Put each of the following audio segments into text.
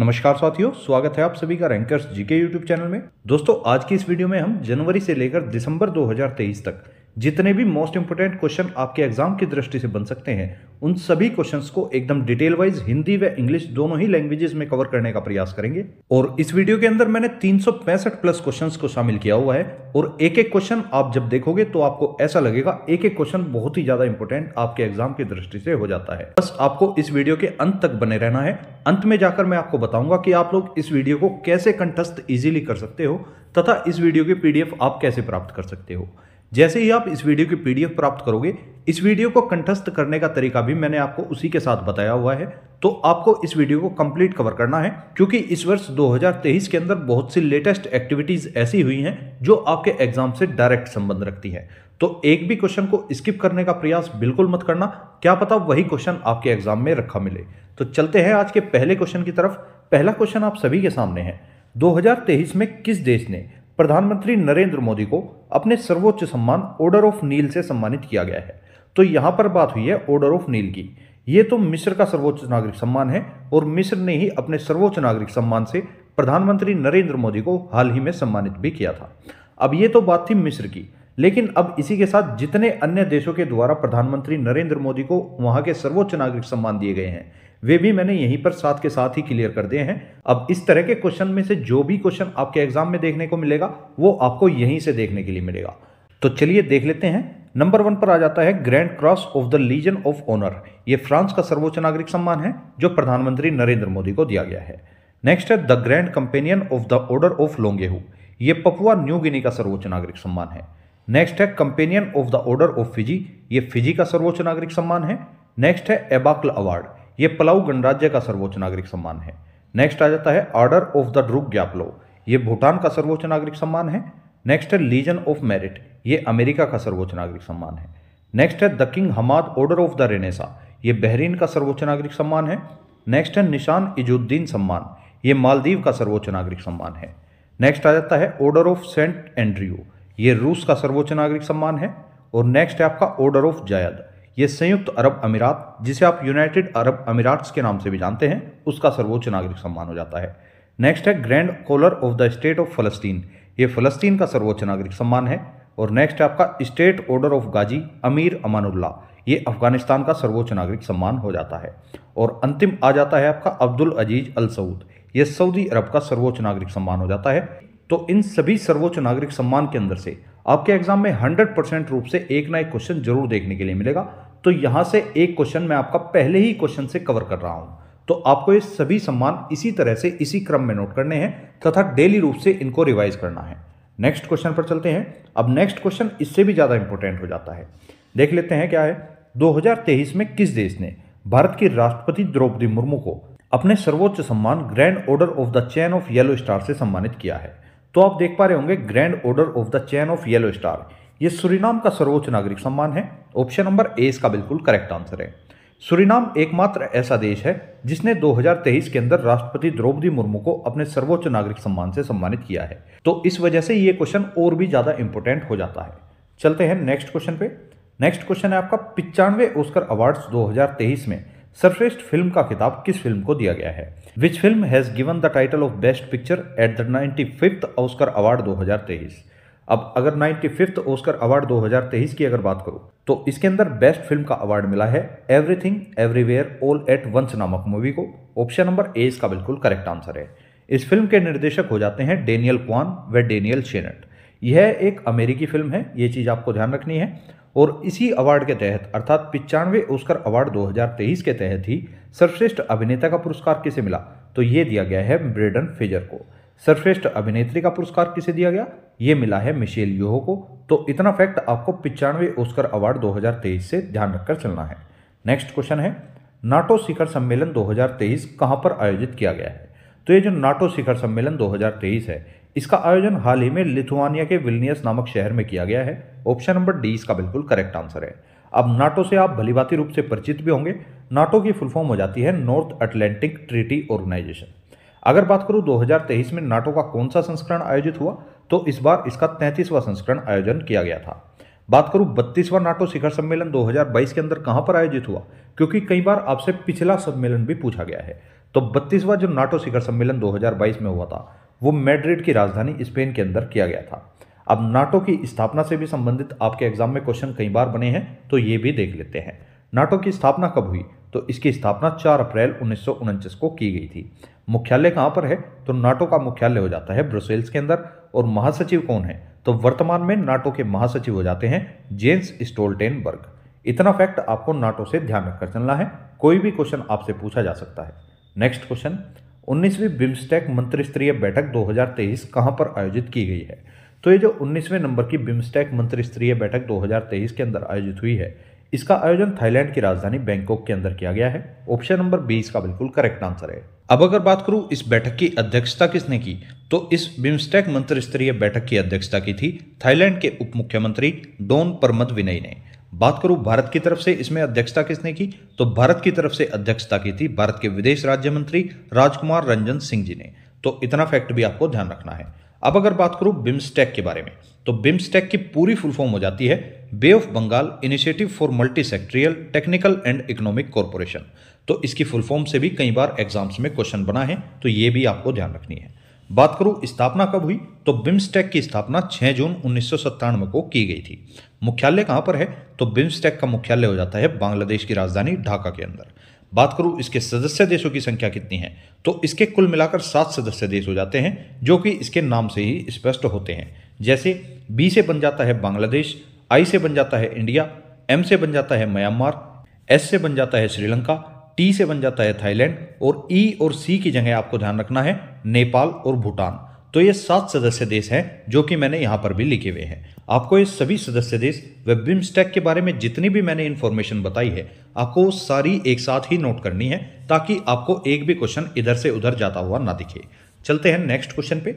नमस्कार साथियों स्वागत है आप सभी का रैंकर्स जीके यूट्यूब चैनल में दोस्तों आज की इस वीडियो में हम जनवरी से लेकर दिसंबर 2023 तक जितने भी मोस्ट इंपोर्टेंट क्वेश्चन आपके एग्जाम की दृष्टि से बन सकते हैं उन सभी क्वेश्चंस को एकदम डिटेल वाइज हिंदी व इंग्लिश दोनों ही लैंग्वेजेस में कवर करने का प्रयास करेंगे और इस वीडियो के अंदर मैंने तीन प्लस क्वेश्चंस को शामिल किया हुआ है और एक एक क्वेश्चन आप जब देखोगे तो आपको ऐसा लगेगा एक एक क्वेश्चन बहुत ही ज्यादा इंपॉर्टेंट आपके एग्जाम की दृष्टि से हो जाता है बस आपको इस वीडियो के अंत तक बने रहना है अंत में जाकर मैं आपको बताऊंगा कि आप लोग इस वीडियो को कैसे कंठस्थ इजीली कर सकते हो तथा इस वीडियो की पीडीएफ आप कैसे प्राप्त कर सकते हो जैसे ही आप इस वीडियो की पीडीएफ प्राप्त करोगे इस वीडियो को कंठस्थ करने का तरीका भी मैंने आपको उसी के साथ बताया हुआ है तो आपको इस वीडियो को कंप्लीट कवर करना है क्योंकि इस वर्ष 2023 के अंदर बहुत सी लेटेस्ट एक्टिविटीज़ ऐसी हुई हैं जो आपके एग्जाम से डायरेक्ट संबंध रखती है तो एक भी क्वेश्चन को स्किप करने का प्रयास बिल्कुल मत करना क्या पता वही क्वेश्चन आपके एग्जाम में रखा मिले तो चलते हैं आज के पहले क्वेश्चन की तरफ पहला क्वेश्चन आप सभी के सामने है दो में किस देश ने प्रधानमंत्री नरेंद्र मोदी को अपने सर्वोच्च सम्मान ऑर्डर ऑफ नील से सम्मानित किया गया है तो यहां पर बात हुई है ऑर्डर ऑफ नील की यह तो मिस्र का सर्वोच्च नागरिक सम्मान है और मिस्र ने ही अपने सर्वोच्च नागरिक सम्मान से प्रधानमंत्री नरेंद्र मोदी को हाल ही में सम्मानित भी किया था अब ये तो बात थी मिस्र की लेकिन अब इसी के साथ जितने अन्य देशों के द्वारा प्रधानमंत्री नरेंद्र मोदी को वहां के सर्वोच्च नागरिक सम्मान दिए गए हैं वे भी मैंने यहीं पर साथ के साथ ही क्लियर कर दिए हैं अब इस तरह के क्वेश्चन में से जो भी क्वेश्चन आपके एग्जाम में देखने को मिलेगा वो आपको यहीं से देखने के लिए मिलेगा तो चलिए देख लेते हैं नंबर वन पर आ जाता है grand cross of the legion of honour ये फ्रांस का सर्वोच्च नागरिक सम्मान है जो प्रधानमंत्री नरेंद्र मोदी को दिया गया है नेक्स्ट है the grand companion of the order of Logohu ये पपुआ न्यू गिनी का सर्वोच्च नागरिक सम्मान है नेक्स्ट है companion of the order of Fiji ये फिजी का सर्वोच्च नागरिक सम्मान है नेक्स्ट है एबाकल अवार्ड ये पलाऊ गणराज्य का सर्वोच्च नागरिक सम्मान है नेक्स्ट आ जाता है ऑर्डर ऑफ द ड्रुक ग्यापलो ये भूटान का सर्वोच्च नागरिक सम्मान है नेक्स्ट है लीजन ऑफ मेरिट ये अमेरिका का सर्वोच्च नागरिक सम्मान है नेक्स्ट है the king Hamad order of the renaissance ये बहरीन का सर्वोच्च नागरिक सम्मान है नेक्स्ट है निशान इजुद्दीन सम्मान ये मालदीव का सर्वोच्च नागरिक सम्मान है नेक्स्ट आ जाता है ऑर्डर ऑफ सेंट एंड्रियो ये रूस का सर्वोच्च नागरिक सम्मान है और नेक्स्ट है आपका ऑर्डर ऑफ जायद ये संयुक्त अरब अमीरात जिसे आप यूनाइटेड अरब अमीराट्स के नाम से भी जानते हैं उसका सर्वोच्च नागरिक सम्मान हो जाता है नेक्स्ट है grand collar of the state of फलस्तीन ये फलस्तीन का सर्वोच्च नागरिक सम्मान है और नेक्स्ट है आपका स्टेट ऑर्डर ऑफ गाजी अमीर अमानुल्ला ये अफगानिस्तान का सर्वोच्च नागरिक सम्मान हो जाता है और अंतिम आ जाता है आपका अब्दुल अजीज अल सऊद ये सऊदी अरब का सर्वोच्च नागरिक सम्मान हो जाता है तो इन सभी सर्वोच्च नागरिक सम्मान के अंदर से आपके एग्जाम में 100 परसेंट रूप से एक ना एक क्वेश्चन जरूर देखने के लिए मिलेगा तो यहां से एक क्वेश्चन मैं आपका पहले ही क्वेश्चन से कवर कर रहा हूं तो आपको ये सभी सम्मान इसी तरह से इसी क्रम में नोट करने हैं तथा डेली रूप से इनको रिवाइज करना है नेक्स्ट क्वेश्चन पर चलते हैं अब नेक्स्ट क्वेश्चन इससे भी ज़्यादा इंपॉर्टेंट हो जाता है देख लेते हैं क्या है 2023 में किस देश ने भारत की राष्ट्रपति द्रौपदी मुर्मू को अपने सर्वोच्च सम्मान grand order of the chain of yellow star से सम्मानित किया है तो आप देख पा रहे होंगे grand order of the chain of yellow star ये सुरीनाम का सर्वोच्च नागरिक सम्मान है ऑप्शन नंबर ए इसका बिल्कुल करेक्ट आंसर है सुरीनाम एकमात्र ऐसा देश है जिसने 2023 के अंदर राष्ट्रपति द्रौपदी मुर्मू को अपने सर्वोच्च नागरिक सम्मान से सम्मानित किया है तो इस वजह से ये क्वेश्चन और भी ज़्यादा इंपॉर्टेंट हो जाता है चलते हैं नेक्स्ट क्वेश्चन पे नेक्स्ट क्वेश्चन है आपका पिचानवे ओस्कर अवार्ड्स 2023 में सर्वश्रेष्ठ फिल्म का खिताब किस फिल्म को दिया गया है which film has given the title of best picture at the ninety fifth Oscar award दो अब अगर नाइन्टी फिफ्थ ऑस्कर अवार्ड 2023 की अगर बात करूँ तो इसके अंदर बेस्ट फिल्म का अवार्ड मिला है everything everywhere all at once नामक मूवी को ऑप्शन नंबर ए इसका बिल्कुल करेक्ट आंसर है इस फिल्म के निर्देशक हो जाते हैं डेनियल क्वान व डेनियल शेनट यह एक अमेरिकी फिल्म है ये चीज़ आपको ध्यान रखनी है और इसी अवार्ड के तहत अर्थात पिचानवे ऑस्कर अवार्ड 2023 के तहत ही सर्वश्रेष्ठ अभिनेता का पुरस्कार किसे मिला तो ये दिया गया है ब्रेडन फेजर को सर्वश्रेष्ठ अभिनेत्री का पुरस्कार किसे दिया गया ये मिला है मिशेल योहो को तो इतना फैक्ट आपको पिचानवे ओस्कर अवार्ड 2023 से ध्यान रखकर चलना है नेक्स्ट क्वेश्चन है नाटो शिखर सम्मेलन 2023 कहां पर आयोजित किया गया है तो ये जो नाटो शिखर सम्मेलन 2023 है इसका आयोजन हाल ही में लिथुआनिया के विलनियस नामक शहर में किया गया है ऑप्शन नंबर डी इसका बिल्कुल करेक्ट आंसर है अब नाटो से आप भलीभांति रूप से परिचित भी होंगे नाटो की फुलफॉर्म हो जाती है नॉर्थ अटलांटिक ट्रीटी ऑर्गेनाइजेशन अगर बात करूं 2023 में नाटो का कौन सा संस्करण आयोजित हुआ तो इस बार इसका तैंतीसवां संस्करण आयोजन किया गया था बात करूं बत्तीसवां नाटो शिखर सम्मेलन 2022 के अंदर कहां पर आयोजित हुआ क्योंकि कई बार आपसे पिछला सम्मेलन भी पूछा गया है तो बत्तीसवां जो नाटो शिखर सम्मेलन 2022 में हुआ था वो मेड्रिड की राजधानी स्पेन के अंदर किया गया था अब नाटो की स्थापना से भी संबंधित आपके एग्जाम में क्वेश्चन कई बार बने हैं तो ये भी देख लेते हैं नाटो की स्थापना कब हुई तो इसकी स्थापना 4 अप्रैल उन्नीस को की गई थी मुख्यालय कहाँ पर है तो नाटो का मुख्यालय हो जाता है ब्रुसेल्स के अंदर और महासचिव कौन है तो वर्तमान में नाटो के महासचिव हो जाते हैं जेम्स स्टोल्टेनबर्ग इतना फैक्ट आपको नाटो से ध्यान रखकर चलना है कोई भी क्वेश्चन आपसे पूछा जा सकता है नेक्स्ट क्वेश्चन उन्नीसवीं बिम्स्टेक मंत्रिस्तरीय बैठक 2023 कहां पर आयोजित की गई है तो ये जो उन्नीसवें नंबर की बिम्स्टेक मंत्रिस्तरीय बैठक 2023 के अंदर आयोजित हुई है इसका आयोजन थाईलैंड की राजधानी बैंकॉक के अंदर किया गया है ऑप्शन नंबर बी इसका बिल्कुल करेक्ट आंसर है अब अगर बात करूं इस बैठक की अध्यक्षता किसने की तो इस बिम्स्टेक मंत्र स्तरीय बैठक की अध्यक्षता की थी थाईलैंड के उप मुख्यमंत्री डोन परमद विनय ने बात करूं भारत की तरफ से इसमें अध्यक्षता किसने की तो भारत की तरफ से अध्यक्षता की थी भारत के विदेश राज्य मंत्री राजकुमार रंजन सिंह जी ने तो इतना फैक्ट भी आपको ध्यान रखना है अब अगर बात करूं बिम्स्टेक के बारे में तो बिम्स्टेक की पूरी फुल फॉर्म हो जाती है Bay of Bengal initiative for multi sectoral technical and economic corporation तो इसकी फुल फॉर्म से भी कई बार एग्जाम्स में क्वेश्चन बना है तो ये भी आपको ध्यान रखनी है बात करूं स्थापना कब हुई तो बिम्सटेक की स्थापना 6 जून उन्नीस को की गई थी मुख्यालय कहां पर है तो बिम्सटेक का मुख्यालय हो जाता है बांग्लादेश की राजधानी ढाका के अंदर बात करूं इसके सदस्य देशों की संख्या कितनी है तो इसके कुल मिलाकर सात सदस्य देश हो जाते हैं जो कि इसके नाम से ही स्पष्ट होते हैं जैसे बी से बन जाता है बांग्लादेश आई से बन जाता है इंडिया एम से बन जाता है म्यांमार एस से बन जाता है श्रीलंका टी से बन जाता है थाईलैंड और ई e और सी की जगह आपको ध्यान रखना है नेपाल और भूटान तो ये सात सदस्य देश हैं जो कि मैंने यहाँ पर भी लिखे हुए हैं आपको ये सभी सदस्य देश व बिम्स्टेक के बारे में जितनी भी मैंने इन्फॉर्मेशन बताई है आपको वो सारी एक साथ ही नोट करनी है ताकि आपको एक भी क्वेश्चन इधर से उधर जाता हुआ ना दिखे चलते हैं नेक्स्ट क्वेश्चन पे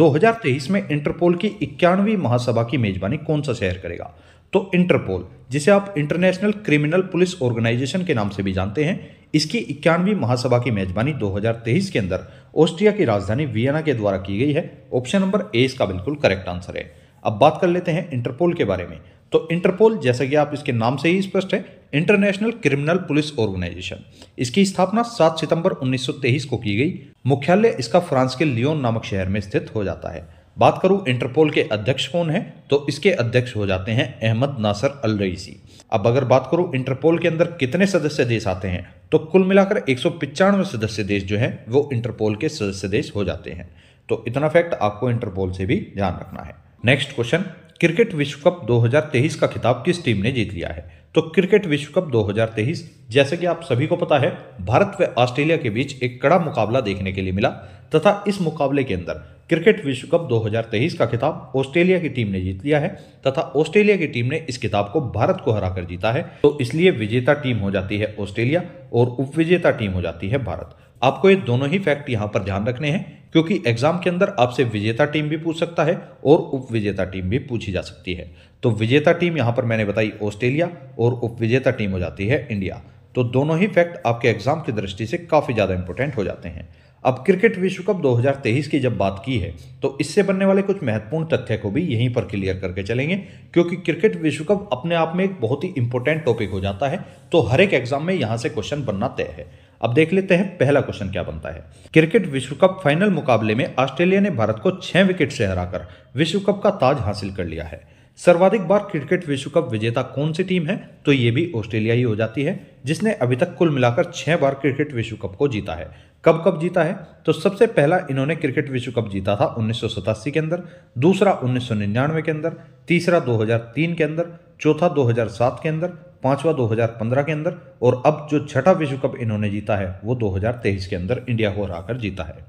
2023 में इंटरपोल की इक्यानवी महासभा की मेजबानी कौन सा शहर करेगा तो इंटरपोल जिसे आप इंटरनेशनल क्रिमिनल पुलिस ऑर्गेनाइजेशन के नाम से भी जानते हैं इसकी इक्यानवी महासभा की मेजबानी 2023 के अंदर ऑस्ट्रिया की राजधानी वियना के द्वारा की गई है ऑप्शन नंबर ए इसका बिल्कुल करेक्ट आंसर है अब बात कर लेते हैं इंटरपोल के बारे में तो इंटरपोल जैसा कि आप इसके नाम से ही स्पष्ट है इंटरनेशनल क्रिमिनल पुलिस ऑर्गेनाइजेशन इसकी स्थापना 7 सितंबर 1923 को की गई मुख्यालय इसका फ्रांस के लियोन नामक शहर में स्थित हो जाता है बात करूं इंटरपोल के अध्यक्ष कौन है तो इसके अध्यक्ष हो जाते हैं अहमद नासर अल रईसी अब अगर बात करूं इंटरपोल के अंदर कितने सदस्य देश आते हैं तो कुल मिलाकर एक सदस्य देश जो हैं वो इंटरपोल के सदस्य देश हो जाते हैं तो इतना फैक्ट आपको इंटरपोल से भी ध्यान रखना है नेक्स्ट क्वेश्चन क्रिकेट विश्व कप 2023 का खिताब किस टीम ने जीत लिया है तो क्रिकेट विश्व कप 2023 जैसे कि आप सभी को पता है भारत व ऑस्ट्रेलिया के बीच एक कड़ा मुकाबला देखने के लिए मिला तथा इस मुकाबले के अंदर क्रिकेट विश्व कप 2023 का खिताब ऑस्ट्रेलिया की टीम ने जीत लिया है तथा ऑस्ट्रेलिया की टीम ने इस खिताब को भारत को हराकर जीता है तो इसलिए विजेता टीम हो जाती है ऑस्ट्रेलिया और उपविजेता टीम हो जाती है भारत आपको ये दोनों ही फैक्ट यहाँ पर ध्यान रखने हैं क्योंकि एग्जाम के अंदर आपसे विजेता टीम भी पूछ सकता है और उप विजेता टीम भी पूछी जा सकती है तो विजेता टीम यहाँ पर मैंने बताई ऑस्ट्रेलिया और उप विजेता टीम हो जाती है इंडिया तो दोनों ही फैक्ट आपके एग्जाम की दृष्टि से काफ़ी ज़्यादा इंपॉर्टेंट हो जाते हैं अब क्रिकेट विश्व कप 2023 की जब बात की है तो इससे बनने वाले कुछ महत्वपूर्ण तथ्य को भी यहीं पर क्लियर करके चलेंगे क्योंकि क्रिकेट विश्व कप अपने आप में एक बहुत ही इंपॉर्टेंट टॉपिक हो जाता है तो हर एक एग्जाम में यहाँ से क्वेश्चन बनना तय है अब देख लेते हैं पहला क्वेश्चन क्या बनता है क्रिकेट विश्व कप फाइनल मुकाबले में ऑस्ट्रेलिया ने भारत को छह विकेट से हराकर विश्व कप का ताज हासिल कर लिया है सर्वाधिक बार क्रिकेट विश्व कप विजेता कौन सी टीम है तो ये भी ऑस्ट्रेलिया ही हो जाती है जिसने अभी तक कुल मिलाकर छह बार क्रिकेट विश्व कप को जीता है कब कब जीता है तो सबसे पहला इन्होंने क्रिकेट विश्व कप जीता था उन्नीस के अंदर दूसरा उन्नीस के अंदर तीसरा 2003 के अंदर चौथा 2007 के अंदर पांचवा 2015 के अंदर और अब जो छठा विश्व कप इन्होंने जीता है वो 2023 के अंदर इंडिया को हराकर जीता है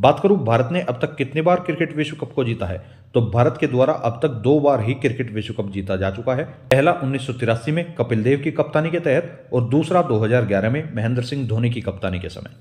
बात करूं भारत ने अब तक कितने बार क्रिकेट विश्व कप को जीता है तो भारत के द्वारा अब तक दो बार ही क्रिकेट विश्व कप जीता जा चुका है पहला उन्नीस में कपिल देव की कप्तानी के तहत और दूसरा 2011 में महेंद्र सिंह धोनी की कप्तानी के समय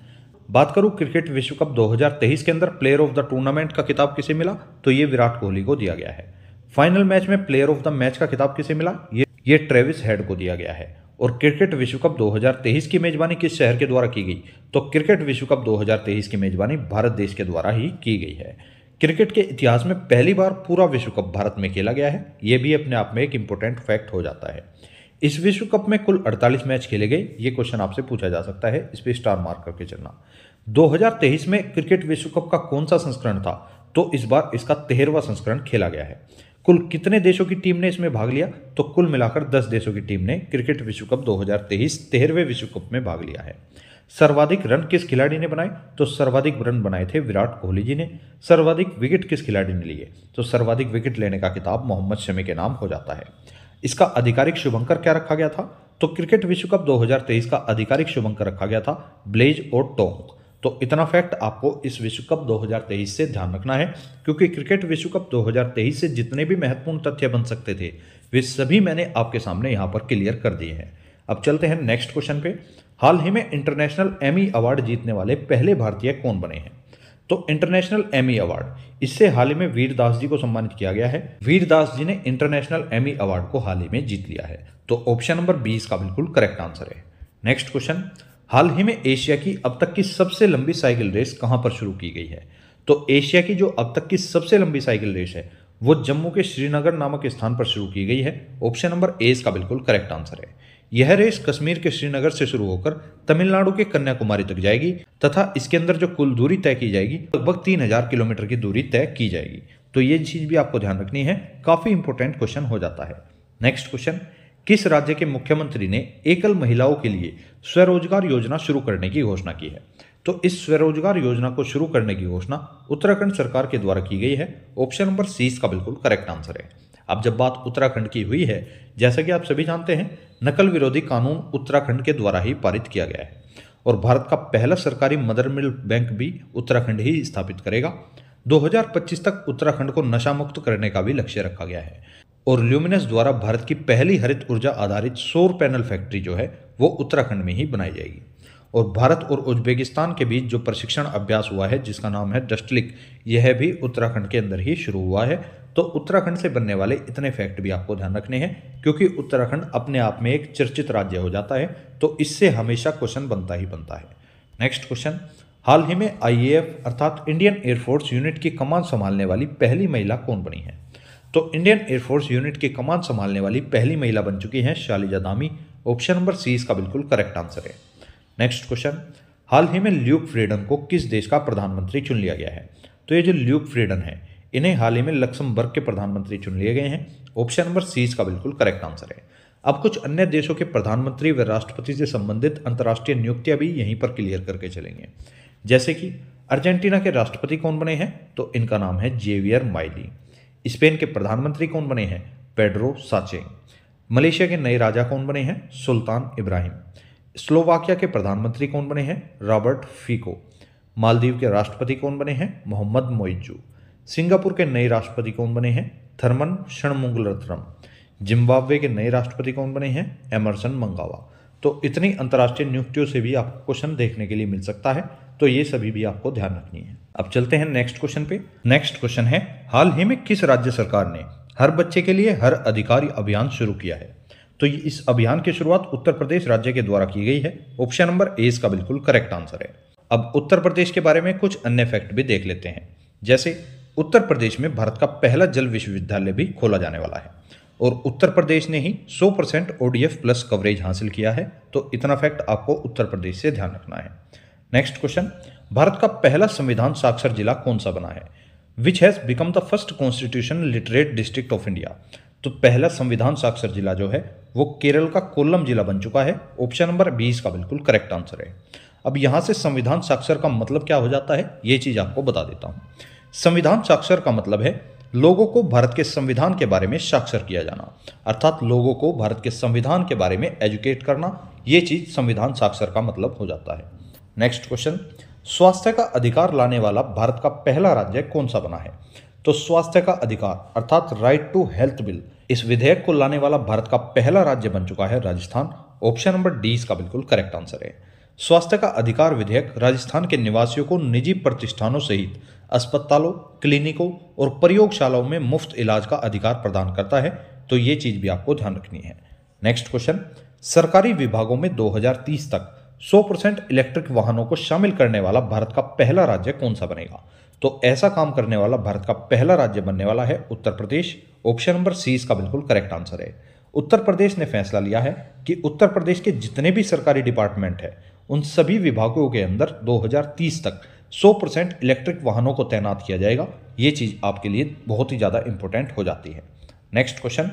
बात करूं क्रिकेट विश्व कप 2023 के अंदर प्लेयर ऑफ द टूर्नामेंट का खिताब किसे मिला तो ये विराट कोहली को दिया गया है फाइनल मैच में प्लेयर ऑफ द मैच का खिताब किसे मिला ये ये ट्रेविस हेड को दिया गया है और क्रिकेट विश्व कप 2023 की मेज़बानी किस शहर के द्वारा की गई तो क्रिकेट विश्व कप 2023 की मेज़बानी भारत देश के द्वारा ही की गई है क्रिकेट के इतिहास में पहली बार पूरा विश्व कप भारत में खेला गया है ये भी अपने आप में एक इम्पोर्टेंट फैक्ट हो जाता है इस विश्व कप में कुल 48 मैच खेले गए ये क्वेश्चन आपसे पूछा जा सकता है इस पर स्टार मार्क करके चलना 2023 में क्रिकेट विश्व कप का कौन सा संस्करण था तो इस बार इसका तेरहवा संस्करण खेला गया है कुल कितने देशों की टीम ने इसमें भाग लिया तो कुल मिलाकर 10 देशों की टीम ने क्रिकेट विश्व कप 2023 हजार विश्व कप में भाग लिया है सर्वाधिक रन किस खिलाड़ी ने बनाए तो सर्वाधिक रन बनाए थे विराट कोहली जी ने सर्वाधिक विकेट किस खिलाड़ी ने लिए तो सर्वाधिक विकेट लेने का किताब मोहम्मद शमी के नाम हो जाता है इसका आधिकारिक शुभंकर क्या रखा गया था तो क्रिकेट विश्व कप 2023 का आधिकारिक शुभंकर रखा गया था ब्लेज और टोंग तो इतना फैक्ट आपको इस विश्व कप 2023 से ध्यान रखना है क्योंकि क्रिकेट विश्व कप 2023 से जितने भी महत्वपूर्ण तथ्य बन सकते थे वे सभी मैंने आपके सामने यहाँ पर क्लियर कर दिए हैं अब चलते हैं नेक्स्ट क्वेश्चन पे हाल ही में इंटरनेशनल एमी अवार्ड जीतने वाले पहले भारतीय कौन बने हैं तो इंटरनेशनल एमी अवार्ड इससे हाल ही में वीरदास जी को सम्मानित किया गया है वीरदास जी ने इंटरनेशनल एमी अवार्ड को हाल ही में जीत लिया है तो ऑप्शन नंबर बीस का बिल्कुल करेक्ट आंसर है नेक्स्ट क्वेश्चन हाल ही में एशिया की अब तक की सबसे लंबी साइकिल रेस कहां पर शुरू की गई है तो एशिया की जो अब तक की सबसे लंबी साइकिल रेस है वो जम्मू के श्रीनगर नामक स्थान पर शुरू की गई है ऑप्शन नंबर ए इसका बिल्कुल करेक्ट आंसर है यह रेस कश्मीर के श्रीनगर से शुरू होकर तमिलनाडु के कन्याकुमारी तक जाएगी तथा इसके अंदर जो कुल दूरी तय की जाएगी लगभग तीन हजार किलोमीटर की दूरी तय की जाएगी तो ये चीज़ भी आपको ध्यान रखनी है काफ़ी इंपोर्टेंट क्वेश्चन हो जाता है नेक्स्ट क्वेश्चन किस राज्य के मुख्यमंत्री ने एकल महिलाओं के लिए स्वरोजगार योजना शुरू करने की घोषणा की है तो इस स्वरोजगार योजना को शुरू करने की घोषणा उत्तराखंड सरकार के द्वारा की गई है ऑप्शन नंबर सी इसका बिल्कुल करेक्ट आंसर है अब जब बात उत्तराखंड की हुई है जैसा कि आप सभी जानते हैं नकल विरोधी कानून उत्तराखंड के द्वारा ही पारित किया गया है और भारत का पहला सरकारी मदर मिल बैंक भी उत्तराखंड ही स्थापित करेगा 2025 तक उत्तराखंड को नशा मुक्त करने का भी लक्ष्य रखा गया है और ल्यूमिनस द्वारा भारत की पहली हरित ऊर्जा आधारित सौर पैनल फैक्ट्री जो है वो उत्तराखंड में ही बनाई जाएगी और भारत और उज्बेकिस्तान के बीच जो प्रशिक्षण अभ्यास हुआ है जिसका नाम है डस्टलिक यह भी उत्तराखंड के अंदर ही शुरू हुआ है तो उत्तराखंड से बनने वाले इतने फैक्ट भी आपको ध्यान रखने हैं क्योंकि उत्तराखंड अपने आप में एक चर्चित राज्य हो जाता है तो इससे हमेशा क्वेश्चन बनता ही बनता है नेक्स्ट क्वेश्चन हाल ही में आईएएफ अर्थात इंडियन एयरफोर्स यूनिट की कमान संभालने वाली पहली महिला कौन बनी है तो इंडियन एयरफोर्स यूनिट की कमान संभालने वाली पहली महिला बन चुकी हैं शालिजा दामी ऑप्शन नंबर सी इसका बिल्कुल करेक्ट आंसर है नेक्स्ट क्वेश्चन हाल ही में ल्यूक फ्रीडन को किस देश का प्रधानमंत्री चुन लिया गया है तो ये जो ल्यूक फ्रीडन है इन्हें हाल ही में लक्समबर्ग के प्रधानमंत्री चुन लिए गए हैं ऑप्शन नंबर सी इसका बिल्कुल करेक्ट आंसर है अब कुछ अन्य देशों के प्रधानमंत्री व राष्ट्रपति से संबंधित अंतर्राष्ट्रीय नियुक्तियां भी यहीं पर क्लियर करके चलेंगे जैसे कि अर्जेंटीना के राष्ट्रपति कौन बने हैं तो इनका नाम है जेवियर माइली स्पेन के प्रधानमंत्री कौन बने हैं पेड्रो साचे मलेशिया के नए राजा कौन बने हैं सुल्तान इब्राहिम स्लोवाकिया के प्रधानमंत्री कौन बने हैं रॉबर्ट फीको मालदीव के राष्ट्रपति कौन बने हैं मोहम्मद मोइजू सिंगापुर के नए राष्ट्रपति कौन बने हैं थर्मन षणमुंगल जिम्बाब्वे के नए राष्ट्रपति कौन बने हैं एमरसन मंगावा तो इतनी अंतर्राष्ट्रीय नियुक्तियों से भी आपको क्वेश्चन देखने के लिए मिल सकता है तो ये सभी भी आपको ध्यान रखनी है अब चलते हैं नेक्स्ट क्वेश्चन पे नेक्स्ट क्वेश्चन है हाल ही में किस राज्य सरकार ने हर बच्चे के लिए हर अधिकारी अभियान शुरू किया है तो इस अभियान की शुरुआत उत्तर प्रदेश राज्य के द्वारा की गई है ऑप्शन नंबर ए इसका बिल्कुल करेक्ट आंसर है अब उत्तर प्रदेश के बारे में कुछ अन्य फैक्ट भी देख लेते हैं जैसे उत्तर प्रदेश में भारत का पहला जल विश्वविद्यालय भी खोला जाने वाला है और उत्तर प्रदेश ने ही 100 परसेंट ओडीएफ प्लस कवरेज हासिल किया है तो इतना फैक्ट आपको उत्तर प्रदेश से ध्यान रखना है नेक्स्ट क्वेश्चन भारत का पहला संविधान साक्षर जिला कौन सा बना है which has become the first constitution literate district of India तो पहला संविधान साक्षर जिला जो है वो केरल का कोल्लम जिला बन चुका है ऑप्शन नंबर बीस का बिल्कुल करेक्ट आंसर है अब यहां से संविधान साक्षर का मतलब क्या हो जाता है ये चीज़ आपको बता देता हूँ संविधान साक्षर का मतलब है लोगों को भारत के संविधान के बारे में साक्षर किया जाना अर्थात लोगों को भारत के संविधान के बारे में एजुकेट करना यह चीज़ संविधान साक्षर का मतलब हो जाता है नेक्स्ट क्वेश्चन स्वास्थ्य का अधिकार लाने वाला भारत का पहला राज्य कौन सा बना है तो स्वास्थ्य का अधिकार अर्थात राइट टू हेल्थ बिल इस विधेयक को लाने वाला भारत का पहला राज्य बन चुका है राजस्थान ऑप्शन नंबर डी इसका बिल्कुल करेक्ट आंसर है स्वास्थ्य का अधिकार विधेयक राजस्थान के निवासियों को निजी प्रतिष्ठानों सहित अस्पतालों क्लिनिकों और प्रयोगशालाओं में मुफ्त इलाज का अधिकार प्रदान करता है तो ये चीज भी आपको ध्यान रखनी है नेक्स्ट क्वेश्चन सरकारी विभागों में 2030 तक 100 इलेक्ट्रिक वाहनों को शामिल करने वाला भारत का पहला राज्य कौन सा बनेगा तो ऐसा काम करने वाला भारत का पहला राज्य बनने वाला है उत्तर प्रदेश ऑप्शन नंबर सी इसका बिल्कुल करेक्ट आंसर है उत्तर प्रदेश ने फैसला लिया है कि उत्तर प्रदेश के जितने भी सरकारी डिपार्टमेंट है उन सभी विभागों के अंदर 2030 तक 100 परसेंट इलेक्ट्रिक वाहनों को तैनात किया जाएगा यह चीज़ आपके लिए बहुत ही ज़्यादा इंपॉर्टेंट हो जाती है नेक्स्ट क्वेश्चन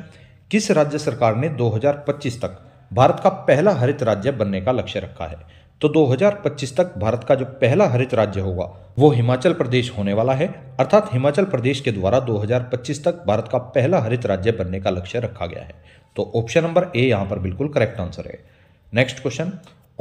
किस राज्य सरकार ने 2025 तक भारत का पहला हरित राज्य बनने का लक्ष्य रखा है तो 2025 तक भारत का जो पहला हरित राज्य होगा वो हिमाचल प्रदेश होने वाला है अर्थात हिमाचल प्रदेश के द्वारा 2025 तक भारत का पहला हरित राज्य बनने का लक्ष्य रखा गया है तो ऑप्शन नंबर ए यहाँ पर बिल्कुल करेक्ट आंसर है नेक्स्ट क्वेश्चन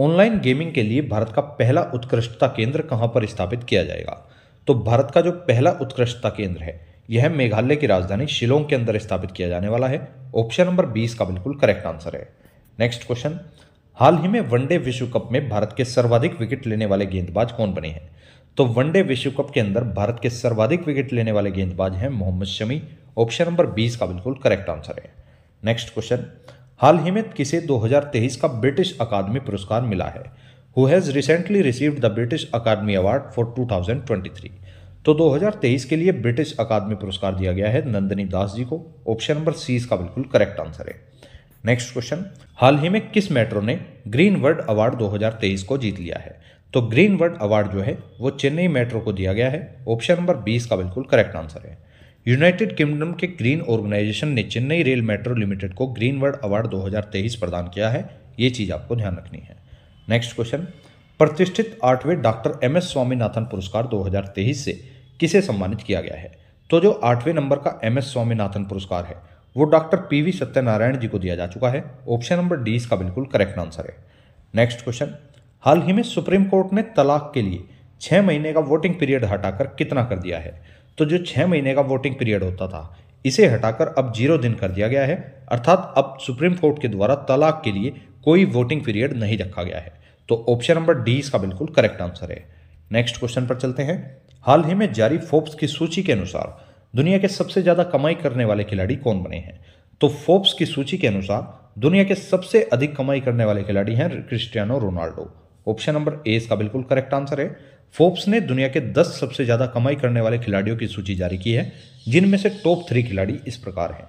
ऑनलाइन गेमिंग के लिए भारत का पहला उत्कृष्टता केंद्र कहां पर स्थापित किया जाएगा तो भारत का जो पहला उत्कृष्टता केंद्र है यह मेघालय की राजधानी शिलोंग के अंदर स्थापित किया जाने वाला है ऑप्शन नंबर बीस का बिल्कुल करेक्ट आंसर है नेक्स्ट क्वेश्चन हाल ही में वनडे विश्व कप में भारत के सर्वाधिक विकेट लेने वाले गेंदबाज कौन बने हैं तो वनडे विश्व कप के अंदर भारत के सर्वाधिक विकेट लेने वाले गेंदबाज हैं मोहम्मद शमी ऑप्शन नंबर 20 का बिल्कुल करेक्ट आंसर है नेक्स्ट क्वेश्चन हाल ही में किसे 2023 का ब्रिटिश अकादमी पुरस्कार मिला है who has recently received the British academy award for 2023 तो 2023 के लिए ब्रिटिश अकादमी पुरस्कार दिया गया है नंदनी दास जी को ऑप्शन नंबर सी इसका बिल्कुल करेक्ट आंसर है नेक्स्ट क्वेश्चन हाल ही में किस मेट्रो ने ग्रीन वर्ल्ड अवार्ड 2023 को जीत लिया है तो ग्रीन वर्ल्ड अवार्ड जो है वो चेन्नई मेट्रो को दिया गया है ऑप्शन नंबर बीस का बिल्कुल करेक्ट आंसर है यूनाइटेड किंगडम के ग्रीन ऑर्गेनाइजेशन ने चेन्नई रेल मेट्रो लिमिटेड को ग्रीन वर्ल्ड अवार्ड 2023 प्रदान किया है ये चीज़ आपको ध्यान रखनी है नेक्स्ट क्वेश्चन प्रतिष्ठित आठवें डॉक्टर एम एस स्वामीनाथन पुरस्कार 2023 से किसे सम्मानित किया गया है तो जो आठवें नंबर का एम एस स्वामीनाथन पुरस्कार है वो डॉक्टर पी सत्यनारायण जी को दिया जा चुका है ऑप्शन नंबर डी इसका बिल्कुल करेक्ट आंसर है नेक्स्ट क्वेश्चन हाल ही में सुप्रीम कोर्ट ने तलाक के लिए छः महीने का वोटिंग पीरियड हटाकर कितना कर दिया है तो जो छः महीने का वोटिंग पीरियड होता था इसे हटाकर अब जीरो दिन कर दिया गया है अर्थात अब सुप्रीम कोर्ट के द्वारा तलाक के लिए कोई वोटिंग पीरियड नहीं रखा गया है तो ऑप्शन नंबर डी इसका बिल्कुल करेक्ट आंसर है नेक्स्ट क्वेश्चन पर चलते हैं हाल ही में जारी फोर्ब्स की सूची के अनुसार दुनिया के सबसे ज़्यादा कमाई करने वाले खिलाड़ी कौन बने हैं तो फोर्ब्स की सूची के अनुसार दुनिया के सबसे अधिक कमाई करने वाले खिलाड़ी हैं Cristiano Ronaldo option number A इसका बिल्कुल करेक्ट आंसर है फोर्ब्स ने दुनिया के 10 सबसे ज़्यादा कमाई करने वाले खिलाड़ियों की सूची जारी की है जिनमें से टॉप थ्री खिलाड़ी इस प्रकार हैं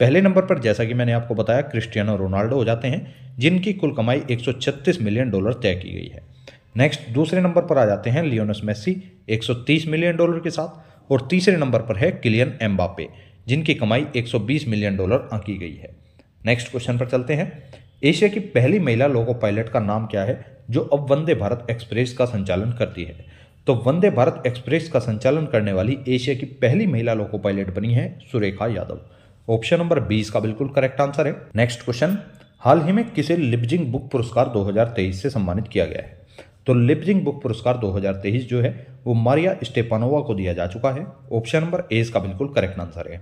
पहले नंबर पर जैसा कि मैंने आपको बताया क्रिस्टियानो रोनाल्डो हो जाते हैं जिनकी कुल कमाई एक मिलियन डॉलर तय की गई है नेक्स्ट दूसरे नंबर पर आ जाते हैं लियोनस मेसी 130 मिलियन डॉलर के साथ और तीसरे नंबर पर है किलियन एम्बापे जिनकी कमाई 120 मिलियन डॉलर आंकी गई है नेक्स्ट क्वेश्चन पर चलते हैं एशिया की पहली महिला लोको पायलट का नाम क्या है जो अब वंदे भारत एक्सप्रेस का संचालन करती है तो वंदे भारत एक्सप्रेस का संचालन करने वाली एशिया की पहली महिला लोको पायलट बनी है Surekha Yadav option number B इसका बिल्कुल करेक्ट आंसर है नेक्स्ट क्वेश्चन हाल ही में किसे लिपजिंग बुक पुरस्कार 2023 से सम्मानित किया गया है तो लिपजिंग बुक पुरस्कार 2023 जो है वो मारिया स्टेपानोवा को दिया जा चुका है ऑप्शन नंबर ए इसका बिल्कुल करेक्ट आंसर है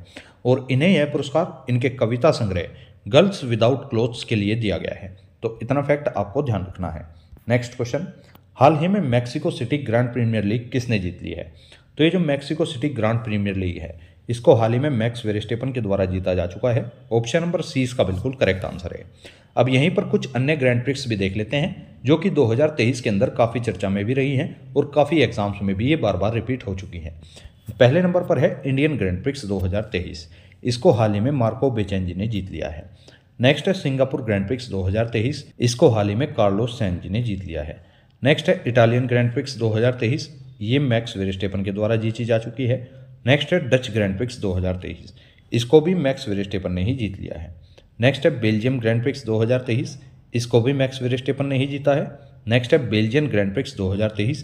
और इन्हें यह पुरस्कार इनके कविता संग्रह गर्ल्स विदाउट क्लोथ्स के लिए दिया गया है तो इतना फैक्ट आपको ध्यान रखना है नेक्स्ट क्वेश्चन हाल ही में Mexico City grand premier league किसने जीत ली है तो ये जो Mexico City grand premier league है इसको हाल ही में मैक्स वेरिस्टेपन के द्वारा जीता जा चुका है ऑप्शन नंबर सी इसका बिल्कुल करेक्ट आंसर है अब यहीं पर कुछ अन्य ग्रैंड प्रिक्स भी देख लेते हैं जो कि 2023 के अंदर काफ़ी चर्चा में भी रही हैं और काफ़ी एग्जाम्स में भी ये बार बार रिपीट हो चुकी हैं पहले नंबर पर है इंडियन ग्रैंड प्रिक्स 2023 इसको हाल ही में मार्को बेचेंजी ने जीत लिया है नेक्स्ट है सिंगापुर ग्रैंड प्रिक्स 2023 इसको हाल ही में कार्लोस सैनजी ने जीत लिया है नेक्स्ट है इटालियन ग्रैंड प्रिक्स 2023 ये मैक्स वेरिस्टेपन के द्वारा जीती जा चुकी है नेक्स्ट है डच ग्रैंड प्रिक्स दो इसको भी मैक्स वेरिस्टेपन ने ही जीत लिया है नेक्स्ट है बेल्जियम ग्रैंड प्रिक्स 2023 इसको भी मैक्स वेरिस्टेपन ने ही जीता है नेक्स्ट है बेल्जियन ग्रैंड प्रिक्स 2023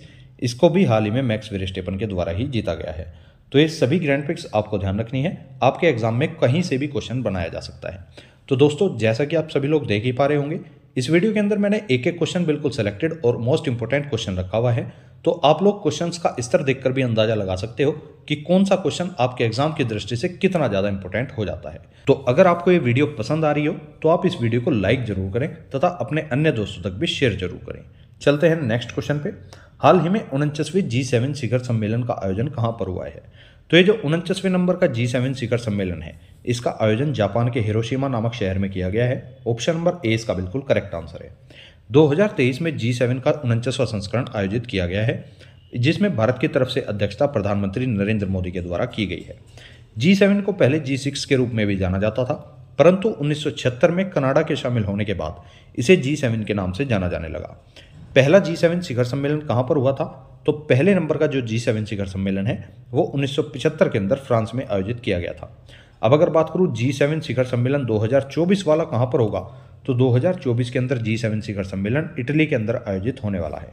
इसको भी हाल ही में मैक्स वेरिस्टेपन के द्वारा ही जीता गया है तो ये सभी ग्रैंड प्रिक्स आपको ध्यान रखनी है आपके एग्जाम में कहीं से भी क्वेश्चन बनाया जा सकता है तो दोस्तों जैसा कि आप सभी लोग देख ही पा रहे होंगे इस वीडियो के अंदर मैंने एक एक क्वेश्चन बिल्कुल सेलेक्टेड और मोस्ट इंपॉर्टेंट क्वेश्चन रखा हुआ है तो आप लोग क्वेश्चंस का स्तर देखकर भी अंदाजा लगा सकते हो कि कौन सा क्वेश्चन आपके एग्जाम की दृष्टि से कितना ज़्यादा इंपॉर्टेंट हो जाता है तो अगर आपको ये वीडियो पसंद आ रही हो तो आप इस वीडियो को लाइक जरूर करें तथा अपने अन्य दोस्तों तक भी शेयर जरूर करें चलते हैं नेक्स्ट क्वेश्चन पे हाल ही में उनचासवें जी सेवन शिखर सम्मेलन का आयोजन कहाँ पर हुआ है तो ये जो उनचासवें नंबर का जी सेवन शिखर सम्मेलन है इसका आयोजन जापान के हिरोशिमा नामक शहर में किया गया है ऑप्शन नंबर ए इसका बिल्कुल करेक्ट आंसर है 2023 में जी सेवन का उनचासवा संस्करण आयोजित किया गया है जिसमें भारत की तरफ से अध्यक्षता प्रधानमंत्री नरेंद्र मोदी के द्वारा की गई है जी सेवन को पहले जी सिक्स के रूप में भी जाना जाता था परंतु उन्नीस में कनाडा के शामिल होने के बाद इसे जी सेवन के नाम से जाना जाने लगा पहला जी सेवन शिखर सम्मेलन कहाँ पर हुआ था तो पहले नंबर का जो जी सेवन शिखर सम्मेलन है वो उन्नीस के अंदर फ्रांस में आयोजित किया गया था अब अगर बात करूँ जी सेवन शिखर सम्मेलन 2024 वाला कहाँ पर होगा तो 2024 के अंदर जी सेवन शिखर सम्मेलन इटली के अंदर आयोजित होने वाला है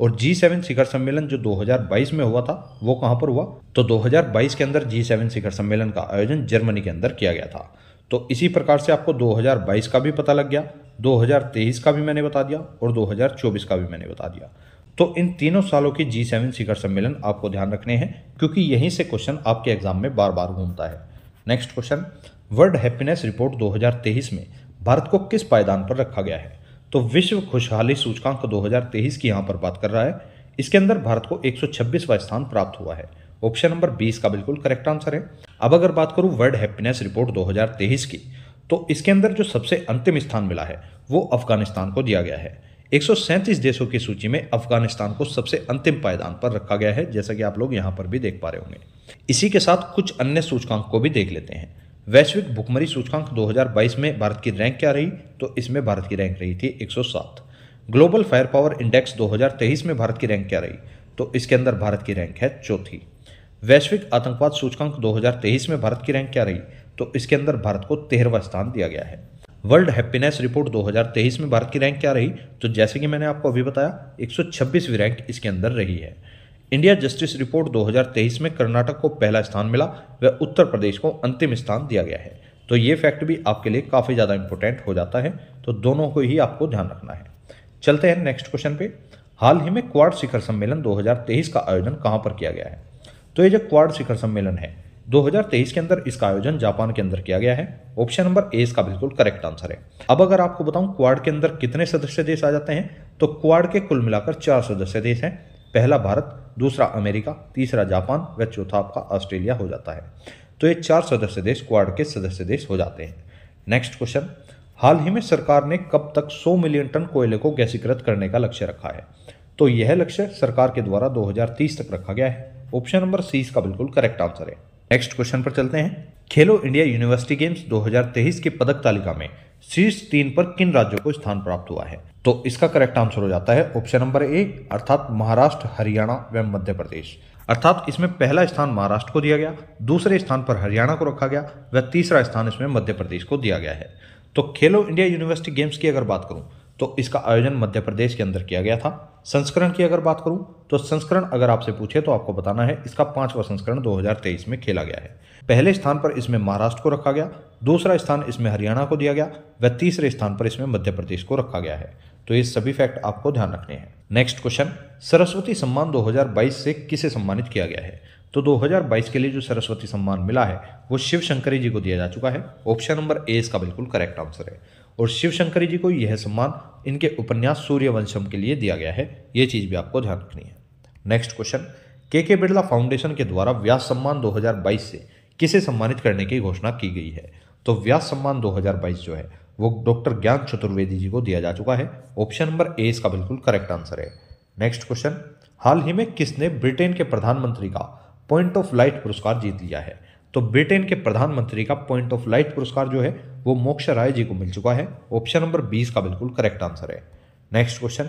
और जी सेवन शिखर सम्मेलन जो 2022 में हुआ था वो कहाँ पर हुआ तो 2022 के अंदर जी सेवन शिखर सम्मेलन का आयोजन जर्मनी के अंदर किया गया था तो इसी प्रकार से आपको 2022 का भी पता लग गया 2023 का भी मैंने बता दिया और 2024 का भी मैंने बता दिया तो इन तीनों सालों के जी सेवन शिखर सम्मेलन आपको ध्यान रखने हैं क्योंकि यहीं से क्वेश्चन आपके एग्जाम में बार बार घूमता है next question world happiness report 2023 में भारत को किस पायदान पर रखा गया है तो विश्व खुशहाली सूचकांक 2023 की यहाँ पर बात कर रहा है इसके अंदर भारत को 126वां स्थान प्राप्त हुआ है ऑप्शन नंबर 20 का बिल्कुल करेक्ट आंसर है अब अगर बात करूँ वर्ल्ड हैप्पीनेस रिपोर्ट 2023 की तो इसके अंदर जो सबसे अंतिम स्थान मिला है वो अफगानिस्तान को दिया गया है एक देशों की सूची में अफगानिस्तान को सबसे अंतिम पायदान पर रखा गया है जैसा कि आप लोग यहाँ पर भी देख पा रहे होंगे इसी के साथ कुछ अन्य सूचकांक को भी देख लेते हैं वैश्विक भुखमरी सूचकांक 2022 में भारत की रैंक क्या रही तो इसमें भारत की रैंक रही थी 107 ग्लोबल फायर पावर इंडेक्स 2023 में भारत की रैंक क्या रही तो इसके अंदर भारत की रैंक है चौथी वैश्विक आतंकवाद सूचकांक 2023 में भारत की रैंक क्या रही तो इसके अंदर भारत को तेरहवा स्थान दिया गया है वर्ल्ड हैप्पीनेस रिपोर्ट 2023 में भारत की रैंक क्या रही तो जैसे कि मैंने आपको अभी बताया 126वीं रैंक इसके अंदर रही है इंडिया जस्टिस रिपोर्ट 2023 में कर्नाटक को पहला स्थान मिला व उत्तर प्रदेश को अंतिम स्थान दिया गया है तो ये फैक्ट भी आपके लिए काफ़ी ज़्यादा इंपॉर्टेंट हो जाता है तो दोनों को ही आपको ध्यान रखना है चलते हैं नेक्स्ट क्वेश्चन पे हाल ही में क्वाड शिखर सम्मेलन 2023 का आयोजन कहाँ पर किया गया है तो ये जो क्वाड शिखर सम्मेलन है 2023 के अंदर इसका आयोजन जापान के अंदर किया गया है ऑप्शन नंबर ए इसका बिल्कुल करेक्ट आंसर है अब अगर आपको बताऊं क्वाड के अंदर कितने सदस्य देश आ जाते हैं तो क्वाड के कुल मिलाकर चार सदस्य देश हैं पहला भारत दूसरा अमेरिका तीसरा जापान व चौथा आपका ऑस्ट्रेलिया हो जाता है तो ये चार सदस्य देश क्वाड के सदस्य देश हो जाते हैं नेक्स्ट क्वेश्चन हाल ही में सरकार ने कब तक 100 मिलियन टन कोयले को गैसीकृत करने का लक्ष्य रखा है तो यह लक्ष्य सरकार के द्वारा 2030 तक रखा गया है ऑप्शन नंबर सी इसका बिल्कुल करेक्ट आंसर है नेक्स्ट क्वेश्चन पर चलते हैं खेलो इंडिया यूनिवर्सिटी गेम्स 2023 के पदक तालिका में शीर्ष तीन पर किन राज्यों को स्थान प्राप्त हुआ है तो इसका करेक्ट आंसर हो जाता है ऑप्शन नंबर ए अर्थात महाराष्ट्र हरियाणा व मध्य प्रदेश अर्थात इसमें पहला स्थान महाराष्ट्र को दिया गया दूसरे स्थान पर हरियाणा को रखा गया व तीसरा स्थान इसमें मध्य प्रदेश को दिया गया है तो खेलो इंडिया यूनिवर्सिटी गेम्स की अगर बात करूं तो इसका आयोजन मध्य प्रदेश के अंदर किया गया था संस्करण की अगर बात करूं तो संस्करण अगर आपसे पूछे तो आपको बताना है इसका पांचवा संस्करण 2023 में खेला गया है पहले स्थान पर इसमें महाराष्ट्र को रखा गया दूसरा स्थान इसमें हरियाणा को दिया गया व तीसरे स्थान पर इसमें मध्य प्रदेश को रखा गया है तो ये सभी फैक्ट आपको ध्यान रखने हैं नेक्स्ट क्वेश्चन सरस्वती सम्मान 2022 से किसे सम्मानित किया गया है तो 2022 के लिए जो सरस्वती सम्मान मिला है वो शिव शंकरी जी को दिया जा चुका है ऑप्शन नंबर ए इसका बिल्कुल करेक्ट आंसर है और शिव शंकरी जी को यह सम्मान इनके उपन्यास सूर्यवंशम के लिए दिया गया है ये चीज़ भी आपको ध्यान रखनी है नेक्स्ट क्वेश्चन के के बिरला फाउंडेशन के द्वारा व्यास सम्मान 2022 से किसे सम्मानित करने की घोषणा की गई है तो व्यास सम्मान 2022 जो है वो डॉक्टर ज्ञान चतुर्वेदी जी को दिया जा चुका है ऑप्शन नंबर ए इसका बिल्कुल करेक्ट आंसर है नेक्स्ट क्वेश्चन हाल ही में किसने ब्रिटेन के प्रधानमंत्री का पॉइंट ऑफ लाइट पुरस्कार जीत लिया है तो ब्रिटेन के प्रधानमंत्री का पॉइंट ऑफ लाइट पुरस्कार जो है वो मोक्ष राय जी को मिल चुका है ऑप्शन नंबर बीस का बिल्कुल करेक्ट आंसर है नेक्स्ट क्वेश्चन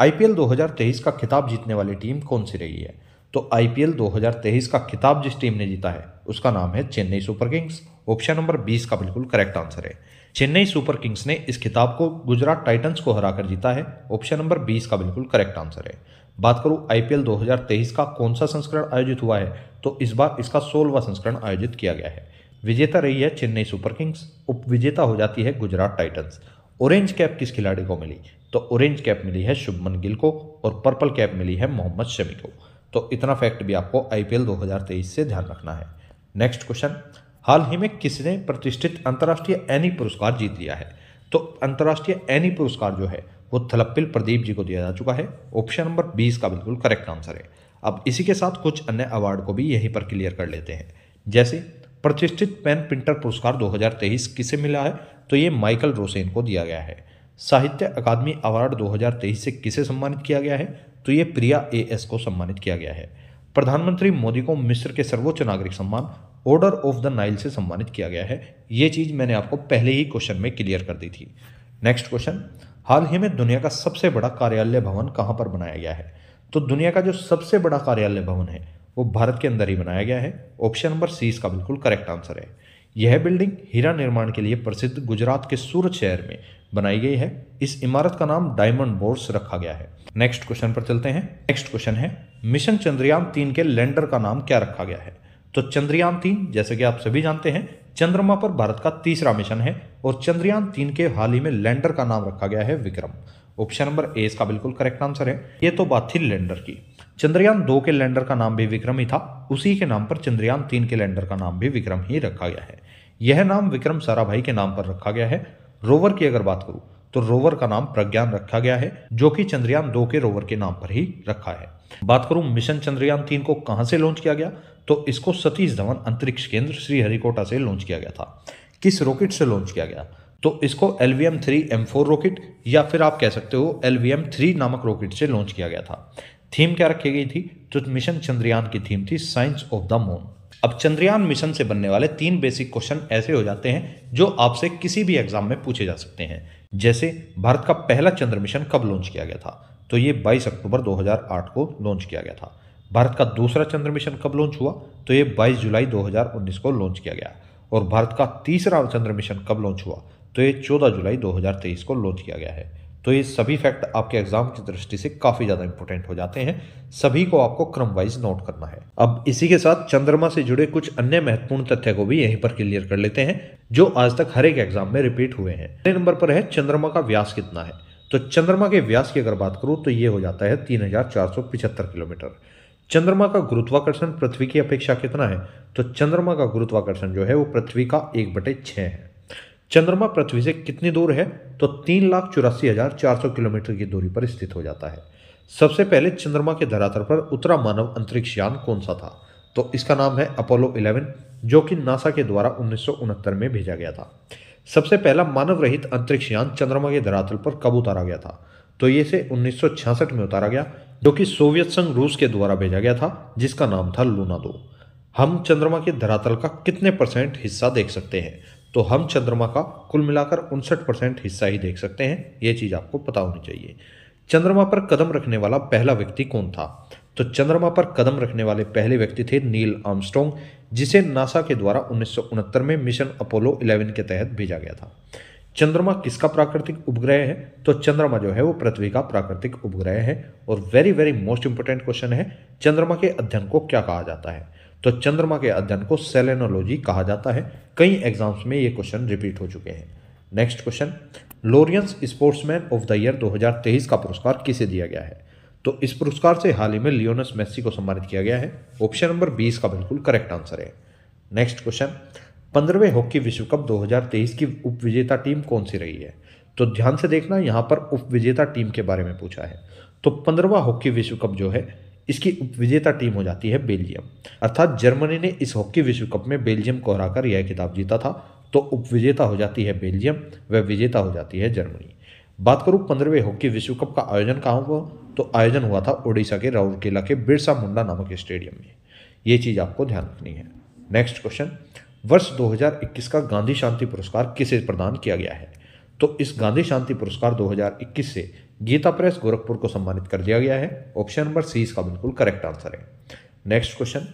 आईपीएल 2023 का खिताब जीतने वाली टीम कौन सी रही है तो आईपीएल 2023 का खिताब जिस टीम ने जीता है उसका नाम है Chennai super kings option number बीस का बिल्कुल करेक्ट आंसर है चेन्नई सुपर किंग्स ने इस खिताब को गुजरात टाइटंस को हराकर जीता है ऑप्शन नंबर बीस का बिल्कुल करेक्ट आंसर है बात करूं आईपीएल 2023 का कौन सा संस्करण आयोजित हुआ है तो इस बार इसका सोलवा संस्करण आयोजित किया गया है विजेता रही है चेन्नई सुपर किंग्स विजेता हो जाती है गुजरात टाइटंस ऑरेंज कैप किस खिलाड़ी को मिली तो ऑरेंज कैप मिली है शुभमन गिल को और पर्पल कैप मिली है मोहम्मद शमी को तो इतना फैक्ट भी आपको आईपीएल 2023 से ध्यान रखना है नेक्स्ट क्वेश्चन हाल ही में किसने प्रतिष्ठित अंतर्राष्ट्रीय एनी पुरस्कार जीत लिया है तो अंतर्राष्ट्रीय एनी पुरस्कार जो है वो थलप्पिल प्रदीप जी को दिया जा चुका है ऑप्शन नंबर बीस का बिल्कुल करेक्ट आंसर है अब इसी के साथ कुछ अन्य अवार्ड को भी यहीं पर क्लियर कर लेते हैं जैसे प्रतिष्ठित पेन प्रिंटर पुरस्कार 2023 किसे मिला है तो ये माइकल रोसेन को दिया गया है साहित्य अकादमी अवार्ड 2023 से किसे सम्मानित किया गया है तो ये प्रिया ए एस को सम्मानित किया गया है प्रधानमंत्री मोदी को मिस्र के सर्वोच्च नागरिक सम्मान ऑर्डर ऑफ द नाइल से सम्मानित किया गया है ये चीज़ मैंने आपको पहले ही क्वेश्चन में क्लियर कर दी थी नेक्स्ट क्वेश्चन हाल ही में दुनिया का सबसे बड़ा कार्यालय भवन कहाँ पर बनाया गया है तो दुनिया का जो सबसे बड़ा कार्यालय भवन है वो भारत के अंदर ही बनाया गया है ऑप्शन नंबर सी इसका बिल्कुल करेक्ट आंसर है यह बिल्डिंग हीरा निर्माण के लिए प्रसिद्ध गुजरात के सूरत शहर में बनाई गई है इस इमारत का नाम डायमंड बोर्स रखा गया है नेक्स्ट क्वेश्चन पर चलते हैं नेक्स्ट क्वेश्चन है मिशन चंद्रयान तीन के लैंडर का नाम क्या रखा गया है तो चंद्रयान तीन जैसे कि आप सभी जानते हैं चंद्रमा पर भारत का तीसरा मिशन है और चंद्रयान तीन के हाल ही में लैंडर का नाम रखा गया है विक्रम ऑप्शन नंबर ए इसका बिल्कुल करेक्ट आंसर है ये तो बात थी लैंडर की चंद्रयान दो के लैंडर का नाम भी विक्रम ही था उसी के नाम पर चंद्रयान तीन के लैंडर का नाम भी विक्रम ही रखा गया है यह नाम विक्रम साराभाई के नाम पर रखा गया है रोवर की अगर बात करूं तो रोवर का नाम प्रज्ञान रखा गया है जो कि चंद्रयान दो के रोवर के नाम पर ही रखा है बात करूं मिशन चंद्रयान तीन को कहां से लॉन्च किया गया तो इसको सतीश धवन अंतरिक्ष केंद्र श्रीहरिकोटा से लॉन्च किया गया था किस रॉकेट से लॉन्च किया गया तो इसको L V M three M four rocket या फिर आप कह सकते हो एल वी एम थ्री नामक रॉकेट से लॉन्च किया गया था थीम क्या रखी गई थी तो मिशन चंद्रयान की थीम थी साइंस ऑफ द मून अब चंद्रयान मिशन से बनने वाले तीन बेसिक क्वेश्चन ऐसे हो जाते हैं जो आपसे किसी भी एग्जाम में पूछे जा सकते हैं जैसे भारत का पहला चंद्र मिशन कब लॉन्च किया गया था तो ये 22 अक्टूबर 2008 को लॉन्च किया गया था भारत का दूसरा चंद्र मिशन कब लॉन्च हुआ तो ये 22 जुलाई 2019 को लॉन्च किया गया और भारत का तीसरा चंद्र मिशन कब लॉन्च हुआ तो ये 14 जुलाई 2023 को लॉन्च किया गया है तो ये सभी फैक्ट आपके एग्जाम की दृष्टि से काफ़ी ज़्यादा इंपॉर्टेंट हो जाते हैं सभी को आपको क्रम वाइज नोट करना है अब इसी के साथ चंद्रमा से जुड़े कुछ अन्य महत्वपूर्ण तथ्य को भी यहीं पर क्लियर कर लेते हैं जो आज तक हर एक एग्जाम में रिपीट हुए हैं पहले नंबर पर है चंद्रमा का व्यास कितना है तो चंद्रमा के व्यास की अगर बात करूँ तो ये हो जाता है तीन किलोमीटर चंद्रमा का गुरुत्वाकर्षण पृथ्वी की अपेक्षा कितना है तो चंद्रमा का गुरुत्वाकर्षण जो है वो पृथ्वी का एक बटे छः है चंद्रमा पृथ्वी से कितनी दूर है तो तीन लाख चौरासी हजार चार सौ किलोमीटर की दूरी पर स्थित हो जाता है सबसे पहले चंद्रमा के धरातल पर उतरा मानव अंतरिक्ष यान कौन सा था तो इसका नाम है अपोलो इलेवन जो कि नासा के द्वारा उन्नीस में भेजा गया था सबसे पहला मानव रहित अंतरिक्ष यान चंद्रमा के धरातल पर कब उतारा गया था तो ये से 1966 में उतारा गया जो कि सोवियत संघ रूस के द्वारा भेजा गया था जिसका नाम था लूना दो हम चंद्रमा के धरातल का कितने परसेंट हिस्सा देख सकते हैं तो हम चंद्रमा का कुल मिलाकर उनसठ परसेंट हिस्सा ही देख सकते हैं ये चीज़ आपको पता होनी चाहिए चंद्रमा पर कदम रखने वाला पहला व्यक्ति कौन था तो चंद्रमा पर कदम रखने वाले पहले व्यक्ति थे नील आर्मस्ट्रोंग जिसे नासा के द्वारा उन्नीस में मिशन अपोलो 11 के तहत भेजा गया था चंद्रमा किसका प्राकृतिक उपग्रह है तो चंद्रमा जो है वो पृथ्वी का प्राकृतिक उपग्रह है और very very most important question है चंद्रमा के अध्ययन को क्या कहा जाता है तो चंद्रमा के अध्ययन को सेलेनोलॉजी कहा जाता है कई एग्जाम्स में ये क्वेश्चन रिपीट हो चुके हैं next question Laureus sportsman of the year 2023 का पुरस्कार किसे दिया गया है तो इस पुरस्कार से हाल ही में लियोनस मेस्सी को सम्मानित किया गया है ऑप्शन नंबर बीस का बिल्कुल करेक्ट आंसर है नेक्स्ट क्वेश्चन पंद्रहवें हॉकी विश्व कप 2023 की उप विजेता टीम कौन सी रही है तो ध्यान से देखना यहाँ पर उप विजेता टीम के बारे में पूछा है तो पंद्रहवा हॉकी विश्व कप जो है इसकी उप विजेता टीम हो जाती है बेल्जियम अर्थात जर्मनी ने इस हॉकी विश्व कप में बेल्जियम को हराकर यह खिताब जीता था तो उप विजेता हो जाती है बेल्जियम व विजेता हो जाती है जर्मनी बात करूँ पंद्रहवें हॉकी विश्व कप का आयोजन कहाँ हुआ तो आयोजन हुआ था ओडिशा के राउरकेला के बिरसा मुंडा नामक स्टेडियम में ये चीज़ आपको ध्यान रखनी है नेक्स्ट क्वेश्चन वर्ष 2021 का गांधी शांति पुरस्कार किसे प्रदान किया गया है तो इस गांधी शांति पुरस्कार 2021 से गीता प्रेस गोरखपुर को सम्मानित कर दिया गया है ऑप्शन नंबर सी इसका बिल्कुल करेक्ट आंसर है नेक्स्ट क्वेश्चन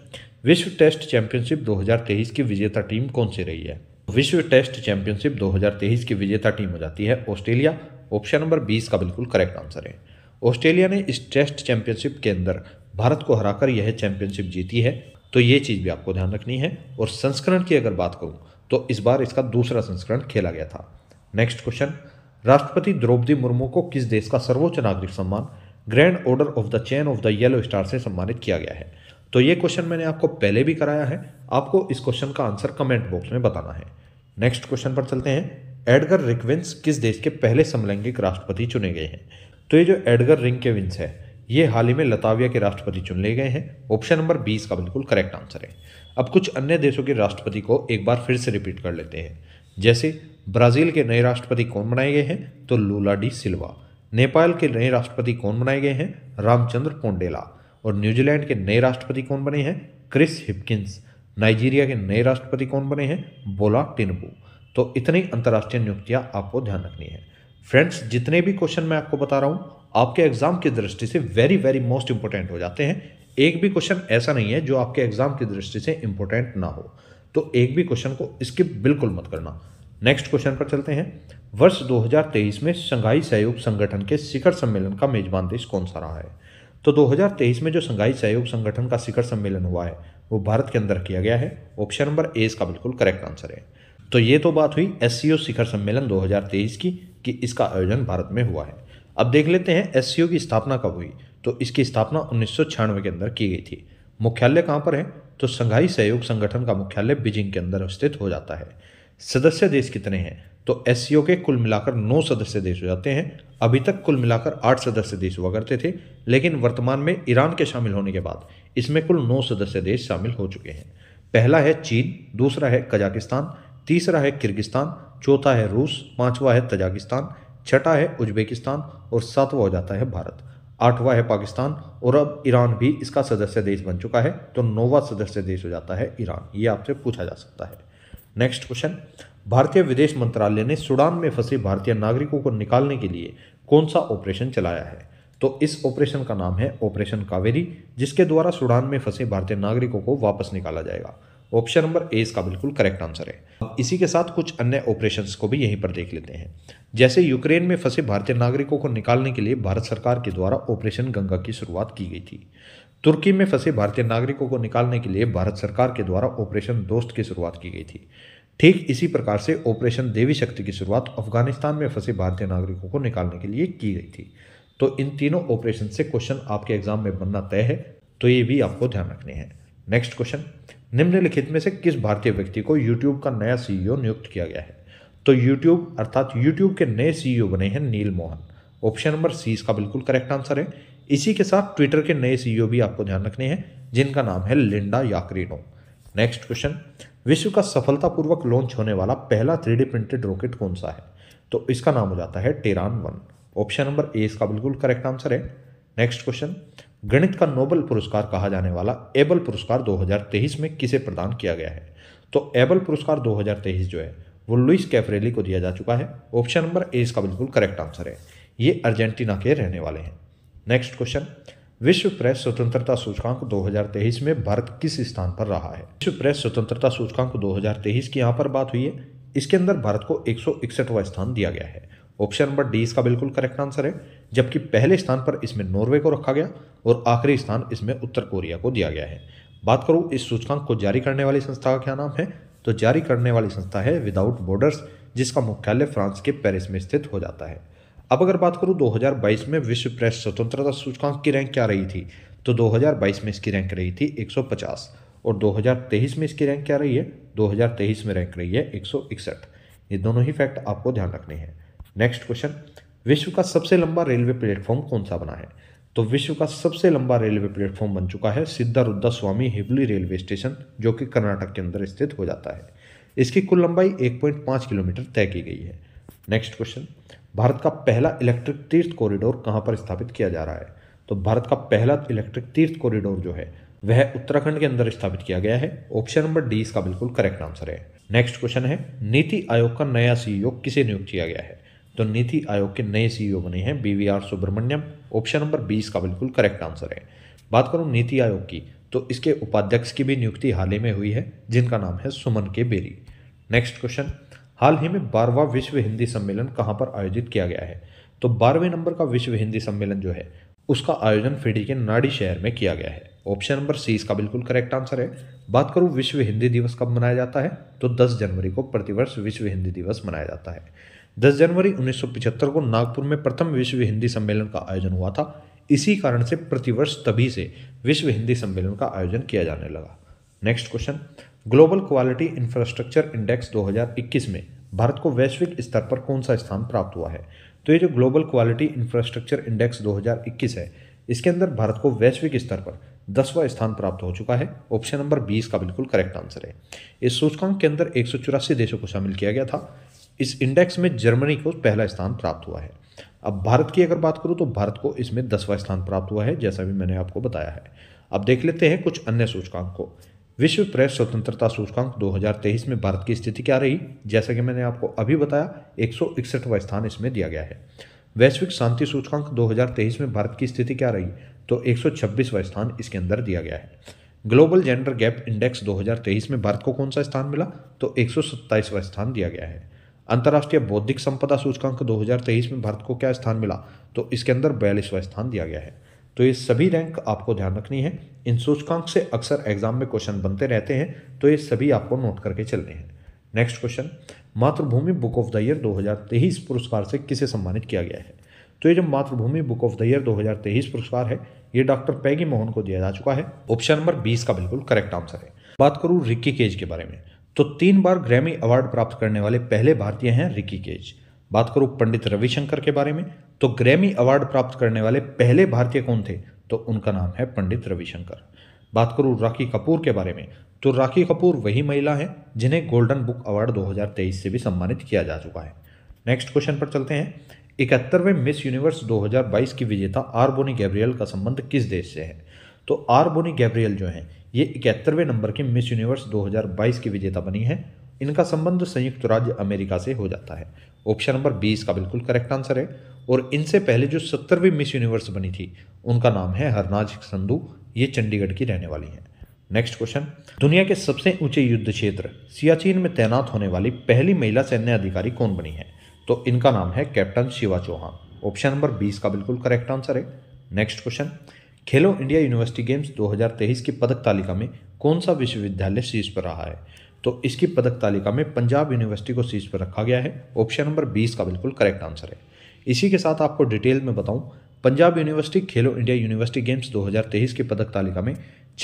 विश्व टेस्ट चैंपियनशिप 2023 की विजेता टीम कौन सी रही है विश्व टेस्ट चैंपियनशिप 2023 की विजेता टीम हो जाती है ऑस्ट्रेलिया ऑप्शन नंबर बीस का बिल्कुल करेक्ट आंसर है ऑस्ट्रेलिया ने इस टेस्ट चैंपियनशिप के अंदर भारत को हराकर यह चैंपियनशिप जीती है तो ये चीज़ भी आपको ध्यान रखनी है और संस्करण की अगर बात करूँ तो इस बार इसका दूसरा संस्करण खेला गया था नेक्स्ट क्वेश्चन राष्ट्रपति द्रौपदी मुर्मू को किस देश का सर्वोच्च नागरिक सम्मान grand order of the chain of the yellow star से सम्मानित किया गया है तो ये क्वेश्चन मैंने आपको पहले भी कराया है आपको इस क्वेश्चन का आंसर कमेंट बॉक्स में बताना है नेक्स्ट क्वेश्चन पर चलते हैं एडगर रिक्वेंस किस देश के पहले समलैंगिक राष्ट्रपति चुने गए हैं तो ये जो एडगर रिंग के विंस है ये हाल ही में लताविया के राष्ट्रपति चुन लिए गए हैं ऑप्शन नंबर बीस का बिल्कुल करेक्ट आंसर है अब कुछ अन्य देशों के राष्ट्रपति को एक बार फिर से रिपीट कर लेते हैं जैसे ब्राज़ील के नए राष्ट्रपति कौन बनाए गए हैं तो लूला डी सिल्वा नेपाल के नए राष्ट्रपति कौन बनाए गए हैं रामचंद्र पोंडेला और न्यूजीलैंड के नए राष्ट्रपति कौन बने हैं क्रिस हिपकिंस नाइजीरिया के नए राष्ट्रपति कौन बने हैं बोला टिनबू तो इतनी अंतर्राष्ट्रीय नियुक्तियाँ आपको ध्यान रखनी है फ्रेंड्स जितने भी क्वेश्चन मैं आपको बता रहा हूँ आपके एग्जाम की दृष्टि से वेरी वेरी मोस्ट इंपॉर्टेंट हो जाते हैं एक भी क्वेश्चन ऐसा नहीं है जो आपके एग्जाम की दृष्टि से इंपॉर्टेंट ना हो तो एक भी क्वेश्चन को स्किप बिल्कुल मत करना नेक्स्ट क्वेश्चन पर चलते हैं वर्ष 2023 में शंघाई सहयोग संगठन के शिखर सम्मेलन का मेजबान देश कौन सा रहा है तो 2023 में जो शंघाई सहयोग संगठन का शिखर सम्मेलन हुआ है वो भारत के अंदर किया गया है ऑप्शन नंबर ए इसका बिल्कुल करेक्ट आंसर है तो ये तो बात हुई एस शिखर सम्मेलन 2023 की कि इसका आयोजन भारत में हुआ है अब देख लेते हैं एस की स्थापना कब हुई तो इसकी स्थापना उन्नीस के अंदर की गई थी मुख्यालय कहाँ पर है तो संघाई सहयोग संगठन का मुख्यालय बीजिंग के अंदर स्थित हो जाता है सदस्य देश कितने हैं तो एस के कुल मिलाकर नौ सदस्य देश हो जाते हैं अभी तक कुल मिलाकर आठ सदस्य देश हुआ करते थे लेकिन वर्तमान में ईरान के शामिल होने के बाद इसमें कुल नौ सदस्य देश शामिल हो चुके हैं पहला है चीन दूसरा है कजाकिस्तान तीसरा है किर्गिस्तान चौथा है रूस पांचवा है तजाकिस्तान छठा है उज्बेकिस्तान और सातवा हो जाता है भारत आठवां है पाकिस्तान और अब ईरान भी इसका सदस्य देश बन चुका है तो नौवा सदस्य देश हो जाता है ईरान ये आपसे पूछा जा सकता है नेक्स्ट क्वेश्चन भारतीय विदेश मंत्रालय ने सूडान में फंसे भारतीय नागरिकों को निकालने के लिए कौन सा ऑपरेशन चलाया है तो इस ऑपरेशन का नाम है ऑपरेशन कावेरी जिसके द्वारा सूडान में फंसे भारतीय नागरिकों को वापस निकाला जाएगा ऑप्शन नंबर ए इसका बिल्कुल करेक्ट आंसर है इसी के साथ कुछ अन्य ऑपरेशन को भी यहीं पर देख लेते हैं जैसे यूक्रेन में फंसे भारतीय नागरिकों को निकालने के लिए भारत सरकार के द्वारा ऑपरेशन गंगा की शुरुआत की गई थी तुर्की में फंसे भारतीय नागरिकों को निकालने के लिए भारत सरकार के द्वारा ऑपरेशन दोस्त की शुरुआत की गई थी ठीक इसी प्रकार से ऑपरेशन देवी शक्ति की शुरुआत अफगानिस्तान में फंसे भारतीय नागरिकों को निकालने के लिए की गई थी तो इन तीनों ऑपरेशन से क्वेश्चन आपके एग्जाम में बनना तय है तो ये भी आपको ध्यान रखने हैं नेक्स्ट क्वेश्चन निम्नलिखित में से किस भारतीय व्यक्ति को यूट्यूब का नया सीईओ e नियुक्त किया गया है तो यूट्यूब अर्थात यूट्यूब के नए सीईओ e बने हैं नील मोहन ऑप्शन नंबर सी इसका बिल्कुल करेक्ट आंसर है इसी के साथ ट्विटर के नए सीईओ e भी आपको ध्यान रखने हैं जिनका नाम है लिंडा याक्रीनो नेक्स्ट क्वेश्चन विश्व का सफलतापूर्वक लॉन्च होने वाला पहला थ्री प्रिंटेड रॉकेट कौन सा है तो इसका नाम हो जाता है Terran one option number A इसका बिल्कुल करेक्ट आंसर है नेक्स्ट क्वेश्चन गणित का नोबल पुरस्कार कहा जाने वाला एबल पुरस्कार 2023 में किसे प्रदान किया गया है तो एबल पुरस्कार 2023 जो है वो लुइस कैफरेली को दिया जा चुका है ऑप्शन नंबर ए इसका बिल्कुल करेक्ट आंसर है ये अर्जेंटीना के रहने वाले हैं नेक्स्ट क्वेश्चन विश्व प्रेस स्वतंत्रता सूचकांक 2023 में भारत किस स्थान पर रहा है विश्व प्रेस स्वतंत्रता सूचकांक 2023 की यहाँ पर बात हुई है इसके अंदर भारत को एक स्थान दिया गया है ऑप्शन नंबर डी इसका बिल्कुल करेक्ट आंसर है जबकि पहले स्थान पर इसमें नॉर्वे को रखा गया और आखिरी स्थान इसमें उत्तर कोरिया को दिया गया है बात करूँ इस सूचकांक को जारी करने वाली संस्था का क्या नाम है तो जारी करने वाली संस्था है विदाउट बॉर्डर्स जिसका मुख्यालय फ्रांस के पेरिस में स्थित हो जाता है अब अगर बात करूँ 2022 में विश्व प्रेस स्वतंत्रता सूचकांक की रैंक क्या रही थी तो 2022 में इसकी रैंक रही थी 150 और 2023 में इसकी रैंक क्या रही है 2023 में रैंक रही है एक ये दोनों ही फैक्ट आपको ध्यान रखने हैं नेक्स्ट क्वेश्चन विश्व का सबसे लंबा रेलवे प्लेटफॉर्म कौन सा बना है तो विश्व का सबसे लंबा रेलवे प्लेटफॉर्म बन चुका है सिद्धारुद्धा स्वामी हिबली रेलवे स्टेशन जो कि कर्नाटक के अंदर स्थित हो जाता है इसकी कुल लंबाई 1.5 किलोमीटर तय की गई है नेक्स्ट क्वेश्चन भारत का पहला इलेक्ट्रिक तीर्थ कॉरिडोर कहाँ पर स्थापित किया जा रहा है तो भारत का पहला इलेक्ट्रिक तीर्थ कॉरिडोर जो है वह उत्तराखंड के अंदर स्थापित किया गया है ऑप्शन नंबर डी इसका बिल्कुल करेक्ट आंसर है नेक्स्ट क्वेश्चन है नीति आयोग का नया सीईओ e किसे नियुक्त किया गया है तो नीति आयोग के नए सीईओ बने हैं B V R Subrahmanyam option number बीस का बिल्कुल करेक्ट आंसर है बात करूँ नीति आयोग की तो इसके उपाध्यक्ष की भी नियुक्ति हाल ही में हुई है जिनका नाम है Suman K Bery next question हाल ही में बारहवा विश्व हिंदी सम्मेलन कहाँ पर आयोजित किया गया है तो बारहवें नंबर का विश्व हिंदी सम्मेलन जो है उसका आयोजन फिडी के नाड़ी शहर में किया गया है ऑप्शन नंबर सी इसका बिल्कुल करेक्ट आंसर है बात करूँ विश्व हिंदी दिवस कब मनाया जाता है तो 10 जनवरी को प्रतिवर्ष विश्व हिंदी दिवस मनाया जाता है 10 जनवरी 1975 को नागपुर में प्रथम विश्व हिंदी सम्मेलन का आयोजन हुआ था इसी कारण से प्रतिवर्ष तभी से विश्व हिंदी सम्मेलन का आयोजन किया जाने लगा next question global quality infrastructure index 2021 में भारत को वैश्विक स्तर पर कौन सा स्थान प्राप्त हुआ है तो ये जो ग्लोबल क्वालिटी इंफ्रास्ट्रक्चर इंडेक्स 2021 है इसके अंदर भारत को वैश्विक स्तर पर दसवां स्थान प्राप्त हो चुका है ऑप्शन नंबर बीस का बिल्कुल करेक्ट आंसर है इस सूचकांक के अंदर एक देशों को शामिल किया गया था इस इंडेक्स में जर्मनी को पहला स्थान प्राप्त हुआ है अब भारत की अगर बात करूँ तो भारत को इसमें दसवां स्थान प्राप्त हुआ है जैसा भी मैंने आपको बताया है अब देख लेते हैं कुछ अन्य सूचकांक को विश्व प्रेस स्वतंत्रता सूचकांक 2023 में भारत की स्थिति क्या रही जैसा कि मैंने आपको अभी बताया एक स्थान इसमें दिया गया है वैश्विक शांति सूचकांक 2023 में भारत की स्थिति क्या रही तो एक स्थान इसके अंदर दिया गया है ग्लोबल जेंडर गैप इंडेक्स 2023 में भारत को कौन सा स्थान मिला तो एक स्थान दिया गया है अंतर्राष्ट्रीय बौद्धिक संपदा सूचकांक 2023 में भारत को क्या स्थान मिला तो इसके अंदर बयालीसवां स्थान दिया गया है तो ये सभी रैंक आपको ध्यान रखनी है इन सूचकांक से अक्सर एग्जाम में क्वेश्चन बनते रहते हैं तो ये सभी आपको नोट करके चलने हैं next question Mathrubhumi book of the year 2023 पुरस्कार से किसे सम्मानित किया गया है तो ये जो मातृभूमि बुक ऑफ द ईयर 2023 पुरस्कार है ये डॉक्टर पैगी मोहन को दिया जा चुका है ऑप्शन नंबर 20 का बिल्कुल करेक्ट आंसर है बात करूँ रिक्की केज के बारे में तो तीन बार ग्रैमी अवार्ड प्राप्त करने वाले पहले भारतीय हैं रिकी केज बात करूं पंडित रविशंकर के बारे में तो ग्रैमी अवार्ड प्राप्त करने वाले पहले भारतीय कौन थे तो उनका नाम है पंडित रविशंकर बात करूं राखी कपूर के बारे में तो राखी कपूर वही महिला हैं जिन्हें गोल्डन बुक अवार्ड 2023 से भी सम्मानित किया जा चुका है नेक्स्ट क्वेश्चन पर चलते हैं इकहत्तरवें मिस यूनिवर्स 2022 की विजेता आर बोनी गैब्रियल का संबंध किस देश से है तो आर बोनी गैब्रियल जो हैं ये इकहत्तरवें नंबर के मिस यूनिवर्स 2022 की विजेता बनी है इनका संबंध संयुक्त राज्य अमेरिका से हो जाता है ऑप्शन नंबर बीस का बिल्कुल करेक्ट आंसर है और इनसे पहले जो सत्तरवीं मिस यूनिवर्स बनी थी उनका नाम है हरनाज संधु ये चंडीगढ़ की रहने वाली हैं नेक्स्ट क्वेश्चन दुनिया के सबसे ऊंचे युद्ध क्षेत्र सियाचिन में तैनात होने वाली पहली महिला सैन्य अधिकारी कौन बनी है तो इनका नाम है captain Shiva Chauhan option number बीस का बिल्कुल करेक्ट आंसर है next question Khelo India university games 2023 की पदक तालिका में कौन सा विश्वविद्यालय शीर्ष पर रहा है तो इसकी पदक तालिका में पंजाब यूनिवर्सिटी को शीर्ष पर रखा गया है ऑप्शन नंबर बीस का बिल्कुल करेक्ट आंसर है इसी के साथ आपको डिटेल में बताऊँ Punjab university Khelo India university games 2023 की पदक तालिका में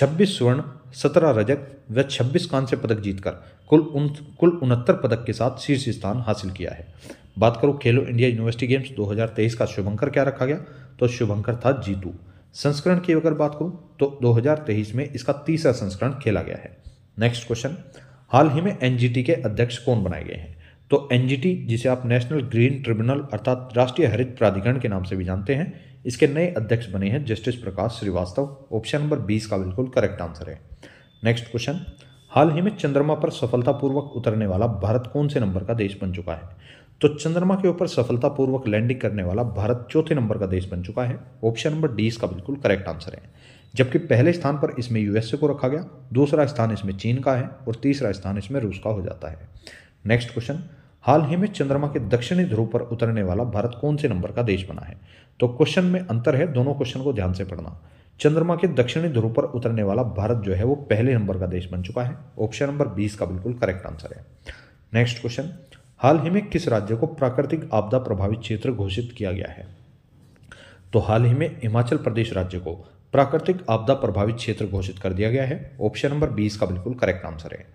26 स्वर्ण 17 रजत व 26 कांस्य पदक जीतकर कुल उन कुल उनहत्तर पदक के साथ शीर्ष स्थान हासिल किया है बात करो खेलो इंडिया यूनिवर्सिटी गेम्स 2023 का शुभंकर क्या रखा गया तो शुभंकर था जीतू संस्करण की अगर बात करूं तो 2023 में इसका तीसरा संस्करण खेला गया है नेक्स्ट क्वेश्चन हाल ही में एनजीटी के अध्यक्ष कौन बनाए गए हैं तो एनजीटी जिसे आप नेशनल ग्रीन ट्रिब्यूनल अर्थात राष्ट्रीय हरित प्राधिकरण के नाम से भी जानते हैं इसके नए अध्यक्ष बने हैं justice Prakash Srivastava option number बीस का बिल्कुल करेक्ट आंसर है नेक्स्ट क्वेश्चन हाल ही में चंद्रमा पर सफलतापूर्वक उतरने वाला भारत कौन से नंबर का देश बन चुका है तो चंद्रमा के ऊपर सफलतापूर्वक लैंडिंग करने वाला भारत चौथे नंबर का देश बन चुका है ऑप्शन नंबर डी इसका बिल्कुल करेक्ट आंसर है जबकि पहले स्थान पर इसमें यूएसए को रखा गया दूसरा स्थान इसमें चीन का है और तीसरा स्थान इसमें रूस का हो जाता है नेक्स्ट क्वेश्चन हाल ही में चंद्रमा के दक्षिणी ध्रुव पर उतरने वाला भारत कौन से नंबर का देश बना है तो क्वेश्चन में अंतर है दोनों क्वेश्चन को ध्यान से पढ़ना चंद्रमा के दक्षिणी ध्रुव पर उतरने वाला भारत जो है वो पहले नंबर का देश बन चुका है ऑप्शन नंबर बीस का बिल्कुल करेक्ट आंसर है नेक्स्ट क्वेश्चन हाल ही में किस राज्य को प्राकृतिक आपदा प्रभावित क्षेत्र घोषित किया गया है तो हाल ही में हिमाचल प्रदेश राज्य को प्राकृतिक आपदा प्रभावित क्षेत्र घोषित कर दिया गया है ऑप्शन नंबर बी इसका बिल्कुल करेक्ट आंसर है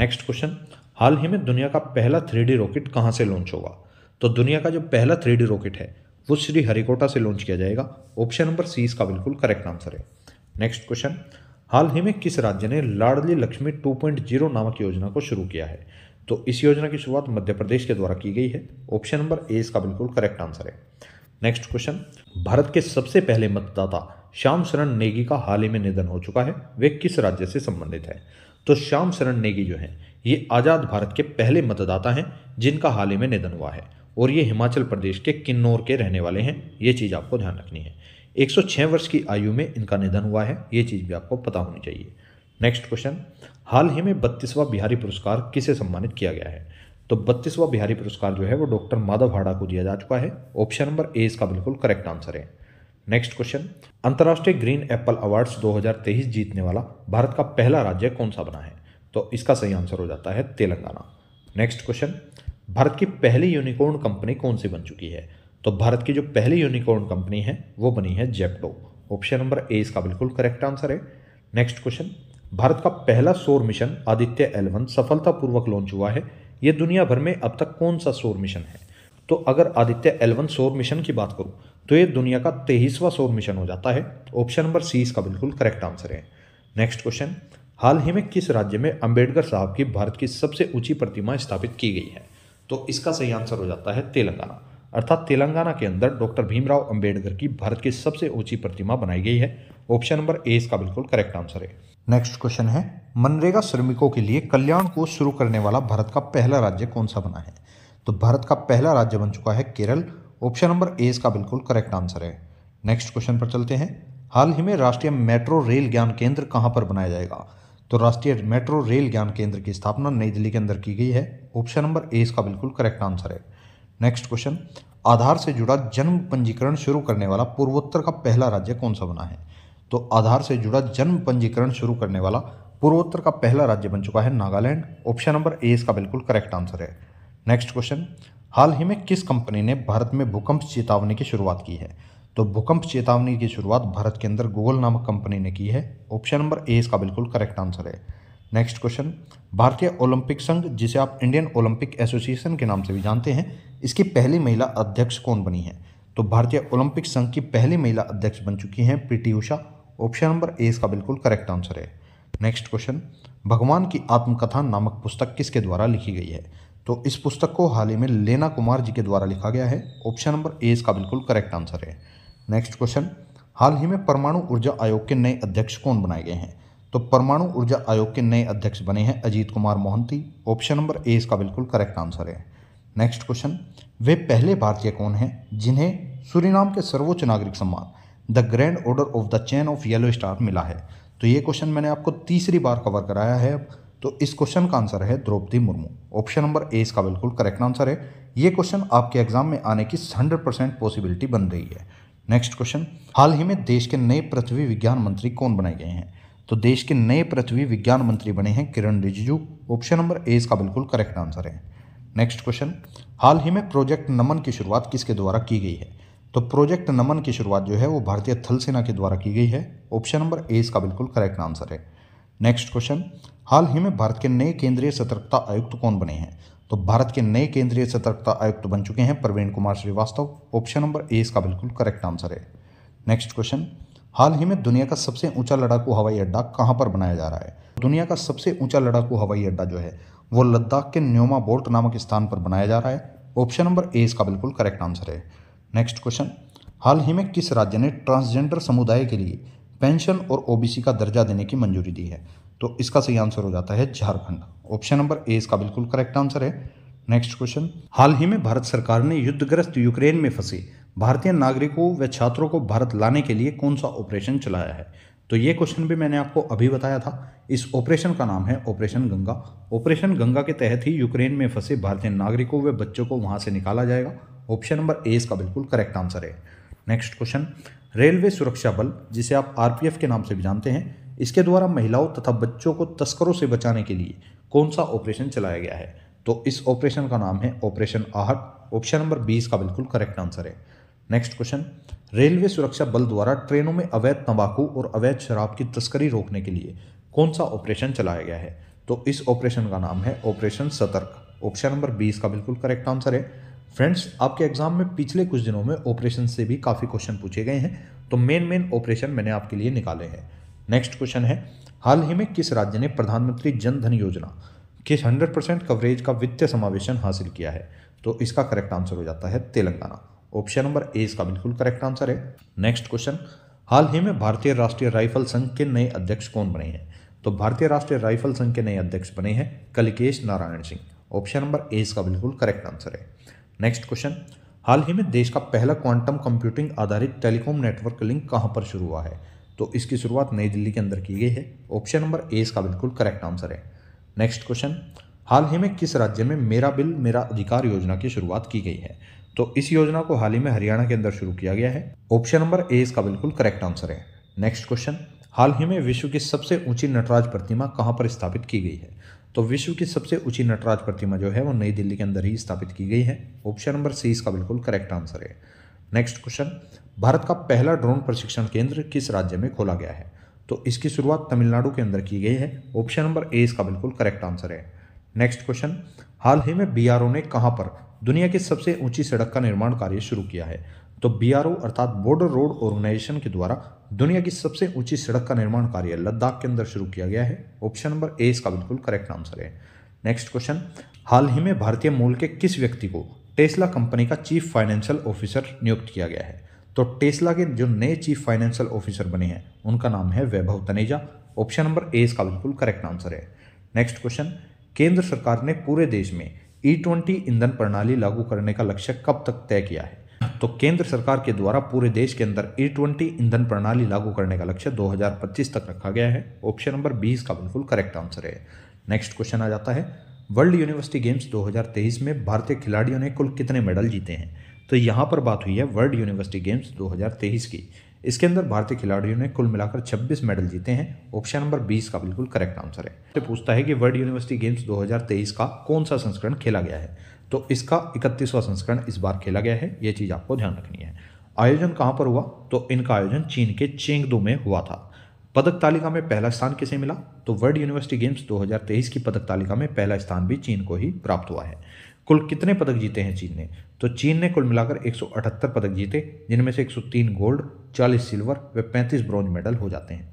नेक्स्ट क्वेश्चन हाल ही में दुनिया का पहला थ्री रॉकेट कहाँ से लॉन्च होगा तो दुनिया का जो पहला थ्री रॉकेट है वो श्री हरिकोटा से लॉन्च किया जाएगा ऑप्शन नंबर सी इसका बिल्कुल करेक्ट आंसर है नेक्स्ट क्वेश्चन हाल ही में किस राज्य ने लाडली लक्ष्मी 2.0 नामक योजना को शुरू किया है तो इस योजना की शुरुआत मध्य प्रदेश के द्वारा की गई है ऑप्शन नंबर ए इसका बिल्कुल करेक्ट आंसर है नेक्स्ट क्वेश्चन भारत के सबसे पहले मतदाता श्याम शरण नेगी का हाल ही में निधन हो चुका है वे किस राज्य से संबंधित है तो श्याम शरण नेगी जो है ये आज़ाद भारत के पहले मतदाता हैं जिनका हाल ही में निधन हुआ है और ये हिमाचल प्रदेश के किन्नौर के रहने वाले हैं ये चीज़ आपको ध्यान रखनी है 106 वर्ष की आयु में इनका निधन हुआ है ये चीज़ भी आपको पता होनी चाहिए नेक्स्ट क्वेश्चन हाल ही में बत्तीसवां बिहारी पुरस्कार किसे सम्मानित किया गया है तो बत्तीसवां बिहारी पुरस्कार जो है वो डॉक्टर माधव हाड़ा को दिया जा चुका है ऑप्शन नंबर ए इसका बिल्कुल करेक्ट आंसर है नेक्स्ट क्वेश्चन अंतर्राष्ट्रीय ग्रीन एप्पल अवार्ड्स 2023 जीतने वाला भारत का पहला राज्य कौन सा बना है तो इसका सही आंसर हो जाता है तेलंगाना नेक्स्ट क्वेश्चन भारत की पहली यूनिकॉर्न कंपनी कौन सी बन चुकी है तो भारत की जो पहली यूनिकॉर्न कंपनी है वो बनी है जेप्टो ऑप्शन नंबर ए इसका बिल्कुल करेक्ट आंसर है नेक्स्ट क्वेश्चन भारत का पहला सौर मिशन आदित्य एलवन सफलतापूर्वक लॉन्च हुआ है ये दुनिया भर में अब तक कौन सा सौर मिशन है तो अगर आदित्य एलवन सौर मिशन की बात करूँ तो ये दुनिया का तेईसवां सौर मिशन हो जाता है ऑप्शन नंबर सी इसका बिल्कुल करेक्ट आंसर है नेक्स्ट क्वेश्चन हाल ही में किस राज्य में अंबेडकर साहब की भारत की सबसे ऊंची प्रतिमा स्थापित की गई है तो इसका सही आंसर हो जाता है तेलंगाना अर्थात तेलंगाना के अंदर डॉक्टर भीमराव अंबेडकर की भारत की सबसे ऊंची प्रतिमा बनाई गई है ऑप्शन नंबर ए इसका बिल्कुल करेक्ट आंसर है नेक्स्ट क्वेश्चन है मनरेगा श्रमिकों के लिए कल्याण को शुरू करने वाला भारत का पहला राज्य कौन सा बना है तो भारत का पहला राज्य बन चुका है केरल ऑप्शन नंबर ए इसका बिल्कुल करेक्ट आंसर है नेक्स्ट क्वेश्चन पर चलते हैं हाल ही में राष्ट्रीय मेट्रो रेल ज्ञान केंद्र कहाँ पर बनाया जाएगा तो राष्ट्रीय मेट्रो रेल ज्ञान केंद्र की स्थापना नई दिल्ली के अंदर की गई है ऑप्शन नंबर ए इसका बिल्कुल करेक्ट आंसर है नेक्स्ट क्वेश्चन आधार से जुड़ा जन्म पंजीकरण शुरू करने वाला पूर्वोत्तर का पहला राज्य कौन सा बना है तो आधार से जुड़ा जन्म पंजीकरण शुरू करने वाला पूर्वोत्तर का पहला राज्य बन चुका है नागालैंड ऑप्शन नंबर ए इसका बिल्कुल करेक्ट आंसर है नेक्स्ट क्वेश्चन हाल ही में किस कंपनी ने भारत में भूकंप चेतावनी की शुरुआत की है तो भूकंप चेतावनी की शुरुआत भारत के अंदर गूगल नामक कंपनी ने की है ऑप्शन नंबर ए इसका बिल्कुल करेक्ट आंसर है नेक्स्ट क्वेश्चन भारतीय ओलंपिक संघ जिसे आप इंडियन ओलंपिक एसोसिएशन के नाम से भी जानते हैं इसकी पहली महिला अध्यक्ष कौन बनी है तो भारतीय ओलंपिक संघ की पहली महिला अध्यक्ष बन चुकी हैं PT Usha option number A इसका बिल्कुल करेक्ट आंसर है नेक्स्ट क्वेश्चन भगवान की आत्मकथा नामक पुस्तक किसके द्वारा लिखी गई है तो इस पुस्तक को हाल ही में लेना कुमार जी के द्वारा लिखा गया है ऑप्शन नंबर ए इसका बिल्कुल करेक्ट आंसर है नेक्स्ट क्वेश्चन हाल ही में परमाणु ऊर्जा आयोग के नए अध्यक्ष कौन बनाए गए हैं तो परमाणु ऊर्जा आयोग के नए अध्यक्ष बने हैं Ajit Kumar Mohanty option number A इसका बिल्कुल करेक्ट आंसर है नेक्स्ट क्वेश्चन वे पहले भारतीय कौन हैं जिन्हें सूरीनाम के सर्वोच्च नागरिक सम्मान the grand order of the chain of yellow star मिला है तो ये क्वेश्चन मैंने आपको तीसरी बार कवर कराया है तो इस क्वेश्चन का आंसर है Droupadi Murmu option number A इसका बिल्कुल करेक्ट आंसर है ये क्वेश्चन आपके एग्जाम में आने की हंड्रेड परसेंट पॉसिबिलिटी बन रही है नेक्स्ट क्वेश्चन हाल ही में देश के नए पृथ्वी विज्ञान मंत्री कौन बनाए गए हैं तो देश के नए पृथ्वी विज्ञान मंत्री बने हैं Kiren Rijiju option number A इसका बिल्कुल करेक्ट आंसर है नेक्स्ट क्वेश्चन हाल ही में प्रोजेक्ट नमन की शुरुआत किसके द्वारा की गई है तो प्रोजेक्ट नमन की शुरुआत जो है वो भारतीय थल सेना के द्वारा की गई है ऑप्शन नंबर ए इसका बिल्कुल करेक्ट आंसर है नेक्स्ट क्वेश्चन हाल ही में भारत के नए केंद्रीय सतर्कता आयुक्त कौन बने हैं तो भारत के नए केंद्रीय सतर्कता आयुक्त बन चुके हैं Praveen Kumar Srivastava option number A इसका बिल्कुल करेक्ट आंसर है नेक्स्ट क्वेश्चन हाल ही में दुनिया का सबसे ऊंचा लड़ाकू हवाई अड्डा कहाँ पर बनाया जा रहा है दुनिया का सबसे ऊंचा लड़ाकू हवाई अड्डा जो है वो लद्दाख के न्योमा बोल्ट नामक स्थान पर बनाया जा रहा है ऑप्शन नंबर ए इसका बिल्कुल करेक्ट आंसर है नेक्स्ट क्वेश्चन हाल ही में किस राज्य ने ट्रांसजेंडर समुदाय के लिए पेंशन और ओबीसी का दर्जा देने की मंजूरी दी है तो इसका सही आंसर हो जाता है झारखंड ऑप्शन नंबर ए इसका बिल्कुल करेक्ट आंसर है नेक्स्ट क्वेश्चन हाल ही में भारत सरकार ने युद्धग्रस्त यूक्रेन में फंसे भारतीय नागरिकों व छात्रों को भारत लाने के लिए कौन सा ऑपरेशन चलाया है तो ये क्वेश्चन भी मैंने आपको अभी बताया था इस ऑपरेशन का नाम है ऑपरेशन गंगा ऑपरेशन गंगा के तहत ही यूक्रेन में फंसे भारतीय नागरिकों व बच्चों को वहाँ से निकाला जाएगा ऑप्शन नंबर ए इसका बिल्कुल करेक्ट आंसर है नेक्स्ट क्वेश्चन रेलवे सुरक्षा बल जिसे आप आर के नाम से भी जानते हैं इसके द्वारा महिलाओं तथा बच्चों को तस्करों से बचाने के लिए कौन सा ऑपरेशन चलाया गया है तो इस ऑपरेशन का नाम है ऑपरेशन आहट ऑप्शन नंबर बी इसका बिल्कुल करेक्ट आंसर है नेक्स्ट क्वेश्चन रेलवे सुरक्षा बल द्वारा ट्रेनों में अवैध तंबाकू और अवैध शराब की तस्करी रोकने के लिए कौन सा ऑपरेशन चलाया गया है तो इस ऑपरेशन का नाम है ऑपरेशन सतर्क ऑप्शन नंबर बी इसका बिल्कुल करेक्ट आंसर है फ्रेंड्स आपके एग्ज़ाम में पिछले कुछ दिनों में ऑपरेशन से भी काफ़ी क्वेश्चन पूछे गए हैं तो मेन मेन ऑपरेशन मैंने आपके लिए निकाले हैं नेक्स्ट क्वेश्चन है हाल ही में किस राज्य ने प्रधानमंत्री जन धन योजना के 100 परसेंट कवरेज का वित्तीय समावेशन हासिल किया है तो इसका करेक्ट आंसर हो जाता है तेलंगाना ऑप्शन नंबर ए इसका बिल्कुल करेक्ट आंसर है नेक्स्ट क्वेश्चन हाल ही में भारतीय राष्ट्रीय राइफल संघ के नए अध्यक्ष कौन बने हैं तो भारतीय राष्ट्रीय राइफल संघ के नए अध्यक्ष बने हैं Kalikesh Narayan Singh option number A इसका बिल्कुल करेक्ट आंसर है नेक्स्ट क्वेश्चन हाल ही में देश का पहला क्वांटम कंप्यूटिंग आधारित टेलीकॉम नेटवर्क लिंक कहाँ पर शुरू हुआ है तो इसकी शुरुआत नई दिल्ली के अंदर की गई है ऑप्शन नंबर ए इसका बिल्कुल करेक्ट आंसर है नेक्स्ट क्वेश्चन हाल ही में किस राज्य में मेरा बिल मेरा अधिकार योजना की शुरुआत की गई है तो इस योजना को हाल ही में हरियाणा के अंदर शुरू किया गया है ऑप्शन नंबर ए इसका बिल्कुल करेक्ट आंसर है नेक्स्ट क्वेश्चन हाल ही में विश्व की सबसे ऊंची नटराज प्रतिमा कहाँ पर स्थापित की गई है तो विश्व की सबसे ऊंची नटराज प्रतिमा जो है वो नई दिल्ली के अंदर ही स्थापित की गई है ऑप्शन नंबर सी इसका बिल्कुल करेक्ट आंसर है नेक्स्ट क्वेश्चन भारत का पहला ड्रोन प्रशिक्षण केंद्र किस राज्य में खोला गया है तो इसकी शुरुआत तमिलनाडु के अंदर की गई है ऑप्शन नंबर ए इसका बिल्कुल करेक्ट आंसर है नेक्स्ट क्वेश्चन हाल ही में बी ने कहाँ पर दुनिया की सबसे ऊंची सड़क का निर्माण कार्य शुरू किया है तो बीआरओ अर्थात बॉर्डर रोड ऑर्गेनाइजेशन के द्वारा दुनिया की सबसे ऊंची सड़क का निर्माण कार्य लद्दाख के अंदर शुरू किया गया है ऑप्शन नंबर ए इसका बिल्कुल करेक्ट आंसर है नेक्स्ट क्वेश्चन हाल ही में भारतीय मूल के किस व्यक्ति को टेस्ला कंपनी का चीफ फाइनेंशियल ऑफिसर नियुक्त किया गया है तो टेस्ला के जो नए चीफ फाइनेंशियल ऑफिसर बने हैं उनका नाम है वैभव तनेजा ऑप्शन नंबर ए इसका बिल्कुल करेक्ट आंसर है नेक्स्ट क्वेश्चन केंद्र सरकार ने पूरे देश में ई e ट्वेंटी ईंधन प्रणाली लागू करने का लक्ष्य कब तक तय किया है तो केंद्र सरकार के द्वारा पूरे देश के अंदर ए e ट्वेंटी ईंधन प्रणाली लागू करने का लक्ष्य 2025 तक रखा गया है ऑप्शन नंबर बीस का बिल्कुल करेक्ट आंसर है नेक्स्ट क्वेश्चन आ जाता है वर्ल्ड यूनिवर्सिटी गेम्स 2023 में भारतीय खिलाड़ियों ने कुल कितने मेडल जीते हैं तो यहाँ पर बात हुई है वर्ल्ड यूनिवर्सिटी गेम्स 2023 की इसके अंदर भारतीय खिलाड़ियों ने कुल मिलाकर 26 मेडल जीते हैं ऑप्शन नंबर 20 का बिल्कुल करेक्ट आंसर है तो पूछता है कि वर्ल्ड यूनिवर्सिटी गेम्स 2023 का कौन सा संस्करण खेला गया है तो इसका इकतीसवां संस्करण इस बार खेला गया है ये चीज़ आपको ध्यान रखनी है आयोजन कहाँ पर हुआ तो इनका आयोजन चीन के चेंगदू में हुआ था पदक तालिका में पहला स्थान किसे मिला तो वर्ल्ड यूनिवर्सिटी गेम्स 2023 की पदक तालिका में पहला स्थान भी चीन को ही प्राप्त हुआ है कुल कितने पदक जीते हैं चीन ने तो चीन ने कुल मिलाकर 178 पदक जीते जिनमें से 103 गोल्ड 40 सिल्वर व 35 ब्रॉन्ज मेडल हो जाते हैं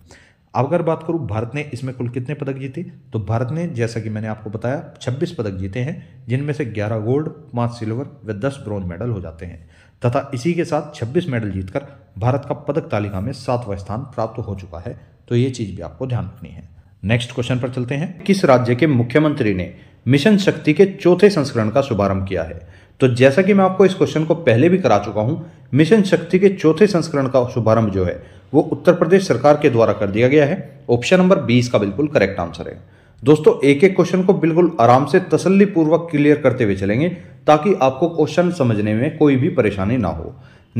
अब अगर बात करूं भारत ने इसमें कुल कितने पदक जीते तो भारत ने जैसा कि मैंने आपको बताया 26 पदक जीते हैं जिनमें से 11 गोल्ड 5 सिल्वर व 10 ब्रॉन्ज मेडल हो जाते हैं तथा इसी के साथ 26 मेडल जीतकर भारत का पदक तालिका में सातवां स्थान प्राप्त हो चुका है तो ये चीज़ भी आपको ध्यान रखनी है नेक्स्ट क्वेश्चन पर चलते हैं किस राज्य के मुख्यमंत्री ने मिशन शक्ति के चौथे संस्करण का शुभारंभ किया है तो जैसा कि मैं आपको इस क्वेश्चन को पहले भी करा चुका हूं मिशन शक्ति के चौथे संस्करण का शुभारंभ जो है वो उत्तर प्रदेश सरकार के द्वारा कर दिया गया है ऑप्शन नंबर बीस का बिल्कुल करेक्ट आंसर है दोस्तों एक एक क्वेश्चन को बिल्कुल आराम से तसल्लीपूर्वक क्लियर करते हुए चलेंगे ताकि आपको क्वेश्चन समझने में कोई भी परेशानी ना हो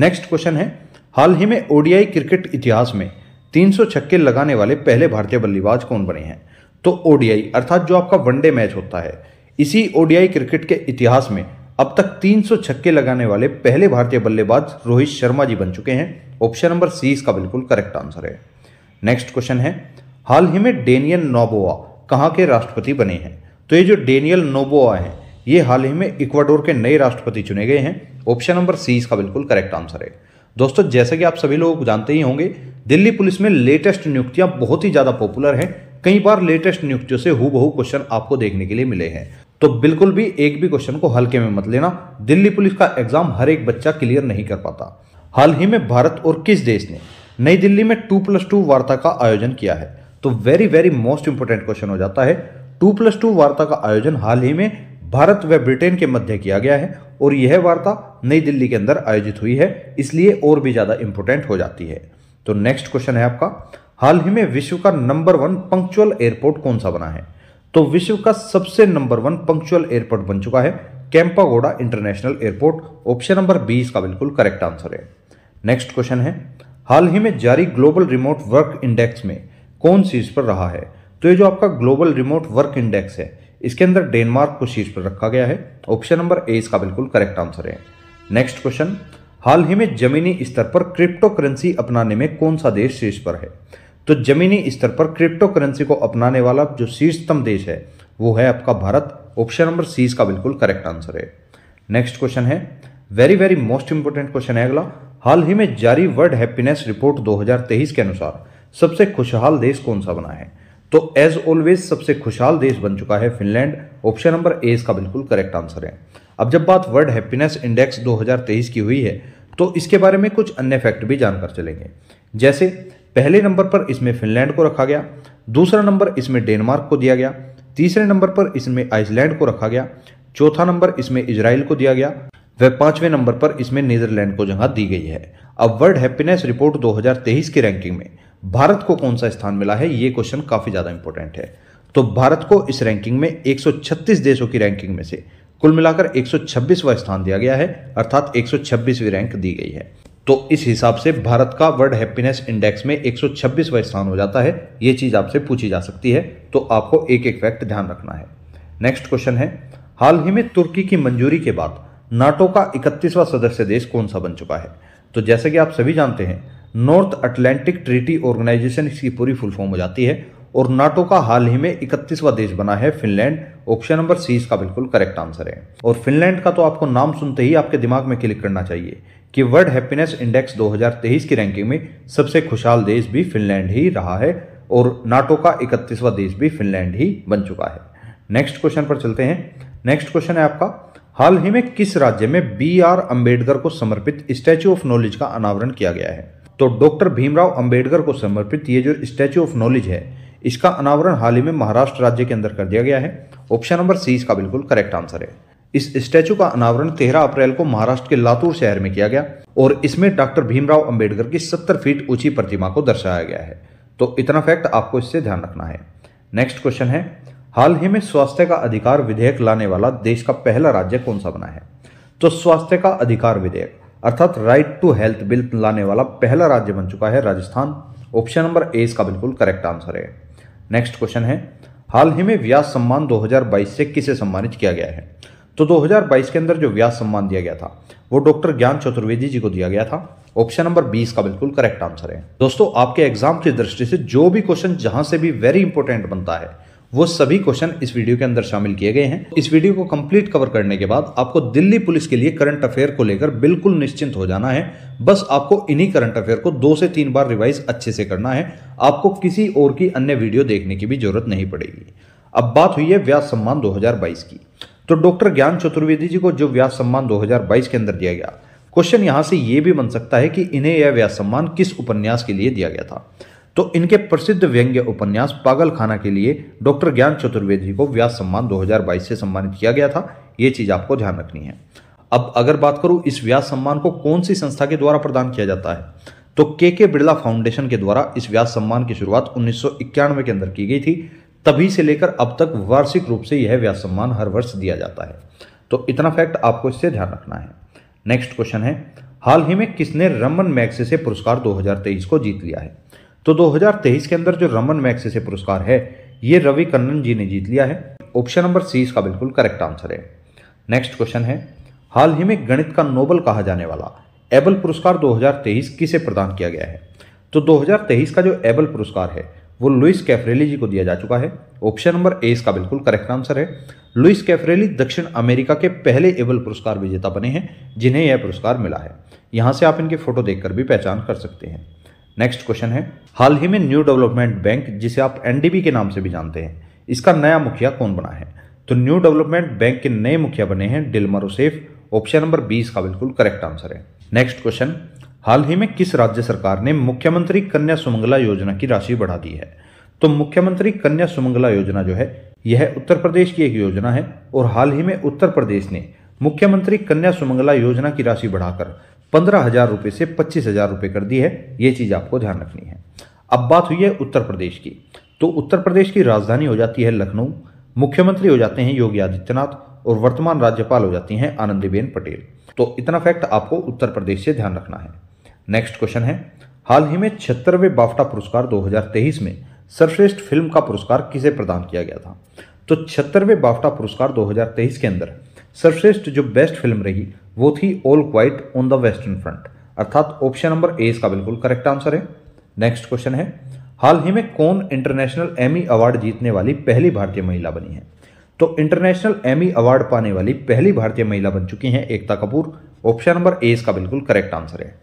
नेक्स्ट क्वेश्चन है हाल ही में ओडीआई क्रिकेट इतिहास में 300 छक्के लगाने वाले पहले भारतीय बल्लेबाज कौन बने हैं तो ओडीआई अर्थात जो आपका वनडे मैच होता है इसी ओडीआई क्रिकेट के इतिहास में अब तक 300 छक्के लगाने वाले पहले भारतीय बल्लेबाज रोहित शर्मा जी बन चुके हैं ऑप्शन नंबर सी इसका बिल्कुल करेक्ट आंसर है नेक्स्ट क्वेश्चन है हाल ही में डेनियल नोबोआ कहाँ के राष्ट्रपति बने हैं तो ये जो डेनियल नोबोआ हैं ये हाल ही में इक्वाडोर के नए राष्ट्रपति चुने गए हैं ऑप्शन नंबर सी इसका बिल्कुल करेक्ट आंसर है दोस्तों जैसे कि आप सभी लोग जानते ही होंगे दिल्ली पुलिस में लेटेस्ट नियुक्तियां बहुत ही ज़्यादा पॉपुलर हैं कई बार लेटेस्ट नियुक्तियों से हु क्वेश्चन आपको देखने के लिए मिले हैं तो बिल्कुल भी एक भी क्वेश्चन को हल्के में मत लेना दिल्ली पुलिस का एग्जाम हर एक बच्चा क्लियर नहीं कर पाता हाल ही में भारत और किस देश ने नई दिल्ली में टू प्लस टू वार्ता का आयोजन किया है तो very very most important question हो जाता है टू प्लस टू वार्ता का आयोजन हाल ही में भारत व ब्रिटेन के मध्य किया गया है और यह वार्ता नई दिल्ली के अंदर आयोजित हुई है इसलिए और भी ज़्यादा इंपोर्टेंट हो जाती है तो नेक्स्ट क्वेश्चन है आपका हाल ही में विश्व का नंबर वन पंक्चुअल एयरपोर्ट कौन सा बना है तो विश्व का सबसे नंबर वन पंक्चुअल एयरपोर्ट बन चुका है Kempegowda international airport option number B इसका बिल्कुल करेक्ट आंसर है नेक्स्ट क्वेश्चन है हाल ही में जारी ग्लोबल रिमोट वर्क इंडेक्स में कौन शीर्ष पर रहा है तो ये जो आपका ग्लोबल रिमोट वर्क इंडेक्स है इसके अंदर डेनमार्क को शीर्ष पर रखा गया है ऑप्शन नंबर ए इसका बिल्कुल करेक्ट आंसर है नेक्स्ट क्वेश्चन हाल ही में जमीनी स्तर पर क्रिप्टो करेंसी अपनाने में कौन सा देश शीर्ष पर है तो जमीनी स्तर पर क्रिप्टो करेंसी को अपनाने वाला जो शीर्षतम देश है वो है आपका भारत ऑप्शन नंबर सी इसका बिल्कुल करेक्ट आंसर है नेक्स्ट क्वेश्चन है very very most important question है अगला हाल ही में जारी वर्ल्ड हैप्पीनेस रिपोर्ट 2023 के अनुसार सबसे खुशहाल देश कौन सा बना है तो एज ऑलवेज सबसे खुशहाल देश बन चुका है फिनलैंड ऑप्शन नंबर ए इसका बिल्कुल करेक्ट आंसर है अब जब बात वर्ल्ड हैप्पीनेस इंडेक्स 2023 की हुई है तो इसके बारे में कुछ अन्य फैक्ट भी जानकर चलेंगे जैसे पहले नंबर पर इसमें फिनलैंड को रखा गया दूसरा नंबर इसमें डेनमार्क को दिया गया तीसरे नंबर पर इसमें आइसलैंड को रखा गया चौथा नंबर इसमें इसराइल को दिया गया वह पांचवें नंबर पर इसमें नीदरलैंड को जगह दी गई है अब वर्ल्ड हैप्पीनेस रिपोर्ट 2023 की रैंकिंग में भारत को कौन सा स्थान मिला है ये क्वेश्चन काफ़ी ज़्यादा इंपॉर्टेंट है तो भारत को इस रैंकिंग में 136 देशों की रैंकिंग में से कुल मिलाकर 126वां स्थान दिया गया है अर्थात 126वीं रैंक दी गई है तो इस हिसाब से भारत का वर्ल्ड हैप्पीनेस इंडेक्स में 126वां स्थान हो जाता है ये चीज़ आपसे पूछी जा सकती है तो आपको एक एक फैक्ट ध्यान रखना है नेक्स्ट क्वेश्चन है हाल ही में तुर्की की मंजूरी के बाद नाटो का इकतीसवां सदस्य देश कौन सा बन चुका है तो जैसे कि आप सभी जानते हैं नॉर्थ अटलांटिक ट्रीटी ऑर्गेनाइजेशन इसकी पूरी फुल फॉर्म हो जाती है और नाटो का हाल ही में इकतीसवां देश बना है फिनलैंड ऑप्शन नंबर सी इसका बिल्कुल करेक्ट आंसर है और फिनलैंड का तो आपको नाम सुनते ही आपके दिमाग में क्लिक करना चाहिए कि वर्ल्ड हैप्पीनेस इंडेक्स 2023 की रैंकिंग में सबसे खुशहाल देश भी फिनलैंड ही रहा है और नाटो का इकतीसवां देश भी फिनलैंड ही बन चुका है नेक्स्ट क्वेश्चन पर चलते हैं नेक्स्ट क्वेश्चन है आपका हाल ही में किस राज्य में बी आर अम्बेडकर को समर्पित स्टैच्यू ऑफ नॉलेज का अनावरण किया गया है तो डॉक्टर भीमराव अंबेडकर को समर्पित ये जो स्टैच्यू ऑफ नॉलेज है इसका अनावरण हाल ही में महाराष्ट्र राज्य के अंदर कर दिया गया है ऑप्शन नंबर सी इसका बिल्कुल करेक्ट आंसर है इस स्टैच्यू का अनावरण 13 अप्रैल को महाराष्ट्र के लातूर शहर में किया गया और इसमें डॉक्टर भीमराव अंबेडकर की 70 फीट ऊंची प्रतिमा को दर्शाया गया है तो इतना फैक्ट आपको इससे ध्यान रखना है नेक्स्ट क्वेश्चन है हाल ही में स्वास्थ्य का अधिकार विधेयक लाने वाला देश का पहला राज्य कौन सा बना है तो स्वास्थ्य का अधिकार विधेयक अर्थात राइट टू हेल्थ बिल लाने वाला पहला राज्य बन चुका है राजस्थान ऑप्शन नंबर ए इसका बिल्कुल करेक्ट आंसर है नेक्स्ट क्वेश्चन है हाल ही में व्यास सम्मान 2022 से किसे सम्मानित किया गया है तो 2022 के अंदर जो व्यास सम्मान दिया गया था वो डॉक्टर ज्ञान चतुर्वेदी जी को दिया गया था ऑप्शन नंबर बी इसका बिल्कुल करेक्ट आंसर है दोस्तों आपके एग्जाम की दृष्टि से जो भी क्वेश्चन जहां से भी वेरी इंपॉर्टेंट बनता है वो सभी क्वेश्चन इस वीडियो के अंदर शामिल किए गए हैं इस वीडियो को कंप्लीट कवर करने के बाद आपको दिल्ली पुलिस के लिए करंट अफेयर को लेकर बिल्कुल निश्चिंत हो जाना है बस आपको इन्हीं करंट अफेयर को दो से तीन बार रिवाइज अच्छे से करना है आपको किसी और की अन्य वीडियो देखने की भी जरूरत नहीं पड़ेगी अब बात हुई है व्यास सम्मान दो की तो डॉक्टर ज्ञान चतुर्वेदी जी को जो व्यास सम्मान दो के अंदर दिया गया क्वेश्चन यहां से यह भी बन सकता है कि इन्हें यह व्यास सम्मान किस उपन्यास के लिए दिया गया था तो इनके प्रसिद्ध व्यंग्य उपन्यास पागलखाना के लिए डॉक्टर ज्ञान चतुर्वेदी को व्यास सम्मान 2022 से सम्मानित किया गया था ये चीज़ आपको ध्यान रखनी है अब अगर बात करूं इस व्यास सम्मान को कौन सी संस्था के द्वारा प्रदान किया जाता है तो के के बिरला फाउंडेशन के द्वारा इस व्यास सम्मान की शुरुआत उन्नीस के अंदर की गई थी तभी से लेकर अब तक वार्षिक रूप से यह व्यास सम्मान हर वर्ष दिया जाता है तो इतना फैक्ट आपको इससे ध्यान रखना है नेक्स्ट क्वेश्चन है हाल ही में किसने रमन मैक्से से पुरस्कार 2023 को जीत लिया है तो 2023 के अंदर जो रमन से पुरस्कार है ये रवि कन्नन जी ने जीत लिया है ऑप्शन नंबर सी इसका बिल्कुल करेक्ट आंसर है नेक्स्ट क्वेश्चन है हाल ही में गणित का नोबल कहा जाने वाला एबल पुरस्कार 2023 किसे प्रदान किया गया है तो 2023 का जो एबल पुरस्कार है वो लुइस कैफरेली जी को दिया जा चुका है ऑप्शन नंबर ए इसका बिल्कुल करेक्ट आंसर है लुइस कैफरेली दक्षिण अमेरिका के पहले एबल पुरस्कार विजेता बने हैं जिन्हें यह पुरस्कार मिला है यहाँ से आप इनके फोटो देखकर भी पहचान कर सकते हैं नेक्स्ट क्वेश्चन है हाल ही में न्यू डेवलपमेंट बैंक जिसे आप एनडीबी के नाम से भी जानते हैं इसका नया मुखिया कौन बना है तो न्यू डेवलपमेंट बैंक के नए मुखिया बने हैं डिलमर उसेफ ऑप्शन नंबर बीस का बिल्कुल करेक्ट आंसर है नेक्स्ट क्वेश्चन हाल ही में किस राज्य सरकार ने मुख्यमंत्री कन्या सुमंगला योजना की राशि बढ़ा दी है तो मुख्यमंत्री कन्या सुमंगला योजना जो है यह उत्तर प्रदेश की एक योजना है और हाल ही में उत्तर प्रदेश ने मुख्यमंत्री कन्या सुमंगला योजना की राशि बढ़ाकर पंद्रह हज़ार रुपये से पच्चीस हज़ार रुपये कर दी है ये चीज़ आपको ध्यान रखनी है अब बात हुई है उत्तर प्रदेश की तो उत्तर प्रदेश की राजधानी हो जाती है लखनऊ मुख्यमंत्री हो जाते हैं योगी आदित्यनाथ और वर्तमान राज्यपाल हो जाती हैं आनंदीबेन पटेल तो इतना फैक्ट आपको उत्तर प्रदेश से ध्यान रखना है नेक्स्ट क्वेश्चन है हाल ही में छिहत्तरवें बाफ्टा पुरस्कार 2023 में सर्वश्रेष्ठ फिल्म का पुरस्कार किसे प्रदान किया गया था तो छिहत्तरवें बाफ्टा पुरस्कार 2023 के अंदर सर्वश्रेष्ठ जो बेस्ट फिल्म रही वो थी all quiet on the western front अर्थात ऑप्शन नंबर ए इसका बिल्कुल करेक्ट आंसर है नेक्स्ट क्वेश्चन है हाल ही में कौन इंटरनेशनल एमी अवार्ड जीतने वाली पहली भारतीय महिला बनी है तो इंटरनेशनल एमी अवार्ड पाने वाली पहली भारतीय महिला बन चुकी हैं Ekta Kapoor option number A इसका बिल्कुल करेक्ट आंसर है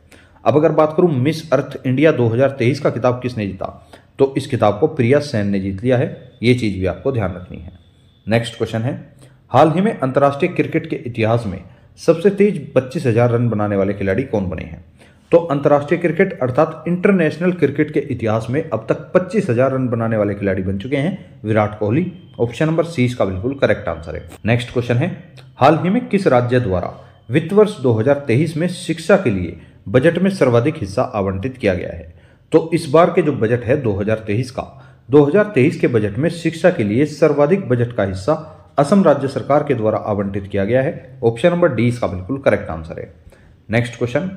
अब अगर बात करूं मिस अर्थ इंडिया 2023 का किताब किसने जीता तो इस किताब को प्रिया सेन ने जीत लिया है यह चीज़ भी आपको ध्यान रखनी है नेक्स्ट क्वेश्चन है हाल ही में अंतर्राष्ट्रीय क्रिकेट के इतिहास में सबसे तेज पच्चीस हजार रन बनाने वाले खिलाड़ी कौन बने हैं तो अंतर्राष्ट्रीय क्रिकेट अर्थात इंटरनेशनल क्रिकेट के इतिहास में अब तक पच्चीस हजार रन बनाने वाले खिलाड़ी बन चुके हैं Virat Kohli option number C इसका बिल्कुल करेक्ट आंसर है नेक्स्ट क्वेश्चन है हाल ही में किस राज्य द्वारा वित्त वर्ष दो में शिक्षा के लिए बजट में सर्वाधिक हिस्सा आवंटित किया गया है तो इस बार के जो बजट है दो का 2023 के बजट में शिक्षा के लिए सर्वाधिक बजट का हिस्सा असम राज्य सरकार के द्वारा आवंटित किया गया है ऑप्शन नंबर डी इसका बिल्कुल करेक्ट आंसर है नेक्स्ट क्वेश्चन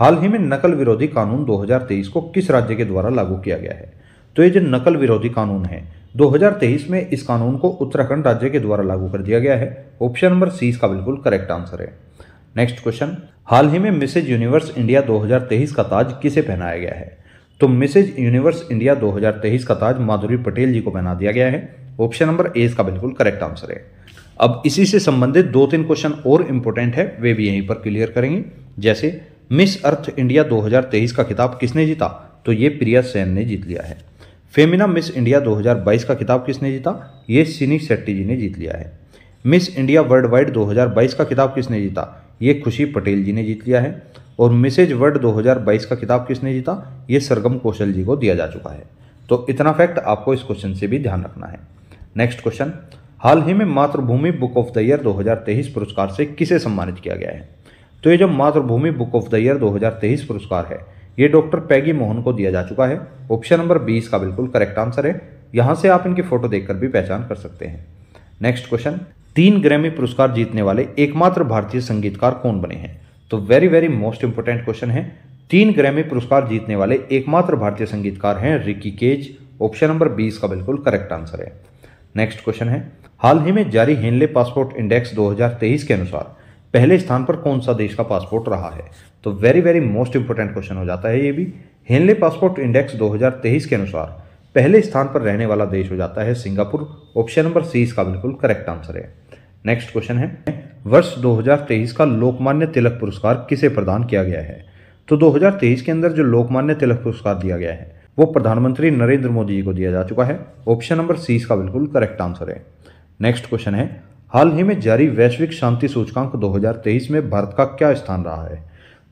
हाल ही में नकल विरोधी कानून 2023 को किस राज्य के द्वारा लागू किया गया है तो ये जो नकल विरोधी कानून है 2023 में इस कानून को उत्तराखंड राज्य के द्वारा लागू कर दिया गया है ऑप्शन नंबर सी इसका बिल्कुल करेक्ट आंसर है नेक्स्ट क्वेश्चन हाल ही में मिसेज यूनिवर्स इंडिया 2023 का ताज किसे पहनाया गया है तो मिसेज यूनिवर्स इंडिया 2023 का ताज माधुरी पटेल जी को पहना दिया गया है ऑप्शन नंबर ए इसका बिल्कुल करेक्ट आंसर है अब इसी से संबंधित दो तीन क्वेश्चन और इम्पोर्टेंट है वे भी यहीं पर क्लियर करेंगे जैसे मिस अर्थ इंडिया 2023 का खिताब किसने जीता तो ये प्रिया सेन ने जीत लिया है फेमिना मिस इंडिया 2022 का खिताब किसने जीता ये सिनी शेट्टी जी ने जीत लिया है मिस इंडिया वर्ल्ड वाइड दो का खिताब किसने जीता ये खुशी पटेल जी ने जीत लिया है और मिसेज वर्ल्ड दो का खिताब किसने जीता ये सरगम कौशल जी को दिया जा चुका है तो इतना फैक्ट आपको इस क्वेश्चन से भी ध्यान रखना है नेक्स्ट क्वेश्चन हाल ही में मातृभूमि बुक ऑफ द ईयर 2023 पुरस्कार से किसे सम्मानित किया गया है तो ये जो मातृभूमि बुक ऑफ द ईयर 2023 पुरस्कार है ये डॉक्टर पैगी मोहन को दिया जा चुका है ऑप्शन नंबर बीस का बिल्कुल करेक्ट आंसर है यहाँ से आप इनकी फोटो देखकर भी पहचान कर सकते हैं नेक्स्ट क्वेश्चन तीन ग्रैमी पुरस्कार जीतने वाले एकमात्र भारतीय संगीतकार कौन बने हैं तो very very most important question है तीन ग्रैमी पुरस्कार जीतने वाले एकमात्र भारतीय संगीतकार हैं रिकी केज ऑप्शन नंबर बीस का बिल्कुल करेक्ट आंसर है नेक्स्ट क्वेश्चन है हाल ही में जारी हेनले पासपोर्ट इंडेक्स 2023 के अनुसार पहले स्थान पर कौन सा देश का पासपोर्ट रहा है तो very very most important question हो जाता है ये भी हेनले पासपोर्ट इंडेक्स 2023 के अनुसार पहले स्थान पर रहने वाला देश हो जाता है सिंगापुर ऑप्शन नंबर सी इसका बिल्कुल करेक्ट आंसर है नेक्स्ट क्वेश्चन है वर्ष दो का लोकमान्य तिलक पुरस्कार किसे प्रदान किया गया है तो दो के अंदर जो लोकमान्य तिलक पुरस्कार दिया गया है वो प्रधानमंत्री नरेंद्र मोदी जी को दिया जा चुका है ऑप्शन नंबर सी इसका बिल्कुल करेक्ट आंसर है नेक्स्ट क्वेश्चन है हाल ही में जारी वैश्विक शांति सूचकांक 2023 में भारत का क्या स्थान रहा है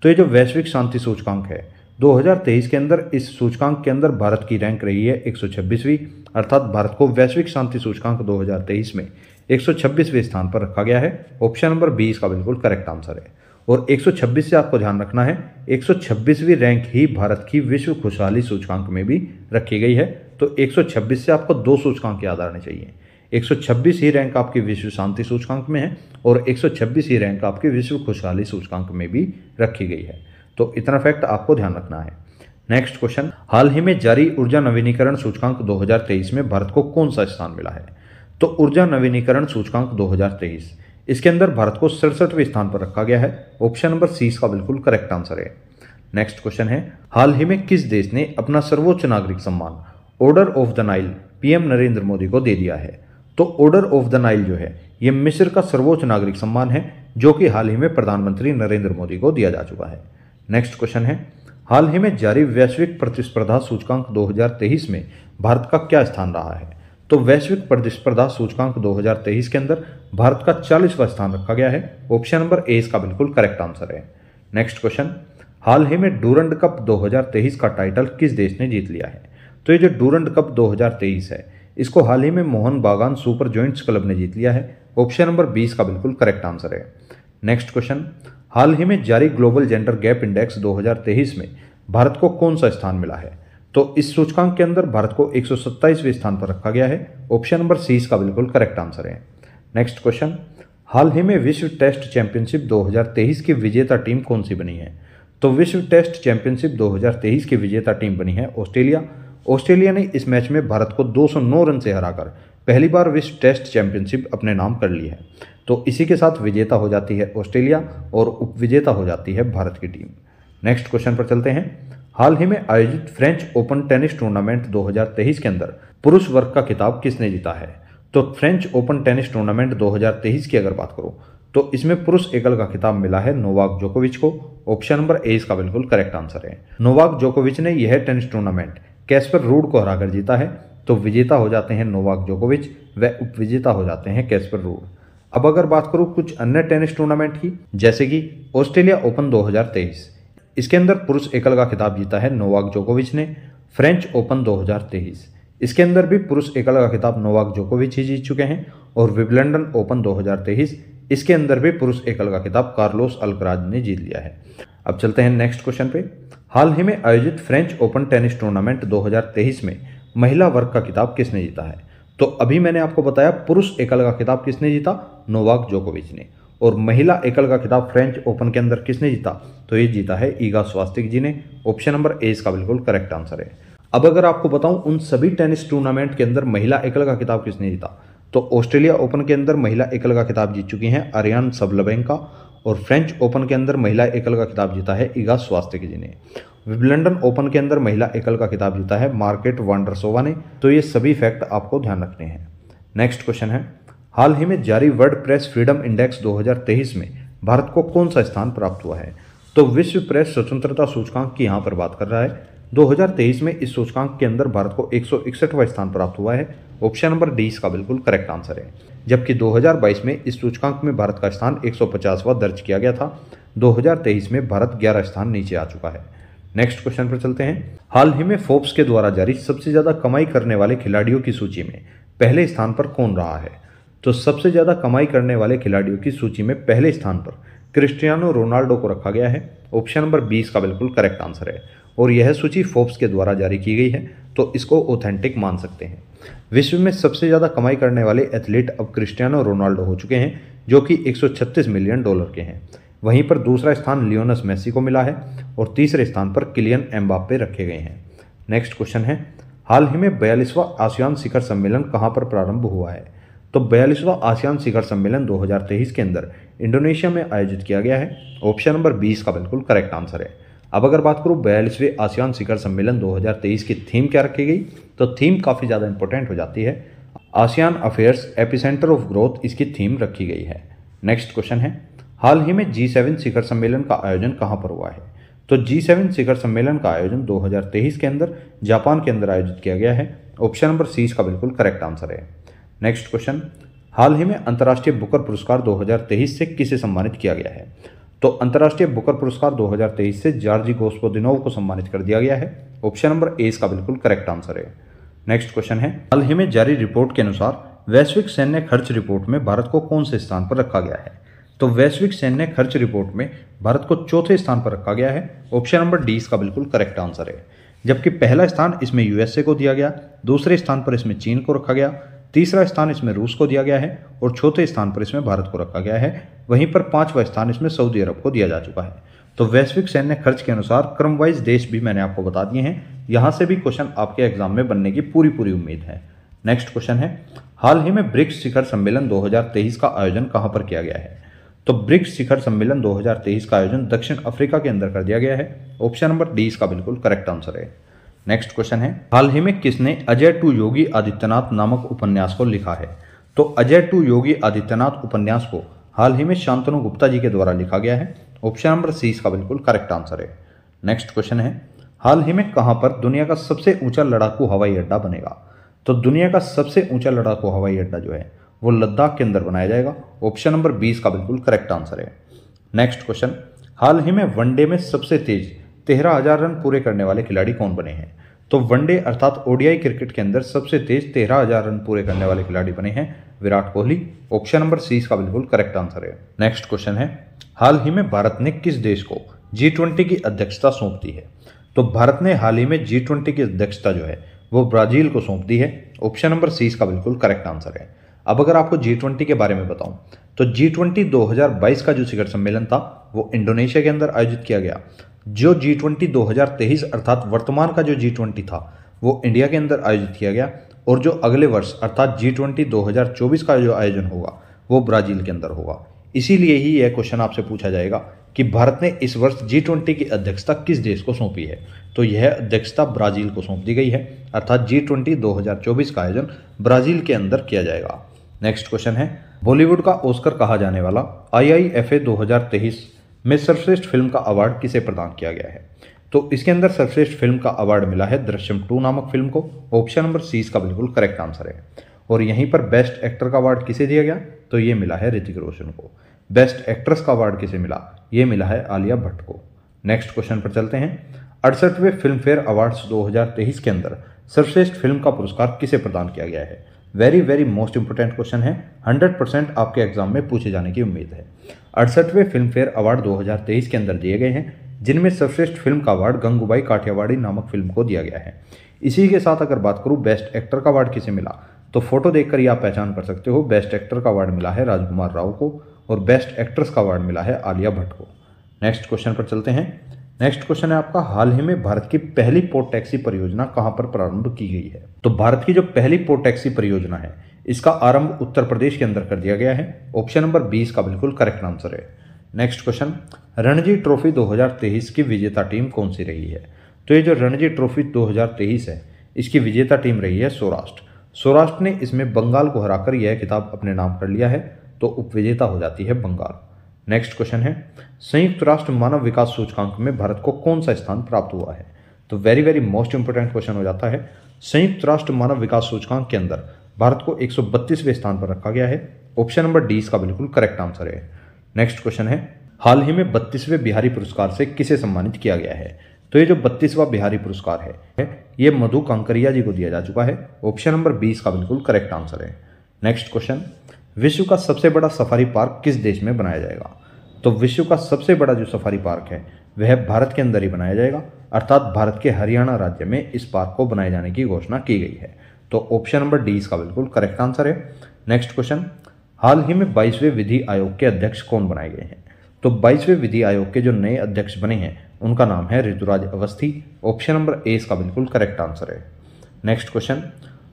तो ये जो वैश्विक शांति सूचकांक है 2023 के अंदर इस सूचकांक के अंदर भारत की रैंक रही है 126वीं अर्थात भारत को वैश्विक शांति सूचकांक 2023 में 126वें स्थान पर रखा गया है ऑप्शन नंबर बी इसका बिल्कुल करेक्ट आंसर है और 126 से आपको ध्यान रखना है 126वीं रैंक ही भारत की विश्व खुशहाली सूचकांक में भी रखी गई है तो 126 से आपको दो सूचकांक याद आने चाहिए 126 ही रैंक आपकी विश्व शांति सूचकांक में है और 126 ही रैंक आपकी विश्व खुशहाली सूचकांक में भी रखी गई है तो इतना फैक्ट आपको ध्यान रखना है नेक्स्ट क्वेश्चन हाल ही में जारी ऊर्जा नवीनीकरण सूचकांक दो में भारत को कौन सा स्थान मिला है तो ऊर्जा नवीनीकरण सूचकांक दो इसके अंदर भारत को सड़सठवें स्थान पर रखा गया है ऑप्शन नंबर सी इसका बिल्कुल करेक्ट आंसर है नेक्स्ट क्वेश्चन है हाल ही में किस देश ने अपना सर्वोच्च नागरिक सम्मान order of the Nile PM Narendra Modi को दे दिया है तो ऑर्डर ऑफ द नाइल जो है ये मिस्र का सर्वोच्च नागरिक सम्मान है जो कि हाल ही में प्रधानमंत्री नरेंद्र मोदी को दिया जा चुका है नेक्स्ट क्वेश्चन है हाल ही में जारी वैश्विक प्रतिस्पर्धा सूचकांक 2023 में भारत का क्या स्थान रहा है तो वैश्विक प्रतिस्पर्धा सूचकांक 2023 के अंदर भारत का चालीसवा स्थान रखा गया है ऑप्शन नंबर ए इसका बिल्कुल करेक्ट आंसर है नेक्स्ट क्वेश्चन हाल ही में डूरंड कप 2023 का टाइटल किस देश ने जीत लिया है तो ये जो डूरंड कप 2023 है इसको हाल ही में मोहन बागान सुपर ज्वाइंट्स क्लब ने जीत लिया है ऑप्शन नंबर बीस का बिल्कुल करेक्ट आंसर है नेक्स्ट क्वेश्चन हाल ही में जारी ग्लोबल जेंडर गैप इंडेक्स दो में भारत को कौन सा स्थान मिला है तो इस सूचकांक के अंदर भारत को एक स्थान पर रखा गया है ऑप्शन नंबर सी इसका बिल्कुल करेक्ट आंसर है नेक्स्ट क्वेश्चन हाल ही में विश्व टेस्ट चैंपियनशिप 2023 की विजेता टीम कौन सी बनी है तो विश्व टेस्ट चैंपियनशिप 2023 की विजेता टीम बनी है ऑस्ट्रेलिया ऑस्ट्रेलिया ने इस मैच में भारत को 209 रन से हराकर पहली बार विश्व टेस्ट चैंपियनशिप अपने नाम कर ली है तो इसी के साथ विजेता हो जाती है ऑस्ट्रेलिया और उपविजेता हो जाती है भारत की टीम नेक्स्ट क्वेश्चन पर चलते हैं हाल ही में आयोजित फ्रेंच ओपन टेनिस टूर्नामेंट 2023 के अंदर पुरुष वर्ग का खिताब किसने जीता है तो फ्रेंच ओपन टेनिस टूर्नामेंट 2023 की अगर बात करो तो इसमें पुरुष एकल का खिताब मिला है नोवाक जोकोविच को ऑप्शन नंबर ए इसका बिल्कुल करेक्ट आंसर है नोवाक जोकोविच ने यह टेनिस टूर्नामेंट कैस्पर रूड को हराकर जीता है तो विजेता हो जाते हैं नोवाक जोकोविच व उपविजेता हो जाते हैं कैस्पर रूड अब अगर बात करूँ कुछ अन्य टेनिस टूर्नामेंट की जैसे कि ऑस्ट्रेलिया ओपन 2023 इसके अंदर पुरुष एकल का खिताब जीता है नोवाक जोकोविच ने फ्रेंच ओपन 2023 इसके अंदर भी पुरुष एकल का खिताब नोवाक जोकोविच ही जीत चुके हैं और विबलंडन ओपन 2023 इसके अंदर भी पुरुष एकल का खिताब कार्लोस अलकराज ने जीत लिया है अब चलते हैं नेक्स्ट क्वेश्चन पे हाल ही में आयोजित फ्रेंच ओपन टेनिस टूर्नामेंट दो में महिला वर्ग का खिताब किसने जीता है तो अभी मैंने आपको बताया पुरुष एकल का खिताब किसने जीता नोवाक जोकोविच ने और महिला एकल का खिताब फ्रेंच ओपन के अंदर किसने जीता तो ये जीता है ईगा स्वास्तिक जी ने ऑप्शन नंबर ए इसका बिल्कुल करेक्ट आंसर है अब अगर आपको बताऊं उन सभी टेनिस टूर्नामेंट के अंदर महिला एकल का खिताब किसने जीता तो ऑस्ट्रेलिया ओपन के अंदर महिला एकल का खिताब जीत चुकी हैं अरियान सबलबेंका और फ्रेंच ओपन के अंदर महिला एकल का खिताब जीता है ईगा स्वास्थ्य जी ने विबलंडन ओपन के अंदर महिला एकल का खिताब जीता है मार्केट वांडरसोवा ने तो ये सभी फैक्ट आपको ध्यान रखने हैं नेक्स्ट क्वेश्चन है हाल ही में जारी वर्ल्ड प्रेस फ्रीडम इंडेक्स 2023 में भारत को कौन सा स्थान प्राप्त हुआ है तो विश्व प्रेस स्वतंत्रता सूचकांक की यहाँ पर बात कर रहा है 2023 में इस सूचकांक के अंदर भारत को एक स्थान प्राप्त हुआ है ऑप्शन नंबर डी इसका बिल्कुल करेक्ट आंसर है जबकि 2022 में इस सूचकांक में भारत का स्थान 150वां दर्ज किया गया था 2023 में भारत 11 स्थान नीचे आ चुका है नेक्स्ट क्वेश्चन पर चलते हैं हाल ही में फोर्ब्स के द्वारा जारी सबसे ज़्यादा कमाई करने वाले खिलाड़ियों की सूची में पहले स्थान पर कौन रहा है तो सबसे ज़्यादा कमाई करने वाले खिलाड़ियों की सूची में पहले स्थान पर क्रिस्टियानो रोनाल्डो को रखा गया है ऑप्शन नंबर बीस का बिल्कुल करेक्ट आंसर है और यह सूची फोर्ब्स के द्वारा जारी की गई है तो इसको ऑथेंटिक मान सकते हैं विश्व में सबसे ज़्यादा कमाई करने वाले एथलीट अब क्रिस्टियानो रोनाल्डो हो चुके हैं जो कि 136 मिलियन डॉलर के हैं वहीं पर दूसरा स्थान लियोनस मेसी को मिला है और तीसरे स्थान पर किलियन एम्बापे रखे गए हैं नेक्स्ट क्वेश्चन है हाल ही में बयालीसवां आसियान शिखर सम्मेलन कहाँ पर प्रारंभ हुआ है तो बयालीसवां आसियान शिखर सम्मेलन 2023 के अंदर इंडोनेशिया में आयोजित किया गया है ऑप्शन नंबर 20 का बिल्कुल करेक्ट आंसर है अब अगर बात करूँ बयालीसवें आसियान शिखर सम्मेलन 2023 की थीम क्या रखी गई तो थीम काफ़ी ज़्यादा इंपॉर्टेंट हो जाती है ASEAN affairs epicentre of growth इसकी थीम रखी गई है नेक्स्ट क्वेश्चन है हाल ही में जी सेवन शिखर सम्मेलन का आयोजन कहाँ पर हुआ है तो जी सेवन शिखर सम्मेलन का आयोजन 2023 के अंदर जापान के अंदर आयोजित किया गया है ऑप्शन नंबर सी इसका बिल्कुल करेक्ट आंसर है नेक्स्ट क्वेश्चन हाल ही में अंतर्राष्ट्रीय बुकर पुरस्कार 2023 से किसे सम्मानित किया गया है तो अंतर्राष्ट्रीय बुकर पुरस्कार 2023 से जॉर्जी गोस्पोदिनोव को सम्मानित कर दिया गया है ऑप्शन नंबर ए इसका बिल्कुल करेक्ट आंसर है नेक्स्ट क्वेश्चन है हाल ही में जारी रिपोर्ट के अनुसार वैश्विक सैन्य खर्च रिपोर्ट में भारत को कौन से स्थान पर रखा गया है तो वैश्विक सैन्य खर्च रिपोर्ट में भारत को चौथे स्थान पर रखा गया है ऑप्शन नंबर डी इसका बिल्कुल करेक्ट आंसर है जबकि पहला स्थान इसमें यूएसए को दिया गया दूसरे स्थान पर इसमें चीन को रखा गया तीसरा स्थान इसमें रूस को दिया गया है और चौथे स्थान पर इसमें भारत को रखा गया है वहीं पर पांचवा स्थान इसमें सऊदी अरब को दिया जा चुका है तो वैश्विक सैन्य खर्च के अनुसार क्रमवाइज देश भी मैंने आपको बता दिए हैं यहां से भी क्वेश्चन आपके एग्जाम में बनने की पूरी पूरी उम्मीद है नेक्स्ट क्वेश्चन है हाल ही में ब्रिक्स शिखर सम्मेलन दो का आयोजन कहाँ पर किया गया है तो ब्रिक्स शिखर सम्मेलन दो का आयोजन दक्षिण अफ्रीका के अंदर कर दिया गया है ऑप्शन नंबर डी इसका बिल्कुल करेक्ट आंसर है नेक्स्ट क्वेश्चन है हाल ही में किसने अजय टू योगी आदित्यनाथ नामक उपन्यास को लिखा है तो अजय टू योगी आदित्यनाथ उपन्यास को हाल ही में शांतनु गुप्ता जी के द्वारा लिखा गया है ऑप्शन नंबर सी इसका बिल्कुल करेक्ट आंसर है नेक्स्ट क्वेश्चन है हाल ही में कहां पर दुनिया का सबसे ऊंचा लड़ाकू हवाई अड्डा बनेगा तो दुनिया का सबसे ऊंचा लड़ाकू हवाई अड्डा जो है वो लद्दाख के अंदर बनाया जाएगा ऑप्शन नंबर बीस का बिल्कुल करेक्ट आंसर है नेक्स्ट क्वेश्चन हाल ही में वनडे में सबसे तेज तेरह हजार रन पूरे करने वाले खिलाड़ी कौन बने हैं तो वनडे अर्थात ओडीआई क्रिकेट के अंदर सबसे तेज तेरह हजार रन पूरे करने वाले खिलाड़ी बने हैं Virat Kohli option number C इसका बिल्कुल करेक्ट आंसर है नेक्स्ट क्वेश्चन है हाल ही में भारत ने किस देश को जी ट्वेंटी की अध्यक्षता सौंप दी है तो भारत ने हाल ही में जी ट्वेंटी की अध्यक्षता जो है वो ब्राजील को सौंप दी है ऑप्शन नंबर सी इसका बिल्कुल करेक्ट आंसर है अब अगर आपको जी ट्वेंटी के बारे में बताऊं तो जी ट्वेंटी 2022 का जो शिखर सम्मेलन था वो इंडोनेशिया के अंदर आयोजित किया गया जो जी ट्वेंटी दो अर्थात वर्तमान का जो जी ट्वेंटी था वो इंडिया के अंदर आयोजित किया गया और जो अगले वर्ष अर्थात जी ट्वेंटी दो का जो आयोजन होगा वो ब्राज़ील के अंदर होगा इसीलिए ही यह क्वेश्चन आपसे पूछा जाएगा कि भारत ने इस वर्ष जी ट्वेंटी की अध्यक्षता किस देश को सौंपी है तो यह अध्यक्षता ब्राज़ील को सौंप दी गई है अर्थात जी ट्वेंटी दो का आयोजन ब्राज़ील के अंदर किया जाएगा नेक्स्ट क्वेश्चन है बॉलीवुड का ओस्कर कहा जाने वाला आई आई एफ ए में सर्वश्रेष्ठ फिल्म का अवार्ड किसे प्रदान किया गया है तो इसके अंदर सर्वश्रेष्ठ फिल्म का अवार्ड मिला है दृश्यम टू नामक फिल्म को ऑप्शन नंबर सी इसका बिल्कुल करेक्ट आंसर है और यहीं पर बेस्ट एक्टर का अवार्ड किसे दिया गया तो ये मिला है ऋतिक रोशन को बेस्ट एक्ट्रेस का अवार्ड किसे मिला ये मिला है आलिया भट्ट को नेक्स्ट क्वेश्चन पर चलते हैं अड़सठवें फिल्म फेयर अवार्ड्स 2023 के अंदर सर्वश्रेष्ठ फिल्म का पुरस्कार किसे प्रदान किया गया है very very most important question है 100 परसेंट आपके एग्जाम में पूछे जाने की उम्मीद है अड़सठवें फिल्म फेयर अवार्ड 2023 के अंदर दिए गए हैं जिनमें सर्वश्रेष्ठ फिल्म का अवार्ड गंगूबाई काठियावाड़ी नामक फिल्म को दिया गया है इसी के साथ अगर बात करूँ बेस्ट एक्टर का अवार्ड किसे मिला तो फोटो देखकर ही आप पहचान कर सकते हो बेस्ट एक्टर का अवार्ड मिला है राजकुमार राव को और बेस्ट एक्ट्रेस का अवार्ड मिला है आलिया भट्ट को नेक्स्ट क्वेश्चन पर चलते हैं नेक्स्ट क्वेश्चन है आपका हाल ही में भारत की पहली पोर्ट टैक्सी परियोजना कहां पर प्रारंभ की गई है तो भारत की जो पहली पोर्ट टैक्सी परियोजना है इसका आरंभ उत्तर प्रदेश के अंदर कर दिया गया है ऑप्शन नंबर बीस का बिल्कुल करेक्ट आंसर है नेक्स्ट क्वेश्चन रणजी ट्रॉफी 2023 की विजेता टीम कौन सी रही है तो ये जो रणजी ट्रॉफी 2023 है इसकी विजेता टीम रही है सौराष्ट्र सौराष्ट्र ने इसमें बंगाल को हराकर यह किताब अपने नाम कर लिया है तो उपविजेता हो जाती है बंगाल नेक्स्ट क्वेश्चन है संयुक्त राष्ट्र मानव विकास सूचकांक में भारत को कौन सा स्थान प्राप्त हुआ है तो very very most important question हो जाता है संयुक्त राष्ट्र मानव विकास सूचकांक के अंदर भारत को एक स्थान पर रखा गया है ऑप्शन नंबर डी इसका बिल्कुल करेक्ट आंसर है नेक्स्ट क्वेश्चन है हाल ही में बत्तीसवें बिहारी पुरस्कार से किसे सम्मानित किया गया है तो ये जो बत्तीसवा बिहारी पुरस्कार है ये मधु कांकरिया जी को दिया जा चुका है ऑप्शन नंबर बी इसका बिल्कुल करेक्ट आंसर है नेक्स्ट क्वेश्चन विश्व का सबसे बड़ा सफारी पार्क किस देश में बनाया जाएगा तो विश्व का सबसे बड़ा जो सफारी पार्क है वह भारत के अंदर ही बनाया जाएगा अर्थात भारत के हरियाणा राज्य में इस पार्क को बनाए जाने की घोषणा की गई है तो ऑप्शन नंबर डी इसका बिल्कुल करेक्ट आंसर है नेक्स्ट क्वेश्चन हाल ही में बाईसवें विधि आयोग के अध्यक्ष कौन बनाए गए हैं तो बाईसवें विधि आयोग के जो नए अध्यक्ष बने हैं उनका नाम है Rituraj Awasthi option number A इसका बिल्कुल करेक्ट आंसर है नेक्स्ट क्वेश्चन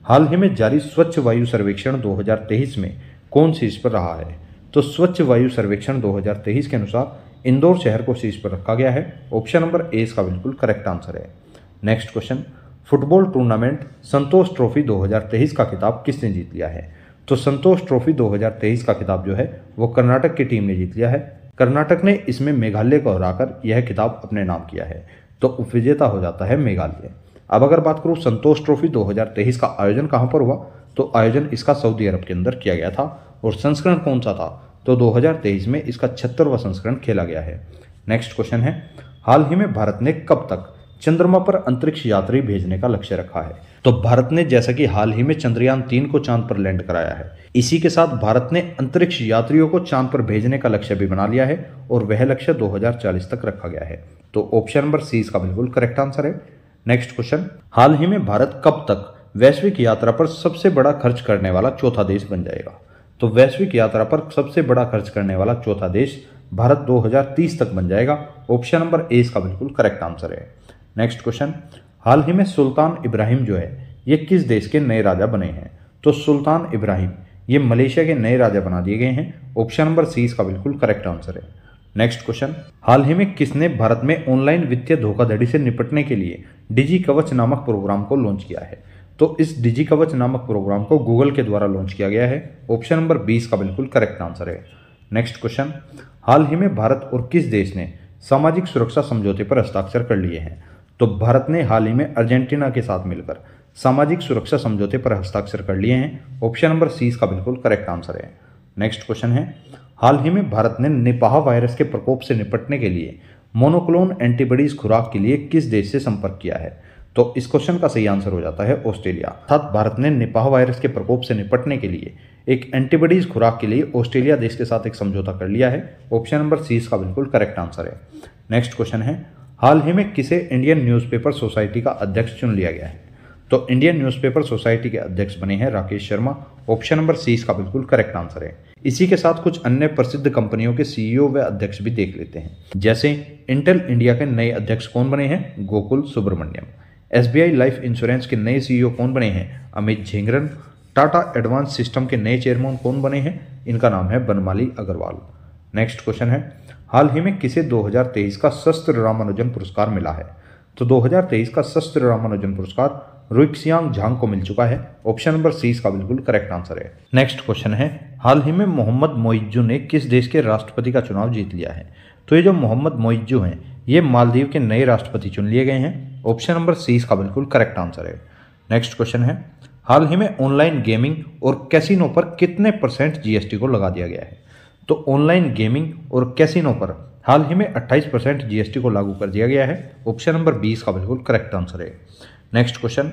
हाल ही में जारी स्वच्छ वायु सर्वेक्षण 2023 में कौन शीर्ष पर रहा है तो स्वच्छ वायु सर्वेक्षण 2023 के अनुसार इंदौर शहर को शीर्ष पर रखा गया है ऑप्शन नंबर ए इसका बिल्कुल करेक्ट आंसर है next question football tournament Santosh trophy 2023 का खिताब किसने जीत लिया है तो संतोष ट्रॉफी 2023 का खिताब जो है वो कर्नाटक की टीम ने जीत लिया है कर्नाटक ने इसमें मेघालय को हराकर यह खिताब अपने नाम किया है तो उपविजेता हो जाता है मेघालय अब अगर बात करूँ संतोष ट्रॉफी दो का आयोजन कहाँ पर हुआ तो आयोजन इसका सऊदी अरब के अंदर किया गया था और संस्करण कौन सा था तो 2023 में इसका छत्तरवा संस्करण खेला गया है नेक्स्ट क्वेश्चन है हाल ही में भारत ने कब तक चंद्रमा पर अंतरिक्ष यात्री भेजने का लक्ष्य रखा है तो भारत ने जैसा कि हाल ही में चंद्रयान तीन को चांद पर लैंड कराया है इसी के साथ भारत ने अंतरिक्ष यात्रियों को चांद पर भेजने का लक्ष्य भी बना लिया है और वह लक्ष्य 2040 तक रखा गया है तो ऑप्शन नंबर सी इसका बिल्कुल करेक्ट आंसर है नेक्स्ट क्वेश्चन हाल ही में भारत कब तक वैश्विक यात्रा पर सबसे बड़ा खर्च करने वाला चौथा देश बन जाएगा तो वैश्विक यात्रा पर सबसे बड़ा खर्च करने वाला चौथा देश भारत 2030 तक बन जाएगा ऑप्शन नंबर ए इसका बिल्कुल करेक्ट आंसर है नेक्स्ट क्वेश्चन हाल ही में सुल्तान इब्राहिम जो है ये किस देश के नए राजा बने हैं तो सुल्तान इब्राहिम ये मलेशिया के नए राजा बना दिए गए हैं ऑप्शन नंबर सी इसका बिल्कुल करेक्ट आंसर है नेक्स्ट क्वेश्चन हाल ही में किसने भारत में ऑनलाइन वित्तीय धोखाधड़ी से निपटने के लिए डिजी कवच नामक प्रोग्राम को लॉन्च किया है तो इस डिजी कवच नामक प्रोग्राम को गूगल के द्वारा लॉन्च किया गया है ऑप्शन नंबर बीस का बिल्कुल करेक्ट आंसर है नेक्स्ट क्वेश्चन हाल ही में भारत और किस देश ने सामाजिक सुरक्षा समझौते पर हस्ताक्षर कर लिए हैं तो भारत ने हाल ही में अर्जेंटीना के साथ मिलकर सामाजिक सुरक्षा समझौते पर हस्ताक्षर कर लिए हैं ऑप्शन नंबर सी इसका बिल्कुल करेक्ट आंसर है नेक्स्ट क्वेश्चन है हाल ही में भारत ने निपाह वायरस के प्रकोप से निपटने के लिए मोनोक्लोन एंटीबॉडीज खुराक के लिए किस देश से संपर्क किया है तो इस क्वेश्चन का सही आंसर हो जाता है ऑस्ट्रेलिया अर्थात भारत ने निपाह वायरस के प्रकोप से निपटने के लिए एक एंटीबॉडीज खुराक के लिए ऑस्ट्रेलिया देश के साथ एक समझौता कर लिया है ऑप्शन नंबर सी इसका बिल्कुल करेक्ट आंसर है नेक्स्ट क्वेश्चन है हाल ही में किसे इंडियन न्यूज़पेपर सोसाइटी का अध्यक्ष चुन लिया गया है तो इंडियन न्यूज़पेपर सोसाइटी के अध्यक्ष बने हैं Rakesh Sharma option number C इसका बिल्कुल करेक्ट आंसर है इसी के साथ कुछ अन्य प्रसिद्ध कंपनियों के सीईओ e व अध्यक्ष भी देख लेते हैं जैसे इंटेल इंडिया के नए अध्यक्ष कौन बने हैं Gokul Subramaniam S life insurance के नए सीईओ कौन बने हैं अमित झेंगरन टाटा एडवांस सिस्टम के नए चेयरमैन कौन बने हैं इनका नाम है बनमाली अग्रवाल नेक्स्ट क्वेश्चन है हाल ही में किसे 2023 का शस्त्र रामानुजन पुरस्कार मिला है तो 2023 का शस्त्र रामानुजन पुरस्कार रुक्सियांग झांग को मिल चुका है ऑप्शन नंबर सी इसका बिल्कुल करेक्ट आंसर है नेक्स्ट क्वेश्चन है हाल ही में मोहम्मद मोइजू ने किस देश के राष्ट्रपति का चुनाव जीत लिया है तो ये जो मोहम्मद मोइजू हैं ये मालदीव के नए राष्ट्रपति चुन लिए गए हैं ऑप्शन नंबर सी इसका बिल्कुल करेक्ट आंसर है नेक्स्ट क्वेश्चन है हाल ही में ऑनलाइन गेमिंग और कैसीनो पर कितने परसेंट जीएसटी को लगा दिया गया है तो ऑनलाइन गेमिंग और कैसीनो पर हाल ही में 28 परसेंट जीएसटी को लागू कर दिया गया है ऑप्शन नंबर बी इसका बिल्कुल करेक्ट आंसर है नेक्स्ट क्वेश्चन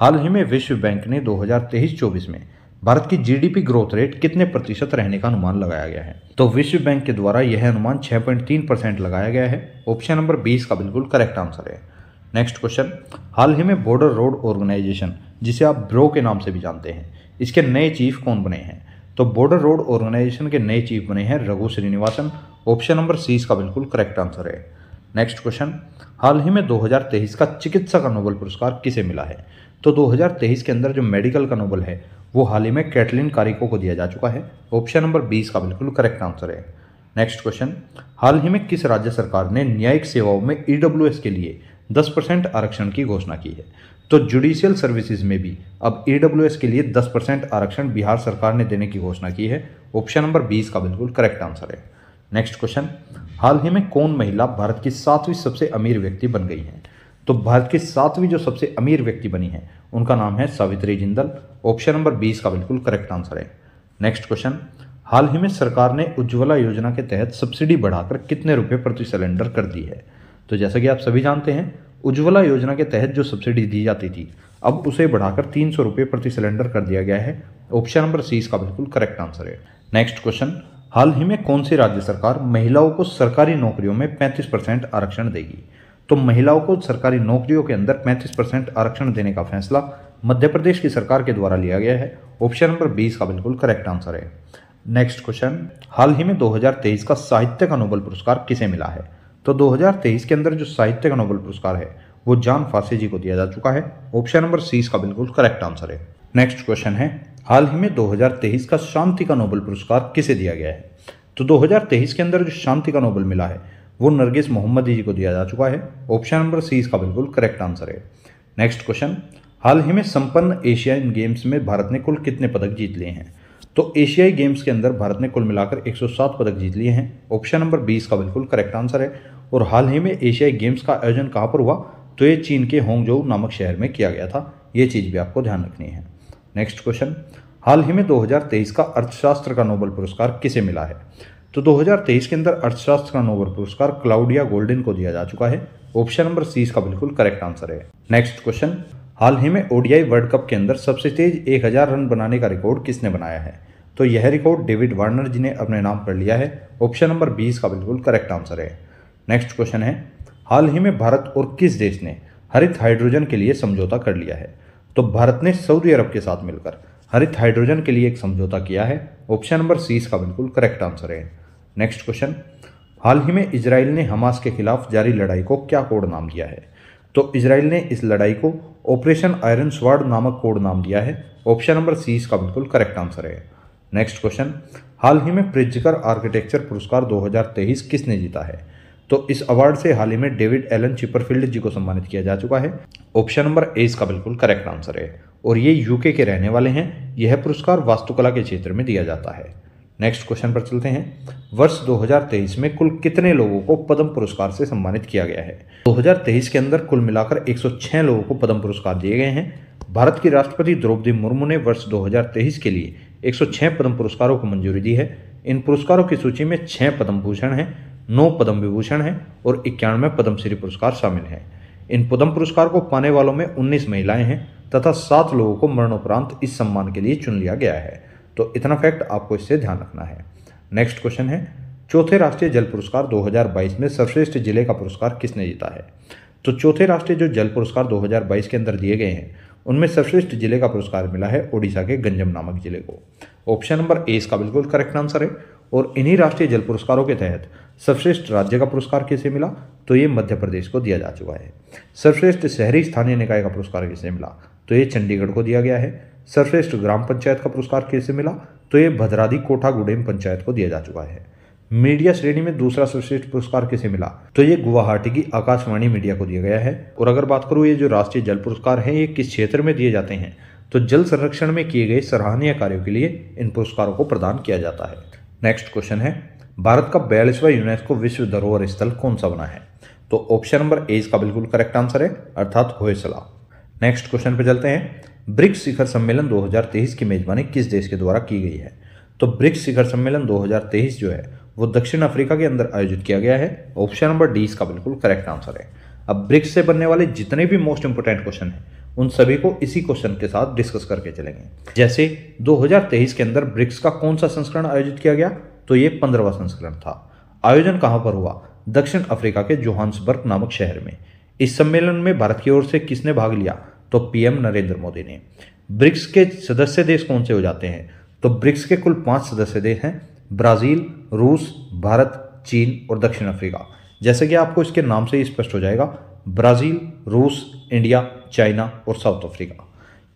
हाल ही में विश्व बैंक ने दो हजार में भारत की जीडीपी ग्रोथ रेट कितने प्रतिशत रहने का अनुमान लगाया गया है तो विश्व बैंक के द्वारा यह अनुमान 6.3 परसेंट लगाया गया है ऑप्शन नंबर बी इसका बिल्कुल करेक्ट आंसर है नेक्स्ट क्वेश्चन हाल ही में बॉर्डर रोड ऑर्गेनाइजेशन जिसे आप ब्रो के नाम से भी जानते हैं इसके नए चीफ कौन बने हैं तो बॉर्डर रोड ऑर्गेनाइजेशन के नए चीफ बने हैं Raghu Srinivasan option number C इसका बिल्कुल करेक्ट आंसर है नेक्स्ट क्वेश्चन हाल ही में 2023 का चिकित्सा का नोबल पुरस्कार किसे मिला है तो 2023 के अंदर जो मेडिकल का नोबल है वो हाल ही में कैटलिन कारिको को दिया जा चुका है ऑप्शन नंबर बीस का बिल्कुल करेक्ट आंसर है नेक्स्ट क्वेश्चन हाल ही में किस राज्य सरकार ने न्यायिक सेवाओं में ई e के लिए 10 परसेंट आरक्षण की घोषणा की है तो जुडिशियल सर्विसेज में भी अब ई के लिए 10 परसेंट आरक्षण बिहार सरकार ने देने की घोषणा की है ऑप्शन नंबर बीस का बिल्कुल करेक्ट आंसर है नेक्स्ट क्वेश्चन हाल ही में कौन महिला भारत की सातवीं सबसे अमीर व्यक्ति बन गई है तो भारत की सातवीं जो सबसे अमीर व्यक्ति बनी है उनका नाम है सावित्री जिंदल ऑप्शन नंबर बीस का बिल्कुल करेक्ट आंसर है नेक्स्ट क्वेश्चन हाल ही में सरकार ने उज्ज्वला योजना के तहत सब्सिडी बढ़ाकर कितने रुपए प्रति सिलेंडर कर दी है तो जैसा कि आप सभी जानते हैं उज्ज्वला योजना के तहत जो सब्सिडी दी जाती थी अब उसे बढ़ाकर तीन सौ प्रति सिलेंडर कर दिया गया है ऑप्शन नंबर सी इसका बिल्कुल करेक्ट आंसर है नेक्स्ट क्वेश्चन हाल ही में कौन सी राज्य सरकार महिलाओं को सरकारी नौकरियों में 35 परसेंट आरक्षण देगी तो महिलाओं को सरकारी नौकरियों के अंदर 35 परसेंट आरक्षण देने का फैसला मध्य प्रदेश की सरकार के द्वारा लिया गया है ऑप्शन नंबर बीस का बिल्कुल करेक्ट आंसर है नेक्स्ट क्वेश्चन हाल ही में दो का साहित्य का नोबल पुरस्कार किसे मिला है तो 2023 के अंदर जो साहित्य का नोबल पुरस्कार है वो जान फासे जी को दिया जा चुका है ऑप्शन नंबर सी इसका बिल्कुल करेक्ट आंसर है नेक्स्ट क्वेश्चन है हाल ही में 2023 का शांति का नोबल पुरस्कार किसे दिया गया है तो 2023 के अंदर जो शांति का नोबल मिला है वो नरगिस मोहम्मद जी को दिया जा चुका है ऑप्शन नंबर सी इसका बिल्कुल करेक्ट आंसर है नेक्स्ट क्वेश्चन हाल ही में संपन्न एशियन गेम्स में भारत ने कुल कितने पदक जीत लिए हैं तो एशियाई गेम्स के अंदर भारत ने कुल मिलाकर 107 पदक जीत लिए हैं ऑप्शन नंबर 20 का बिल्कुल करेक्ट आंसर है और हाल ही में एशियाई गेम्स का आयोजन कहाँ पर हुआ तो ये चीन के होंगजोऊ नामक शहर में किया गया था ये चीज़ भी आपको ध्यान रखनी है नेक्स्ट क्वेश्चन हाल ही में 2023 का अर्थशास्त्र का नोबल पुरस्कार किसे मिला है तो 2023 के अंदर अर्थशास्त्र का नोबल पुरस्कार क्लाउडिया गोल्डन को दिया जा चुका है ऑप्शन नंबर सी इसका बिल्कुल करेक्ट आंसर है नेक्स्ट क्वेश्चन हाल ही में ओडीआई वर्ल्ड कप के अंदर सबसे तेज 1000 रन बनाने का रिकॉर्ड किसने बनाया है तो यह रिकॉर्ड डेविड वार्नर जी ने अपने नाम पर लिया है ऑप्शन नंबर 20 का बिल्कुल करेक्ट आंसर है नेक्स्ट क्वेश्चन है हाल ही में भारत और किस देश ने हरित हाइड्रोजन के लिए समझौता कर लिया है तो भारत ने सऊदी अरब के साथ मिलकर हरित हाइड्रोजन के लिए एक समझौता किया है ऑप्शन नंबर सी इसका बिल्कुल करेक्ट आंसर है नेक्स्ट क्वेश्चन हाल ही में इसराइल ने हमास के खिलाफ जारी लड़ाई को क्या कोड नाम दिया है तो इसराइल ने इस लड़ाई को ऑपरेशन आयरन स्वाड नामक कोड नाम दिया है ऑप्शन नंबर सी इसका बिल्कुल करेक्ट आंसर है नेक्स्ट क्वेश्चन हाल ही में प्रिजकर आर्किटेक्चर पुरस्कार 2023 किसने जीता है तो इस अवार्ड से हाल ही में डेविड एलन चिपरफील्ड जी को सम्मानित किया जा चुका है ऑप्शन नंबर ए इसका बिल्कुल करेक्ट आंसर है और ये यूके के रहने वाले हैं यह पुरस्कार वास्तुकला के क्षेत्र में दिया जाता है नेक्स्ट क्वेश्चन पर चलते हैं वर्ष 2023 में कुल कितने लोगों को पद्म पुरस्कार से सम्मानित किया गया है 2023 के अंदर कुल मिलाकर 106 लोगों को पद्म पुरस्कार दिए गए हैं भारत की राष्ट्रपति द्रौपदी मुर्मू ने वर्ष 2023 के लिए 106 पद्म पुरस्कारों को मंजूरी दी है इन पुरस्कारों की सूची में छः पद्म भूषण हैं नौ पद्म विभूषण हैं और इक्यानवे पद्मश्री पुरस्कार शामिल हैं इन पद्म पुरस्कार को पाने वालों में उन्नीस महिलाएं हैं तथा सात लोगों को मरणोपरांत इस सम्मान के लिए चुन लिया गया है तो इतना फैक्ट आपको इससे ध्यान रखना है नेक्स्ट क्वेश्चन है चौथे राष्ट्रीय जल पुरस्कार 2022 में सर्वश्रेष्ठ जिले का पुरस्कार किसने जीता है तो चौथे राष्ट्रीय जो जल पुरस्कार 2022 के अंदर दिए गए हैं उनमें सर्वश्रेष्ठ जिले का पुरस्कार मिला है ओडिशा के गंजम नामक जिले को ऑप्शन नंबर ए इसका बिल्कुल करेक्ट आंसर है और इन्हीं राष्ट्रीय जल पुरस्कारों के तहत सर्वश्रेष्ठ राज्य का पुरस्कार किसे मिला तो ये मध्य प्रदेश को दिया जा चुका है सर्वश्रेष्ठ शहरी स्थानीय निकाय का पुरस्कार किसे मिला तो ये चंडीगढ़ को दिया गया है सर्वश्रेष्ठ ग्राम पंचायत का पुरस्कार कैसे मिला तो ये भद्रादी कोठा गुडेम पंचायत को दिया जा चुका है मीडिया श्रेणी में दूसरा सर्वश्रेष्ठ पुरस्कार किसे मिला तो ये गुवाहाटी की आकाशवाणी मीडिया को दिया गया है और अगर बात करूँ ये जो राष्ट्रीय जल पुरस्कार हैं ये किस क्षेत्र में दिए जाते हैं तो जल संरक्षण में किए गए सराहनीय कार्यों के लिए इन पुरस्कारों को प्रदान किया जाता है नेक्स्ट क्वेश्चन है भारत का बयालीसवा यूनेस्को विश्व धरोहर स्थल कौन सा बना है तो ऑप्शन नंबर ए इसका बिल्कुल करेक्ट आंसर है अर्थात होयसला नेक्स्ट क्वेश्चन पे चलते हैं ब्रिक्स शिखर सम्मेलन 2023 की मेजबानी किस देश के द्वारा की गई है तो ब्रिक्स शिखर सम्मेलन 2023 जो है वो दक्षिण अफ्रीका के अंदर आयोजित किया गया है ऑप्शन नंबर डी इसका बिल्कुल करेक्ट आंसर है अब ब्रिक्स से बनने वाले जितने भी मोस्ट इंपोर्टेंट क्वेश्चन हैं उन सभी को इसी क्वेश्चन के साथ डिस्कस करके चलेंगे जैसे 2023 के अंदर ब्रिक्स का कौन सा संस्करण आयोजित किया गया तो ये पंद्रहवा संस्करण था आयोजन कहाँ पर हुआ दक्षिण अफ्रीका के जोहान्सबर्ग नामक शहर में इस सम्मेलन में भारत की ओर से किसने भाग लिया तो पीएम नरेंद्र मोदी ने ब्रिक्स के सदस्य देश कौन से हो जाते हैं तो ब्रिक्स के कुल पांच सदस्य देश हैं ब्राज़ील रूस भारत चीन और दक्षिण अफ्रीका जैसे कि आपको इसके नाम से ही स्पष्ट हो जाएगा ब्राज़ील रूस इंडिया चाइना और साउथ अफ्रीका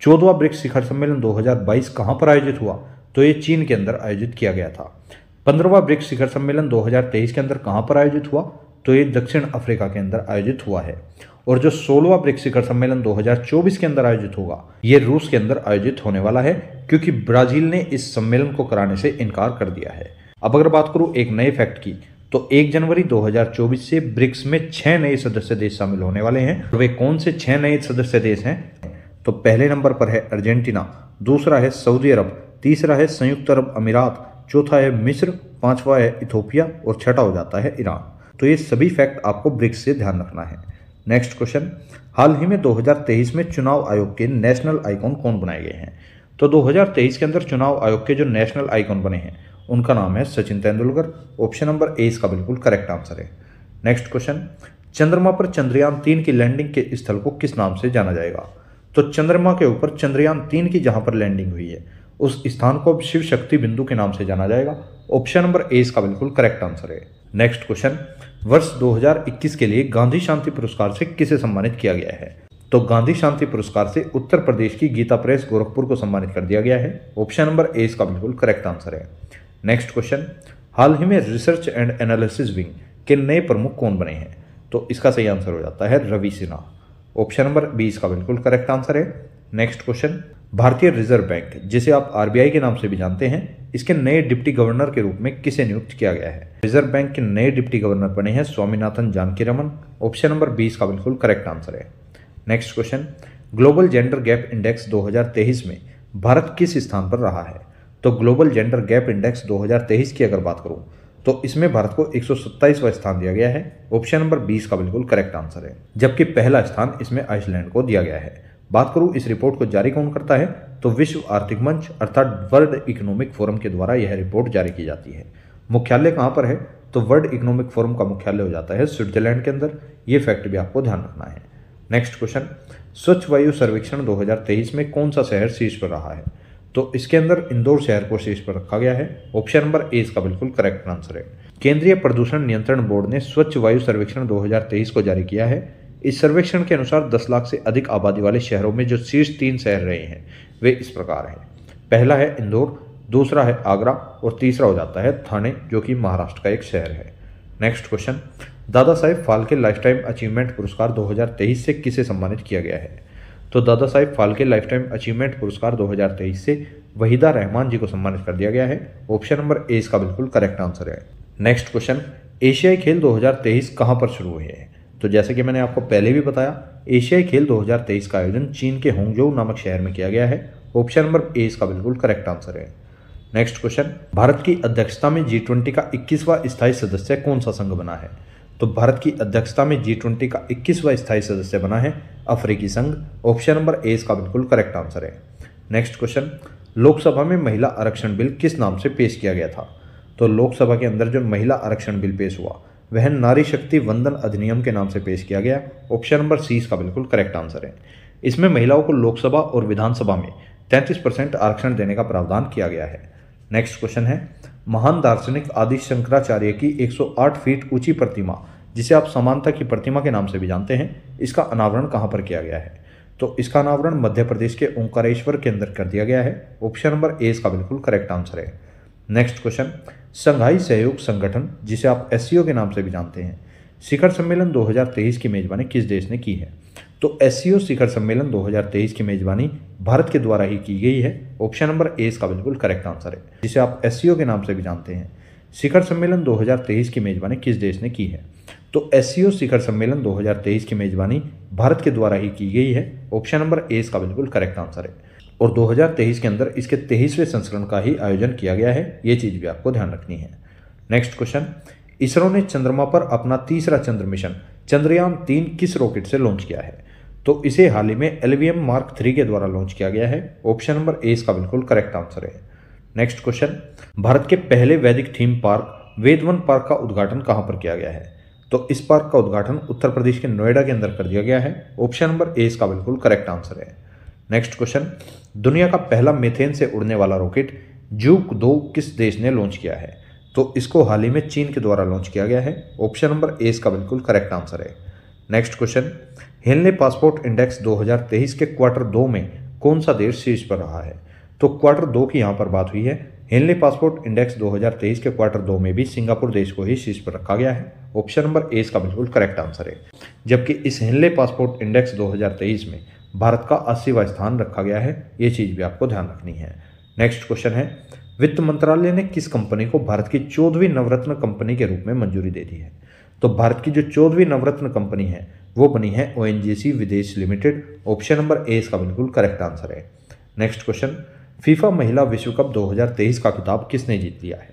चौदवा ब्रिक्स शिखर सम्मेलन 2022 कहां पर आयोजित हुआ तो ये चीन के अंदर आयोजित किया गया था पंद्रहवा ब्रिक्स शिखर सम्मेलन 2023 के अंदर कहां पर आयोजित हुआ तो ये दक्षिण अफ्रीका के अंदर आयोजित हुआ है और जो सोलवा ब्रिक्स शिखर सम्मेलन 2024 के अंदर आयोजित होगा ये रूस के अंदर आयोजित होने वाला है क्योंकि ब्राजील ने इस सम्मेलन को कराने से इनकार कर दिया है अब अगर बात करूं एक नए फैक्ट की तो 1 जनवरी 2024 से ब्रिक्स में छह नए सदस्य देश शामिल होने वाले हैं और वे कौन से छह नए सदस्य देश हैं तो पहले नंबर पर है अर्जेंटीना दूसरा है सऊदी अरब तीसरा है संयुक्त अरब अमीरात चौथा है मिस्र पांचवा है इथोपिया और छठा हो जाता है ईरान तो ये सभी फैक्ट आपको ब्रिक्स से ध्यान रखना है नेक्स्ट क्वेश्चन हाल ही में 2023 में चुनाव आयोग के नेशनल आइकॉन कौन बनाए गए हैं तो 2023 के अंदर चुनाव आयोग के जो नेशनल आइकॉन बने हैं उनका नाम है Sachin Tendulkar option number A इसका बिल्कुल करेक्ट आंसर है नेक्स्ट क्वेश्चन चंद्रमा पर चंद्रयान तीन की लैंडिंग के स्थल को किस नाम से जाना जाएगा तो चंद्रमा के ऊपर चंद्रयान तीन की जहाँ पर लैंडिंग हुई है उस स्थान को अब शिव शक्ति बिंदु के नाम से जाना जाएगा ऑप्शन नंबर ए इसका बिल्कुल करेक्ट आंसर है नेक्स्ट क्वेश्चन वर्ष 2021 के लिए गांधी शांति पुरस्कार से किसे सम्मानित किया गया है तो गांधी शांति पुरस्कार से उत्तर प्रदेश की गीता प्रेस गोरखपुर को सम्मानित कर दिया गया है ऑप्शन नंबर ए इसका बिल्कुल करेक्ट आंसर है नेक्स्ट क्वेश्चन हाल ही में रिसर्च एंड एनालिसिस विंग के नए प्रमुख कौन बने हैं तो इसका सही आंसर हो जाता है Ravi Sinha option number B इसका बिल्कुल करेक्ट आंसर है नेक्स्ट क्वेश्चन भारतीय रिजर्व बैंक जिसे आप आरबीआई के नाम से भी जानते हैं इसके नए डिप्टी गवर्नर के रूप में किसे नियुक्त किया गया है रिजर्व बैंक के नए डिप्टी गवर्नर बने हैं स्वामीनाथन जानकी रमन ऑप्शन नंबर बीस का बिल्कुल करेक्ट आंसर है next question global gender gap index 2023 में भारत किस स्थान पर रहा है तो ग्लोबल जेंडर गैप इंडेक्स 2023 की अगर बात करूं तो इसमें भारत को एक सौ स्थान दिया गया है ऑप्शन नंबर 20 का बिल्कुल करेक्ट आंसर है जबकि पहला स्थान इसमें आइसलैंड को दिया गया है बात करूं इस रिपोर्ट को जारी कौन करता है तो विश्व आर्थिक मंच अर्थात वर्ल्ड इकोनॉमिक फोरम के द्वारा यह रिपोर्ट जारी की जाती है मुख्यालय कहां पर है तो वर्ल्ड इकोनॉमिक फोरम का मुख्यालय हो जाता है स्विट्जरलैंड के अंदर यह फैक्ट भी आपको ध्यान रखना है नेक्स्ट क्वेश्चन स्वच्छ वायु सर्वेक्षण 2023 में कौन सा शहर शीर्ष पर रहा है तो इसके अंदर इंदौर शहर को शीर्ष पर रखा गया है ऑप्शन नंबर ए इसका बिल्कुल करेक्ट आंसर है केंद्रीय प्रदूषण नियंत्रण बोर्ड ने स्वच्छ वायु सर्वेक्षण 2023 को जारी किया है इस सर्वेक्षण के अनुसार 10 लाख से अधिक आबादी वाले शहरों में जो शीर्ष तीन शहर रहे हैं वे इस प्रकार हैं पहला है इंदौर दूसरा है आगरा और तीसरा हो जाता है थाने जो कि महाराष्ट्र का एक शहर है next question Dada Saheb Phalke lifetime achievement पुरस्कार 2023 से किसे सम्मानित किया गया है तो Dada Saheb Phalke lifetime achievement पुरस्कार 2023 से वहीदा रहमान जी को सम्मानित कर दिया गया है ऑप्शन नंबर ए इसका बिल्कुल करेक्ट आंसर है नेक्स्ट क्वेश्चन एशियाई खेल 2023 कहां पर शुरू हुए हैं तो जैसे कि मैंने आपको पहले भी बताया एशियाई खेल 2023 का आयोजन चीन के होंगजो नामक शहर में किया गया है ऑप्शन नंबर ए इसका बिल्कुल करेक्ट आंसर है नेक्स्ट क्वेश्चन भारत की अध्यक्षता में जी का इक्कीसवा स्थायी सदस्य कौन सा संघ बना है तो भारत की अध्यक्षता में जी ट्वेंटी का इक्कीसवा स्थायी सदस्य बना है अफ्रीकी संघ ऑप्शन नंबर ए इसका बिल्कुल करेक्ट आंसर है नेक्स्ट क्वेश्चन लोकसभा में महिला आरक्षण बिल किस नाम से पेश किया गया था तो लोकसभा के अंदर जो महिला आरक्षण बिल पेश हुआ वह नारी शक्ति वंदन अधिनियम के नाम से पेश किया गया ऑप्शन नंबर सी इसका बिल्कुल करेक्ट आंसर है इसमें महिलाओं को लोकसभा और विधानसभा में तैंतीस परसेंट आरक्षण देने का प्रावधान किया गया है नेक्स्ट क्वेश्चन है महान दार्शनिक आदि शंकराचार्य की 108 फीट ऊंची प्रतिमा जिसे आप समानता की प्रतिमा के नाम से भी जानते हैं इसका अनावरण कहाँ पर किया गया है तो इसका अनावरण मध्य प्रदेश के ओंकारेश्वर के अंदर कर दिया गया है ऑप्शन नंबर ए इसका बिल्कुल करेक्ट आंसर है नेक्स्ट क्वेश्चन संघाई सहयोग संगठन जिसे आप एस के नाम से भी जानते हैं शिखर सम्मेलन 2023 की मेज़बानी किस देश ने की है तो एस शिखर सम्मेलन 2023 की मेज़बानी भारत के द्वारा ही की गई है ऑप्शन नंबर ए इसका बिल्कुल करेक्ट आंसर है जिसे आप एस के नाम से भी जानते हैं शिखर सम्मेलन 2023 की मेज़बानी किस देश ने की है तो एस शिखर सम्मेलन 2023 की मेज़बानी भारत के द्वारा ही की गई है ऑप्शन नंबर ए इसका बिल्कुल करेक्ट आंसर है और 2023 के अंदर इसके तेईसवें संस्करण का ही आयोजन किया गया है ये चीज़ भी आपको ध्यान रखनी है नेक्स्ट क्वेश्चन इसरो ने चंद्रमा पर अपना तीसरा चंद्र मिशन चंद्रयान तीन किस रॉकेट से लॉन्च किया है तो इसे हाल ही में एलवीएम मार्क थ्री के द्वारा लॉन्च किया गया है ऑप्शन नंबर ए इसका बिल्कुल करेक्ट आंसर है नेक्स्ट क्वेश्चन भारत के पहले वैदिक थीम पार्क वेदवन पार्क का उद्घाटन कहां पर किया गया है तो इस पार्क का उद्घाटन उत्तर प्रदेश के नोएडा के अंदर कर दिया गया है ऑप्शन नंबर ए इसका बिल्कुल करेक्ट आंसर है नेक्स्ट क्वेश्चन दुनिया का पहला मेथेन से उड़ने वाला रॉकेट जूक दो किस देश ने लॉन्च किया है तो इसको हाल ही में चीन के द्वारा लॉन्च किया गया है ऑप्शन नंबर ए इसका बिल्कुल करेक्ट आंसर है next question Henley passport index 2023 के क्वार्टर दो में कौन सा देश शीर्ष पर रहा है तो क्वार्टर दो की यहाँ पर बात हुई है हेनले पासपोर्ट इंडेक्स 2023 के क्वार्टर दो में भी सिंगापुर देश को ही शीर्ष पर रखा गया है ऑप्शन नंबर ए इसका बिल्कुल करेक्ट आंसर है जबकि इस हेल्ले पासपोर्ट इंडेक्स दो में भारत का अस्सीवा स्थान रखा गया है ये चीज़ भी आपको ध्यान रखनी है नेक्स्ट क्वेश्चन है वित्त मंत्रालय ने किस कंपनी को भारत की चौदहवीं नवरत्न कंपनी के रूप में मंजूरी दे दी है तो भारत की जो चौदहवीं नवरत्न कंपनी है वो बनी है ओ विदेश लिमिटेड ऑप्शन नंबर ए इसका बिल्कुल करेक्ट आंसर है नेक्स्ट क्वेश्चन फीफा महिला विश्व कप 2023 का खिताब किसने जीत लिया है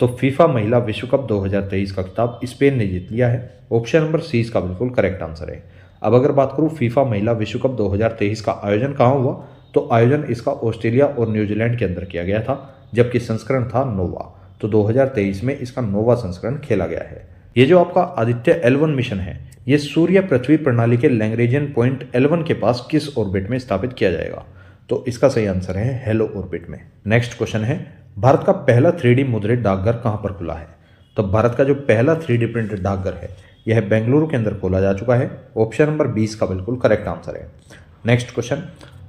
तो फीफा महिला विश्व कप 2023 का खिताब स्पेन ने जीत लिया है ऑप्शन नंबर सी इसका बिल्कुल करेक्ट आंसर है अब अगर बात करूँ फीफा महिला विश्व कप 2023 का आयोजन कहाँ हुआ तो आयोजन इसका ऑस्ट्रेलिया और न्यूजीलैंड के अंदर किया गया था जबकि संस्करण था नोवा तो 2023 में इसका नोवा संस्करण खेला गया है ये जो आपका आदित्य एलवन मिशन है ये सूर्य पृथ्वी प्रणाली के लैंग्रेजियन पॉइंट एलवन के पास किस ऑर्बिट में स्थापित किया जाएगा तो इसका सही आंसर है हेलो ऑर्बिट में नेक्स्ट क्वेश्चन है भारत का पहला थ्री मुद्रित डाकघर कहाँ पर खुला है तो भारत का जो पहला थ्री प्रिंटेड डाकघर है यह बेंगलुरु के अंदर खोला जा चुका है ऑप्शन नंबर बीस का बिल्कुल करेक्ट आंसर है नेक्स्ट क्वेश्चन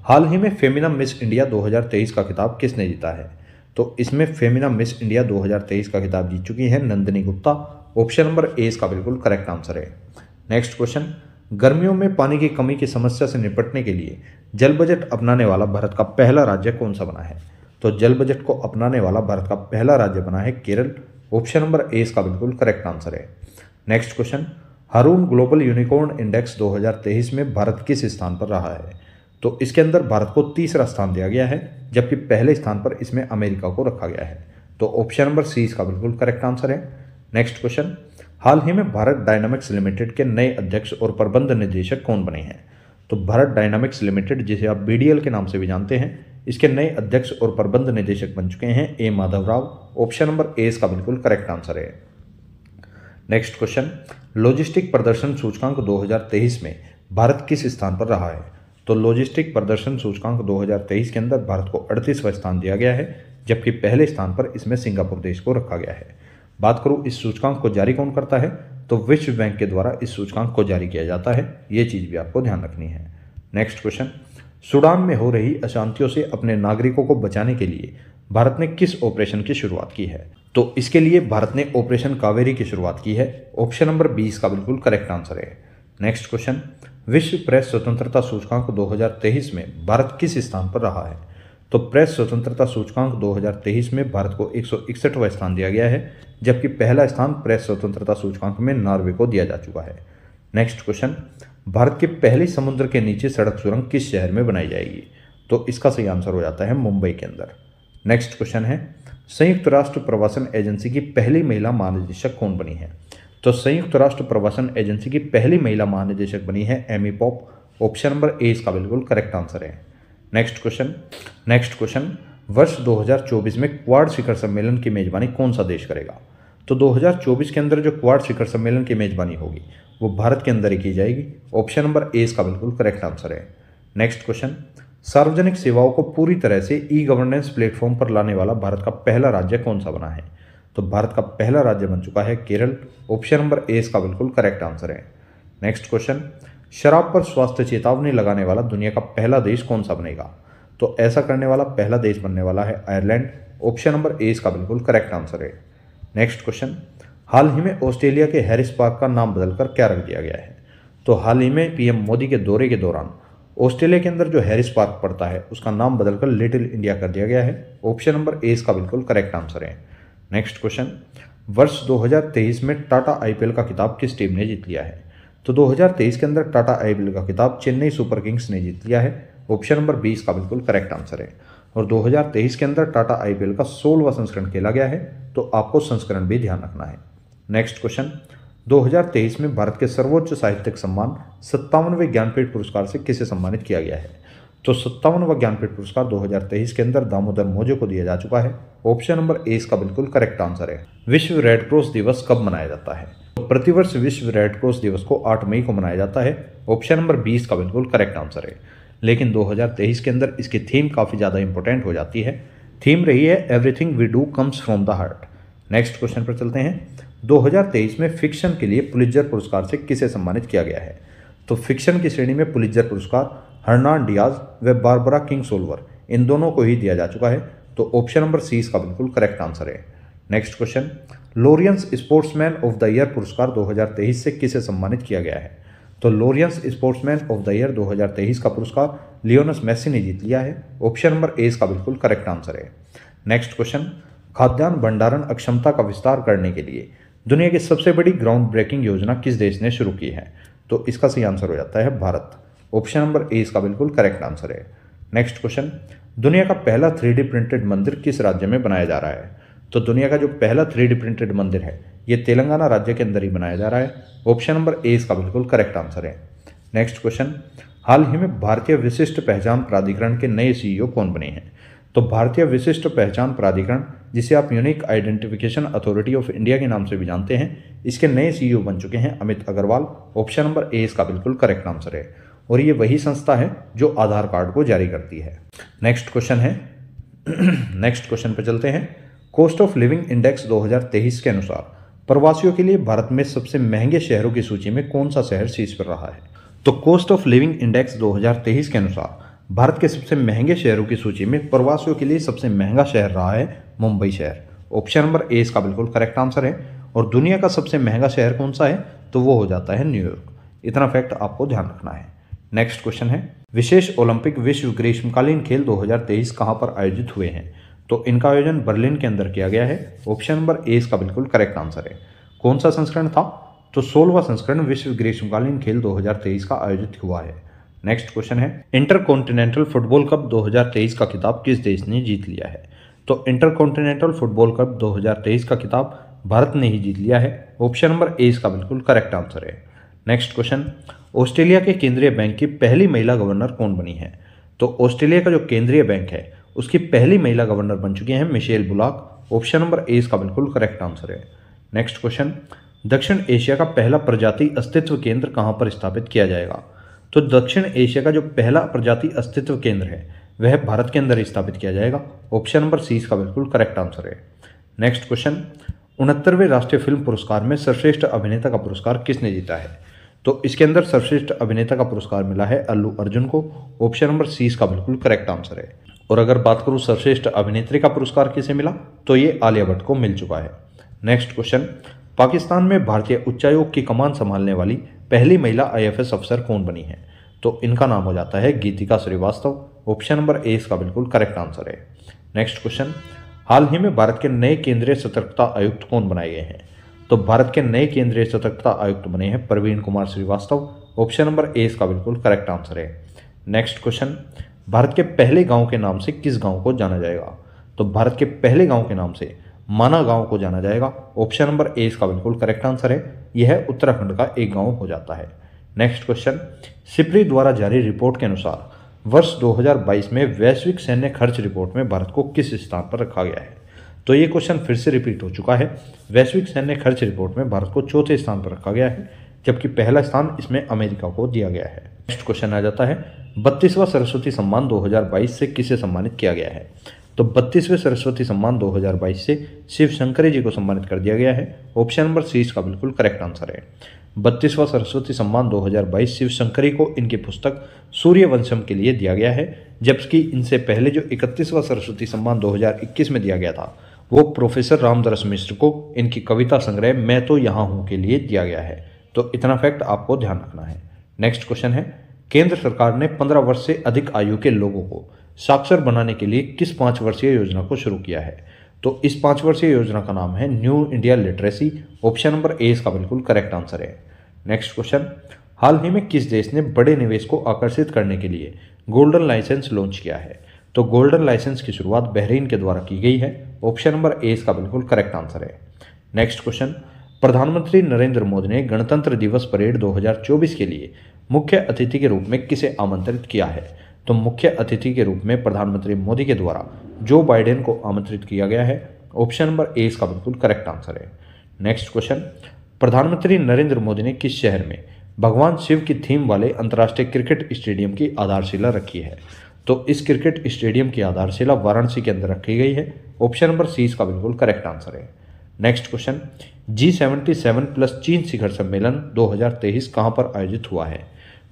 हाल ही में फेमिना मिस इंडिया 2023 का खिताब किसने जीता है तो इसमें फेमिना मिस इंडिया 2023 का खिताब जीत चुकी है Nandini Gupta option number A इसका बिल्कुल करेक्ट आंसर है नेक्स्ट क्वेश्चन गर्मियों में पानी की कमी की समस्या से निपटने के लिए जल बजट अपनाने वाला भारत का पहला राज्य कौन सा बना है तो जल बजट को अपनाने वाला भारत का पहला राज्य बना है केरल ऑप्शन नंबर ए इसका बिल्कुल करेक्ट आंसर है next question Hurun global unicorn index 2023 में भारत किस स्थान पर रहा है तो इसके अंदर भारत को तीसरा स्थान दिया गया है जबकि पहले स्थान पर इसमें अमेरिका को रखा गया है तो ऑप्शन नंबर सी इसका बिल्कुल करेक्ट आंसर है नेक्स्ट क्वेश्चन हाल ही में भारत डायनामिक्स लिमिटेड के नए अध्यक्ष और प्रबंध निदेशक कौन बने हैं तो भारत डायनामिक्स लिमिटेड जिसे आप बी के नाम से भी जानते हैं इसके नए अध्यक्ष और प्रबंध निदेशक बन चुके हैं A Madhav Rao option number A इसका बिल्कुल करेक्ट आंसर है नेक्स्ट क्वेश्चन लॉजिस्टिक प्रदर्शन सूचकांक 2023 में भारत किस स्थान पर रहा है तो लॉजिस्टिक प्रदर्शन सूचकांक 2023 के अंदर भारत को अड़तीसवा स्थान दिया गया है जबकि पहले स्थान पर इसमें सिंगापुर देश को रखा गया है बात करूँ इस सूचकांक को जारी कौन करता है तो विश्व बैंक के द्वारा इस सूचकांक को जारी किया जाता है ये चीज़ भी आपको ध्यान रखनी है नेक्स्ट क्वेश्चन सूडान में हो रही अशांतियों से अपने नागरिकों को बचाने के लिए भारत ने किस ऑपरेशन की शुरुआत की है तो इसके लिए भारत ने ऑपरेशन कावेरी की शुरुआत की है ऑप्शन नंबर बीस का बिल्कुल करेक्ट आंसर है नेक्स्ट क्वेश्चन विश्व प्रेस स्वतंत्रता सूचकांक 2023 में भारत किस स्थान पर रहा है तो प्रेस स्वतंत्रता सूचकांक 2023 में भारत को एक स्थान दिया गया है जबकि पहला स्थान प्रेस स्वतंत्रता सूचकांक में नॉर्वे को दिया जा चुका है नेक्स्ट क्वेश्चन भारत के पहले समुद्र के नीचे सड़क सुरंग किस शहर में बनाई जाएगी तो इसका सही आंसर हो जाता है मुंबई के अंदर नेक्स्ट क्वेश्चन है संयुक्त राष्ट्र प्रवासन एजेंसी की पहली महिला महानिदेशक कौन बनी है तो संयुक्त राष्ट्र प्रवासन एजेंसी की पहली महिला महानिदेशक बनी है Amy Pope option number A इसका बिल्कुल करेक्ट आंसर है नेक्स्ट क्वेश्चन नेक्स्ट क्वेश्चन वर्ष 2024 में क्वाड शिखर सम्मेलन की मेजबानी कौन सा देश करेगा तो 2024 के अंदर जो क्वाड शिखर सम्मेलन की मेजबानी होगी वो भारत के अंदर ही की जाएगी ऑप्शन नंबर ए इसका बिल्कुल करेक्ट आंसर है नेक्स्ट क्वेश्चन सार्वजनिक सेवाओं को पूरी तरह से ई गवर्नेंस प्लेटफॉर्म पर लाने वाला भारत का पहला राज्य कौन सा बना है तो भारत का पहला राज्य बन चुका है केरल ऑप्शन नंबर ए इसका बिल्कुल करेक्ट आंसर है नेक्स्ट क्वेश्चन शराब पर स्वास्थ्य चेतावनी लगाने वाला दुनिया का पहला देश कौन सा बनेगा तो ऐसा करने वाला पहला देश बनने वाला है आयरलैंड ऑप्शन नंबर ए इसका बिल्कुल करेक्ट आंसर है नेक्स्ट क्वेश्चन हाल ही में ऑस्ट्रेलिया के हैरिस पार्क का नाम बदलकर क्या रख दिया गया है तो हाल ही में पीएम मोदी के दौरे के दौरान ऑस्ट्रेलिया के अंदर जो हैरिस पार्क पड़ता है उसका नाम बदलकर लिटिल इंडिया कर दिया गया है ऑप्शन नंबर ए इसका बिल्कुल करेक्ट आंसर है नेक्स्ट क्वेश्चन वर्ष 2023 में टाटा आईपीएल का खिताब किस टीम ने जीत लिया है तो 2023 के अंदर टाटा आईपीएल का खिताब चेन्नई सुपर किंग्स ने जीत लिया है ऑप्शन नंबर बी इसका बिल्कुल करेक्ट आंसर है और 2023 के अंदर टाटा आईपीएल का सोलवा संस्करण खेला गया है तो आपको संस्करण भी ध्यान रखना है नेक्स्ट क्वेश्चन 2023 में भारत के सर्वोच्च साहित्यिक सम्मान सत्तावनवे ज्ञानपीठ पुरस्कार से किसे सम्मानित किया गया है तो सत्तावनवा ज्ञानपीठ पुरस्कार 2023 के अंदर दामोदर मोजे को दिया जा चुका है ऑप्शन नंबर ए इसका बिल्कुल करेक्ट आंसर है विश्व रेड क्रॉस दिवस कब मनाया जाता है तो प्रतिवर्ष विश्व रेड क्रॉस दिवस को आठ मई को मनाया जाता है ऑप्शन नंबर बी इसका बिल्कुल करेक्ट आंसर है लेकिन 2023 के अंदर इसकी थीम काफ़ी ज़्यादा इंपॉर्टेंट हो जाती है थीम रही है everything we do comes from the heart next question पर चलते हैं 2023 में फिक्शन के लिए पुलिजर पुरस्कार से किसे सम्मानित किया गया है तो फिक्शन की श्रेणी में पुलिजर पुरस्कार हरनान डियाज व बारबरा किंग सोलवर इन दोनों को ही दिया जा चुका है तो ऑप्शन नंबर सी इसका बिल्कुल करेक्ट आंसर है next question Laureus sportsman of the year पुरस्कार 2023 से किसे सम्मानित किया गया है तो Laureus sportsman of the year 2023 का पुरस्कार लियोनस मेसी ने जीत लिया है ऑप्शन नंबर ए इसका बिल्कुल करेक्ट आंसर है नेक्स्ट क्वेश्चन खाद्यान्न भंडारण अक्षमता का विस्तार करने के लिए दुनिया की सबसे बड़ी ग्राउंड ब्रेकिंग योजना किस देश ने शुरू की है तो इसका सही आंसर हो जाता है भारत ऑप्शन नंबर ए इसका बिल्कुल करेक्ट आंसर है नेक्स्ट क्वेश्चन दुनिया का पहला थ्री प्रिंटेड मंदिर किस राज्य में बनाया जा रहा है तो दुनिया का जो पहला थ्री प्रिंटेड मंदिर है ये तेलंगाना राज्य के अंदर ही बनाया जा रहा है ऑप्शन नंबर ए इसका बिल्कुल करेक्ट आंसर है नेक्स्ट क्वेश्चन हाल ही में भारतीय विशिष्ट पहचान प्राधिकरण के नए सीईओ e कौन बने हैं तो भारतीय विशिष्ट पहचान प्राधिकरण जिसे आप unique identification authority of India के नाम से भी जानते हैं इसके नए सीईओ e बन चुके हैं Amit Agarwal option number A इसका बिल्कुल करेक्ट आंसर है और ये वही संस्था है जो आधार कार्ड को जारी करती है नेक्स्ट क्वेश्चन है नेक्स्ट क्वेश्चन पर चलते हैं कॉस्ट ऑफ लिविंग इंडेक्स 2023 के अनुसार प्रवासियों के लिए भारत में सबसे महंगे शहरों की सूची में कौन सा शहर शीर्ष पर रहा है तो कॉस्ट ऑफ लिविंग इंडेक्स 2023 के अनुसार भारत के सबसे महंगे शहरों की सूची में प्रवासियों के लिए सबसे महंगा शहर रहा है मुंबई शहर ऑप्शन नंबर ए इसका बिल्कुल करेक्ट आंसर है और दुनिया का सबसे महंगा शहर कौन सा है तो वो हो जाता है न्यूयॉर्क इतना फैक्ट आपको ध्यान रखना है नेक्स्ट क्वेश्चन है विशेष ओलंपिक विश्व ग्रीष्मकालीन खेल 2023 कहां पर आयोजित हुए हैं तो इनका आयोजन बर्लिन के अंदर किया गया है ऑप्शन नंबर ए इसका बिल्कुल करेक्ट आंसर है कौन सा संस्करण था तो सोलवा संस्करण विश्व ग्रीष्मकालीन खेल दो का आयोजित हुआ है नेक्स्ट क्वेश्चन है इंटरकॉन्टिनेंटल फुटबॉल कप 2023 का खिताब किस देश ने जीत लिया है तो इंटरकॉन्टिनेंटल फुटबॉल कप 2023 का खिताब भारत ने ही जीत लिया है ऑप्शन नंबर ए इसका बिल्कुल करेक्ट आंसर है नेक्स्ट क्वेश्चन ऑस्ट्रेलिया के केंद्रीय बैंक की पहली महिला गवर्नर कौन बनी है तो ऑस्ट्रेलिया का जो केंद्रीय बैंक है उसकी पहली महिला गवर्नर बन चुकी हैं Michele Bullock option number A इसका बिल्कुल करेक्ट आंसर है नेक्स्ट क्वेश्चन दक्षिण एशिया का पहला प्रजाति अस्तित्व केंद्र कहाँ पर स्थापित किया जाएगा तो दक्षिण एशिया का जो पहला प्रजाति अस्तित्व केंद्र है वह भारत के अंदर स्थापित किया जाएगा ऑप्शन नंबर सी इसका बिल्कुल करेक्ट आंसर है नेक्स्ट क्वेश्चन उनहत्तरवें राष्ट्रीय फिल्म पुरस्कार में सर्वश्रेष्ठ अभिनेता का पुरस्कार किसने जीता है तो इसके अंदर सर्वश्रेष्ठ अभिनेता का पुरस्कार मिला है अल्लू अर्जुन को ऑप्शन नंबर सी इसका बिल्कुल करेक्ट आंसर है और अगर बात करूँ सर्वश्रेष्ठ अभिनेत्री का पुरस्कार किसे मिला तो ये आलिया भट्ट को मिल चुका है नेक्स्ट क्वेश्चन पाकिस्तान में भारतीय उच्चायोग की कमान संभालने वाली पहली महिला आईएफएस अफसर कौन बनी है तो इनका नाम हो जाता है Gitika Srivastava option number A इसका बिल्कुल करेक्ट आंसर है नेक्स्ट क्वेश्चन हाल ही में भारत के नए केंद्रीय सतर्कता आयुक्त कौन बनाए गए हैं तो भारत के नए केंद्रीय सतर्कता आयुक्त बने हैं Praveen Kumar Srivastava option number A इसका बिल्कुल करेक्ट आंसर है नेक्स्ट क्वेश्चन भारत के पहले गांव के नाम से किस गांव को जाना जाएगा तो भारत के पहले गांव के नाम से माना गांव को जाना जाएगा ऑप्शन नंबर ए इसका बिल्कुल करेक्ट आंसर है यह उत्तराखंड का एक गांव हो जाता है नेक्स्ट क्वेश्चन सिपरी द्वारा जारी रिपोर्ट के अनुसार वर्ष 2022 में वैश्विक सैन्य खर्च रिपोर्ट में भारत को किस स्थान पर रखा गया है तो ये क्वेश्चन फिर से रिपीट हो चुका है वैश्विक सैन्य खर्च रिपोर्ट में भारत को चौथे स्थान पर रखा गया है जबकि पहला स्थान इसमें अमेरिका को दिया गया है नेक्स्ट क्वेश्चन आ जाता है बत्तीसवां सरस्वती सम्मान 2022 से किसे सम्मानित किया गया है तो बत्तीसवें सरस्वती सम्मान 2022 से शिव शंकरी जी को सम्मानित कर दिया गया है ऑप्शन नंबर सी इसका बिल्कुल करेक्ट आंसर है बत्तीसवां सरस्वती सम्मान 2022 शिव शंकरी को इनकी पुस्तक सूर्यवंशम के लिए दिया गया है जबकि इनसे पहले जो इकतीसवां सरस्वती सम्मान 2021 में दिया गया था वो प्रोफेसर रामदरस मिश्र को इनकी कविता संग्रह मैं तो यहाँ हूँ के लिए दिया गया है तो इतना फैक्ट आपको ध्यान रखना है नेक्स्ट क्वेश्चन है केंद्र सरकार ने पंद्रह वर्ष से अधिक आयु के लोगों को साक्षर बनाने के लिए किस पाँच वर्षीय योजना को शुरू किया है तो इस पाँच वर्षीय योजना का नाम है new India literacy option number A इसका बिल्कुल करेक्ट आंसर है नेक्स्ट क्वेश्चन हाल ही में किस देश ने बड़े निवेश को आकर्षित करने के लिए गोल्डन लाइसेंस लॉन्च किया है तो गोल्डन लाइसेंस की शुरुआत बहरीन के द्वारा की गई है ऑप्शन नंबर ए इसका बिल्कुल करेक्ट आंसर है नेक्स्ट क्वेश्चन प्रधानमंत्री नरेंद्र मोदी ने गणतंत्र दिवस परेड 2024 के लिए मुख्य अतिथि के रूप में किसे आमंत्रित किया है तो मुख्य अतिथि के रूप में प्रधानमंत्री मोदी के द्वारा जो बाइडेन को आमंत्रित किया गया है ऑप्शन नंबर ए इसका बिल्कुल करेक्ट आंसर है नेक्स्ट क्वेश्चन प्रधानमंत्री नरेंद्र मोदी ने किस शहर में भगवान शिव की थीम वाले अंतर्राष्ट्रीय क्रिकेट स्टेडियम की आधारशिला रखी है तो इस क्रिकेट स्टेडियम की आधारशिला वाराणसी के अंदर रखी गई है ऑप्शन नंबर सी इसका बिल्कुल करेक्ट आंसर है next question G seventy seven plus चीन शिखर सम्मेलन 2023 कहां पर आयोजित हुआ है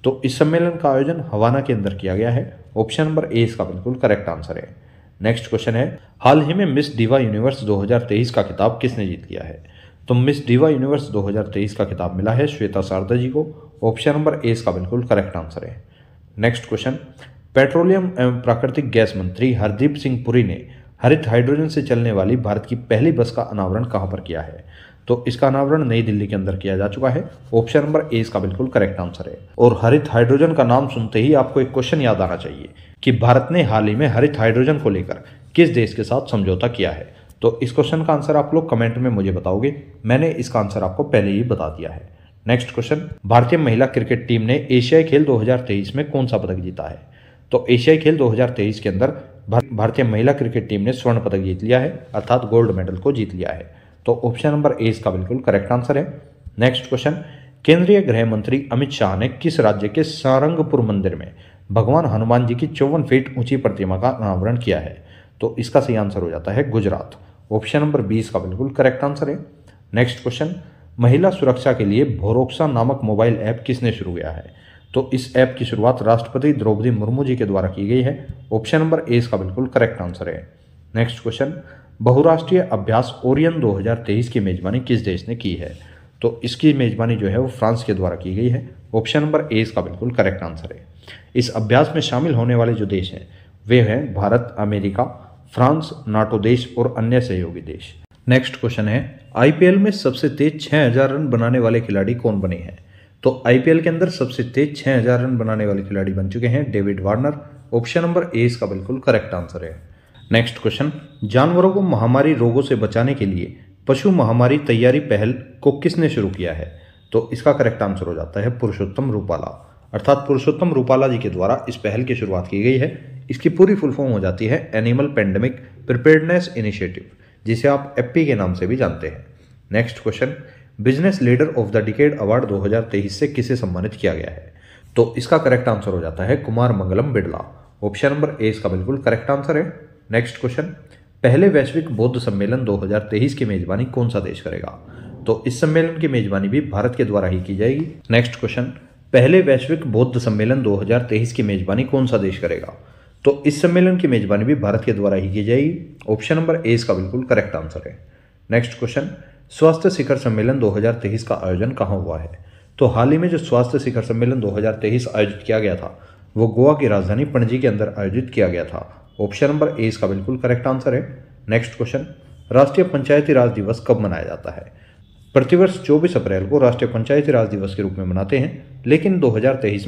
तो इस सम्मेलन का आयोजन हवाना के अंदर किया गया है ऑप्शन नंबर ए इसका बिल्कुल करेक्ट आंसर है नेक्स्ट क्वेश्चन है हाल ही में मिस डीवा यूनिवर्स 2023 का खिताब किसने जीत लिया है तो मिस डीवा यूनिवर्स 2023 का खिताब मिला है श्वेता शारदा जी को ऑप्शन नंबर ए इसका बिल्कुल करेक्ट आंसर है नेक्स्ट क्वेश्चन पेट्रोलियम एवं प्राकृतिक गैस मंत्री हरदीप सिंह पुरी ने हरित हाइड्रोजन से चलने वाली भारत की पहली बस का अनावरण कहाँ पर किया है तो इसका अनावरण नई दिल्ली के अंदर किया जा चुका है ऑप्शन नंबर ए इसका बिल्कुल करेक्ट आंसर है और हरित हाइड्रोजन का नाम सुनते ही आपको एक क्वेश्चन याद आना चाहिए कि भारत ने हाल ही में हरित हाइड्रोजन को लेकर किस देश के साथ समझौता किया है तो इस क्वेश्चन का आंसर आप लोग कमेंट में मुझे बताओगे मैंने इसका आंसर आपको पहले ही बता दिया है नेक्स्ट क्वेश्चन भारतीय महिला क्रिकेट टीम ने एशियाई खेल 2023 में कौन सा पदक जीता है तो एशियाई खेल 2023 के अंदर भारतीय महिला क्रिकेट टीम ने स्वर्ण पदक जीत लिया है अर्थात गोल्ड मेडल को जीत लिया है तो ऑप्शन नंबर ए इसका बिल्कुल करेक्ट आंसर है नेक्स्ट क्वेश्चन केंद्रीय गृह मंत्री अमित शाह ने किस राज्य के सारंगपुर मंदिर में भगवान हनुमान जी की चौवन फीट ऊंची प्रतिमा का अनावरण किया है तो इसका सही आंसर हो जाता है गुजरात ऑप्शन नंबर बी इसका बिल्कुल करेक्ट आंसर है नेक्स्ट क्वेश्चन महिला सुरक्षा के लिए भोरोक्सा नामक मोबाइल ऐप किसने शुरू किया है तो इस ऐप की शुरुआत राष्ट्रपति द्रौपदी मुर्मू जी के द्वारा की गई है ऑप्शन नंबर ए इसका बिल्कुल करेक्ट आंसर है नेक्स्ट क्वेश्चन बहुराष्ट्रीय अभ्यास ओरियन 2023 की मेज़बानी किस देश ने की है तो इसकी मेज़बानी जो है वो फ्रांस के द्वारा की गई है ऑप्शन नंबर ए इसका बिल्कुल करेक्ट आंसर है इस अभ्यास में शामिल होने वाले जो देश हैं वे हैं भारत अमेरिका फ्रांस नाटो देश और अन्य सहयोगी देश नेक्स्ट क्वेश्चन है आईपीएल में सबसे तेज हजार रन बनाने वाले खिलाड़ी कौन बने हैं तो आईपीएल के अंदर सबसे तेज हजार रन बनाने वाले खिलाड़ी बन चुके हैं David Warner option number A इसका बिल्कुल करेक्ट आंसर है नेक्स्ट क्वेश्चन जानवरों को महामारी रोगों से बचाने के लिए पशु महामारी तैयारी पहल को किसने शुरू किया है तो इसका करेक्ट आंसर हो जाता है पुरुषोत्तम रूपाला अर्थात पुरुषोत्तम रूपाला जी के द्वारा इस पहल की शुरुआत की गई है इसकी पूरी फुल फॉर्म हो जाती है एनिमल पेंडेमिक प्रिपेयर्डनेस इनिशिएटिव जिसे आप एपी के नाम से भी जानते हैं next question business leader of the decade award 2023 से किसे सम्मानित किया गया है तो इसका करेक्ट आंसर हो जाता है Kumar Mangalam Birla option number A इसका बिल्कुल करेक्ट आंसर है नेक्स्ट क्वेश्चन पहले वैश्विक बौद्ध सम्मेलन 2023 की मेजबानी कौन सा देश करेगा तो इस सम्मेलन की मेजबानी भी भारत के द्वारा ही की जाएगी नेक्स्ट क्वेश्चन पहले वैश्विक बौद्ध सम्मेलन 2023 की मेजबानी कौन सा देश करेगा तो इस सम्मेलन की मेजबानी भी भारत के द्वारा ही की जाएगी ऑप्शन नंबर ए इसका बिल्कुल करेक्ट आंसर है नेक्स्ट क्वेश्चन स्वास्थ्य शिखर सम्मेलन दो का आयोजन कहाँ हुआ है तो हाल ही में जो स्वास्थ्य शिखर सम्मेलन दो आयोजित किया गया था वो गोवा की राजधानी पणजी के अंदर आयोजित किया गया था ऑप्शन नंबर ए इसका बिल्कुल करेक्ट आंसर है नेक्स्ट क्वेश्चन राष्ट्रीय पंचायती राज दिवस कब मनाया जाता है प्रतिवर्ष चौबीस अप्रैल को राष्ट्रीय पंचायती राज दिवस के रूप में मनाते हैं लेकिन दो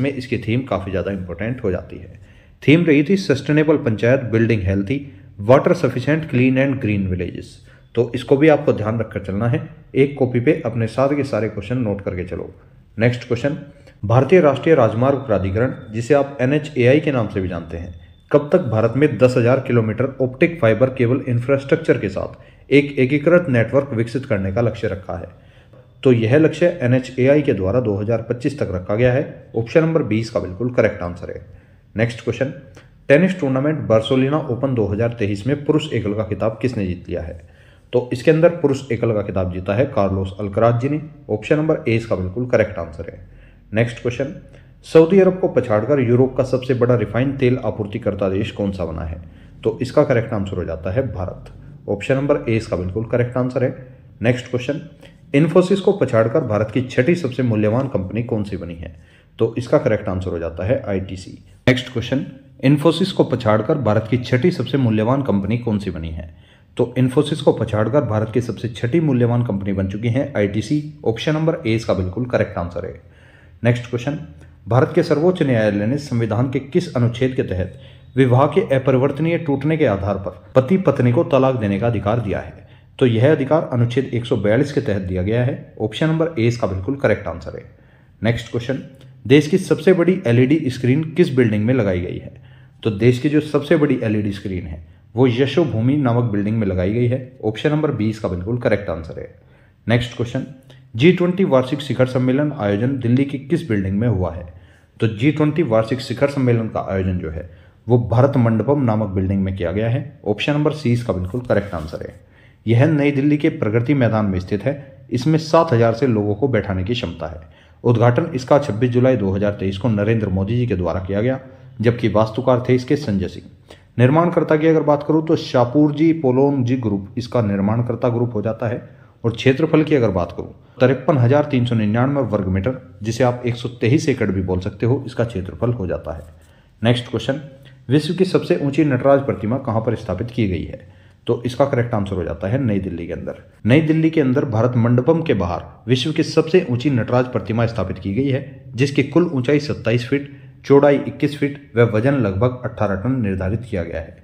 में इसकी थीम काफ़ी ज़्यादा इंपॉर्टेंट हो जाती है थीम रही थी sustainable panchayat building healthy water sufficient clean and green villages तो इसको भी आपको ध्यान रखकर चलना है एक कॉपी पे अपने साथ के सारे क्वेश्चन नोट करके चलो नेक्स्ट क्वेश्चन भारतीय राष्ट्रीय राजमार्ग प्राधिकरण जिसे आप एन के नाम से भी जानते हैं कब तक भारत में 10,000 kilometre optic fibre cable infrastructure के साथ एक एकीकृत नेटवर्क विकसित करने का लक्ष्य रखा है तो यह लक्ष्य एन के द्वारा 2025 तक रखा गया है ऑप्शन नंबर 20 का बिल्कुल करेक्ट आंसर है next question tennis tournament Barcelona open 2023 में पुरुष एकल का खिताब किसने जीत लिया है तो इसके अंदर पुरुष एकल का खिताब जीता है कार्लोस अलकराज जी ने ऑप्शन नंबर ए इसका बिल्कुल करेक्ट आंसर है नेक्स्ट क्वेश्चन सऊदी अरब को पछाड़कर यूरोप का सबसे बड़ा रिफाइंड तेल आपूर्तिकर्ता देश कौन सा बना है तो इसका करेक्ट आंसर हो जाता है भारत ऑप्शन नंबर ए इसका बिल्कुल करेक्ट आंसर है नेक्स्ट क्वेश्चन इन्फोसिस को पछाड़कर भारत की छठी सबसे मूल्यवान कंपनी कौन सी बनी है तो इसका करेक्ट आंसर हो जाता है आई नेक्स्ट क्वेश्चन इन्फोसिस को पछाड़कर भारत की छठी सबसे मूल्यवान कंपनी कौन सी बनी है तो इन्फोसिस को पछाड़कर भारत की सबसे छठी मूल्यवान कंपनी बन चुकी है आईटीसी ऑप्शन नंबर ए इसका बिल्कुल करेक्ट आंसर है नेक्स्ट क्वेश्चन भारत के सर्वोच्च न्यायालय ने संविधान के किस अनुच्छेद के तहत विवाह के अपरिवर्तनीय टूटने के आधार पर पति पत्नी को तलाक देने का अधिकार दिया है तो यह अधिकार अनुच्छेद 142 के तहत दिया गया है ऑप्शन नंबर ए इसका बिल्कुल करेक्ट आंसर है नेक्स्ट क्वेश्चन देश की सबसे बड़ी एलईडी स्क्रीन किस बिल्डिंग में लगाई गई है तो देश की जो सबसे बड़ी एलईडी स्क्रीन है वो यशोभूमि नामक बिल्डिंग में लगाई गई है ऑप्शन नंबर बी इसका बिल्कुल करेक्ट आंसर है नेक्स्ट क्वेश्चन जी ट्वेंटी वार्षिक शिखर सम्मेलन आयोजन दिल्ली की किस बिल्डिंग में हुआ है तो जी ट्वेंटी वार्षिक शिखर सम्मेलन का आयोजन जो है वो भारत मंडपम नामक बिल्डिंग में किया गया है ऑप्शन नंबर सी इसका बिल्कुल करेक्ट आंसर है यह नई दिल्ली के प्रगति मैदान में स्थित है इसमें सात हजार से लोगों को बैठाने की क्षमता है उद्घाटन इसका 26 जुलाई 2023 को नरेंद्र मोदी जी के द्वारा किया गया जबकि वास्तुकार थे इसके संजय सिंह निर्माणकर्ता की अगर बात करूं तो शाहपुर जी पोलोन जी ग्रुप इसका निर्माणकर्ता ग्रुप हो जाता है और क्षेत्रफल की अगर बात करूं तिरपन हज़ार तीन सौ निन्यानवे वर्ग मीटर जिसे आप एक सौ तेईस एकड़ भी बोल सकते हो इसका क्षेत्रफल हो जाता है नेक्स्ट क्वेश्चन विश्व की सबसे ऊंची नटराज प्रतिमा कहां पर स्थापित की गई है तो इसका करेक्ट आंसर हो जाता है नई दिल्ली के अंदर नई दिल्ली के अंदर भारत मंडपम के बाहर विश्व की सबसे ऊंची नटराज प्रतिमा स्थापित की गई है जिसकी कुल ऊंचाई सत्ताईस फीट चौड़ाई इक्कीस फीट व वजन लगभग अठारह टन निर्धारित किया गया है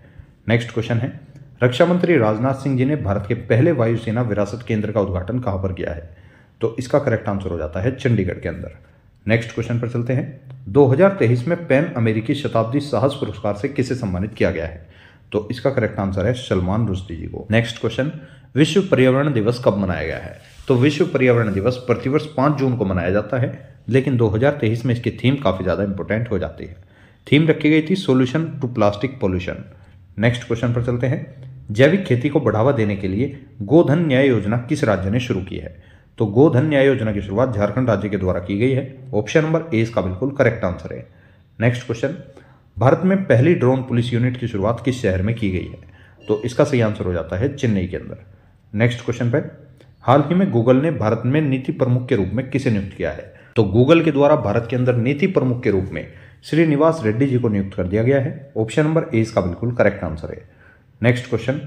नेक्स्ट क्वेश्चन है रक्षा मंत्री राजनाथ सिंह जी ने भारत के पहले वायुसेना विरासत केंद्र का उद्घाटन कहां पर किया है तो इसका करेक्ट आंसर हो जाता है चंडीगढ़ के अंदर नेक्स्ट क्वेश्चन पर चलते हैं 2023 में पैन अमेरिकी शताब्दी साहस पुरस्कार से किसे सम्मानित किया गया है तो इसका करेक्ट आंसर है सलमान रुश्दी जी को नेक्स्ट क्वेश्चन विश्व पर्यावरण दिवस कब मनाया गया है तो विश्व पर्यावरण दिवस प्रतिवर्ष पांच जून को मनाया जाता है लेकिन 2023 में इसकी थीम काफ़ी ज़्यादा इंपॉर्टेंट हो जाती है थीम रखी गई थी solution to plastic pollution next question पर चलते हैं जैविक खेती को बढ़ावा देने के लिए गोधन न्याय योजना किस राज्य ने शुरू की है तो गोधन न्याय योजना की शुरुआत झारखंड राज्य के द्वारा की गई है ऑप्शन नंबर ए इसका बिल्कुल करेक्ट आंसर है नेक्स्ट क्वेश्चन भारत में पहली ड्रोन पुलिस यूनिट की शुरुआत किस शहर में की गई है तो इसका सही आंसर हो जाता है चेन्नई के अंदर नेक्स्ट क्वेश्चन पे हाल ही में गूगल ने भारत में नीति प्रमुख के रूप में किसे नियुक्त किया है तो गूगल के द्वारा भारत के अंदर नीति प्रमुख के रूप में श्रीनिवास रेड्डी जी को नियुक्त कर दिया गया है ऑप्शन नंबर ए इसका बिल्कुल करेक्ट आंसर है नेक्स्ट क्वेश्चन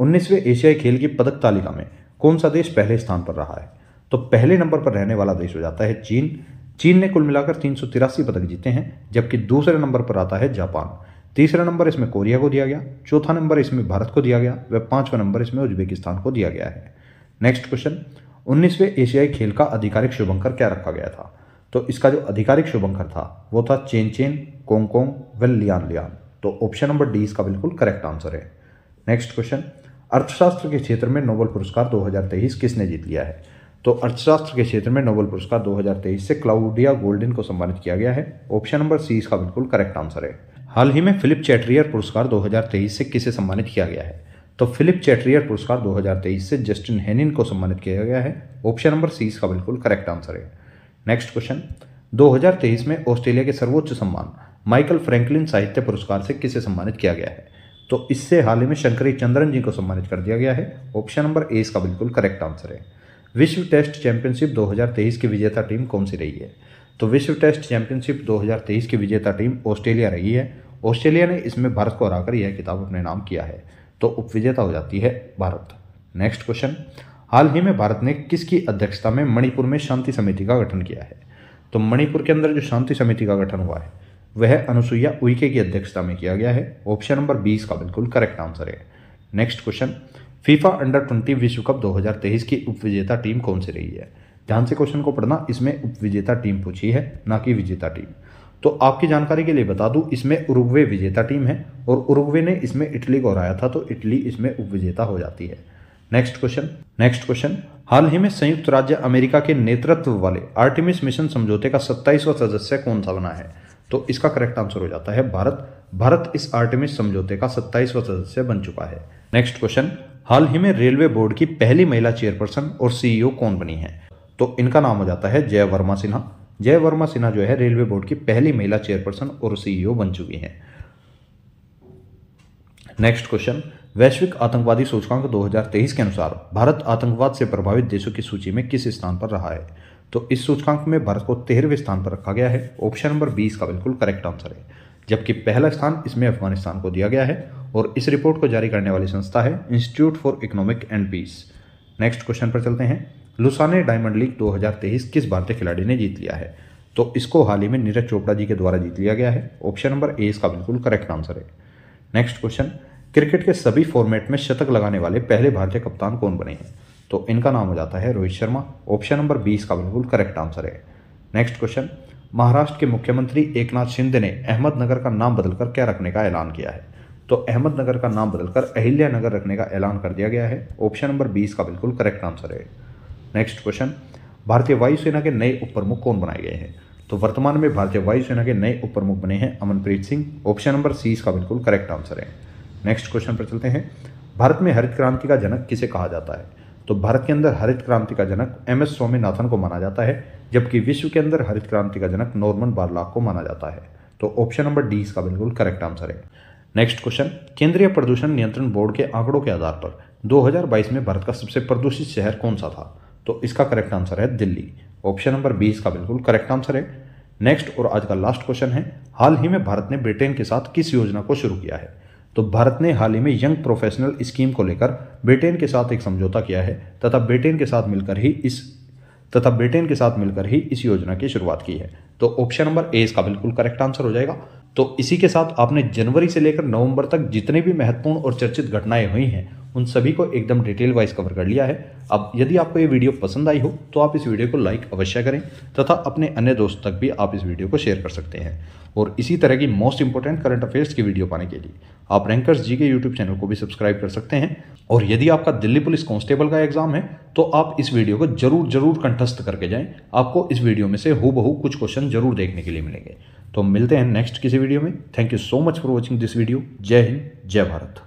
उन्नीसवें एशियाई खेल की पदक तालिका में कौन सा देश पहले स्थान पर रहा है तो पहले नंबर पर रहने वाला देश हो जाता है चीन चीन ने कुल मिलाकर तीन पदक जीते हैं जबकि दूसरे नंबर पर आता है जापान तीसरा नंबर इसमें कोरिया को दिया गया चौथा नंबर इसमें भारत को दिया गया व पांचवा नंबर इसमें उज्बेकिस्तान को दिया गया है नेक्स्ट क्वेश्चन उन्नीसवें एशियाई खेल का आधिकारिक शुभंकर क्या रखा गया था तो इसका जो आधिकारिक शुभंकर था वो था चेन चेन कोंगकोंग कोंग व लियान लियान तो ऑप्शन नंबर डी इसका बिल्कुल करेक्ट आंसर है नेक्स्ट क्वेश्चन अर्थशास्त्र के क्षेत्र में नोबल पुरस्कार 2023 किसने जीत लिया है तो अर्थशास्त्र के क्षेत्र में नोबल पुरस्कार 2023 से क्लाउडिया गोल्डन को सम्मानित किया गया है ऑप्शन नंबर सी इसका बिल्कुल करेक्ट आंसर है हाल ही में फिलिप चैट्रियर पुरस्कार 2023 से किसे सम्मानित किया गया है तो फिलिप चैट्रियर पुरस्कार 2023 से जस्टिन हेनिन को सम्मानित किया गया है ऑप्शन नंबर सी इसका बिल्कुल करेक्ट आंसर है नेक्स्ट क्वेश्चन 2023 में ऑस्ट्रेलिया के सर्वोच्च सम्मान माइकल फ्रैंकलिन साहित्य पुरस्कार से किसे सम्मानित किया गया है तो इससे हाल ही में शंकरी चंद्रन जी को सम्मानित कर दिया गया है ऑप्शन नंबर ए इसका बिल्कुल करेक्ट आंसर है विश्व टेस्ट चैंपियनशिप 2023 की विजेता टीम कौन सी रही है तो विश्व टेस्ट चैंपियनशिप 2023 की विजेता टीम ऑस्ट्रेलिया रही है ऑस्ट्रेलिया ने इसमें भारत को हराकर यह किताब अपने नाम किया है तो उपविजेता हो जाती है भारत नेक्स्ट क्वेश्चन हाल ही में भारत ने किसकी अध्यक्षता में मणिपुर में शांति समिति का गठन किया है तो मणिपुर के अंदर जो शांति समिति का गठन हुआ है वह अनुसुईया उइके की अध्यक्षता में किया गया है ऑप्शन नंबर बीस का बिल्कुल करेक्ट आंसर है next question FIFA under twenty विश्व कप 2023 की उपविजेता टीम कौन सी रही है ध्यान से क्वेश्चन को पढ़ना इसमें उपविजेता टीम पूछी है ना कि विजेता टीम तो आपकी जानकारी के लिए बता दूं इसमें उरुग्वे विजेता टीम है और उरुग्वे ने इसमें इटली को हराया था तो इटली इसमें उपविजेता हो जाती है नेक्स्ट क्वेश्चन नेक्स्ट क्वेश्चन हाल ही में संयुक्त राज्य अमेरिका के नेतृत्व वाले आर्टिमिस मिशन समझौते का सत्ताईसवा सदस्य कौन सा बना है तो इसका करेक्ट आंसर हो जाता है भारत भारत इस आर्टिमिस समझौते का सत्ताईसवा सदस्य बन चुका है नेक्स्ट क्वेश्चन हाल ही में रेलवे बोर्ड की पहली महिला चेयरपर्सन और सीईओ कौन बनी है तो इनका नाम हो जाता है जय वर्मा सिन्हा जय वर्मा सिन्हा जो है रेलवे बोर्ड की पहली महिला चेयरपर्सन और सीईओ बन चुकी हैं नेक्स्ट क्वेश्चन वैश्विक आतंकवादी सूचकांक 2023 के अनुसार भारत आतंकवाद से प्रभावित देशों की सूची में किस स्थान पर रहा है तो इस सूचकांक में भारत को तेरहवें स्थान पर रखा गया है ऑप्शन नंबर बीस का बिल्कुल करेक्ट आंसर है जबकि पहला स्थान इसमें अफगानिस्तान को दिया गया है और इस रिपोर्ट को जारी करने वाली संस्था है institute for economic and peace next question पर चलते हैं लुसाने डायमंड लीग 2023 किस भारतीय खिलाड़ी ने जीत लिया है तो इसको हाल ही में नीरज चोपड़ा जी के द्वारा जीत लिया गया है ऑप्शन नंबर ए इसका बिल्कुल करेक्ट आंसर है नेक्स्ट क्वेश्चन क्रिकेट के सभी फॉर्मेट में शतक लगाने वाले पहले भारतीय कप्तान कौन बने हैं तो इनका नाम हो जाता है रोहित शर्मा ऑप्शन नंबर बीस का बिल्कुल करेक्ट आंसर है नेक्स्ट क्वेश्चन महाराष्ट्र के मुख्यमंत्री एकनाथ शिंदे ने अहमदनगर का नाम बदलकर क्या रखने का ऐलान किया है तो अहमदनगर का नाम बदलकर अहिल्या नगर रखने का ऐलान कर दिया गया है ऑप्शन नंबर बीस का बिल्कुल करेक्ट आंसर है नेक्स्ट क्वेश्चन भारतीय वायुसेना के नए उप प्रमुख कौन बनाए गए हैं तो वर्तमान में भारतीय वायुसेना के नए उप प्रमुख बने हैं Amanpreet Singh option number C इसका बिल्कुल करेक्ट आंसर है नेक्स्ट क्वेश्चन पर चलते हैं भारत में हरित क्रांति का जनक किसे कहा जाता है तो भारत के अंदर हरित क्रांति का जनक एम एस स्वामीनाथन को माना जाता है जबकि विश्व के अंदर हरित क्रांति का जनक नॉर्मन बारलाक को माना जाता है तो ऑप्शन नंबर डी इसका बिल्कुल करेक्ट आंसर है नेक्स्ट क्वेश्चन केंद्रीय प्रदूषण नियंत्रण बोर्ड के आंकड़ों के आधार पर 2022 में भारत का सबसे प्रदूषित शहर कौन सा था तो इसका करेक्ट आंसर है दिल्ली ऑप्शन नंबर बी इसका बिल्कुल करेक्ट आंसर है नेक्स्ट और आज का लास्ट क्वेश्चन है हाल ही में भारत ने ब्रिटेन के साथ किस योजना को शुरू किया है तो भारत ने हाल ही में यंग प्रोफेशनल स्कीम को लेकर ब्रिटेन के साथ एक समझौता किया है तथा ब्रिटेन के साथ मिलकर ही इस तथा ब्रिटेन के साथ मिलकर ही इस योजना की शुरुआत की है तो ऑप्शन नंबर ए इसका बिल्कुल करेक्ट आंसर हो जाएगा तो इसी के साथ आपने जनवरी से लेकर नवंबर तक जितने भी महत्वपूर्ण और चर्चित घटनाएं हुई हैं उन सभी को एकदम डिटेल वाइज कवर कर लिया है अब यदि आपको ये वीडियो पसंद आई हो तो आप इस वीडियो को लाइक अवश्य करें तथा अपने अन्य दोस्त तक भी आप इस वीडियो को शेयर कर सकते हैं और इसी तरह की मोस्ट इंपॉर्टेंट करंट अफेयर्स की वीडियो पाने के लिए आप रैंकर्स जी के यूट्यूब चैनल को भी सब्सक्राइब कर सकते हैं और यदि आपका दिल्ली पुलिस कांस्टेबल का एग्जाम है तो आप इस वीडियो को जरूर जरूर कंठस्थ करके जाएं आपको इस वीडियो में से हूबहू कुछ क्वेश्चन जरूर देखने के लिए मिलेंगे तो मिलते हैं नेक्स्ट किसी वीडियो में thank you so much for watching this video जय हिंद जय भारत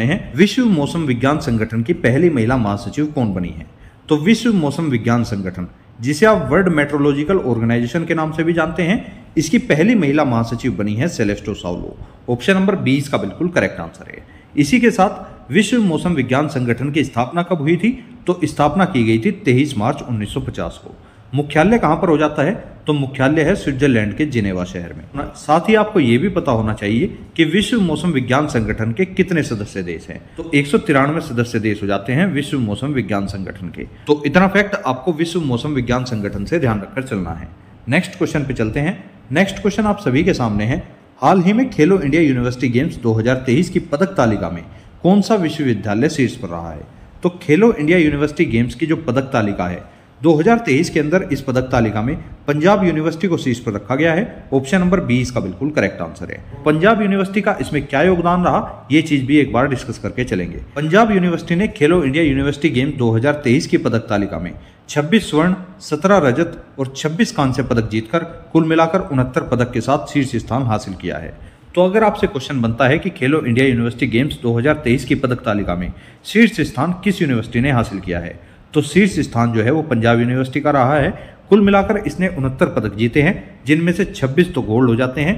सामने है विश्व मौसम विज्ञान संगठन की पहली महिला महासचिव कौन बनी है तो विश्व मौसम विज्ञान संगठन जिसे आप वर्ल्ड मेट्रोलॉजिकल ऑर्गेनाइजेशन के नाम से भी जानते हैं इसकी पहली महिला महासचिव बनी है Celeste Saulo option number B इसका बिल्कुल करेक्ट आंसर है इसी के साथ विश्व मौसम विज्ञान संगठन की स्थापना कब हुई थी तो स्थापना की गई थी 23 मार्च 1950 को मुख्यालय कहाँ पर हो जाता है तो मुख्यालय है स्विट्जरलैंड के जिनेवा शहर में साथ ही आपको ये भी पता होना चाहिए कि विश्व मौसम विज्ञान संगठन के कितने सदस्य देश हैं तो एक सदस्य देश हो जाते हैं विश्व मौसम विज्ञान संगठन के तो इतना फैक्ट आपको विश्व मौसम विज्ञान संगठन से ध्यान रखकर चलना है नेक्स्ट क्वेश्चन पे चलते हैं नेक्स्ट क्वेश्चन आप सभी के सामने है हाल ही में खेलो इंडिया यूनिवर्सिटी गेम्स 2023 की पदक तालिका में कौन सा विश्वविद्यालय शीर्ष पर रहा है तो खेलो इंडिया यूनिवर्सिटी गेम्स की जो पदक तालिका है 2023 के अंदर इस पदक तालिका में पंजाब यूनिवर्सिटी को शीर्ष पर रखा गया है ऑप्शन नंबर बी इसका बिल्कुल करेक्ट आंसर है पंजाब यूनिवर्सिटी का इसमें क्या योगदान रहा ये चीज भी एक बार डिस्कस करके चलेंगे पंजाब यूनिवर्सिटी ने खेलो इंडिया यूनिवर्सिटी गेम 2023 की पदक तालिका में 26 स्वर्ण 17 रजत और 26 कांस्य पदक जीतकर कुल मिलाकर उनहत्तर पदक के साथ शीर्ष स्थान हासिल किया है तो अगर आपसे क्वेश्चन बनता है कि खेलो इंडिया यूनिवर्सिटी गेम्स 2023 की पदक तालिका में शीर्ष स्थान किस यूनिवर्सिटी ने हासिल किया है तो शीर्ष स्थान जो है वो पंजाब यूनिवर्सिटी का रहा है कुल मिलाकर इसने उनहत्तर पदक जीते हैं जिनमें से 26 तो गोल्ड हो जाते हैं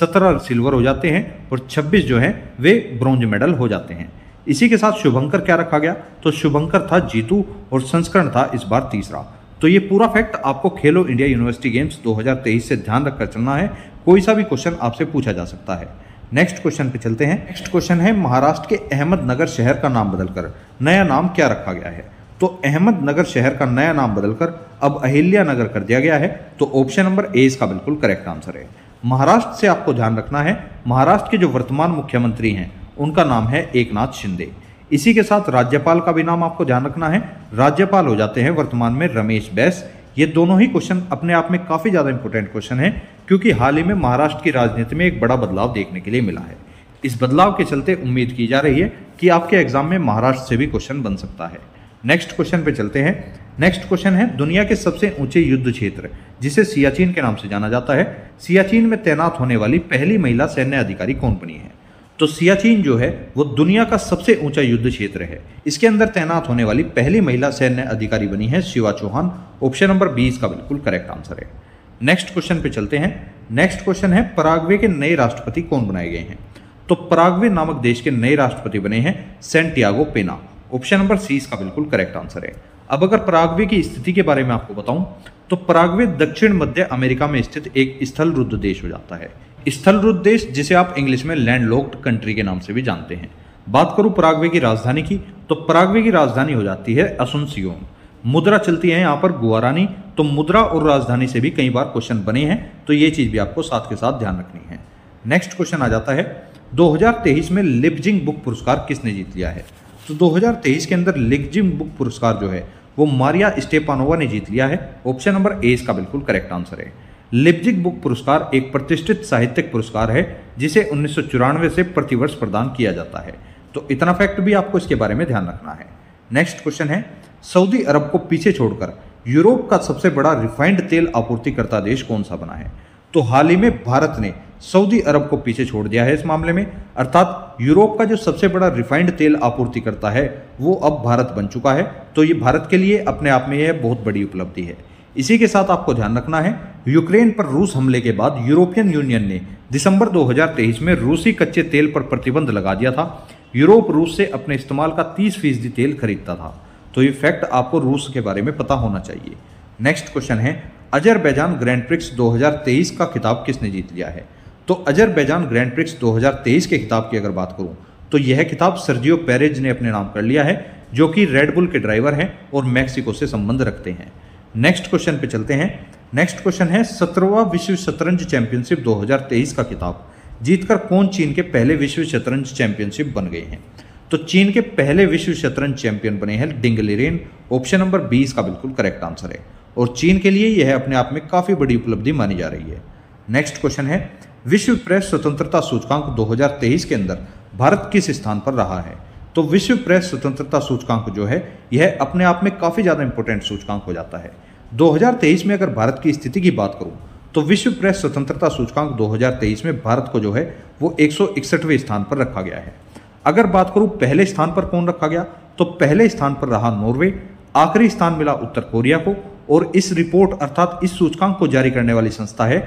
17 सिल्वर हो जाते हैं और 26 जो हैं वे ब्रॉन्ज मेडल हो जाते हैं इसी के साथ शुभंकर क्या रखा गया तो शुभंकर था जीतू और संस्करण था इस बार तीसरा तो ये पूरा फैक्ट आपको खेलो इंडिया यूनिवर्सिटी गेम्स 2023 से ध्यान रखकर चलना है कोई सा भी क्वेश्चन आपसे पूछा जा सकता है नेक्स्ट क्वेश्चन पे चलते हैं नेक्स्ट क्वेश्चन है महाराष्ट्र के अहमदनगर शहर का नाम बदलकर नया नाम क्या रखा गया है तो अहमदनगर शहर का नया नाम बदलकर अब अहिल्या नगर कर दिया गया है तो ऑप्शन नंबर ए इसका बिल्कुल करेक्ट आंसर है महाराष्ट्र से आपको ध्यान रखना है महाराष्ट्र के जो वर्तमान मुख्यमंत्री हैं उनका नाम है एकनाथ शिंदे इसी के साथ राज्यपाल का भी नाम आपको ध्यान रखना है राज्यपाल हो जाते हैं वर्तमान में रमेश बैस ये दोनों ही क्वेश्चन अपने आप में काफ़ी ज़्यादा इंपॉर्टेंट क्वेश्चन है क्योंकि हाल ही में महाराष्ट्र की राजनीति में एक बड़ा बदलाव देखने के लिए मिला है इस बदलाव के चलते उम्मीद की जा रही है कि आपके एग्जाम में महाराष्ट्र से भी क्वेश्चन बन सकता है नेक्स्ट क्वेश्चन पे चलते हैं नेक्स्ट क्वेश्चन है दुनिया के सबसे ऊंचे युद्ध क्षेत्र जिसे सियाचिन के नाम से जाना जाता है सियाचिन में तैनात होने वाली पहली महिला सैन्य अधिकारी कौन बनी है तो सियाचिन जो है वो दुनिया का सबसे ऊंचा युद्ध क्षेत्र है इसके अंदर तैनात होने वाली पहली महिला सैन्य अधिकारी बनी है शिवा चौहान ऑप्शन नंबर बीस का बिल्कुल करेक्ट आंसर है नेक्स्ट क्वेश्चन पे चलते हैं नेक्स्ट क्वेश्चन है पराग्वे के नए राष्ट्रपति कौन बनाए गए हैं तो पराग्वे नामक देश के नए राष्ट्रपति बने हैं सेंटियागो पेना ऑप्शन नंबर सी इसका बिल्कुल करेक्ट आंसर है अब अगर पराग्वे की स्थिति के बारे में आपको बताऊं तो पराग्वे दक्षिण मध्य अमेरिका में स्थित एक स्थल रुद्ध देश हो जाता है स्थल रुद्ध देश जिसे आप इंग्लिश में लैंडलॉक्ड कंट्री के नाम से भी जानते हैं बात करूं पराग्वे की राजधानी की तो पराग्वे की राजधानी हो जाती है असुनसियोन मुद्रा चलती है यहाँ पर गुआरानी तो मुद्रा और राजधानी से भी कई बार क्वेश्चन बने हैं तो ये चीज़ भी आपको साथ के साथ ध्यान रखनी है नेक्स्ट क्वेश्चन आ जाता है 2023 में लिपजिंग बुक पुरस्कार किसने जीत लिया है तो 2023 के अंदर लिगजिम बुक पुरस्कार जो है वो मारिया स्टेपानोवा ने जीत लिया है ऑप्शन नंबर ए इसका बिल्कुल करेक्ट आंसर है लिपजिक बुक पुरस्कार एक प्रतिष्ठित साहित्यिक पुरस्कार है जिसे उन्नीस से प्रतिवर्ष प्रदान किया जाता है तो इतना फैक्ट भी आपको इसके बारे में ध्यान रखना है नेक्स्ट क्वेश्चन है सऊदी अरब को पीछे छोड़कर यूरोप का सबसे बड़ा रिफाइंड तेल आपूर्तिकर्ता देश कौन सा बना है तो हाल ही में भारत ने सऊदी अरब को पीछे छोड़ दिया है इस मामले में अर्थात यूरोप का जो सबसे बड़ा रिफाइंड तेल आपूर्ति करता है वो अब भारत बन चुका है तो ये भारत के लिए अपने आप में यह बहुत बड़ी उपलब्धि है इसी के साथ आपको ध्यान रखना है यूक्रेन पर रूस हमले के बाद यूरोपियन यूनियन ने दिसंबर 2023 में रूसी कच्चे तेल पर प्रतिबंध लगा दिया था यूरोप रूस से अपने इस्तेमाल का 30 फीसदी तेल खरीदता था तो ये फैक्ट आपको रूस के बारे में पता होना चाहिए नेक्स्ट क्वेश्चन है अजरबैजान ग्रैंड प्रिक्स 2023 का खिताब किसने जीत लिया है तो अजरबैजान ग्रैंड प्रिक्स 2023 के खिताब की अगर बात करूं तो यह खिताब सर्जियो पेरेज ने अपने नाम कर लिया है जो कि रेडबुल के ड्राइवर हैं और मैक्सिको से संबंध रखते हैं नेक्स्ट क्वेश्चन पे चलते हैं नेक्स्ट क्वेश्चन है सत्रहवा विश्व शतरंज चैंपियनशिप 2023 का खिताब जीतकर कौन चीन के पहले विश्व शतरंज चैंपियनशिप बन गए हैं तो चीन के पहले विश्व शतरंज चैंपियन बने हैं डिंगलिरेन ऑप्शन नंबर बी इसका बिल्कुल करेक्ट आंसर है और चीन के लिए यह अपने आप में काफ़ी बड़ी उपलब्धि मानी जा रही है नेक्स्ट क्वेश्चन है विश्व प्रेस स्वतंत्रता सूचकांक 2023 के अंदर भारत किस स्थान पर रहा है तो विश्व प्रेस स्वतंत्रता सूचकांक जो है यह अपने आप में काफ़ी ज़्यादा इंपॉर्टेंट सूचकांक हो जाता है 2023 में अगर भारत की स्थिति की बात करूं तो विश्व प्रेस स्वतंत्रता सूचकांक 2023 में भारत को जो है वो एक स्थान पर रखा गया है अगर बात करूं पहले स्थान पर कौन रखा गया तो पहले स्थान पर रहा नॉर्वे आखिरी स्थान मिला उत्तर कोरिया को और इस रिपोर्ट अर्थात इस सूचकांक को जारी करने वाली संस्था है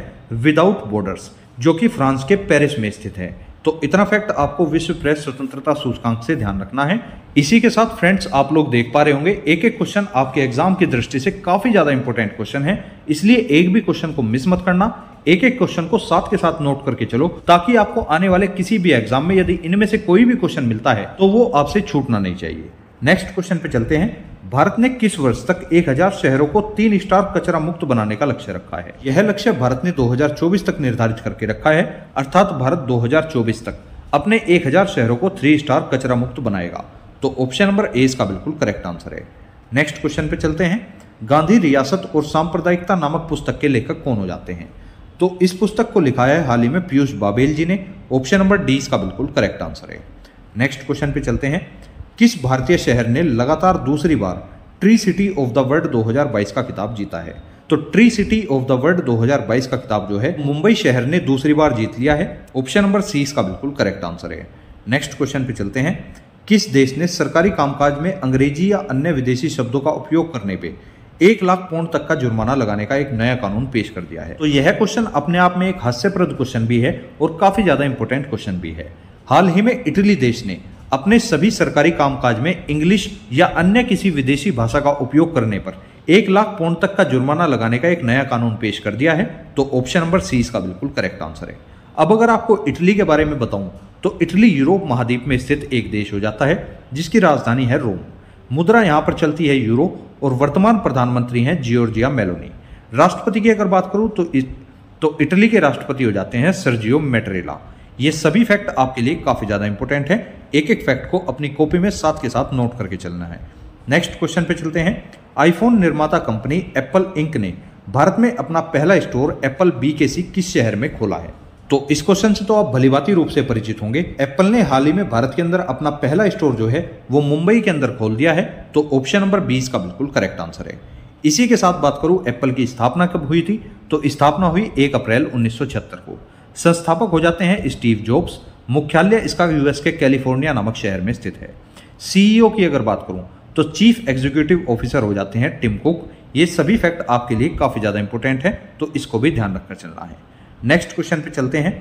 विदाउट बॉर्डर्स जो कि फ्रांस के पेरिस में स्थित है तो इतना फैक्ट आपको विश्व प्रेस स्वतंत्रता सूचकांक से ध्यान रखना है इसी के साथ फ्रेंड्स आप लोग देख पा रहे होंगे एक एक क्वेश्चन आपके एग्जाम की दृष्टि से काफी ज्यादा इंपॉर्टेंट क्वेश्चन है इसलिए एक भी क्वेश्चन को मिस मत करना एक एक क्वेश्चन को साथ के साथ नोट करके चलो ताकि आपको आने वाले किसी भी एग्जाम में यदि इनमें से कोई भी क्वेश्चन मिलता है तो वो आपसे छूटना नहीं चाहिए नेक्स्ट क्वेश्चन पे चलते हैं भारत ने किस वर्ष तक 1000 शहरों को तीन स्टार कचरा मुक्त बनाने का लक्ष्य रखा है यह लक्ष्य भारत ने 2024 तक निर्धारित करके रखा है अर्थात भारत 2024 तक अपने 1000 शहरों को थ्री स्टार कचरा मुक्त बनाएगा तो ऑप्शन नंबर ए इसका बिल्कुल करेक्ट आंसर है नेक्स्ट क्वेश्चन पे चलते हैं गांधी रियासत और सांप्रदायिकता नामक पुस्तक के लेखक कौन हो जाते हैं तो इस पुस्तक को लिखा है हाल ही में पीयूष बाबेल जी ने ऑप्शन नंबर डी इसका बिल्कुल करेक्ट आंसर है नेक्स्ट क्वेश्चन पे चलते हैं किस भारतीय शहर ने लगातार दूसरी बार tree city of the world 2022 का खिताब जीता है तो tree city of the world 2022 का खिताब जो है मुंबई शहर ने दूसरी बार जीत लिया है ऑप्शन नंबर सी इसका बिल्कुल करेक्ट आंसर है नेक्स्ट क्वेश्चन पे चलते हैं किस देश ने सरकारी कामकाज में अंग्रेजी या अन्य विदेशी शब्दों का उपयोग करने पे एक लाख पौंड तक का जुर्माना लगाने का एक नया कानून पेश कर दिया है तो यह क्वेश्चन अपने आप में एक हास्यप्रद क्वेश्चन भी है और काफी ज्यादा इंपॉर्टेंट क्वेश्चन भी है हाल ही में इटली देश ने अपने सभी सरकारी कामकाज में इंग्लिश या अन्य किसी विदेशी भाषा का उपयोग करने पर एक लाख पौंड तक का जुर्माना लगाने का एक नया कानून पेश कर दिया है तो ऑप्शन नंबर सी इसका बिल्कुल करेक्ट आंसर है अब अगर आपको इटली के बारे में बताऊं तो इटली यूरोप महाद्वीप में स्थित एक देश हो जाता है जिसकी राजधानी है रोम मुद्रा यहाँ पर चलती है यूरो और वर्तमान प्रधानमंत्री हैं जियोर्जिया मेलोनी राष्ट्रपति की अगर बात करूँ तो तो इटली के राष्ट्रपति हो जाते हैं सर्जियो मेटरेला ये सभी फैक्ट आपके लिए काफ़ी ज़्यादा इंपॉर्टेंट है एक एक फैक्ट को अपनी कॉपी में साथ के साथ नोट करके चलना है नेक्स्ट क्वेश्चन पे चलते हैं आईफोन निर्माता कंपनी एप्पल इंक ने भारत में अपना पहला स्टोर एप्पल बी के सी किस शहर में खोला है तो इस क्वेश्चन से तो आप भलीभांति रूप से परिचित होंगे एप्पल ने हाल ही में भारत के अंदर अपना पहला स्टोर जो है वो मुंबई के अंदर खोल दिया है तो ऑप्शन नंबर बीस का बिल्कुल करेक्ट आंसर है इसी के साथ बात करूं एप्पल की स्थापना कब हुई थी तो स्थापना हुई एक अप्रैल उन्नीस को संस्थापक हो जाते हैं स्टीव जॉब्स मुख्यालय इसका यूएस के कैलिफोर्निया नामक शहर में स्थित है सीईओ की अगर बात करूं तो चीफ एग्जीक्यूटिव ऑफिसर हो जाते हैं टिम कुक ये सभी फैक्ट आपके लिए काफ़ी ज़्यादा इंपॉर्टेंट है तो इसको भी ध्यान रखकर चलना है नेक्स्ट क्वेश्चन पे चलते हैं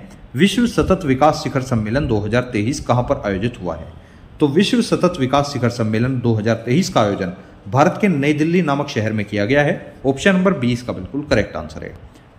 विश्व सतत विकास शिखर सम्मेलन 2023 हज़ार पर आयोजित हुआ है तो विश्व सतत विकास शिखर सम्मेलन 2023 का आयोजन भारत के नई दिल्ली नामक शहर में किया गया है ऑप्शन नंबर बीस का बिल्कुल करेक्ट आंसर है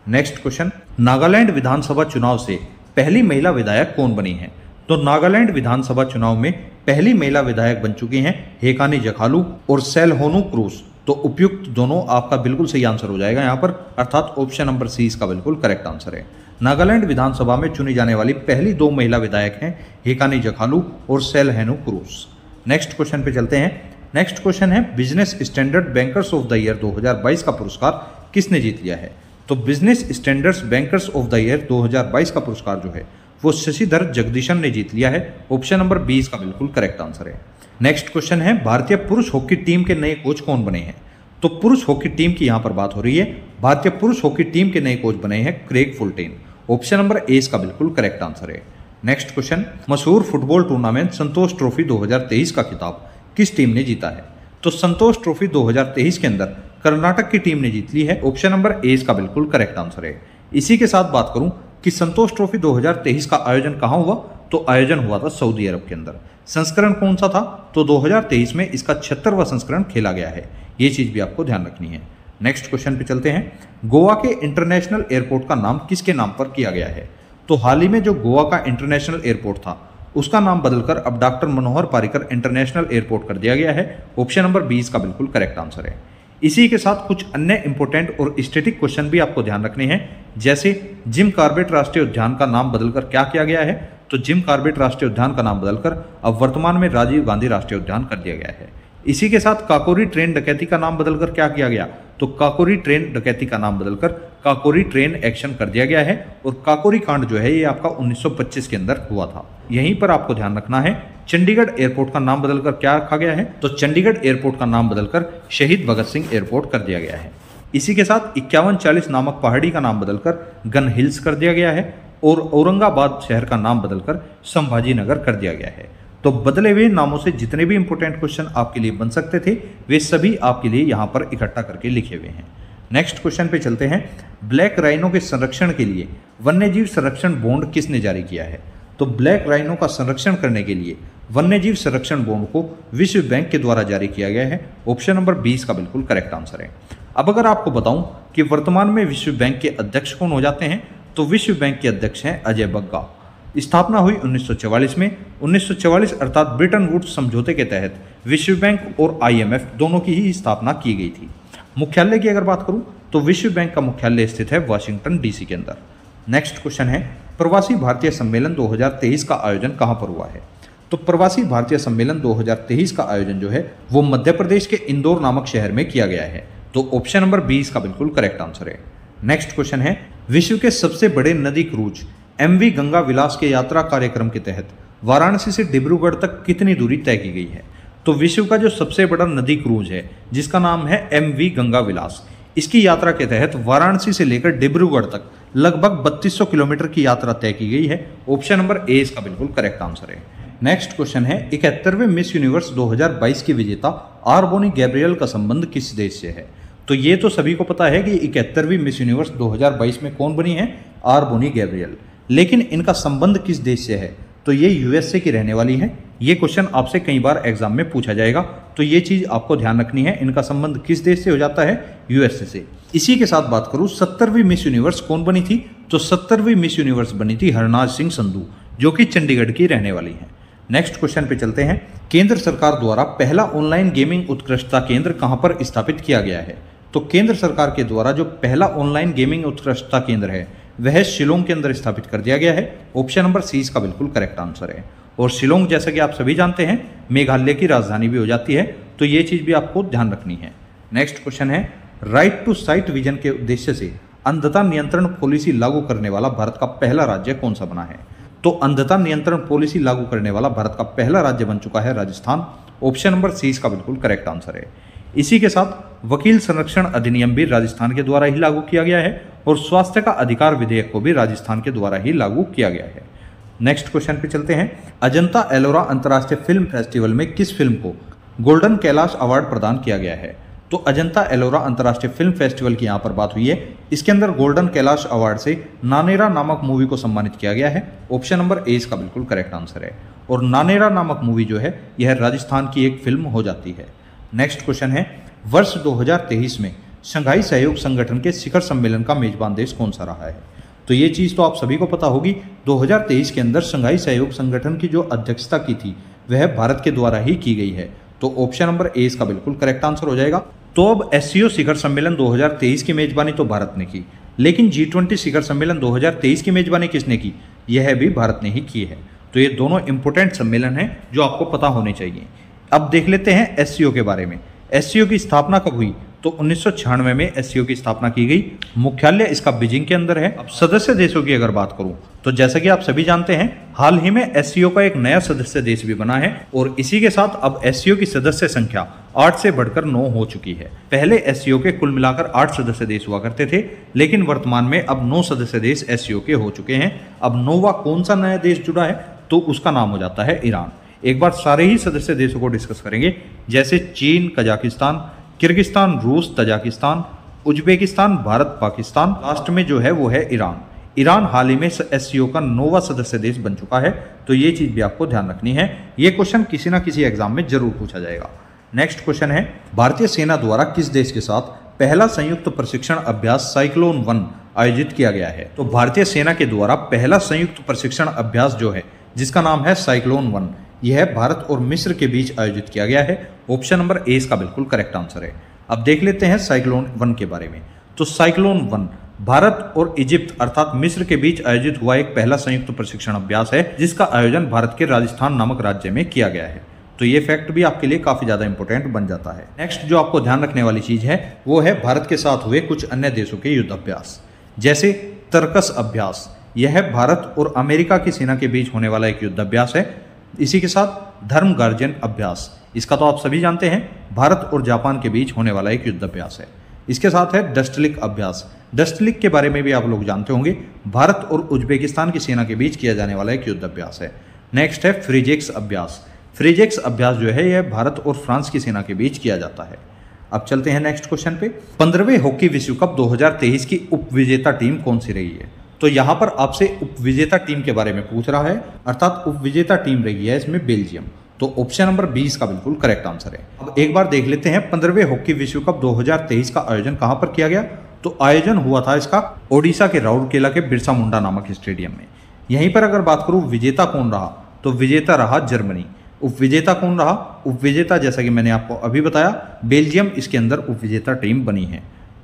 नेक्स्ट क्वेश्चन नागालैंड विधानसभा चुनाव से पहली महिला विधायक कौन बनी है तो नागालैंड विधानसभा चुनाव में पहली महिला विधायक बन चुकी हैं हेकानी जखालू और सेलहोनू क्रूस तो उपयुक्त दोनों आपका बिल्कुल सही आंसर हो जाएगा यहाँ पर अर्थात ऑप्शन नंबर सी इसका बिल्कुल करेक्ट आंसर है नागालैंड विधानसभा में चुनी जाने वाली पहली दो महिला विधायक हैं हेकानी जखालू और सेल सेलहेनु क्रूस नेक्स्ट क्वेश्चन पे चलते हैं नेक्स्ट क्वेश्चन है business standard bankers of the year 2022 का पुरस्कार किसने जीत लिया है तो business standards bankers of the year 2022 का पुरस्कार जो है वो शशिधर जगदीशन ने जीत लिया है ऑप्शन नंबर बीस का बिल्कुल करेक्ट आंसर है नेक्स्ट क्वेश्चन है भारतीय पुरुष हॉकी टीम के नए कोच कौन बने हैं तो पुरुष हॉकी टीम की यहाँ पर बात हो रही है भारतीय पुरुष हॉकी टीम के नए कोच बने हैं Craig Fulton option number A इसका बिल्कुल करेक्ट आंसर है नेक्स्ट क्वेश्चन मशहूर फुटबॉल टूर्नामेंट संतोष ट्रॉफी 2023 का खिताब किस टीम ने जीता है तो संतोष ट्रॉफी 2023 के अंदर कर्नाटक की टीम ने जीत ली है ऑप्शन नंबर ए इसका बिल्कुल करेक्ट आंसर है इसी के साथ बात करूं कि संतोष ट्रॉफी 2023 का आयोजन कहाँ हुआ तो आयोजन हुआ था सऊदी अरब के अंदर संस्करण कौन सा था तो 2023 में इसका छिहत्तरवा संस्करण खेला गया है ये चीज़ भी आपको ध्यान रखनी है नेक्स्ट क्वेश्चन पे चलते हैं गोवा के इंटरनेशनल एयरपोर्ट का नाम किसके नाम पर किया गया है तो हाल ही में जो गोवा का इंटरनेशनल एयरपोर्ट था उसका नाम बदलकर अब doctor Manohar Parrikar international airport कर दिया गया है ऑप्शन नंबर बीस का बिल्कुल करेक्ट आंसर है इसी के साथ कुछ अन्य इंपॉर्टेंट और स्टेटिक क्वेश्चन भी आपको ध्यान रखने हैं जैसे जिम कार्बेट राष्ट्रीय उद्यान का नाम बदलकर क्या किया गया है तो जिम कार्बेट राष्ट्रीय उद्यान का नाम बदलकर अब वर्तमान में राजीव गांधी राष्ट्रीय उद्यान कर दिया गया है इसी के साथ काकोरी ट्रेन डकैती का नाम बदलकर क्या किया गया तो काकोरी ट्रेन डकैती का नाम बदलकर काकोरी ट्रेन एक्शन कर दिया गया है और काकोरी कांड जो है ये आपका 1925 के अंदर हुआ था यहीं पर आपको ध्यान रखना है चंडीगढ़ एयरपोर्ट का नाम बदलकर क्या रखा गया है तो चंडीगढ़ एयरपोर्ट का नाम बदलकर शहीद भगत सिंह एयरपोर्ट कर दिया गया है इसी के साथ इक्यावन चालीस नामक पहाड़ी का नाम बदलकर गन हिल्स कर दिया गया है और औरंगाबाद शहर का नाम बदलकर संभाजी नगर कर दिया गया है तो बदले हुए नामों से जितने भी इंपॉर्टेंट क्वेश्चन आपके लिए बन सकते थे वे सभी आपके लिए यहाँ पर इकट्ठा करके लिखे हुए हैं नेक्स्ट क्वेश्चन पे चलते हैं ब्लैक राइनो के संरक्षण के लिए वन्यजीव संरक्षण बोंड किसने जारी किया है तो ब्लैक राइनो का संरक्षण करने के लिए वन्यजीव संरक्षण बोंड को विश्व बैंक के द्वारा जारी किया गया है ऑप्शन नंबर बीस का बिल्कुल करेक्ट आंसर है अब अगर आपको बताऊं कि वर्तमान में विश्व बैंक के अध्यक्ष कौन हो जाते हैं तो विश्व बैंक के अध्यक्ष हैं अजय बग्गा स्थापना हुई 1944 में 1944 अर्थात ब्रिटेन वुड्स समझौते के तहत विश्व बैंक और आईएमएफ दोनों की ही स्थापना की गई थी मुख्यालय की अगर बात करूं तो विश्व बैंक का मुख्यालय स्थित है वाशिंगटन डीसी के अंदर नेक्स्ट क्वेश्चन है प्रवासी भारतीय सम्मेलन 2023 का आयोजन कहां पर हुआ है तो प्रवासी भारतीय सम्मेलन 2023 का आयोजन जो है वो मध्य प्रदेश के इंदौर नामक शहर में किया गया है तो ऑप्शन नंबर बी इसका बिल्कुल करेक्ट आंसर है नेक्स्ट क्वेश्चन है विश्व के सबसे बड़े नदी क्रूज एम गंगा विलास के यात्रा कार्यक्रम के तहत वाराणसी से डिब्रूगढ़ तक कितनी दूरी तय की गई है तो विश्व का जो सबसे बड़ा नदी क्रूज है जिसका नाम है एम वी गंगा विलास इसकी यात्रा के तहत वाराणसी से लेकर डिब्रूगढ़ तक लगभग 3200 किलोमीटर की यात्रा तय की गई है ऑप्शन नंबर ए इसका बिल्कुल करेक्ट आंसर है नेक्स्ट क्वेश्चन है इकहत्तरवें मिस यूनिवर्स 2022 की विजेता आरबोनी गैब्रियल का संबंध किस देश से है तो ये तो सभी को पता है कि इकहत्तरवीं मिस यूनिवर्स 2022 में कौन बनी है आरबोनी गैब्रियल लेकिन इनका संबंध किस देश से है तो ये यूएसए की रहने वाली है ये क्वेश्चन आपसे कई बार एग्जाम में पूछा जाएगा तो ये चीज़ आपको ध्यान रखनी है इनका संबंध किस देश से हो जाता है यूएसए से इसी के साथ बात करूं सत्तरवीं मिस यूनिवर्स कौन बनी थी तो सत्तरवीं मिस यूनिवर्स बनी थी हरनाज सिंह संधू जो कि चंडीगढ़ की रहने वाली है नेक्स्ट क्वेश्चन पे चलते हैं केंद्र सरकार द्वारा पहला ऑनलाइन गेमिंग उत्कृष्टता केंद्र कहां पर स्थापित किया गया है तो केंद्र सरकार के द्वारा जो पहला ऑनलाइन गेमिंग उत्कृष्टता केंद्र है वह शिलोंग के अंदर स्थापित कर दिया गया है ऑप्शन नंबर सी इसका बिल्कुल करेक्ट आंसर है और शिलोंग जैसा कि आप सभी जानते हैं मेघालय की राजधानी भी हो जाती है तो ये चीज़ भी आपको ध्यान रखनी है नेक्स्ट क्वेश्चन है राइट टू साइट विजन के उद्देश्य से अंधता नियंत्रण पॉलिसी लागू करने वाला भारत का पहला राज्य कौन सा बना है तो अंधता नियंत्रण पॉलिसी लागू करने वाला भारत का पहला राज्य बन चुका है राजस्थान ऑप्शन नंबर सी इसका बिल्कुल करेक्ट आंसर है इसी के साथ वकील संरक्षण अधिनियम भी राजस्थान के द्वारा ही लागू किया गया है और स्वास्थ्य का अधिकार विधेयक को भी राजस्थान के द्वारा ही लागू किया गया है नेक्स्ट क्वेश्चन पे चलते हैं अजंता एलोरा अंतर्राष्ट्रीय फिल्म फेस्टिवल में किस फिल्म को गोल्डन कैलाश अवार्ड प्रदान किया गया है तो अजंता एलोरा अंतर्राष्ट्रीय फिल्म फेस्टिवल की यहाँ पर बात हुई है इसके अंदर गोल्डन कैलाश अवार्ड से नानेरा नामक मूवी को सम्मानित किया गया है ऑप्शन नंबर ए इसका बिल्कुल करेक्ट आंसर है और नानेरा नामक मूवी जो है यह राजस्थान की एक फिल्म हो जाती है नेक्स्ट क्वेश्चन है वर्ष दो में शंघाई सहयोग संगठन के शिखर सम्मेलन का मेजबान देश कौन सा रहा है तो ये चीज़ तो आप सभी को पता होगी 2023 के अंदर शंघाई सहयोग संगठन की जो अध्यक्षता की थी वह भारत के द्वारा ही की गई है तो ऑप्शन नंबर ए इसका बिल्कुल करेक्ट आंसर हो जाएगा तो अब एस शिखर सम्मेलन 2023 की मेजबानी तो भारत ने की लेकिन जी ट्वेंटी शिखर सम्मेलन 2023 की मेजबानी किसने की यह भी भारत ने ही की है तो ये दोनों इंपोर्टेंट सम्मेलन हैं जो आपको पता होने चाहिए अब देख लेते हैं एस के बारे में एस की स्थापना कब हुई तो उन्नीस में एस की स्थापना की गई मुख्यालय इसका बीजिंग के अंदर है अब सदस्य देशों की अगर बात करूं तो जैसा कि आप सभी जानते हैं हाल ही में एस का एक नया सदस्य देश भी बना है और इसी के साथ अब एस की सदस्य संख्या आठ से बढ़कर नौ हो चुकी है पहले एस के कुल मिलाकर आठ सदस्य देश हुआ करते थे लेकिन वर्तमान में अब नौ सदस्य देश एस के हो चुके हैं अब नोवा कौन सा नया देश जुड़ा है तो उसका नाम हो जाता है ईरान एक बार सारे ही सदस्य देशों को डिस्कस करेंगे जैसे चीन कजाकिस्तान किर्गिस्तान रूस Tajikistan Uzbekistan Bharat Pakistan last में जो है वो है ईरान ईरान हाल ही में एस का नोवा सदस्य देश बन चुका है तो ये चीज़ भी आपको ध्यान रखनी है ये क्वेश्चन किसी ना किसी एग्जाम में जरूर पूछा जाएगा नेक्स्ट क्वेश्चन है भारतीय सेना द्वारा किस देश के साथ पहला संयुक्त प्रशिक्षण अभ्यास साइक्लोन वन आयोजित किया गया है तो भारतीय सेना के द्वारा पहला संयुक्त प्रशिक्षण अभ्यास जो है जिसका नाम है साइक्लोन वन यह भारत और मिस्र के बीच आयोजित किया गया है ऑप्शन नंबर ए इसका बिल्कुल करेक्ट आंसर है अब देख लेते हैं साइक्लोन वन के बारे में तो साइक्लोन वन भारत और इजिप्त अर्थात मिस्र के बीच आयोजित हुआ एक पहला संयुक्त प्रशिक्षण अभ्यास है जिसका आयोजन भारत के राजस्थान नामक राज्य में किया गया है तो ये फैक्ट भी आपके लिए काफी ज्यादा इंपोर्टेंट बन जाता है नेक्स्ट जो आपको ध्यान रखने वाली चीज है वो है भारत के साथ हुए कुछ अन्य देशों के युद्ध अभ्यास जैसे तर्कस अभ्यास यह भारत और अमेरिका की सेना के बीच होने वाला एक युद्ध अभ्यास है इसी के साथ धर्म गार्जियन अभ्यास इसका तो आप सभी जानते हैं भारत और जापान के बीच होने वाला एक युद्धाभ्यास है इसके साथ है डस्टलिक अभ्यास डस्टलिक के बारे में भी आप लोग जानते होंगे भारत और उज्बेकिस्तान की सेना के बीच किया जाने वाला एक युद्धाभ्यास है नेक्स्ट है फ्रीजेक्स अभ्यास फ्रीजेक्स अभ्यास जो है यह भारत और फ्रांस की सेना के बीच किया जाता है अब चलते हैं नेक्स्ट क्वेश्चन पे पंद्रहवें हॉकी विश्व कप 2023 की उपविजेता टीम कौन सी रही है तो यहाँ पर आपसे उपविजेता टीम के बारे में पूछ रहा है अर्थात उपविजेता टीम रही है इसमें बेल्जियम तो ऑप्शन नंबर 20 का बिल्कुल करेक्ट आंसर है अब एक बार देख लेते हैं पंद्रहवें हॉकी विश्व कप 2023 का आयोजन कहाँ पर किया गया तो आयोजन हुआ था इसका ओडिशा के राउरकेला के बिरसा मुंडा नामक स्टेडियम में यहीं पर अगर बात करूँ विजेता कौन रहा तो विजेता रहा जर्मनी उपविजेता कौन रहा उपविजेता जैसा कि मैंने आपको अभी बताया बेल्जियम इसके अंदर उपविजेता टीम बनी है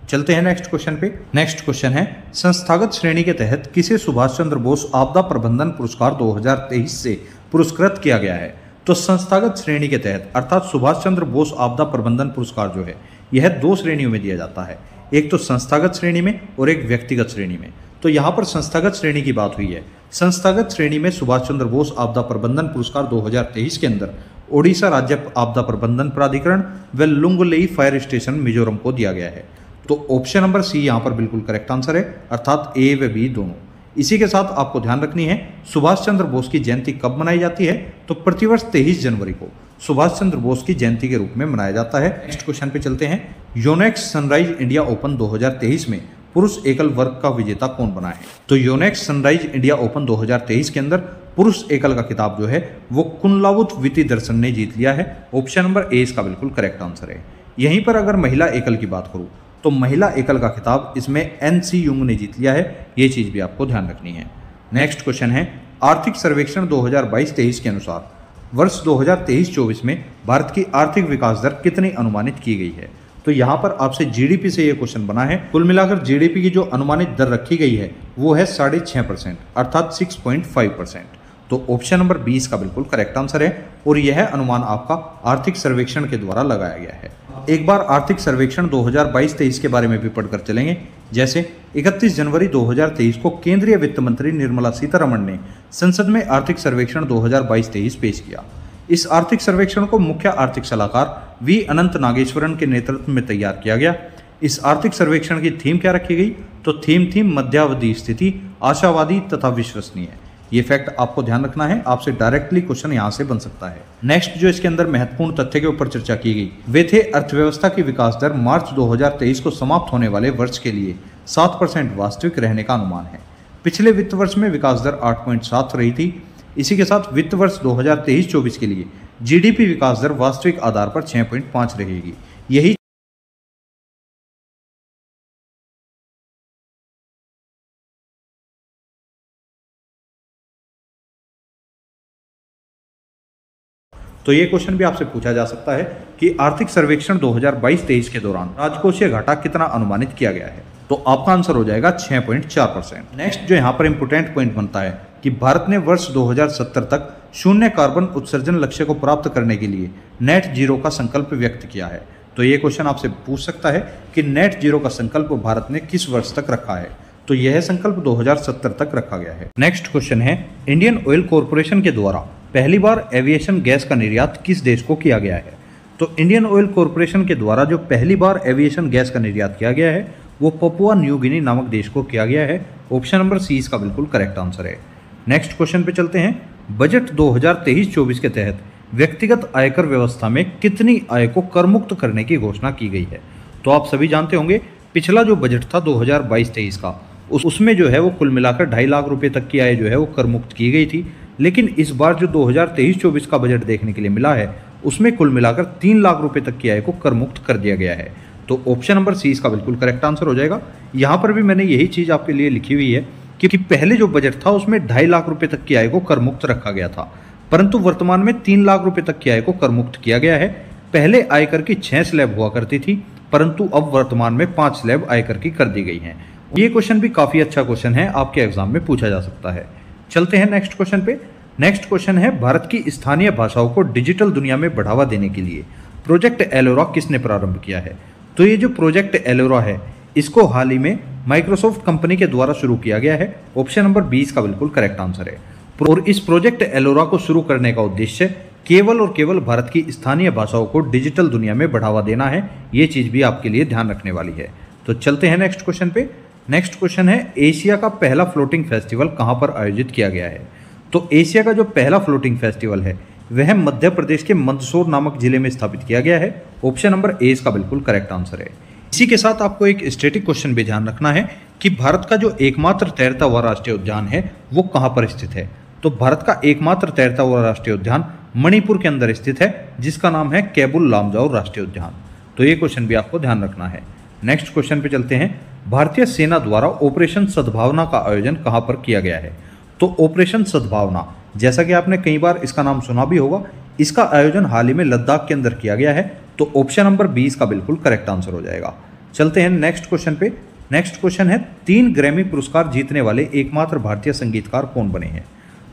चलते हैं नेक्स्ट क्वेश्चन पे नेक्स्ट क्वेश्चन है संस्थागत श्रेणी के तहत किसे सुभाष चंद्र बोस आपदा प्रबंधन पुरस्कार 2023 से पुरस्कृत किया गया है तो संस्थागत श्रेणी के तहत अर्थात सुभाष चंद्र बोस आपदा प्रबंधन पुरस्कार जो है यह दो श्रेणियों में दिया जाता है एक तो संस्थागत श्रेणी में और एक व्यक्तिगत श्रेणी में तो यहाँ पर संस्थागत श्रेणी की बात हुई है संस्थागत श्रेणी में सुभाष चंद्र बोस आपदा प्रबंधन पुरस्कार 2023 के अंदर ओडिशा राज्य आपदा प्रबंधन प्राधिकरण व लुंगलेई फायर स्टेशन मिजोरम को दिया गया है तो ऑप्शन नंबर सी यहाँ पर बिल्कुल करेक्ट आंसर है अर्थात ए व बी दोनों इसी के साथ आपको ध्यान रखनी है सुभाष चंद्र बोस की जयंती कब मनाई जाती है तो प्रतिवर्ष तेईस जनवरी को सुभाष चंद्र बोस की जयंती के रूप में मनाया जाता है नेक्स्ट क्वेश्चन पे चलते हैं योनेक्स सनराइज इंडिया ओपन 2023 में पुरुष एकल वर्ग का विजेता कौन बना है तो योनेक्स सनराइज इंडिया ओपन 2023 के अंदर पुरुष एकल का किताब जो है वो कुंडलावुत विति दर्शन ने जीत लिया है ऑप्शन नंबर ए इसका बिल्कुल करेक्ट आंसर है यहीं पर अगर महिला एकल की बात करूँ तो महिला एकल का खिताब इसमें एन सी युंग ने जीत लिया है ये चीज़ भी आपको ध्यान रखनी है नेक्स्ट क्वेश्चन है आर्थिक सर्वेक्षण 2022-23 के अनुसार वर्ष 2023-24 में भारत की आर्थिक विकास दर कितनी अनुमानित की गई है तो यहाँ पर आपसे जीडीपी से ये क्वेश्चन बना है कुल मिलाकर जीडीपी की जो अनुमानित दर रखी गई है वो है साढ़े छः परसेंट अर्थात सिक्स पॉइंट फाइव परसेंट तो ऑप्शन नंबर बी इसका बिल्कुल करेक्ट आंसर है और यह है अनुमान आपका आर्थिक सर्वेक्षण के द्वारा लगाया गया है एक बार आर्थिक सर्वेक्षण 2022-23 के बारे में भी पढ़कर चलेंगे जैसे 31 जनवरी 2023 को केंद्रीय वित्त मंत्री निर्मला सीतारमण ने संसद में आर्थिक सर्वेक्षण 2022-23 पेश किया इस आर्थिक सर्वेक्षण को मुख्य आर्थिक सलाहकार वी अनंत नागेश्वरन के नेतृत्व में तैयार किया गया इस आर्थिक सर्वेक्षण की थीम क्या रखी गई तो थीम थी मध्यावधि स्थिति आशावादी तथा विश्वसनीय ये फैक्ट आपको ध्यान रखना है आपसे डायरेक्टली क्वेश्चन यहाँ से बन सकता है नेक्स्ट जो इसके अंदर महत्वपूर्ण तथ्य के ऊपर चर्चा की गई वे थे अर्थव्यवस्था की विकास दर मार्च 2023 को समाप्त होने वाले वर्ष के लिए सात परसेंट वास्तविक रहने का अनुमान है पिछले वित्त वर्ष में विकास दर आठ रही थी इसी के साथ वित्त वर्ष 2023-24 के लिए जीडीपी विकास दर वास्तविक आधार पर 6.5 रहेगी यही तो ये क्वेश्चन भी आपसे पूछा जा सकता है कि आर्थिक सर्वेक्षण 2022-23 के दौरान राजकोषीय घाटा कितना अनुमानित किया गया है तो आपका आंसर हो जाएगा 6.4 परसेंट नेक्स्ट जो यहाँ पर इम्पोर्टेंट पॉइंट बनता है कि भारत ने वर्ष 2070 तक शून्य कार्बन उत्सर्जन लक्ष्य को प्राप्त करने के लिए नेट जीरो का संकल्प व्यक्त किया है तो ये क्वेश्चन आपसे पूछ सकता है कि नेट जीरो का संकल्प भारत ने किस वर्ष तक रखा है तो यह संकल्प 2070 तक रखा गया है नेक्स्ट क्वेश्चन है इंडियन ऑयल कॉरपोरेशन के द्वारा पहली बार एविएशन गैस का निर्यात किस देश को किया गया है तो इंडियन ऑयल कॉरपोरेशन के द्वारा जो पहली बार एविएशन गैस का निर्यात किया गया है वो पपुआ न्यू गिनी नामक देश को किया गया है ऑप्शन नंबर सी इसका बिल्कुल करेक्ट आंसर है नेक्स्ट क्वेश्चन पे चलते हैं बजट 2023-24 के तहत व्यक्तिगत आयकर व्यवस्था में कितनी आय को कर मुक्त करने की घोषणा की गई है तो आप सभी जानते होंगे पिछला जो बजट था 2022-23 का उस उसमें जो है वो कुल मिलाकर ढाई लाख रुपए तक की आय जो है वो कर मुक्त की गई थी लेकिन इस बार जो 2023-24 का बजट देखने के लिए मिला है उसमें कुल मिलाकर तीन लाख रुपए तक की आय को कर मुक्त कर दिया गया है तो ऑप्शन नंबर सी इसका बिल्कुल करेक्ट आंसर हो जाएगा यहाँ पर भी मैंने यही चीज़ आपके लिए लिखी हुई है क्योंकि पहले जो बजट था उसमें ढाई लाख रुपए तक की आय को कर मुक्त रखा गया था परंतु वर्तमान में तीन लाख रुपए तक की आय को कर मुक्त किया गया है पहले आयकर की छह स्लैब हुआ करती थी परंतु अब वर्तमान में पांच स्लैब आयकर की कर दी गई हैं ये क्वेश्चन भी काफ़ी अच्छा क्वेश्चन है आपके एग्जाम में पूछा जा सकता है चलते हैं नेक्स्ट क्वेश्चन पे नेक्स्ट क्वेश्चन है भारत की स्थानीय भाषाओं को डिजिटल दुनिया में बढ़ावा देने के लिए प्रोजेक्ट एलोरा किसने प्रारंभ किया है तो ये जो प्रोजेक्ट एलोरा है इसको हाल ही में माइक्रोसॉफ्ट कंपनी के द्वारा शुरू किया गया है ऑप्शन नंबर बीस का बिल्कुल करेक्ट आंसर है और इस प्रोजेक्ट एलोरा को शुरू करने का उद्देश्य केवल और केवल भारत की स्थानीय भाषाओं को डिजिटल दुनिया में बढ़ावा देना है ये चीज़ भी आपके लिए ध्यान रखने वाली है तो चलते हैं नेक्स्ट क्वेश्चन पे नेक्स्ट क्वेश्चन है एशिया का पहला फ्लोटिंग फेस्टिवल कहाँ पर आयोजित किया गया है तो एशिया का जो पहला फ्लोटिंग फेस्टिवल है वह मध्य प्रदेश के मंदसौर नामक जिले में स्थापित किया गया है ऑप्शन नंबर ए इसका बिल्कुल करेक्ट आंसर है इसी के साथ आपको एक स्टेटिक क्वेश्चन भी ध्यान रखना है कि भारत का जो एकमात्र तैरता हुआ राष्ट्रीय उद्यान है वो कहाँ पर स्थित है तो भारत का एकमात्र तैरता हुआ राष्ट्रीय उद्यान मणिपुर के अंदर स्थित है जिसका नाम है कैबुल लामजाओ राष्ट्रीय उद्यान तो ये क्वेश्चन भी आपको ध्यान रखना है नेक्स्ट क्वेश्चन पे चलते हैं भारतीय सेना द्वारा ऑपरेशन सद्भावना का आयोजन कहाँ पर किया गया है तो ऑपरेशन सद्भावना जैसा कि आपने कई बार इसका नाम सुना भी होगा इसका आयोजन हाल ही में लद्दाख के अंदर किया गया है तो ऑप्शन नंबर बीस का बिल्कुल करेक्ट आंसर हो जाएगा चलते हैं नेक्स्ट क्वेश्चन पे नेक्स्ट क्वेश्चन है तीन ग्रैमी पुरस्कार जीतने वाले एकमात्र भारतीय संगीतकार कौन बने हैं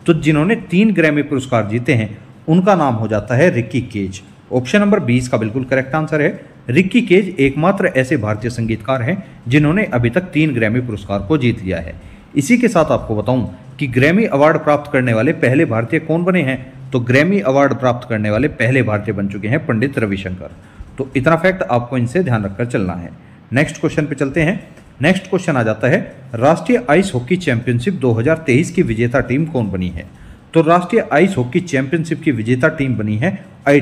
तो जिन्होंने तीन ग्रैमी पुरस्कार जीते हैं उनका नाम हो जाता है रिक्की केज ऑप्शन नंबर बीस का बिल्कुल करेक्ट आंसर है रिक्की केज एकमात्र ऐसे भारतीय संगीतकार हैं जिन्होंने अभी तक तीन ग्रैमी पुरस्कार को जीत लिया है इसी के साथ आपको बताऊं कि ग्रैमी अवार्ड प्राप्त करने वाले पहले भारतीय कौन बने हैं तो ग्रैमी अवार्ड प्राप्त करने वाले पहले भारतीय बन चुके हैं पंडित रविशंकर तो इतना फैक्ट आपको इनसे ध्यान रखकर चलना है नेक्स्ट क्वेश्चन पे चलते हैं नेक्स्ट क्वेश्चन आ जाता है राष्ट्रीय आइस हॉकी चैंपियनशिप 2023 की विजेता टीम कौन बनी है तो राष्ट्रीय आइस हॉकी चैंपियनशिप की विजेता टीम बनी है आई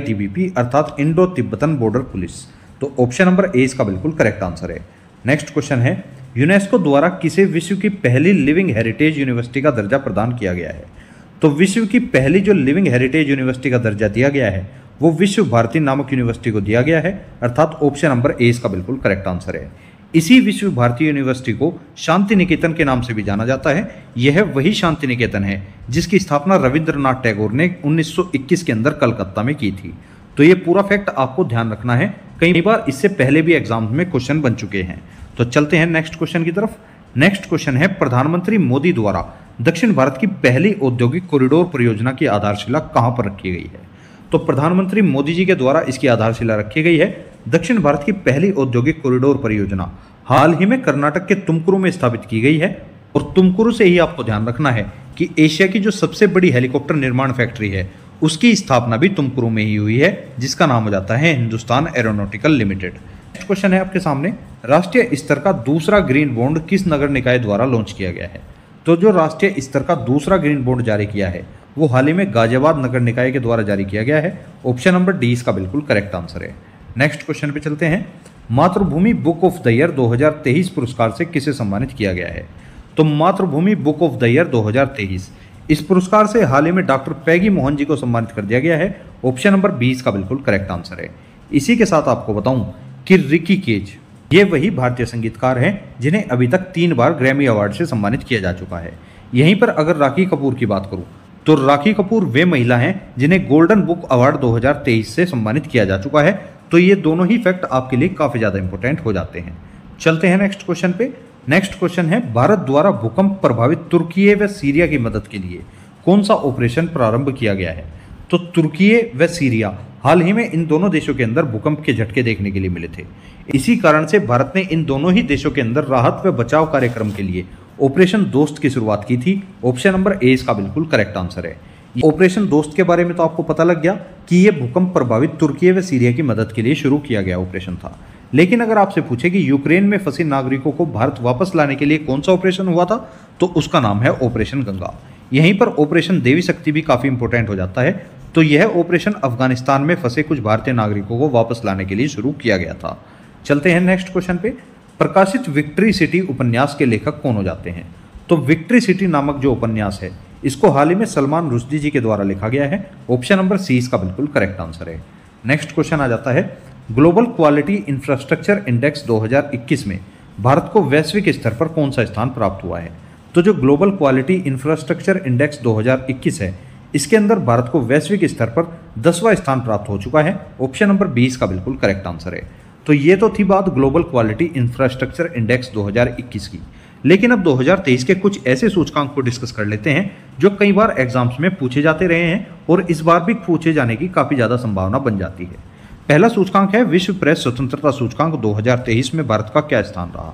अर्थात इंडो तिब्बतन बॉर्डर पुलिस तो ऑप्शन नंबर ए इसका बिल्कुल करेक्ट आंसर है नेक्स्ट क्वेश्चन है यूनेस्को द्वारा किसे विश्व की पहली लिविंग हेरिटेज यूनिवर्सिटी का दर्जा प्रदान किया गया है तो विश्व की पहली जो लिविंग हेरिटेज यूनिवर्सिटी का दर्जा दिया गया है वो विश्व भारती नामक यूनिवर्सिटी को दिया गया है अर्थात ऑप्शन नंबर ए इसका बिल्कुल करेक्ट आंसर है इसी विश्व भारती यूनिवर्सिटी को शांति निकेतन के नाम से भी जाना जाता है यह वही शांति निकेतन है जिसकी स्थापना रविंद्रनाथ टैगोर ने 1921 के अंदर कलकत्ता में की थी तो ये पूरा फैक्ट आपको ध्यान रखना है कई बार इससे पहले भी एग्जाम में क्वेश्चन बन चुके हैं तो चलते हैं नेक्स्ट क्वेश्चन की तरफ नेक्स्ट क्वेश्चन है प्रधानमंत्री मोदी द्वारा दक्षिण भारत की पहली औद्योगिक कॉरिडोर परियोजना की आधारशिला कहाँ पर रखी गई है तो प्रधानमंत्री मोदी जी के द्वारा इसकी आधारशिला रखी गई है दक्षिण भारत की पहली औद्योगिक कॉरिडोर परियोजना हाल ही में कर्नाटक के तुमकुरु में स्थापित की गई है और तुमकुरु से ही आपको ध्यान रखना है कि एशिया की जो सबसे बड़ी हेलीकॉप्टर निर्माण फैक्ट्री है उसकी स्थापना भी तुमकुरू में ही हुई है जिसका नाम हो जाता है Hindustan aeronautical limited next question है आपके सामने राष्ट्रीय स्तर का दूसरा ग्रीन बॉन्ड किस नगर निकाय द्वारा लॉन्च किया गया है तो जो राष्ट्रीय स्तर का दूसरा ग्रीन बॉन्ड जारी किया है वो हाल ही में गाजियाबाद नगर निकाय के द्वारा जारी किया गया है ऑप्शन नंबर डी इसका बिल्कुल करेक्ट आंसर है नेक्स्ट क्वेश्चन पे चलते हैं मातृभूमि बुक ऑफ द ईयर 2023 पुरस्कार से किसे सम्मानित किया गया है तो मातृभूमि बुक ऑफ द ईयर 2023 इस पुरस्कार से हाल ही में डॉक्टर पैगी मोहन जी को सम्मानित कर दिया गया है ऑप्शन नंबर बीस का बिल्कुल करेक्ट आंसर है इसी के साथ आपको बताऊं कि रिकी केज ये वही भारतीय संगीतकार हैं जिन्हें अभी तक तीन बार ग्रैमी अवार्ड से सम्मानित किया जा चुका है यहीं पर अगर राखी कपूर की बात करूं तो राखी कपूर वे महिला हैं जिन्हें गोल्डन बुक अवार्ड 2023 से सम्मानित किया जा चुका है तो ये दोनों ही फैक्ट आपके लिए काफ़ी ज़्यादा इंपॉर्टेंट हो जाते हैं चलते हैं नेक्स्ट क्वेश्चन पे नेक्स्ट क्वेश्चन है भारत द्वारा भूकंप प्रभावित तुर्की व सीरिया की मदद के लिए कौन सा ऑपरेशन प्रारंभ किया गया है तो तुर्की व सीरिया हाल ही में इन दोनों देशों के अंदर भूकंप के झटके देखने के लिए मिले थे इसी कारण से भारत ने इन दोनों ही देशों के अंदर राहत व बचाव कार्यक्रम के लिए ऑपरेशन दोस्त की शुरुआत की थी ऑप्शन नंबर ए इसका बिल्कुल करेक्ट आंसर है ऑपरेशन दोस्त के बारे में तो आपको पता लग गया कि यह भूकंप प्रभावित तुर्की व सीरिया की मदद के लिए शुरू किया गया ऑपरेशन था लेकिन अगर आपसे पूछे कि यूक्रेन में फंसे नागरिकों को भारत वापस लाने के लिए कौन सा ऑपरेशन हुआ था तो उसका नाम है ऑपरेशन गंगा यहीं पर ऑपरेशन देवी शक्ति भी काफ़ी इंपोर्टेंट हो जाता है तो यह ऑपरेशन अफगानिस्तान में फंसे कुछ भारतीय नागरिकों को वापस लाने के लिए शुरू किया गया था चलते हैं नेक्स्ट क्वेश्चन पे प्रकाशित विक्ट्री सिटी उपन्यास के लेखक कौन हो जाते हैं तो विक्ट्री सिटी नामक जो उपन्यास है इसको हाल ही में सलमान रुश्दी जी के द्वारा लिखा गया है ऑप्शन नंबर सी इसका बिल्कुल करेक्ट आंसर है नेक्स्ट क्वेश्चन आ जाता है ग्लोबल क्वालिटी इंफ्रास्ट्रक्चर इंडेक्स 2021 में भारत को वैश्विक स्तर पर कौन सा स्थान प्राप्त हुआ है तो जो ग्लोबल क्वालिटी इंफ्रास्ट्रक्चर इंडेक्स 2021 है इसके अंदर भारत को वैश्विक स्तर पर दसवां स्थान प्राप्त हो चुका है ऑप्शन नंबर बीस का बिल्कुल करेक्ट आंसर है तो ये तो थी बात ग्लोबल क्वालिटी इंफ्रास्ट्रक्चर इंडेक्स 2021 की लेकिन अब 2023 के कुछ ऐसे सूचकांक को डिस्कस कर लेते हैं जो कई बार एग्जाम्स में पूछे जाते रहे हैं और इस बार भी पूछे जाने की काफ़ी ज़्यादा संभावना बन जाती है पहला सूचकांक है विश्व प्रेस स्वतंत्रता सूचकांक 2023 में भारत का क्या स्थान रहा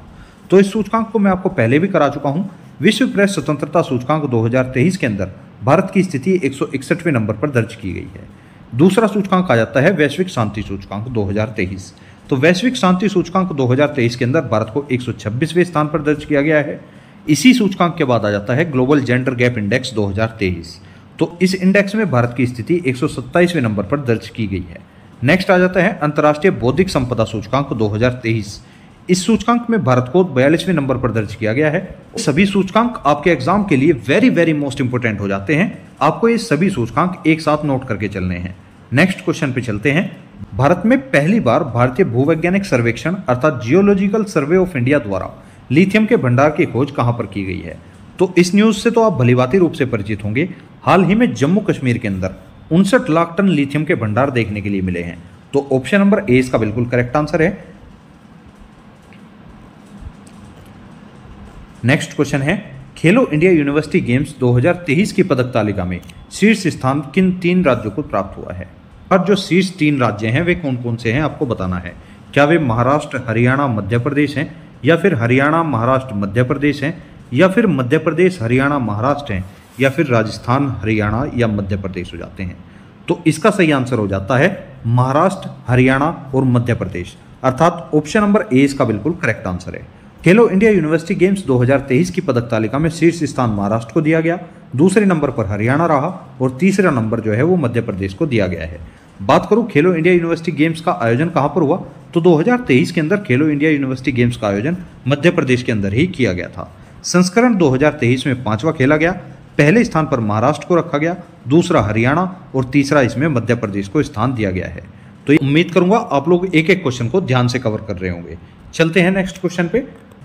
तो इस सूचकांक को मैं आपको पहले भी करा चुका हूं विश्व प्रेस स्वतंत्रता सूचकांक 2023 के अंदर भारत की स्थिति एक नंबर पर दर्ज की गई है दूसरा सूचकांक आ जाता है वैश्विक शांति सूचकांक 2023 तो वैश्विक शांति सूचकांक 2023 के अंदर भारत को 126वें स्थान पर दर्ज किया गया है इसी सूचकांक के बाद आ जाता है ग्लोबल जेंडर गैप इंडेक्स 2023 तो इस इंडेक्स में भारत की स्थिति एक नंबर पर दर्ज की गई है नेक्स्ट आ जाता है अंतर्राष्ट्रीय बौद्धिक संपदा सूचकांक 2023 इस सूचकांक में भारत को बयालीसवें नंबर पर दर्ज किया गया है सभी सूचकांक आपके एग्जाम के लिए वेरी वेरी मोस्ट इंपोर्टेंट हो जाते हैं आपको ये सभी सूचकांक एक साथ नोट करके चलने हैं नेक्स्ट क्वेश्चन पे चलते हैं भारत में पहली बार भारतीय भूवैज्ञानिक सर्वेक्षण अर्थात जियोलॉजिकल सर्वे ऑफ इंडिया द्वारा लिथियम के भंडार की खोज कहाँ पर की गई है तो इस न्यूज़ से तो आप भलीभांति रूप से परिचित होंगे हाल ही में जम्मू कश्मीर के अंदर उनसठ लाख टन लिथियम के भंडार देखने के लिए मिले हैं तो ऑप्शन नंबर ए इसका बिल्कुल करेक्ट आंसर है नेक्स्ट क्वेश्चन है खेलो इंडिया यूनिवर्सिटी गेम्स 2023 की पदक तालिका में शीर्ष स्थान किन तीन राज्यों को प्राप्त हुआ है और जो शीर्ष तीन राज्य हैं वे कौन कौन से हैं आपको बताना है क्या वे महाराष्ट्र हरियाणा मध्य प्रदेश हैं या फिर हरियाणा महाराष्ट्र मध्य प्रदेश हैं या फिर मध्य प्रदेश हरियाणा महाराष्ट्र हैं या फिर राजस्थान हरियाणा या मध्य प्रदेश हो जाते हैं तो इसका सही आंसर हो जाता है महाराष्ट्र हरियाणा और मध्य प्रदेश अर्थात ऑप्शन नंबर ए इसका बिल्कुल करेक्ट आंसर है खेलो इंडिया यूनिवर्सिटी गेम्स 2023 की पदक तालिका में शीर्ष स्थान महाराष्ट्र को दिया गया दूसरे नंबर पर हरियाणा रहा और तीसरा नंबर जो है वो मध्य प्रदेश को दिया गया है बात करूँ खेलो इंडिया यूनिवर्सिटी गेम्स का आयोजन कहाँ पर हुआ तो 2023 के अंदर खेलो इंडिया यूनिवर्सिटी गेम्स का आयोजन मध्य प्रदेश के अंदर ही किया गया था संस्करण 2023 में पांचवा खेला गया पहले स्थान पर महाराष्ट्र को रखा गया दूसरा हरियाणा और तीसरा इसमें मध्य प्रदेश को स्थान दिया गया है तो उम्मीद करूंगा आप लोग एक एक क्वेश्चन को ध्यान से कवर कर रहे होंगे चलते हैं नेक्स्ट क्वेश्चन पे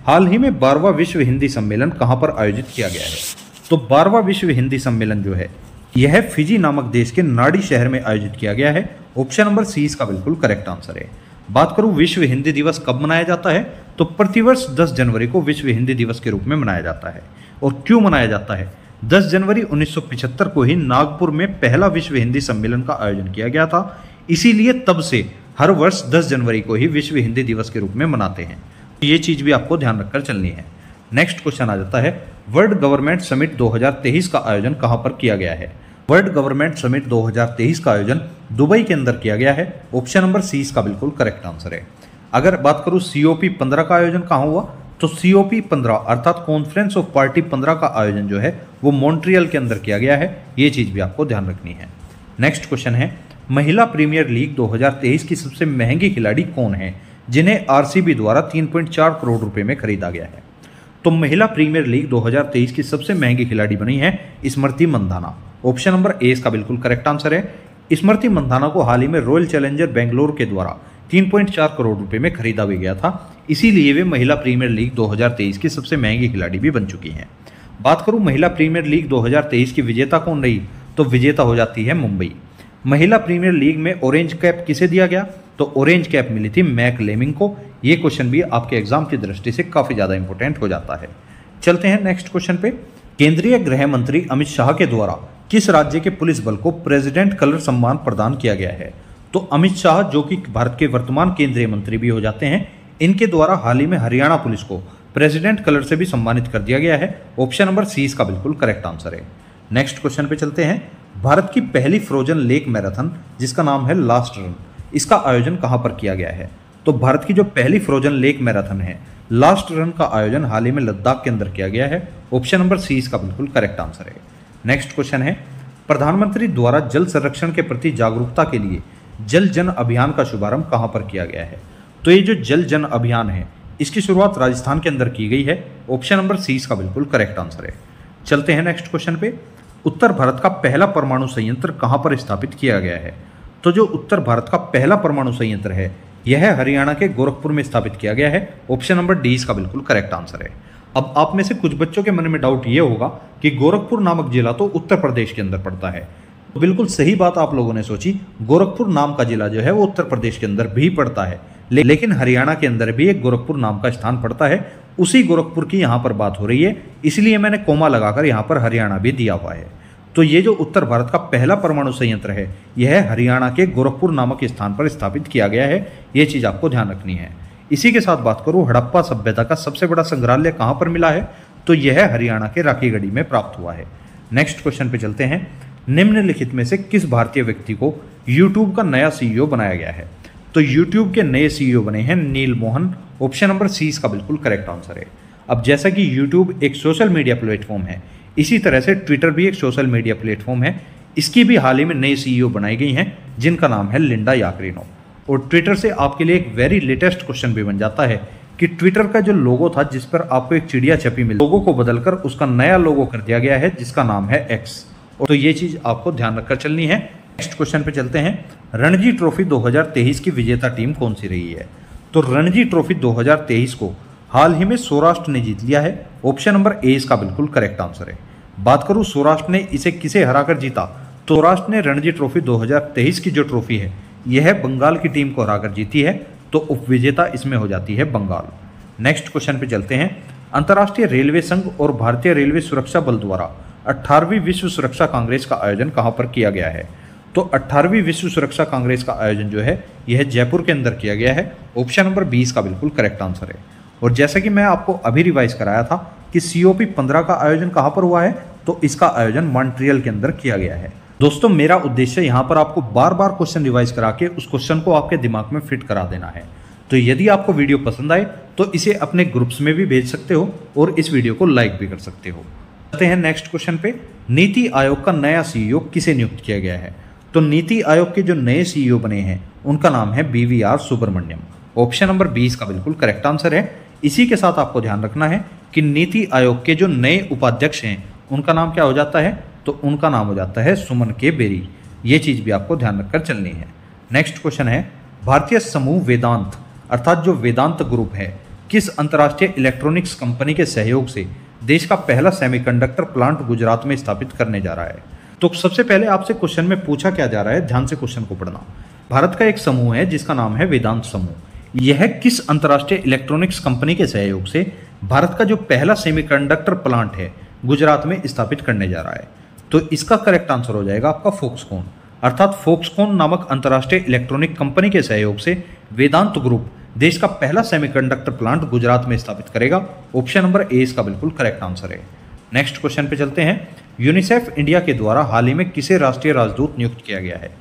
हाल ही में बारवा विश्व हिंदी सम्मेलन कहाँ पर आयोजित किया गया है तो बारवा विश्व हिंदी सम्मेलन जो है यह फिजी नामक देश के नाड़ी शहर में आयोजित किया गया है ऑप्शन नंबर सी इसका बिल्कुल करेक्ट आंसर है बात करूं विश्व हिंदी दिवस कब मनाया जाता है तो प्रतिवर्ष 10 जनवरी को विश्व हिंदी दिवस के रूप में मनाया जाता है और क्यों मनाया जाता है 10 जनवरी 1975 को ही नागपुर में पहला विश्व हिंदी सम्मेलन का आयोजन किया गया था इसीलिए तब से हर वर्ष 10 जनवरी को ही विश्व हिंदी दिवस के रूप में मनाते हैं तो ये चीज़ भी आपको ध्यान रखकर चलनी है नेक्स्ट क्वेश्चन आ जाता है वर्ल्ड गवर्नमेंट समिट 2023 का आयोजन कहां पर किया गया है वर्ल्ड गवर्नमेंट समिट 2023 का आयोजन दुबई के अंदर किया गया है ऑप्शन नंबर सी इसका बिल्कुल करेक्ट आंसर है अगर बात करूं सीओपी 15 का आयोजन कहां हुआ तो सी ओ पी पंद्रह अर्थात कॉन्फ्रेंस ऑफ पार्टी पंद्रह का आयोजन जो है वो मॉन्ट्रियल के अंदर किया गया है ये चीज़ भी आपको ध्यान रखनी है नेक्स्ट क्वेश्चन है महिला प्रीमियर लीग 2023 की सबसे महंगी खिलाड़ी कौन है जिन्हें आरसीबी द्वारा 3.4 करोड़ रुपए में खरीदा गया है तो महिला प्रीमियर लीग 2023 की सबसे महंगी खिलाड़ी बनी है Smriti Mandhana option number A इसका बिल्कुल करेक्ट आंसर है स्मृति मंदाना को हाल ही में रॉयल चैलेंजर बेंगलोर के द्वारा 3.4 करोड़ रुपए में खरीदा भी गया था इसीलिए वे महिला प्रीमियर लीग 2023 की सबसे महंगी खिलाड़ी भी बन चुकी हैं बात करूं महिला प्रीमियर लीग 2023 की विजेता कौन रही तो विजेता हो जाती है मुंबई महिला प्रीमियर लीग में ऑरेंज कैप किसे दिया गया तो ऑरेंज कैप मिली थी मैक लेमिंग को ये क्वेश्चन भी आपके एग्जाम की दृष्टि से काफ़ी ज़्यादा इंपॉर्टेंट हो जाता है चलते हैं नेक्स्ट क्वेश्चन पे केंद्रीय गृह मंत्री अमित शाह के द्वारा किस राज्य के पुलिस बल को प्रेसिडेंट कलर सम्मान प्रदान किया गया है तो अमित शाह जो कि भारत के वर्तमान केंद्रीय मंत्री भी हो जाते हैं इनके द्वारा हाल ही में हरियाणा पुलिस को प्रेसिडेंट कलर से भी सम्मानित कर दिया गया है ऑप्शन नंबर सी इसका बिल्कुल करेक्ट आंसर है नेक्स्ट क्वेश्चन पे चलते हैं भारत की पहली फ्रोजन लेक मैराथन जिसका नाम है लास्ट रन इसका आयोजन कहाँ पर किया गया है तो भारत की जो पहली फ्रोजन लेक मैराथन है लास्ट रन का आयोजन हाल ही में लद्दाख के अंदर किया गया है ऑप्शन नंबर सी इसका बिल्कुल करेक्ट आंसर है नेक्स्ट क्वेश्चन है प्रधानमंत्री द्वारा जल संरक्षण के प्रति जागरूकता के लिए जल जन अभियान का शुभारंभ कहां पर किया गया है तो ये जो जल जन अभियान है इसकी शुरुआत राजस्थान के अंदर की गई है ऑप्शन नंबर सी इसका बिल्कुल करेक्ट आंसर है चलते हैं नेक्स्ट क्वेश्चन पे उत्तर भारत का पहला परमाणु संयंत्र कहाँ पर स्थापित किया गया है तो जो उत्तर भारत का पहला परमाणु संयंत्र है यह हरियाणा के गोरखपुर में स्थापित किया गया है ऑप्शन नंबर डी इसका बिल्कुल करेक्ट आंसर है अब आप में से कुछ बच्चों के मन में डाउट ये होगा कि गोरखपुर नामक जिला तो उत्तर प्रदेश के अंदर पड़ता है तो बिल्कुल सही बात आप लोगों ने सोची गोरखपुर नाम का जिला जो है वो उत्तर प्रदेश के अंदर भी पड़ता है ले, लेकिन हरियाणा के अंदर भी एक गोरखपुर नाम का स्थान पड़ता है उसी गोरखपुर की यहाँ पर बात हो रही है इसलिए मैंने कोमा लगाकर यहाँ पर हरियाणा भी दिया हुआ है तो ये जो उत्तर भारत का पहला परमाणु संयंत्र है यह हरियाणा के गोरखपुर नामक स्थान पर स्थापित किया गया है ये चीज़ आपको ध्यान रखनी है इसी के साथ बात करूँ हड़प्पा सभ्यता का सबसे बड़ा संग्रहालय कहाँ पर मिला है तो यह हरियाणा के राखीगढ़ी में प्राप्त हुआ है नेक्स्ट क्वेश्चन पे चलते हैं निम्नलिखित में से किस भारतीय व्यक्ति को यूट्यूब का नया सीईओ e बनाया गया है तो यूट्यूब के नए सीईओ e बने हैं नील मोहन ऑप्शन नंबर सी इसका बिल्कुल करेक्ट आंसर है अब जैसा कि यूट्यूब एक सोशल मीडिया प्लेटफॉर्म है इसी तरह से ट्विटर भी एक सोशल मीडिया प्लेटफॉर्म है इसकी भी हाल ही में नई सीईओ e बनाई गई हैं जिनका नाम है लिंडा याक्रीनो और ट्विटर से आपके लिए एक वेरी लेटेस्ट क्वेश्चन भी बन जाता है कि ट्विटर का जो लोगो था जिस पर आपको एक चिड़िया छपी मिली लोगों को बदलकर उसका नया लोगो कर दिया गया है जिसका नाम है एक्स और तो ये चीज़ आपको ध्यान रखकर चलनी है नेक्स्ट क्वेश्चन पे चलते हैं रणजी ट्रॉफी 2023 की विजेता टीम कौन सी रही है तो रणजी ट्रॉफी 2023 को हाल ही में सौराष्ट्र ने जीत लिया है ऑप्शन नंबर ए इसका बिल्कुल करेक्ट आंसर है बात करूँ सौराष्ट्र ने इसे किसे हराकर जीता तो सौराष्ट्र ने रणजी ट्रॉफी 2023 की जो ट्रॉफी है यह बंगाल की टीम को हराकर जीती है तो उपविजेता इसमें हो जाती है बंगाल नेक्स्ट क्वेश्चन पे चलते हैं अंतर्राष्ट्रीय रेलवे संघ और भारतीय रेलवे सुरक्षा बल द्वारा अट्ठारहवीं विश्व सुरक्षा कांग्रेस का आयोजन कहाँ पर किया गया है तो 18वीं विश्व सुरक्षा कांग्रेस का आयोजन जो है यह जयपुर के अंदर किया गया है ऑप्शन नंबर 20 का बिल्कुल करेक्ट आंसर है और जैसा कि मैं आपको अभी रिवाइज कराया था कि सी ओ का आयोजन कहाँ पर हुआ है तो इसका आयोजन मॉन्ट्रियल के अंदर किया गया है दोस्तों मेरा उद्देश्य यहाँ पर आपको बार बार क्वेश्चन रिवाइज करा के उस क्वेश्चन को आपके दिमाग में फिट करा देना है तो यदि आपको वीडियो पसंद आए तो इसे अपने ग्रुप्स में भी भेज सकते हो और इस वीडियो को लाइक भी कर सकते हो चलते हैं नेक्स्ट क्वेश्चन पे नीति आयोग का नया सीईओ e किसे नियुक्त किया गया है तो नीति आयोग के जो नए सीईओ e बने हैं उनका नाम है B V R Subrahmanyam option number बीस का बिल्कुल करेक्ट आंसर है इसी के साथ आपको ध्यान रखना है कि नीति आयोग के जो नए उपाध्यक्ष हैं उनका नाम क्या हो जाता है तो उनका नाम हो जाता है सुमन के बेरी ये चीज़ भी आपको ध्यान रखकर चलनी है नेक्स्ट क्वेश्चन है भारतीय समूह वेदांत अर्थात जो वेदांत ग्रुप है किस अंतर्राष्ट्रीय इलेक्ट्रॉनिक्स कंपनी के सहयोग से देश का पहला सेमीकंडक्टर प्लांट गुजरात में स्थापित करने जा रहा है तो सबसे पहले आपसे क्वेश्चन में पूछा क्या जा रहा है ध्यान से क्वेश्चन को पढ़ना भारत का एक समूह है जिसका नाम है वेदांत समूह यह किस अंतर्राष्ट्रीय इलेक्ट्रॉनिक्स कंपनी के सहयोग से भारत का जो पहला सेमीकंडक्टर प्लांट है गुजरात में स्थापित करने जा रहा है तो इसका करेक्ट आंसर हो जाएगा आपका फोक्सकॉन अर्थात फोक्सकॉन नामक अंतर्राष्ट्रीय इलेक्ट्रॉनिक कंपनी के सहयोग से वेदांत ग्रुप देश का पहला सेमीकंडक्टर प्लांट गुजरात में स्थापित करेगा ऑप्शन नंबर ए इसका बिल्कुल करेक्ट आंसर है नेक्स्ट क्वेश्चन पे चलते हैं यूनिसेफ इंडिया के द्वारा हाल ही में किसे राष्ट्रीय राजदूत नियुक्त किया गया है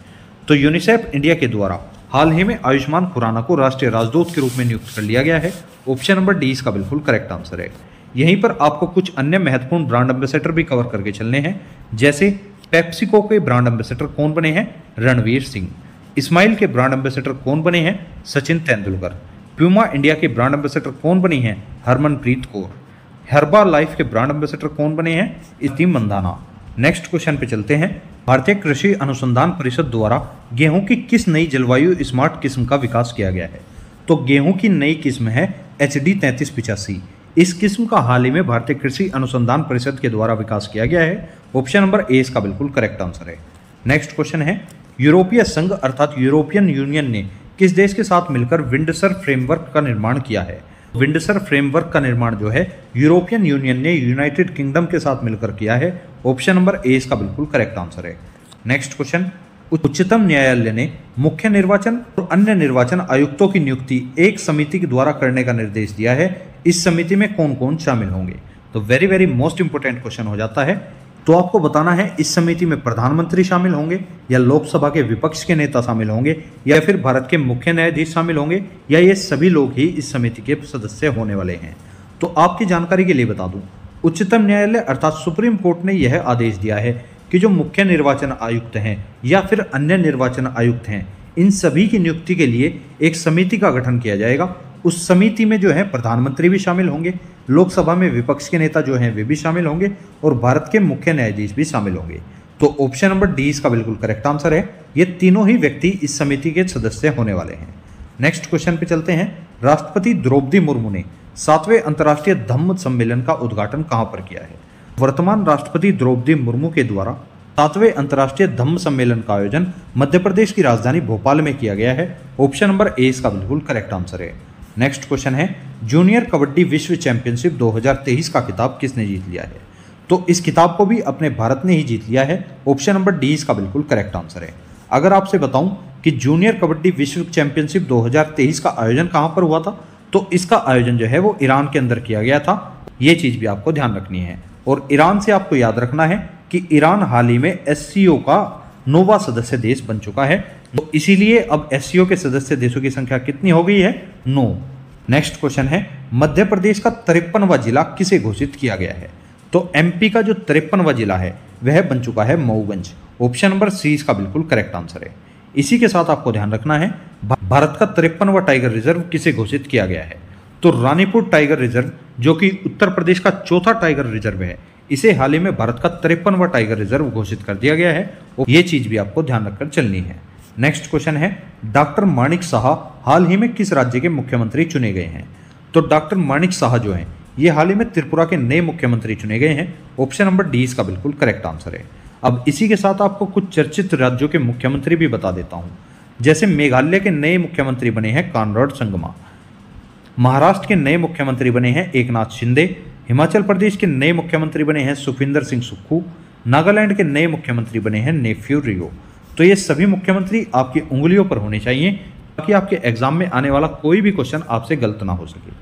तो यूनिसेफ इंडिया के द्वारा हाल ही में आयुष्मान खुराना को राष्ट्रीय राजदूत के रूप में नियुक्त कर लिया गया है ऑप्शन नंबर डी इसका बिल्कुल करेक्ट आंसर है यहीं पर आपको कुछ अन्य महत्वपूर्ण ब्रांड एम्बेसडर भी कवर करके चलने हैं जैसे पेप्सिको के ब्रांड एम्बेसडर कौन बने हैं रणवीर सिंह इस्माइल के ब्रांड एम्बेसडर कौन बने हैं सचिन तेंदुलकर प्यूमा इंडिया के ब्रांड एम्बेसडर कौन बनी हैं हरमनप्रीत कौर हर्बा लाइफ के ब्रांड एम्बेसडर कौन बने हैं इति मंदाना नेक्स्ट क्वेश्चन पे चलते हैं भारतीय कृषि अनुसंधान परिषद द्वारा गेहूं की किस नई जलवायु स्मार्ट किस्म का विकास किया गया है तो गेहूं की नई किस्म है एच डी तैंतीस पिचासी इस किस्म का हाल ही में भारतीय कृषि अनुसंधान परिषद के द्वारा विकास किया गया है ऑप्शन नंबर ए इसका बिल्कुल करेक्ट आंसर है नेक्स्ट क्वेश्चन है यूरोपीय संघ अर्थात यूरोपियन यूनियन ने किस देश के साथ मिलकर विंडसर फ्रेमवर्क का निर्माण किया है विंडसर फ्रेमवर्क का निर्माण जो है यूरोपियन यूनियन ने यूनाइटेड किंगडम के साथ मिलकर किया है ऑप्शन नंबर ए इसका बिल्कुल करेक्ट आंसर है नेक्स्ट क्वेश्चन उच्चतम न्यायालय ने मुख्य निर्वाचन और अन्य निर्वाचन आयुक्तों की नियुक्ति एक समिति के द्वारा करने का निर्देश दिया है इस समिति में कौन कौन शामिल होंगे तो very very most important question हो जाता है तो आपको बताना है इस समिति में प्रधानमंत्री शामिल होंगे या लोकसभा के विपक्ष के नेता शामिल होंगे या फिर भारत के मुख्य न्यायाधीश शामिल होंगे या ये सभी लोग ही इस समिति के सदस्य होने वाले हैं तो आपकी जानकारी के लिए बता दूं उच्चतम न्यायालय अर्थात सुप्रीम कोर्ट ने यह आदेश दिया है कि जो मुख्य निर्वाचन आयुक्त हैं या फिर अन्य निर्वाचन आयुक्त हैं इन सभी की नियुक्ति के लिए एक समिति का गठन किया जाएगा उस समिति में जो है प्रधानमंत्री भी शामिल होंगे लोकसभा में विपक्ष के नेता जो हैं वे भी शामिल होंगे और भारत के मुख्य न्यायाधीश भी शामिल होंगे तो ऑप्शन नंबर डी इसका बिल्कुल करेक्ट आंसर है ये तीनों ही व्यक्ति इस समिति के सदस्य होने वाले हैं नेक्स्ट क्वेश्चन पे चलते हैं राष्ट्रपति द्रौपदी मुर्मू ने सातवें अंतर्राष्ट्रीय धम्म सम्मेलन का उद्घाटन कहाँ पर किया है वर्तमान राष्ट्रपति द्रौपदी मुर्मू के द्वारा सातवें अंतर्राष्ट्रीय धम्म सम्मेलन का आयोजन मध्य प्रदेश की राजधानी भोपाल में किया गया है ऑप्शन नंबर ए इसका बिल्कुल करेक्ट आंसर है नेक्स्ट क्वेश्चन है जूनियर कबड्डी विश्व चैंपियनशिप 2023 का खिताब किसने जीत लिया है तो इस किताब को भी अपने भारत ने ही जीत लिया है ऑप्शन नंबर डी इसका बिल्कुल करेक्ट आंसर है अगर आपसे बताऊं कि जूनियर कबड्डी विश्व चैंपियनशिप 2023 का आयोजन कहां पर हुआ था तो इसका आयोजन जो है वो ईरान के अंदर किया गया था ये चीज़ भी आपको ध्यान रखनी है और ईरान से आपको याद रखना है कि ईरान हाल ही में एस का नोवा सदस्य देश बन चुका है तो इसीलिए अब एस के सदस्य देशों की संख्या कितनी हो गई है नो नेक्स्ट क्वेश्चन है मध्य प्रदेश का तिरपनवा जिला किसे घोषित किया गया है तो एमपी का जो तिरपनवा जिला है वह बन चुका है मऊगंज ऑप्शन नंबर सी इसका बिल्कुल करेक्ट आंसर है इसी के साथ आपको ध्यान रखना है भारत का तिरपनवा टाइगर रिजर्व किसे घोषित किया गया है तो रानीपुर टाइगर रिजर्व जो कि उत्तर प्रदेश का चौथा टाइगर रिजर्व है इसे हाल ही में भारत का तिरपनवा टाइगर रिजर्व घोषित कर दिया गया है और ये चीज़ भी आपको ध्यान रखकर चलनी है नेक्स्ट क्वेश्चन है डॉक्टर माणिक शाह हाल ही में किस राज्य के मुख्यमंत्री चुने गए हैं तो डॉक्टर माणिक शाह जो हैं ये हाल ही में त्रिपुरा के नए मुख्यमंत्री चुने गए हैं ऑप्शन नंबर डी इसका बिल्कुल करेक्ट आंसर है अब इसी के साथ आपको कुछ चर्चित राज्यों के मुख्यमंत्री भी बता देता हूँ जैसे मेघालय के नए मुख्यमंत्री बने हैं कानराड संगमा महाराष्ट्र के नए मुख्यमंत्री बने हैं एकनाथ शिंदे हिमाचल प्रदेश के नए मुख्यमंत्री बने हैं सुखविंदर सिंह सुक्खू नागालैंड के नए मुख्यमंत्री बने हैं नेफ्यू रियो तो ये सभी मुख्यमंत्री आपकी उंगलियों पर होने चाहिए ताकि आपके एग्जाम में आने वाला कोई भी क्वेश्चन आपसे गलत ना हो सके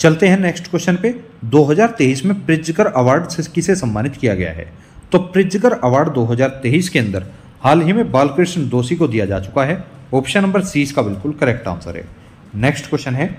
चलते हैं नेक्स्ट क्वेश्चन पे 2023 में प्रिजकर अवार्ड किसे सम्मानित किया गया है तो प्रिजकर अवार्ड 2023 के अंदर हाल ही में बालकृष्ण दोषी को दिया जा चुका है ऑप्शन नंबर सी इसका बिल्कुल करेक्ट आंसर है नेक्स्ट क्वेश्चन है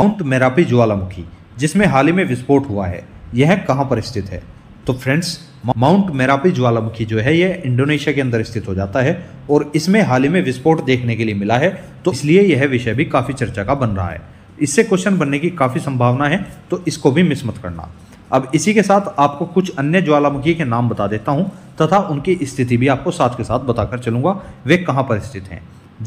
माउंट मेरापी ज्वालामुखी जिसमें हाल ही में विस्फोट हुआ है यह कहाँ पर स्थित है तो फ्रेंड्स माउंट मेरापी ज्वालामुखी जो है ये इंडोनेशिया के अंदर स्थित हो जाता है और इसमें हाल ही में विस्फोट देखने के लिए मिला है तो इसलिए यह विषय भी काफ़ी चर्चा का बन रहा है इससे क्वेश्चन बनने की काफ़ी संभावना है तो इसको भी मिस मत करना अब इसी के साथ आपको कुछ अन्य ज्वालामुखी के नाम बता देता हूँ तथा उनकी स्थिति भी आपको साथ के साथ बताकर चलूँगा वे कहाँ पर स्थित हैं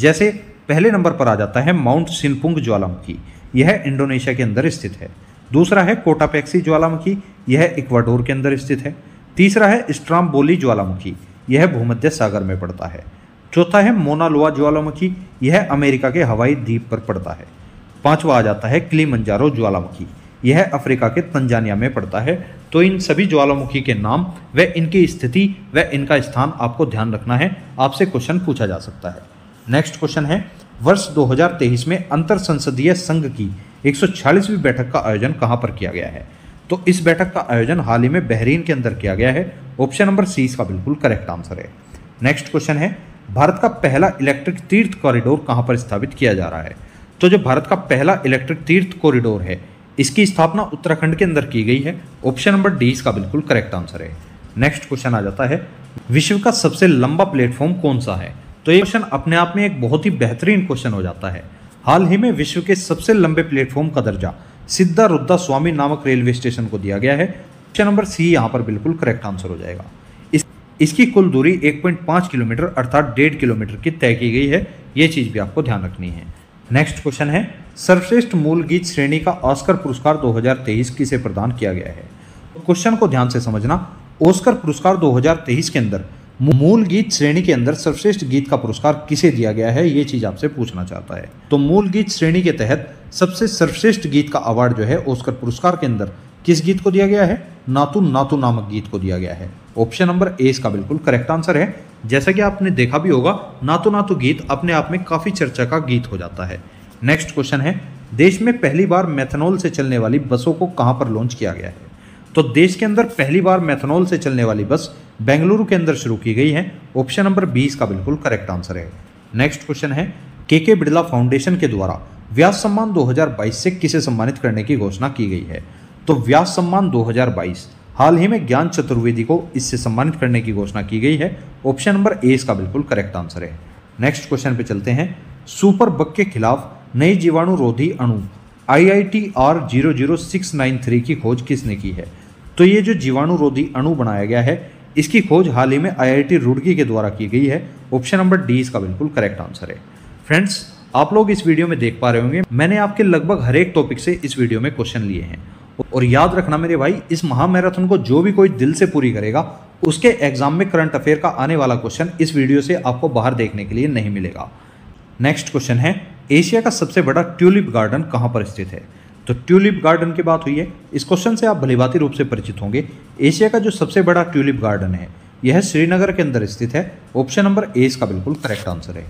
जैसे पहले नंबर पर आ जाता है माउंट सिनपुंग ज्वालामुखी यह इंडोनेशिया के अंदर स्थित है दूसरा है कोटापैक्सी ज्वालामुखी यह इक्वाडोर के अंदर स्थित है तीसरा है स्ट्राम्बोली ज्वालामुखी यह भूमध्य सागर में पड़ता है चौथा है मोनालोआ ज्वालामुखी यह अमेरिका के हवाई द्वीप पर पड़ता है पांचवा आ जाता है क्लीमंजारो ज्वालामुखी यह अफ्रीका के तंजानिया में पड़ता है तो इन सभी ज्वालामुखी के नाम व इनकी स्थिति व इनका स्थान आपको ध्यान रखना है आपसे क्वेश्चन पूछा जा सकता है नेक्स्ट क्वेश्चन है वर्ष 2023 में अंतर संसदीय संघ की 140वीं बैठक का आयोजन कहाँ पर किया गया है तो इस बैठक का आयोजन हाल ही में बहरीन के अंदर किया गया है ऑप्शन नंबर सी इसका बिल्कुल करेक्ट आंसर है नेक्स्ट क्वेश्चन है भारत का पहला इलेक्ट्रिक तीर्थ कॉरिडोर कहाँ पर स्थापित किया जा रहा है तो जो भारत का पहला इलेक्ट्रिक तीर्थ कॉरिडोर है इसकी स्थापना उत्तराखंड के अंदर की गई है ऑप्शन नंबर डी इसका बिल्कुल करेक्ट आंसर है नेक्स्ट क्वेश्चन आ जाता है विश्व का सबसे लंबा प्लेटफॉर्म कौन सा है तो ये क्वेश्चन अपने आप में एक बहुत ही बेहतरीन क्वेश्चन हो जाता है हाल ही में विश्व के सबसे लंबे प्लेटफॉर्म का दर्जा सिद्धा रुद्धा स्वामी नामक रेलवे स्टेशन को दिया गया है ऑप्शन नंबर सी यहाँ पर बिल्कुल करेक्ट आंसर हो जाएगा इस इसकी कुल दूरी 1.5 किलोमीटर अर्थात डेढ़ किलोमीटर की तय की गई है ये चीज़ भी आपको ध्यान रखनी है नेक्स्ट क्वेश्चन है सर्वश्रेष्ठ मूल गीत श्रेणी का ऑस्कर पुरस्कार 2023 किसे प्रदान किया गया है क्वेश्चन को ध्यान से समझना ऑस्कर पुरस्कार 2023 के अंदर मूल गीत श्रेणी के अंदर सर्वश्रेष्ठ गीत का पुरस्कार किसे दिया गया है ये चीज़ आपसे पूछना चाहता है तो मूल गीत श्रेणी के तहत सबसे सर्वश्रेष्ठ गीत का अवार्ड जो है ओस्कर पुरस्कार के अंदर किस गीत को दिया गया है नातू नातू नामक गीत को दिया गया है ऑप्शन नंबर ए इसका बिल्कुल करेक्ट आंसर है जैसा कि आपने देखा भी होगा नातू नातू गीत अपने आप में काफ़ी चर्चा का गीत हो जाता है नेक्स्ट क्वेश्चन है देश में पहली बार मेथनॉल से चलने वाली बसों को कहाँ पर लॉन्च किया गया है तो देश के अंदर पहली बार मैथनॉल से चलने वाली बस बेंगलुरु के अंदर शुरू की गई है ऑप्शन नंबर बीस का बिल्कुल करेक्ट आंसर है नेक्स्ट क्वेश्चन है के के बिड़ला फाउंडेशन के द्वारा व्यास सम्मान 2022 से किसे सम्मानित करने की घोषणा की गई है तो व्यास सम्मान 2022 हाल ही में ज्ञान चतुर्वेदी को इससे सम्मानित करने की घोषणा की गई है ऑप्शन नंबर ए इसका बिल्कुल करेक्ट आंसर है नेक्स्ट क्वेश्चन पे चलते हैं सुपर बक के खिलाफ नई जीवाणु रोधी अणु I I T R zero zero six nine three की खोज किसने की है तो ये जो जीवाणु रोधी अणु बनाया गया है इसकी खोज हाल ही में आईआईटी रुड़की के द्वारा की गई है ऑप्शन नंबर डी इसका बिल्कुल करेक्ट आंसर है फ्रेंड्स आप लोग इस वीडियो में देख पा रहे होंगे मैंने आपके लगभग हर एक टॉपिक से इस वीडियो में क्वेश्चन लिए हैं और याद रखना मेरे भाई इस महामैराथन को जो भी कोई दिल से पूरी करेगा उसके एग्जाम में करंट अफेयर का आने वाला क्वेश्चन इस वीडियो से आपको बाहर देखने के लिए नहीं मिलेगा नेक्स्ट क्वेश्चन है एशिया का सबसे बड़ा ट्यूलिप गार्डन कहाँ पर स्थित है तो ट्यूलिप गार्डन की बात हुई है इस क्वेश्चन से आप भलीबाती रूप से परिचित होंगे एशिया का जो सबसे बड़ा ट्यूलिप गार्डन है यह श्रीनगर के अंदर स्थित है ऑप्शन नंबर ए इसका बिल्कुल करेक्ट आंसर है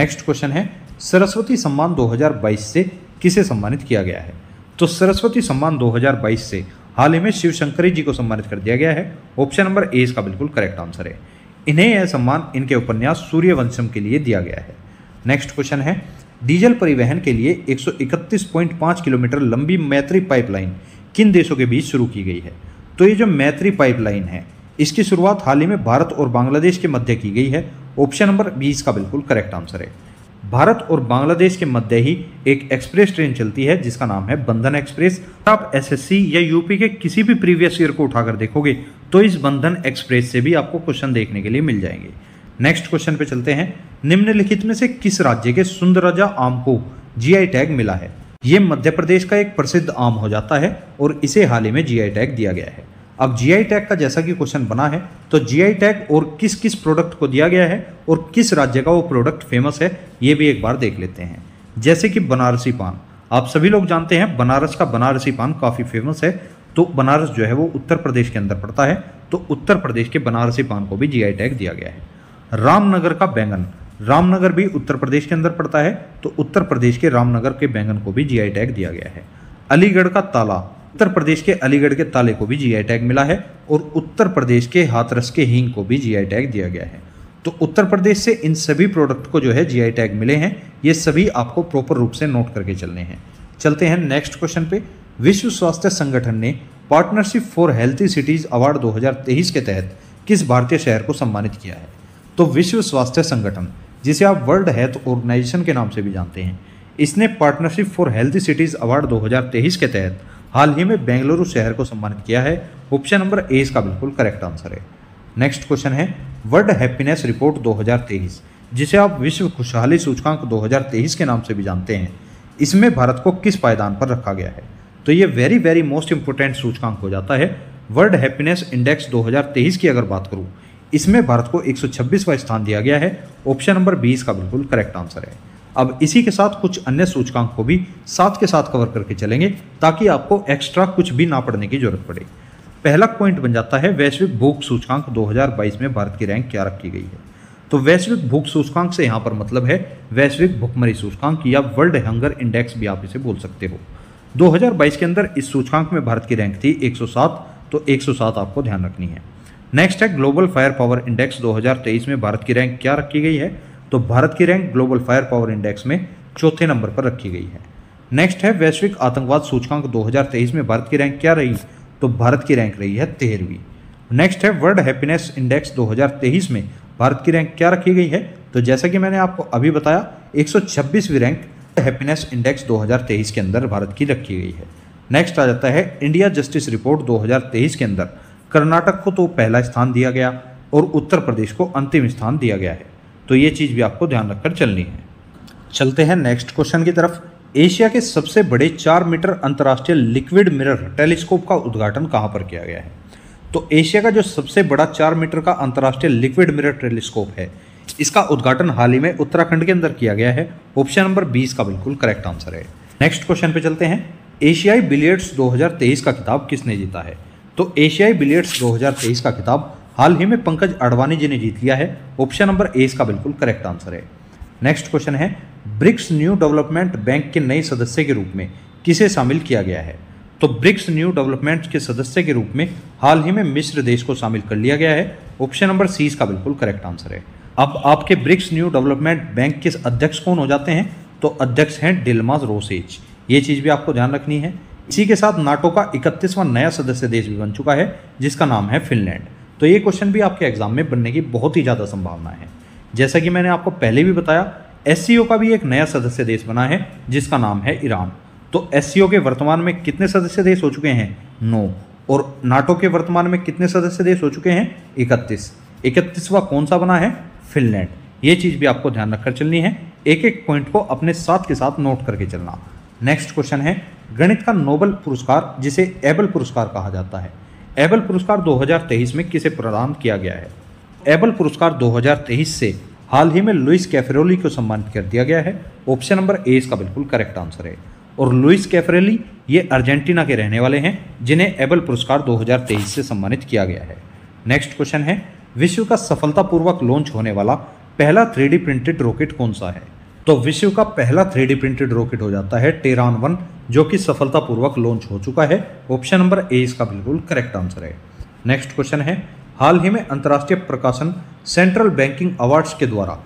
नेक्स्ट क्वेश्चन है सरस्वती सम्मान 2022 से किसे सम्मानित किया गया है तो सरस्वती सम्मान 2022 से हाल ही में शिव शंकरी जी को सम्मानित कर दिया गया है ऑप्शन नंबर ए इसका बिल्कुल करेक्ट आंसर है इन्हें यह सम्मान इनके उपन्यास सूर्यवंशम के लिए दिया गया है नेक्स्ट क्वेश्चन है डीजल परिवहन के लिए 131.5 किलोमीटर लंबी मैत्री पाइपलाइन किन देशों के बीच शुरू की गई है तो ये जो मैत्री पाइपलाइन है इसकी शुरुआत हाल ही में भारत और बांग्लादेश के मध्य की गई है ऑप्शन नंबर बी इसका बिल्कुल करेक्ट आंसर है भारत और बांग्लादेश के मध्य ही एक एक्सप्रेस ट्रेन चलती है जिसका नाम है बंधन एक्सप्रेस आप एसएससी या यूपी के किसी भी प्रीवियस ईयर को उठाकर देखोगे तो इस बंधन एक्सप्रेस से भी आपको क्वेश्चन देखने के लिए मिल जाएंगे नेक्स्ट क्वेश्चन पे चलते हैं निम्नलिखित में से किस राज्य के राजा आम को जीआई टैग मिला है ये मध्य प्रदेश का एक प्रसिद्ध आम हो जाता है और इसे हाल ही में जीआई टैग दिया गया है अब जीआई टैग का जैसा कि क्वेश्चन बना है तो जीआई टैग और किस किस प्रोडक्ट को दिया गया है और किस राज्य का वो प्रोडक्ट फेमस है ये भी एक बार देख लेते हैं जैसे कि बनारसी पान आप सभी लोग जानते हैं बनारस का बनारसी पान काफ़ी फेमस है तो बनारस जो है वो उत्तर प्रदेश के अंदर पड़ता है तो उत्तर प्रदेश के बनारसी पान को भी जीआई टैग दिया गया है रामनगर का बैंगन रामनगर भी उत्तर प्रदेश के अंदर पड़ता है तो उत्तर प्रदेश के रामनगर के बैंगन को भी जीआई टैग दिया गया है अलीगढ़ का ताला उत्तर प्रदेश के अलीगढ़ के ताले को भी जीआई टैग मिला है और उत्तर प्रदेश के हाथरस के हींग को भी जीआई टैग दिया गया है तो उत्तर प्रदेश से इन सभी प्रोडक्ट को जो है जीआई टैग मिले हैं ये सभी आपको प्रॉपर रूप से नोट करके चलने हैं चलते हैं नेक्स्ट क्वेश्चन पे विश्व स्वास्थ्य संगठन ने partnership for healthy cities award दो के तहत किस भारतीय शहर को सम्मानित किया है तो विश्व स्वास्थ्य संगठन जिसे आप वर्ल्ड हेल्थ ऑर्गेनाइजेशन के नाम से भी जानते हैं इसने partnership for healthy cities award 2023 के तहत हाल ही में बेंगलुरु शहर को सम्मानित किया है ऑप्शन नंबर ए इसका बिल्कुल करेक्ट आंसर है नेक्स्ट क्वेश्चन है वर्ल्ड हैप्पीनेस रिपोर्ट 2023 जिसे आप विश्व खुशहाली सूचकांक 2023 के नाम से भी जानते हैं इसमें भारत को किस पायदान पर रखा गया है तो ये वेरी वेरी मोस्ट इंपोर्टेंट सूचकांक हो जाता है वर्ल्ड हैप्पीनेस इंडेक्स 2023 की अगर बात करूँ इसमें भारत को एक सौ स्थान दिया गया है ऑप्शन नंबर बीस का बिल्कुल करेक्ट आंसर है अब इसी के साथ कुछ अन्य सूचकांक को भी साथ के साथ कवर करके चलेंगे ताकि आपको एक्स्ट्रा कुछ भी ना पढ़ने की जरूरत पड़े पहला पॉइंट बन जाता है वैश्विक भूख सूचकांक 2022 में भारत की रैंक क्या रखी गई है तो वैश्विक भूख सूचकांक से यहाँ पर मतलब है वैश्विक भूखमरी सूचकांक या वर्ल्ड हंगर इंडेक्स भी आप इसे बोल सकते हो 2022 के अंदर इस सूचकांक में भारत की रैंक थी 107 तो 107 आपको ध्यान रखनी है नेक्स्ट है ग्लोबल फायर पावर इंडेक्स 2023 में भारत की रैंक क्या रखी गई है तो भारत की rank global firepower index में चौथे नंबर पर रखी गई है नेक्स्ट है वैश्विक आतंकवाद सूचकांक 2023 में भारत की रैंक क्या रही तो भारत की रैंक रही है तेरहवीं नेक्स्ट है वर्ल्ड हैप्पीनेस इंडेक्स 2023 में भारत की रैंक क्या रखी गई है तो जैसा कि मैंने आपको अभी बताया 126वीं रैंक हैप्पीनेस इंडेक्स दो के अंदर भारत की रखी गई है नेक्स्ट आ जाता है इंडिया जस्टिस रिपोर्ट दो के अंदर कर्नाटक को तो पहला स्थान दिया गया और उत्तर प्रदेश को अंतिम स्थान दिया गया है तो ये चीज़ भी आपको ध्यान रखकर चलनी है चलते हैं नेक्स्ट क्वेश्चन की तरफ एशिया के सबसे बड़े चार मीटर अंतर्राष्ट्रीय लिक्विड मिरर टेलीस्कोप का उद्घाटन कहाँ पर किया गया है तो एशिया का जो सबसे बड़ा चार मीटर का अंतर्राष्ट्रीय लिक्विड मिरर टेलीस्कोप है इसका उद्घाटन हाल ही में उत्तराखंड के अंदर किया गया है ऑप्शन नंबर बीस का बिल्कुल करेक्ट आंसर है नेक्स्ट क्वेश्चन पे चलते हैं एशियाई बिलियर्ड्स 2023 का खिताब किसने जीता है तो एशियाई बिलियर्ड्स 2023 का खिताब हाल ही में पंकज अडवाणी जी ने जीत लिया है ऑप्शन नंबर ए इसका बिल्कुल करेक्ट आंसर है नेक्स्ट क्वेश्चन है ब्रिक्स न्यू डेवलपमेंट बैंक के नए सदस्य के रूप में किसे शामिल किया गया है तो ब्रिक्स न्यू डेवलपमेंट के सदस्य के रूप में हाल ही में मिस्र देश को शामिल कर लिया गया है ऑप्शन नंबर सी इसका बिल्कुल करेक्ट आंसर है अब आपके ब्रिक्स न्यू डेवलपमेंट बैंक के अध्यक्ष कौन हो जाते हैं तो अध्यक्ष हैं डिलमाज रोसेज ये चीज़ भी आपको ध्यान रखनी है इसी के साथ नाटो का इकतीसवां नया सदस्य देश भी बन चुका है जिसका नाम है फिनलैंड तो ये क्वेश्चन भी आपके एग्जाम में बनने की बहुत ही ज़्यादा संभावना है जैसा कि मैंने आपको पहले भी बताया एस का भी एक नया सदस्य देश बना है जिसका नाम है ईरान तो एस के वर्तमान में कितने सदस्य देश हो चुके हैं नौ और नाटो के वर्तमान में कितने सदस्य देश हो चुके हैं इकतीस इकतीसवा कौन सा बना है फिनलैंड ये चीज़ भी आपको ध्यान रखकर चलनी है एक एक पॉइंट को अपने साथ के साथ नोट करके चलना नेक्स्ट क्वेश्चन है गणित का नोबल पुरस्कार जिसे एबल पुरस्कार कहा जाता है एबल पुरस्कार 2023 में किसे प्रदान किया गया है एबल पुरस्कार 2023 से हाल ही में लुइस कैफरेली को सम्मानित कर दिया गया है ऑप्शन नंबर ए इसका बिल्कुल करेक्ट आंसर है और लुइस कैफरेली ये अर्जेंटीना के रहने वाले हैं जिन्हें एबल पुरस्कार 2023 से सम्मानित किया गया है नेक्स्ट क्वेश्चन है विश्व का सफलतापूर्वक लॉन्च होने वाला पहला थ्री प्रिंटेड रॉकेट कौन सा है तो विश्व का पहला थ्री प्रिंटेड रॉकेट हो जाता है टेरान वन जो कि सफलतापूर्वक लॉन्च हो चुका है ऑप्शन नंबर ए इसका बिल्कुल करेक्ट आंसर है नेक्स्ट क्वेश्चन है हाल ही में अंतर्राष्ट्रीय प्रकाशन सेंट्रल बैंकिंग अवार्ड्स के द्वारा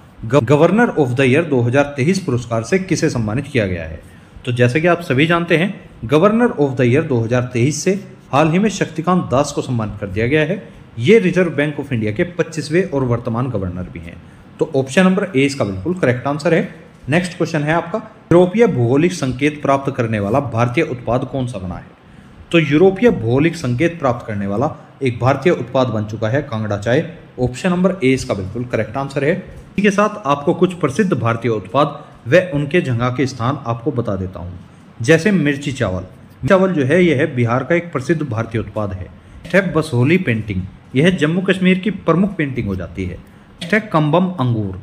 गवर्नर ऑफ द ईयर 2023 पुरस्कार से किसे सम्मानित किया गया है तो जैसे कि आप सभी जानते हैं गवर्नर ऑफ द ईयर 2023 से हाल ही में शक्तिकांत दास को सम्मानित कर दिया गया है ये रिजर्व बैंक ऑफ इंडिया के 25वें और वर्तमान गवर्नर भी हैं तो ऑप्शन नंबर ए इसका बिल्कुल करेक्ट आंसर है नेक्स्ट क्वेश्चन है आपका यूरोपीय भौगोलिक संकेत प्राप्त करने वाला भारतीय उत्पाद कौन सा बना है तो यूरोपीय भौगोलिक संकेत प्राप्त करने वाला एक भारतीय उत्पाद बन चुका है कांगड़ा चाय ऑप्शन नंबर ए इसका बिल्कुल करेक्ट आंसर है इसी के साथ आपको कुछ प्रसिद्ध भारतीय उत्पाद व उनके जंगा के स्थान आपको बता देता हूँ जैसे मिर्ची चावल चावल जो है यह है बिहार का एक प्रसिद्ध भारतीय उत्पाद है बसोली पेंटिंग यह जम्मू कश्मीर की प्रमुख पेंटिंग हो जाती है है कंबम अंगूर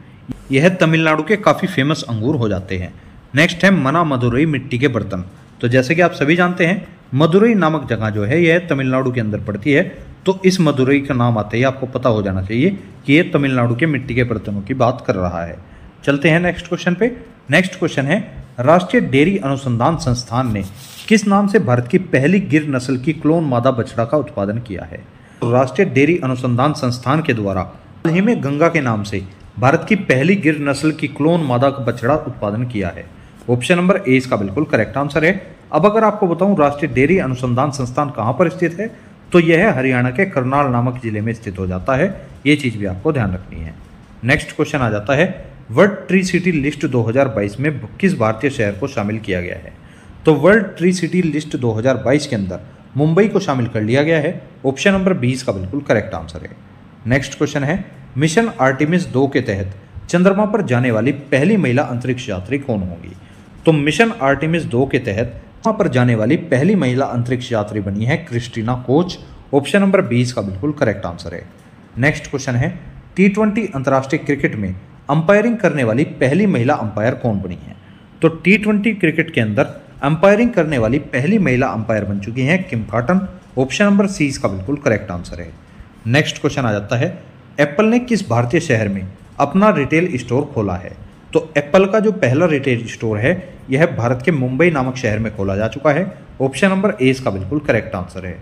यह तमिलनाडु के काफ़ी फेमस अंगूर हो जाते हैं नेक्स्ट है मना मदुरई मिट्टी के बर्तन तो जैसे कि आप सभी जानते हैं मदुरई नामक जगह जो है यह तमिलनाडु के अंदर पड़ती है तो इस मदुरई का नाम आते ही आपको पता हो जाना चाहिए कि यह तमिलनाडु के मिट्टी के बर्तनों की बात कर रहा है चलते हैं नेक्स्ट क्वेश्चन पे नेक्स्ट क्वेश्चन है राष्ट्रीय डेयरी अनुसंधान संस्थान ने किस नाम से भारत की पहली गिर नस्ल की क्लोन मादा बछड़ा का उत्पादन किया है तो राष्ट्रीय डेयरी अनुसंधान संस्थान के द्वारा हाल ही में गंगा के नाम से भारत की पहली गिर नस्ल की क्लोन मादा का बछड़ा उत्पादन किया है ऑप्शन नंबर ए इसका बिल्कुल करेक्ट आंसर है अब अगर आपको बताऊं राष्ट्रीय डेयरी अनुसंधान संस्थान कहाँ पर स्थित है तो यह हरियाणा के करनाल नामक जिले में स्थित हो जाता है ये चीज़ भी आपको ध्यान रखनी है नेक्स्ट क्वेश्चन आ जाता है वर्ल्ड ट्री सिटी लिस्ट 2022 में किस भारतीय शहर को शामिल किया गया है तो वर्ल्ड ट्री सिटी लिस्ट 2022 के अंदर मुंबई को शामिल कर लिया गया है ऑप्शन नंबर बीस का बिल्कुल करेक्ट आंसर है नेक्स्ट क्वेश्चन है मिशन आर्टिमिस दो के तहत चंद्रमा पर जाने वाली पहली महिला अंतरिक्ष यात्री कौन होंगी तो मिशन आर्टिमिस दो के तहत वहाँ पर जाने वाली पहली महिला अंतरिक्ष यात्री बनी है क्रिस्टीना कोच ऑप्शन नंबर बीस का बिल्कुल करेक्ट आंसर है नेक्स्ट क्वेश्चन है टी ट्वेंटी अंतर्राष्ट्रीय क्रिकेट में अंपायरिंग करने वाली पहली महिला अंपायर कौन बनी है तो टी ट्वेंटी क्रिकेट के अंदर अंपायरिंग करने वाली पहली महिला अंपायर बन चुकी हैं किम खाटन ऑप्शन नंबर सी इसका बिल्कुल करेक्ट आंसर है नेक्स्ट क्वेश्चन आ जाता है एप्पल ने किस भारतीय शहर में अपना रिटेल स्टोर खोला है तो एप्पल का जो पहला रिटेल स्टोर है यह भारत के मुंबई नामक शहर में खोला जा चुका है ऑप्शन नंबर ए इसका बिल्कुल करेक्ट आंसर है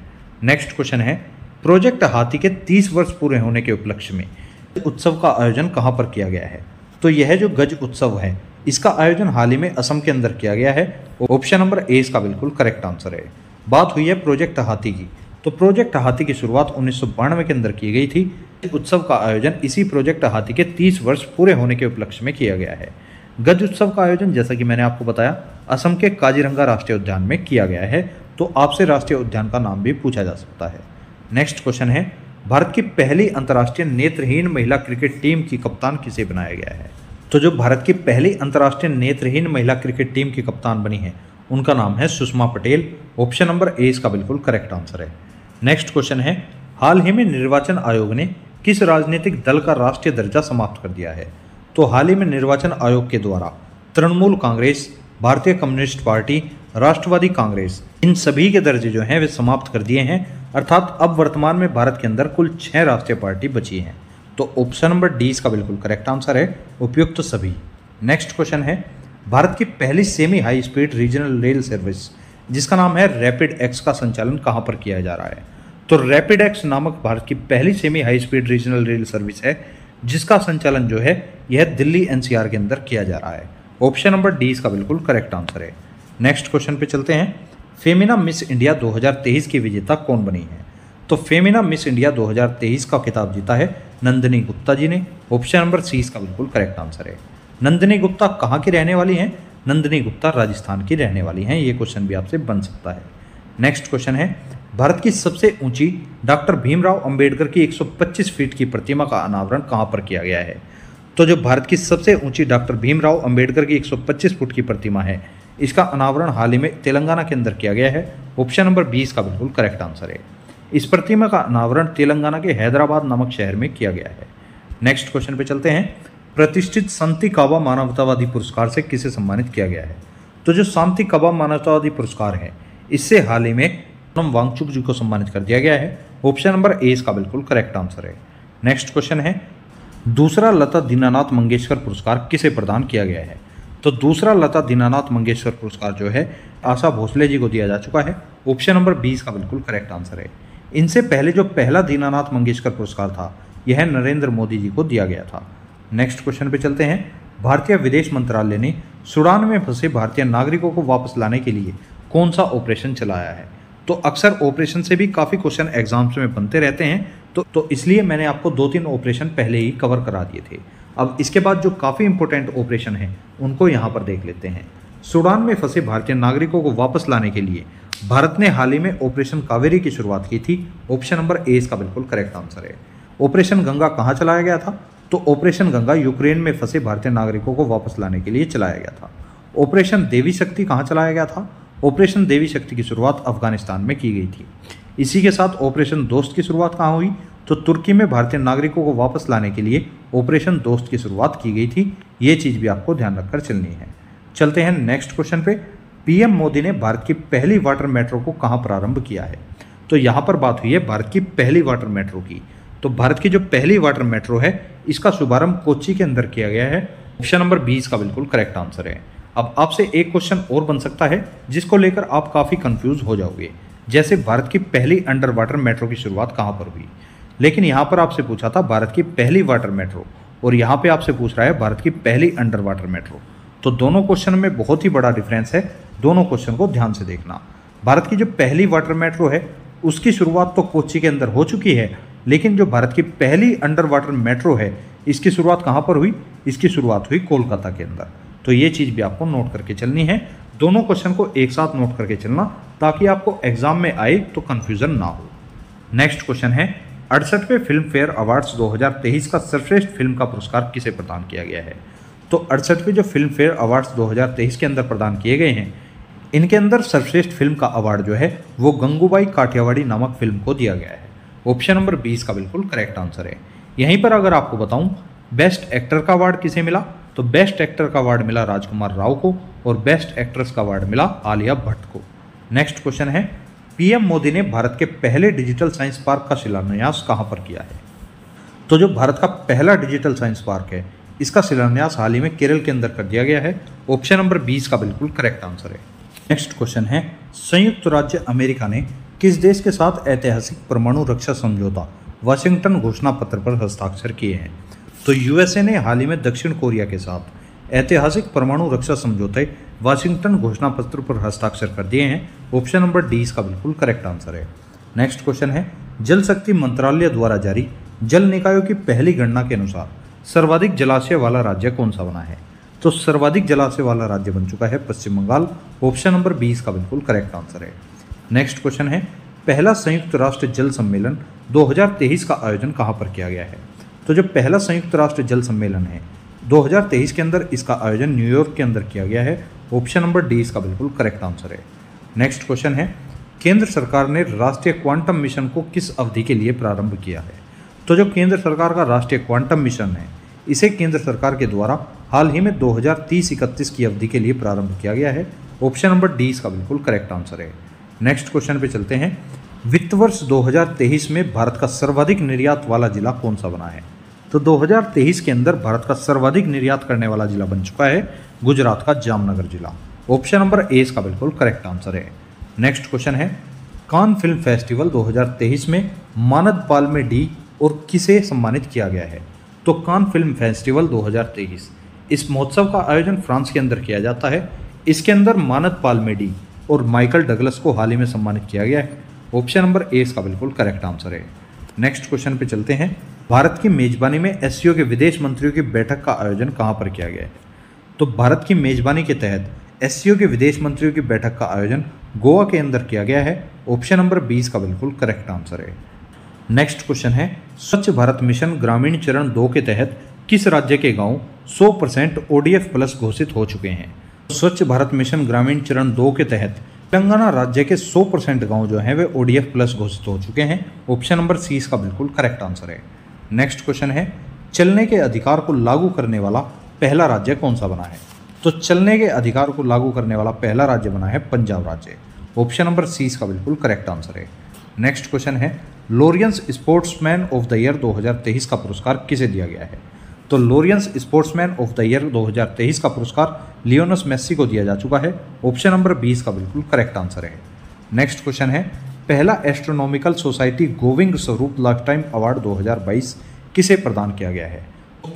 नेक्स्ट क्वेश्चन है प्रोजेक्ट हाथी के 30 वर्ष पूरे होने के उपलक्ष्य में उत्सव का आयोजन कहाँ पर किया गया है तो यह जो गज उत्सव है इसका आयोजन हाल ही में असम के अंदर किया गया है ऑप्शन नंबर ए इसका बिल्कुल करेक्ट आंसर है बात हुई है प्रोजेक्ट हाथी की तो प्रोजेक्ट हाथी की शुरुआत उन्नीस के अंदर की गई थी गज उत्सव का आयोजन इसी प्रोजेक्ट हाथी के 30 वर्ष पूरे होने के उपलक्ष्य में किया गया है गज उत्सव का आयोजन जैसा कि मैंने आपको बताया असम के काजीरंगा राष्ट्रीय उद्यान में किया गया है तो आपसे राष्ट्रीय उद्यान का नाम भी पूछा जा सकता है नेक्स्ट क्वेश्चन है भारत की पहली अंतर्राष्ट्रीय नेत्रहीन महिला क्रिकेट टीम की कप्तान किसे बनाया गया है तो जो भारत की पहली अंतर्राष्ट्रीय नेत्रहीन महिला क्रिकेट टीम की कप्तान बनी है उनका नाम है Sushma Patel option number A इसका बिल्कुल करेक्ट आंसर है नेक्स्ट क्वेश्चन है हाल ही में निर्वाचन आयोग ने किस राजनीतिक दल का राष्ट्रीय दर्जा समाप्त कर दिया है तो हाल ही में निर्वाचन आयोग के द्वारा तृणमूल कांग्रेस भारतीय कम्युनिस्ट पार्टी राष्ट्रवादी कांग्रेस इन सभी के दर्जे जो हैं वे समाप्त कर दिए हैं अर्थात अब वर्तमान में भारत के अंदर कुल छः राष्ट्रीय पार्टी बची हैं तो ऑप्शन नंबर डी इसका बिल्कुल करेक्ट आंसर है उपयुक्त तो सभी नेक्स्ट क्वेश्चन है भारत की पहली semi high speed regional rail service जिसका नाम है रैपिड एक्स का संचालन कहाँ पर किया जा रहा है तो रैपिड एक्स नामक भारत की पहली semi high speed regional rail service है जिसका संचालन जो है यह दिल्ली एनसीआर के अंदर किया जा रहा है ऑप्शन नंबर डी इसका बिल्कुल करेक्ट आंसर है नेक्स्ट क्वेश्चन पे चलते हैं फेमिना मिस इंडिया 2023 की विजेता कौन बनी है तो फेमिना मिस इंडिया 2023 का खिताब जीता है नंदिनी गुप्ता जी ने ऑप्शन नंबर सी इसका बिल्कुल करेक्ट आंसर है नंदिनी गुप्ता कहाँ की रहने वाली हैं नंदिनी गुप्ता राजस्थान की रहने वाली हैं ये क्वेश्चन भी आपसे बन सकता है नेक्स्ट क्वेश्चन है भारत की सबसे ऊंची डॉक्टर भीमराव अंबेडकर की 125 फीट की प्रतिमा का अनावरण कहां पर किया गया है तो जो भारत की सबसे ऊंची डॉक्टर भीमराव अंबेडकर की 125 फुट की प्रतिमा है इसका अनावरण हाल ही में तेलंगाना के अंदर किया गया है ऑप्शन नंबर बीस का बिल्कुल करेक्ट आंसर है इस प्रतिमा का अनावरण तेलंगाना के हैदराबाद नामक शहर में किया गया है नेक्स्ट क्वेश्चन पे चलते हैं प्रतिष्ठित संति काबा मानवतावादी पुरस्कार से किसे सम्मानित किया गया है तो जो शांति काबा मानवतावादी पुरस्कार है इससे हाल ही में वांगचुक जी को सम्मानित कर दिया गया है ऑप्शन नंबर ए इसका बिल्कुल करेक्ट आंसर है नेक्स्ट क्वेश्चन है दूसरा लता दीनानाथ मंगेशकर पुरस्कार किसे प्रदान किया गया है तो दूसरा लता दीनानाथ मंगेशकर पुरस्कार जो है आशा भोसले जी को दिया जा चुका है ऑप्शन नंबर बीस का बिल्कुल करेक्ट आंसर है इनसे पहले जो पहला दीनानाथ मंगेशकर पुरस्कार था यह नरेंद्र मोदी जी को दिया गया था नेक्स्ट क्वेश्चन पे चलते हैं भारतीय विदेश मंत्रालय ने सूडान में फंसे भारतीय नागरिकों को वापस लाने के लिए कौन सा ऑपरेशन चलाया है तो अक्सर ऑपरेशन से भी काफ़ी क्वेश्चन एग्जाम्स में बनते रहते हैं तो तो इसलिए मैंने आपको दो तीन ऑपरेशन पहले ही कवर करा दिए थे अब इसके बाद जो काफ़ी इंपॉर्टेंट ऑपरेशन हैं उनको यहाँ पर देख लेते हैं सूडान में फंसे भारतीय नागरिकों को वापस लाने के लिए भारत ने हाल ही में ऑपरेशन कावेरी की शुरुआत की थी ऑप्शन नंबर ए इसका बिल्कुल करेक्ट आंसर है ऑपरेशन गंगा कहाँ चलाया गया था तो ऑपरेशन गंगा यूक्रेन में फंसे भारतीय नागरिकों को वापस लाने के लिए चलाया गया था ऑपरेशन देवी शक्ति कहाँ चलाया गया था ऑपरेशन देवी शक्ति की शुरुआत अफगानिस्तान में की गई थी इसी के साथ ऑपरेशन दोस्त की शुरुआत कहाँ हुई तो तुर्की में भारतीय नागरिकों को वापस लाने के लिए ऑपरेशन दोस्त की शुरुआत की गई थी ये चीज़ भी आपको ध्यान रखकर चलनी है चलते हैं नेक्स्ट क्वेश्चन पे पीएम मोदी ने भारत की पहली वाटर मेट्रो को कहाँ प्रारंभ किया है तो यहाँ पर बात हुई है भारत की पहली वाटर मेट्रो की तो भारत की जो पहली वाटर मेट्रो है इसका शुभारंभ कोची के अंदर किया गया है ऑप्शन नंबर बीस का बिल्कुल करेक्ट आंसर है अब आपसे एक क्वेश्चन और बन सकता है जिसको लेकर आप काफ़ी कंफ्यूज हो जाओगे जैसे भारत की पहली अंडर वाटर मेट्रो की शुरुआत कहाँ पर हुई लेकिन यहाँ पर आपसे पूछा था भारत की पहली वाटर मेट्रो और यहाँ पे आपसे पूछ रहा है भारत की पहली अंडर वाटर मेट्रो तो दोनों क्वेश्चन में बहुत ही बड़ा डिफरेंस है दोनों क्वेश्चन को ध्यान से देखना भारत की जो पहली वाटर मेट्रो है उसकी शुरुआत तो कोची के अंदर हो चुकी है लेकिन जो भारत की पहली अंडर वाटर मेट्रो है इसकी शुरुआत कहाँ पर हुई इसकी शुरुआत हुई कोलकाता के अंदर तो ये चीज़ भी आपको नोट करके चलनी है दोनों क्वेश्चन को एक साथ नोट करके चलना ताकि आपको एग्जाम में आए तो कन्फ्यूज़न ना हो नेक्स्ट क्वेश्चन है अड़सठवें फिल्म फेयर अवार्ड्स 2023 का सर्वश्रेष्ठ फिल्म का पुरस्कार किसे प्रदान किया गया है तो अड़सठवें जो फिल्म फेयर अवार्ड्स 2023 के अंदर प्रदान किए गए हैं इनके अंदर सर्वश्रेष्ठ फिल्म का अवार्ड जो है वो गंगूबाई काठियावाड़ी नामक फिल्म को दिया गया है ऑप्शन नंबर बीस का बिल्कुल करेक्ट आंसर है यहीं पर अगर आपको बताऊँ बेस्ट एक्टर का अवार्ड किसे मिला तो बेस्ट एक्टर का अवार्ड मिला राजकुमार राव को और बेस्ट एक्ट्रेस का अवार्ड मिला आलिया भट्ट को नेक्स्ट क्वेश्चन है पीएम मोदी ने भारत के पहले डिजिटल साइंस पार्क का शिलान्यास कहाँ पर किया है तो जो भारत का पहला डिजिटल साइंस पार्क है इसका शिलान्यास हाल ही में केरल के अंदर कर दिया गया है ऑप्शन नंबर बीस का बिल्कुल करेक्ट आंसर है नेक्स्ट क्वेश्चन है संयुक्त राज्य अमेरिका ने किस देश के साथ ऐतिहासिक परमाणु रक्षा समझौता वाशिंगटन घोषणा पत्र पर हस्ताक्षर किए हैं तो यूएसए ने हाल ही में दक्षिण कोरिया के साथ ऐतिहासिक परमाणु रक्षा समझौते वाशिंगटन घोषणा पत्र पर हस्ताक्षर कर दिए हैं ऑप्शन नंबर डी इसका बिल्कुल करेक्ट आंसर है नेक्स्ट क्वेश्चन है जल शक्ति मंत्रालय द्वारा जारी जल निकायों की पहली गणना के अनुसार सर्वाधिक जलाशय वाला राज्य कौन सा बना है तो सर्वाधिक जलाशय वाला राज्य बन चुका है Paschim Bengal option number B इसका बिल्कुल करेक्ट आंसर है नेक्स्ट क्वेश्चन है पहला संयुक्त राष्ट्र जल सम्मेलन 2023 का आयोजन कहाँ पर किया गया है तो जो पहला संयुक्त राष्ट्र जल सम्मेलन है 2023 के अंदर इसका आयोजन न्यूयॉर्क के अंदर किया गया है ऑप्शन नंबर डी इसका बिल्कुल करेक्ट आंसर है नेक्स्ट क्वेश्चन है केंद्र सरकार ने राष्ट्रीय क्वांटम मिशन को किस अवधि के लिए प्रारंभ किया है तो जो केंद्र सरकार का राष्ट्रीय क्वांटम मिशन है इसे केंद्र सरकार के द्वारा हाल ही में 2030-31 की अवधि के लिए प्रारंभ किया गया है ऑप्शन नंबर डी इसका बिल्कुल करेक्ट आंसर है नेक्स्ट क्वेश्चन पे चलते हैं वित्त वर्ष 2023 में भारत का सर्वाधिक निर्यात वाला जिला कौन सा बना है तो 2023 के अंदर भारत का सर्वाधिक निर्यात करने वाला जिला बन चुका है गुजरात का जामनगर जिला ऑप्शन नंबर ए इसका बिल्कुल करेक्ट आंसर है नेक्स्ट क्वेश्चन है कान फिल्म फेस्टिवल 2023 में मानद पाल में डी और किसे सम्मानित किया गया है तो कान फिल्म फेस्टिवल 2023 इस महोत्सव का आयोजन फ्रांस के अंदर किया जाता है इसके अंदर मानद पाल में डी और माइकल डगलस को हाल ही में सम्मानित किया गया है ऑप्शन नंबर ए इसका बिल्कुल करेक्ट आंसर है नेक्स्ट क्वेश्चन पे चलते हैं भारत की मेज़बानी में एस के विदेश मंत्रियों की बैठक का आयोजन कहाँ पर किया गया तो भारत की मेज़बानी के तहत एस के विदेश मंत्रियों की बैठक का आयोजन गोवा के अंदर किया गया है ऑप्शन नंबर बीस का बिल्कुल करेक्ट आंसर है नेक्स्ट क्वेश्चन है स्वच्छ भारत मिशन ग्रामीण चरण दो के तहत किस राज्य के गांव 100 परसेंट ओडीएफ प्लस घोषित हो चुके हैं स्वच्छ भारत मिशन ग्रामीण चरण दो के तहत तेलंगाना राज्य के 100 परसेंट गाँव जो हैं वे ओडीएफ प्लस घोषित हो चुके हैं ऑप्शन नंबर सी इसका बिल्कुल करेक्ट आंसर है नेक्स्ट क्वेश्चन है चलने के अधिकार को लागू करने वाला पहला राज्य कौन सा बना है तो चलने के अधिकार को लागू करने वाला पहला राज्य बना है पंजाब राज्य ऑप्शन नंबर सी इसका बिल्कुल करेक्ट आंसर है नेक्स्ट क्वेश्चन है Laureus sportsman of the year 2023 का पुरस्कार किसे दिया गया है तो Laureus sportsman of the year 2023 का पुरस्कार लियोनस मेस्सी को दिया जा चुका है ऑप्शन नंबर बी इसका बिल्कुल करेक्ट आंसर है नेक्स्ट क्वेश्चन है पहला Astronomical Society Govind Swarup life time award 2022 किसे प्रदान किया गया है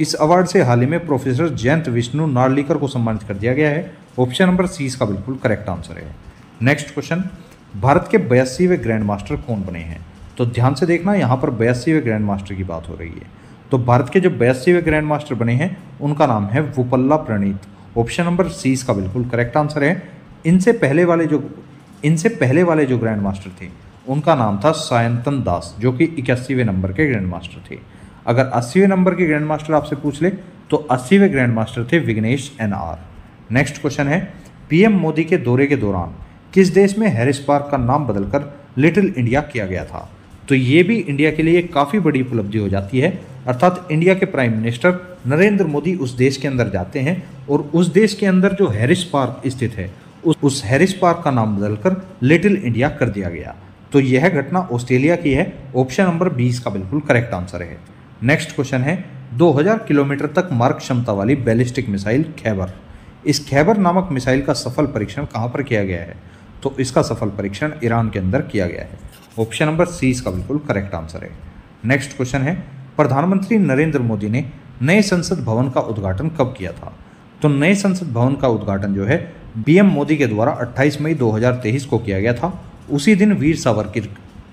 इस अवार्ड से हाल ही में प्रोफेसर जयंत विष्णु नार्लिकर को सम्मानित कर दिया गया है ऑप्शन नंबर सी इसका बिल्कुल करेक्ट आंसर है नेक्स्ट क्वेश्चन भारत के बयासीवें ग्रैंड मास्टर कौन बने हैं तो ध्यान से देखना यहाँ पर बयासीवें ग्रैंड मास्टर की बात हो रही है तो भारत के जो बयासीवें ग्रैंड मास्टर बने हैं उनका नाम है वुपल्ला प्रणीत ऑप्शन नंबर सी इसका बिल्कुल करेक्ट आंसर है इनसे पहले वाले जो इनसे पहले वाले जो ग्रैंड मास्टर थे उनका नाम था सायंतन दास जो कि इक्यासीवें नंबर के ग्रैंड मास्टर थे अगर अस्सीवें नंबर के ग्रैंड मास्टर आपसे पूछ ले तो अस्सीवें ग्रैंड मास्टर थे Vignesh N R next question है पीएम मोदी के दौरे के दौरान किस देश में हैरिस पार्क का नाम बदलकर लिटिल इंडिया किया गया था तो ये भी इंडिया के लिए काफ़ी बड़ी उपलब्धि हो जाती है अर्थात इंडिया के प्राइम मिनिस्टर नरेंद्र मोदी उस देश के अंदर जाते हैं और उस देश के अंदर जो हैरिस पार्क स्थित है उस, उस हैरिस पार्क का नाम बदलकर लिटिल इंडिया कर दिया गया तो यह घटना ऑस्ट्रेलिया की है ऑप्शन नंबर बीस का बिल्कुल करेक्ट आंसर है नेक्स्ट क्वेश्चन है 2000 किलोमीटर तक मार्ग क्षमता वाली बैलिस्टिक मिसाइल खैबर इस खैबर नामक मिसाइल का सफल परीक्षण कहाँ पर किया गया है तो इसका सफल परीक्षण ईरान के अंदर किया गया है ऑप्शन नंबर सी इसका बिल्कुल करेक्ट आंसर है नेक्स्ट क्वेश्चन है प्रधानमंत्री नरेंद्र मोदी ने नए संसद भवन का उद्घाटन कब किया था तो नए संसद भवन का उद्घाटन जो है बीएम मोदी के द्वारा 28 मई 2023 को किया गया था उसी दिन वीर सावरकर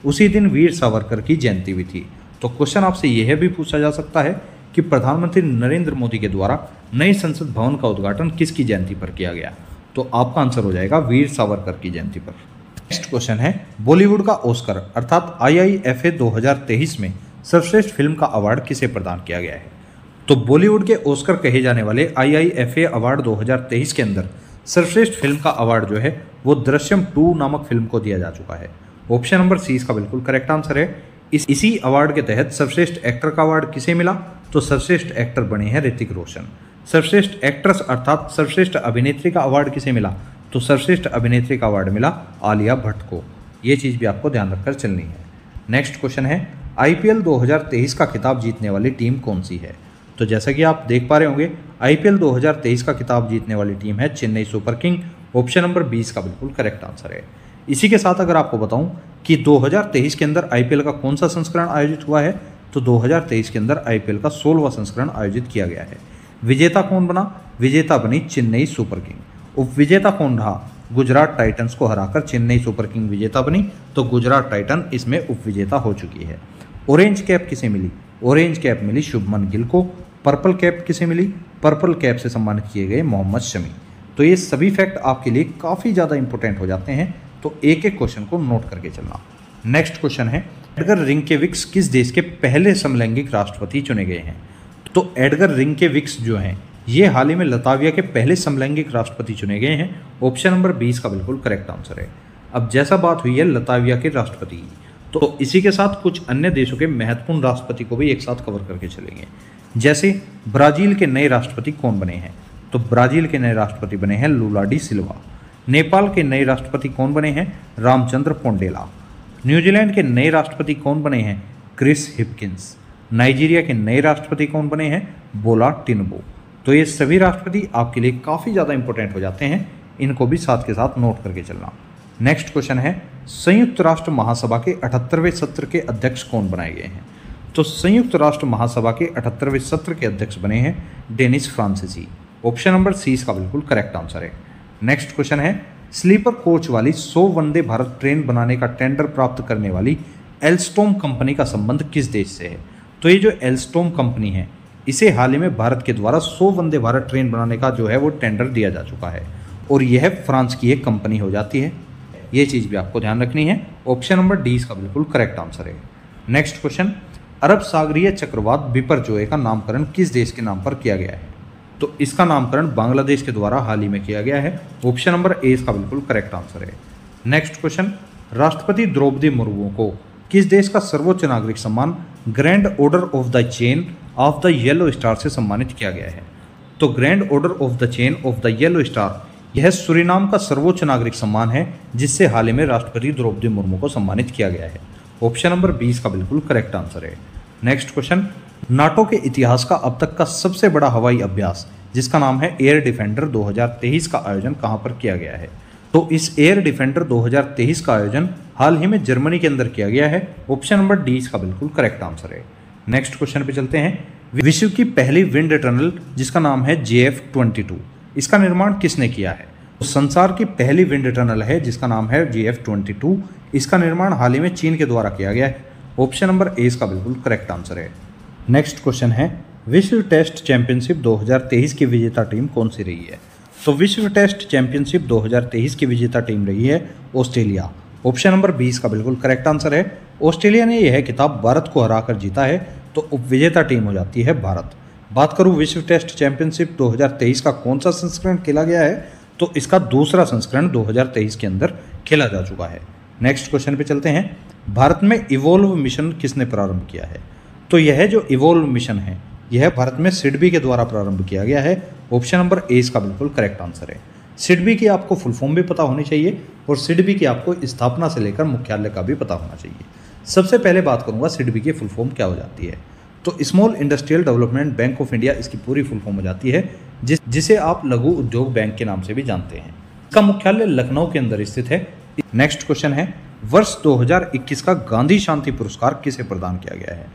उसी दिन वीर सावरकर की जयंती भी थी तो क्वेश्चन आपसे यह भी पूछा जा सकता है कि प्रधानमंत्री नरेंद्र मोदी के द्वारा नए संसद भवन का उद्घाटन किसकी जयंती पर किया गया तो आपका आंसर हो जाएगा वीर सावरकर की जयंती पर नेक्स्ट क्वेश्चन है बॉलीवुड का ओस्कर अर्थात आईआईएफए 2023 में सर्वश्रेष्ठ फिल्म का अवार्ड किसे प्रदान किया गया है तो बॉलीवुड के ओस्कर कहे जाने वाले आई आईआईएफए अवार्ड 2023 के अंदर सर्वश्रेष्ठ फिल्म का अवार्ड जो है वो दृश्यम टू नामक फिल्म को दिया जा चुका है ऑप्शन नंबर सी इसका बिल्कुल करेक्ट आंसर है इस इसी अवार्ड के तहत सर्वश्रेष्ठ एक्टर का अवार्ड किसे मिला तो सर्वश्रेष्ठ एक्टर बने हैं ऋतिक रोशन सर्वश्रेष्ठ एक्ट्रेस अर्थात सर्वश्रेष्ठ अभिनेत्री का अवार्ड किसे मिला तो सर्वश्रेष्ठ अभिनेत्री का अवार्ड मिला आलिया भट्ट को ये चीज़ भी आपको ध्यान रखकर चलनी है नेक्स्ट क्वेश्चन है आईपीएल 2023 का खिताब जीतने वाली टीम कौन सी है तो जैसा कि आप देख पा रहे होंगे आईपीएल 2023 का खिताब जीतने वाली टीम है Chennai Super King option number 20 का बिल्कुल करेक्ट आंसर है इसी के साथ अगर आपको बताऊं कि 2023 के अंदर आईपीएल का कौन सा संस्करण आयोजित हुआ है तो 2023 के अंदर आईपीएल का सोलवा संस्करण आयोजित किया गया है विजेता कौन बना विजेता बनी चेन्नई सुपर किंग उप विजेता कौन रहा गुजरात टाइटन्स को हराकर चेन्नई सुपर किंग विजेता बनी तो गुजरात टाइटन इसमें उप विजेता हो चुकी है ऑरेंज कैप किसे मिली ऑरेंज कैप मिली शुभमन गिल को पर्पल कैप किसे मिली पर्पल कैप से सम्मानित किए गए मोहम्मद शमी तो ये सभी फैक्ट आपके लिए काफ़ी ज़्यादा इंपॉर्टेंट हो जाते हैं तो एक एक क्वेश्चन को नोट करके चलना नेक्स्ट क्वेश्चन है एडगर विक्स किस देश के पहले समलैंगिक राष्ट्रपति चुने गए हैं तो एडगर विक्स जो हैं ये हाल ही में लताविया के पहले समलैंगिक राष्ट्रपति चुने गए हैं ऑप्शन नंबर बीस का बिल्कुल करेक्ट आंसर है अब जैसा बात हुई है लताविया के राष्ट्रपति की तो इसी के साथ कुछ अन्य देशों के महत्वपूर्ण राष्ट्रपति को भी एक साथ कवर करके चलेंगे जैसे ब्राज़ील के नए राष्ट्रपति कौन बने हैं तो ब्राज़ील के नए राष्ट्रपति बने हैं लूलाडी सिल्वा नेपाल के नए राष्ट्रपति कौन बने हैं रामचंद्र पोंडेला न्यूजीलैंड के नए राष्ट्रपति कौन बने हैं क्रिस हिपकिंस नाइजीरिया के नए राष्ट्रपति कौन बने हैं बोला टिनबो तो ये सभी राष्ट्रपति आपके लिए काफ़ी ज़्यादा इंपॉर्टेंट हो जाते हैं इनको भी साथ के साथ नोट करके चलना नेक्स्ट क्वेश्चन है संयुक्त राष्ट्र महासभा के अठहत्तरवें सत्र के अध्यक्ष कौन बनाए गए हैं तो संयुक्त राष्ट्र महासभा के अठहत्तरवें सत्र के अध्यक्ष बने हैं Dennis Francis option number C इसका बिल्कुल करेक्ट आंसर है नेक्स्ट क्वेश्चन है स्लीपर कोच वाली 100 वंदे भारत ट्रेन बनाने का टेंडर प्राप्त करने वाली एल्स्टोम कंपनी का संबंध किस देश से है तो ये जो एल्स्टोम कंपनी है इसे हाल ही में भारत के द्वारा 100 वंदे भारत ट्रेन बनाने का जो है वो टेंडर दिया जा चुका है और यह फ्रांस की एक कंपनी हो जाती है ये चीज़ भी आपको ध्यान रखनी है ऑप्शन नंबर डी इसका बिल्कुल करेक्ट आंसर है नेक्स्ट क्वेश्चन अरब सागरीय चक्रवात जोए का नामकरण किस देश के नाम पर किया गया है तो इसका नामकरण बांग्लादेश के द्वारा हाल ही में किया गया है ऑप्शन नंबर ए इसका बिल्कुल करेक्ट आंसर है नेक्स्ट क्वेश्चन राष्ट्रपति द्रौपदी मुर्मू को किस देश का सर्वोच्च नागरिक सम्मान grand order of the Chain of the yellow star से सम्मानित किया गया है तो Grand order of the Chain of the yellow Star यह सूरीनाम का सर्वोच्च नागरिक सम्मान है जिससे हाल ही में राष्ट्रपति द्रौपदी मुर्मू को सम्मानित किया गया है ऑप्शन नंबर बीस का बिल्कुल करेक्ट आंसर है नेक्स्ट क्वेश्चन नाटो के इतिहास का अब तक का सबसे बड़ा हवाई अभ्यास जिसका नाम है एयर डिफेंडर 2023 का आयोजन कहां पर किया गया है तो इस एयर डिफेंडर 2023 का आयोजन हाल ही में जर्मनी के अंदर किया गया है ऑप्शन नंबर डी इसका बिल्कुल करेक्ट आंसर है नेक्स्ट क्वेश्चन पे चलते हैं विश्व की पहली विंड टनल जिसका नाम है जे इसका निर्माण किसने किया है तो संसार की पहली विंड टनल है जिसका नाम है जी एफ ट्वेंटी टू इसका निर्माण हाल ही में चीन के द्वारा किया गया है ऑप्शन नंबर ए इसका बिल्कुल करेक्ट आंसर है नेक्स्ट क्वेश्चन है विश्व टेस्ट चैंपियनशिप 2023 की विजेता टीम कौन सी रही है तो विश्व टेस्ट चैंपियनशिप 2023 की विजेता टीम रही है ऑस्ट्रेलिया ऑप्शन नंबर बी इसका बिल्कुल करेक्ट आंसर है ऑस्ट्रेलिया ने यह किताब भारत को हरा जीता है तो उपविजेता टीम हो जाती है भारत बात करूँ विश्व टेस्ट चैंपियनशिप दो का कौन सा संस्करण खेला गया है तो इसका दूसरा संस्करण 2023 के अंदर खेला जा चुका है नेक्स्ट क्वेश्चन पे चलते हैं भारत में इवोल्व मिशन किसने प्रारंभ किया है तो यह जो इवोल्व मिशन है यह भारत में सिडबी के द्वारा प्रारंभ किया गया है ऑप्शन नंबर ए इसका बिल्कुल करेक्ट आंसर है सिडबी की आपको फुल फॉर्म भी पता होनी चाहिए और सिडबी की आपको स्थापना से लेकर मुख्यालय का भी पता होना चाहिए सबसे पहले बात करूंगा सिडबी की फुल फॉर्म क्या हो जाती है तो Small Industrial Development Bank of India इसकी पूरी फुल फॉर्म हो जाती है जिस जिसे आप लघु उद्योग बैंक के नाम से भी जानते हैं इसका मुख्यालय लखनऊ के अंदर स्थित है नेक्स्ट क्वेश्चन है वर्ष 2021 का गांधी शांति पुरस्कार किसे प्रदान किया गया है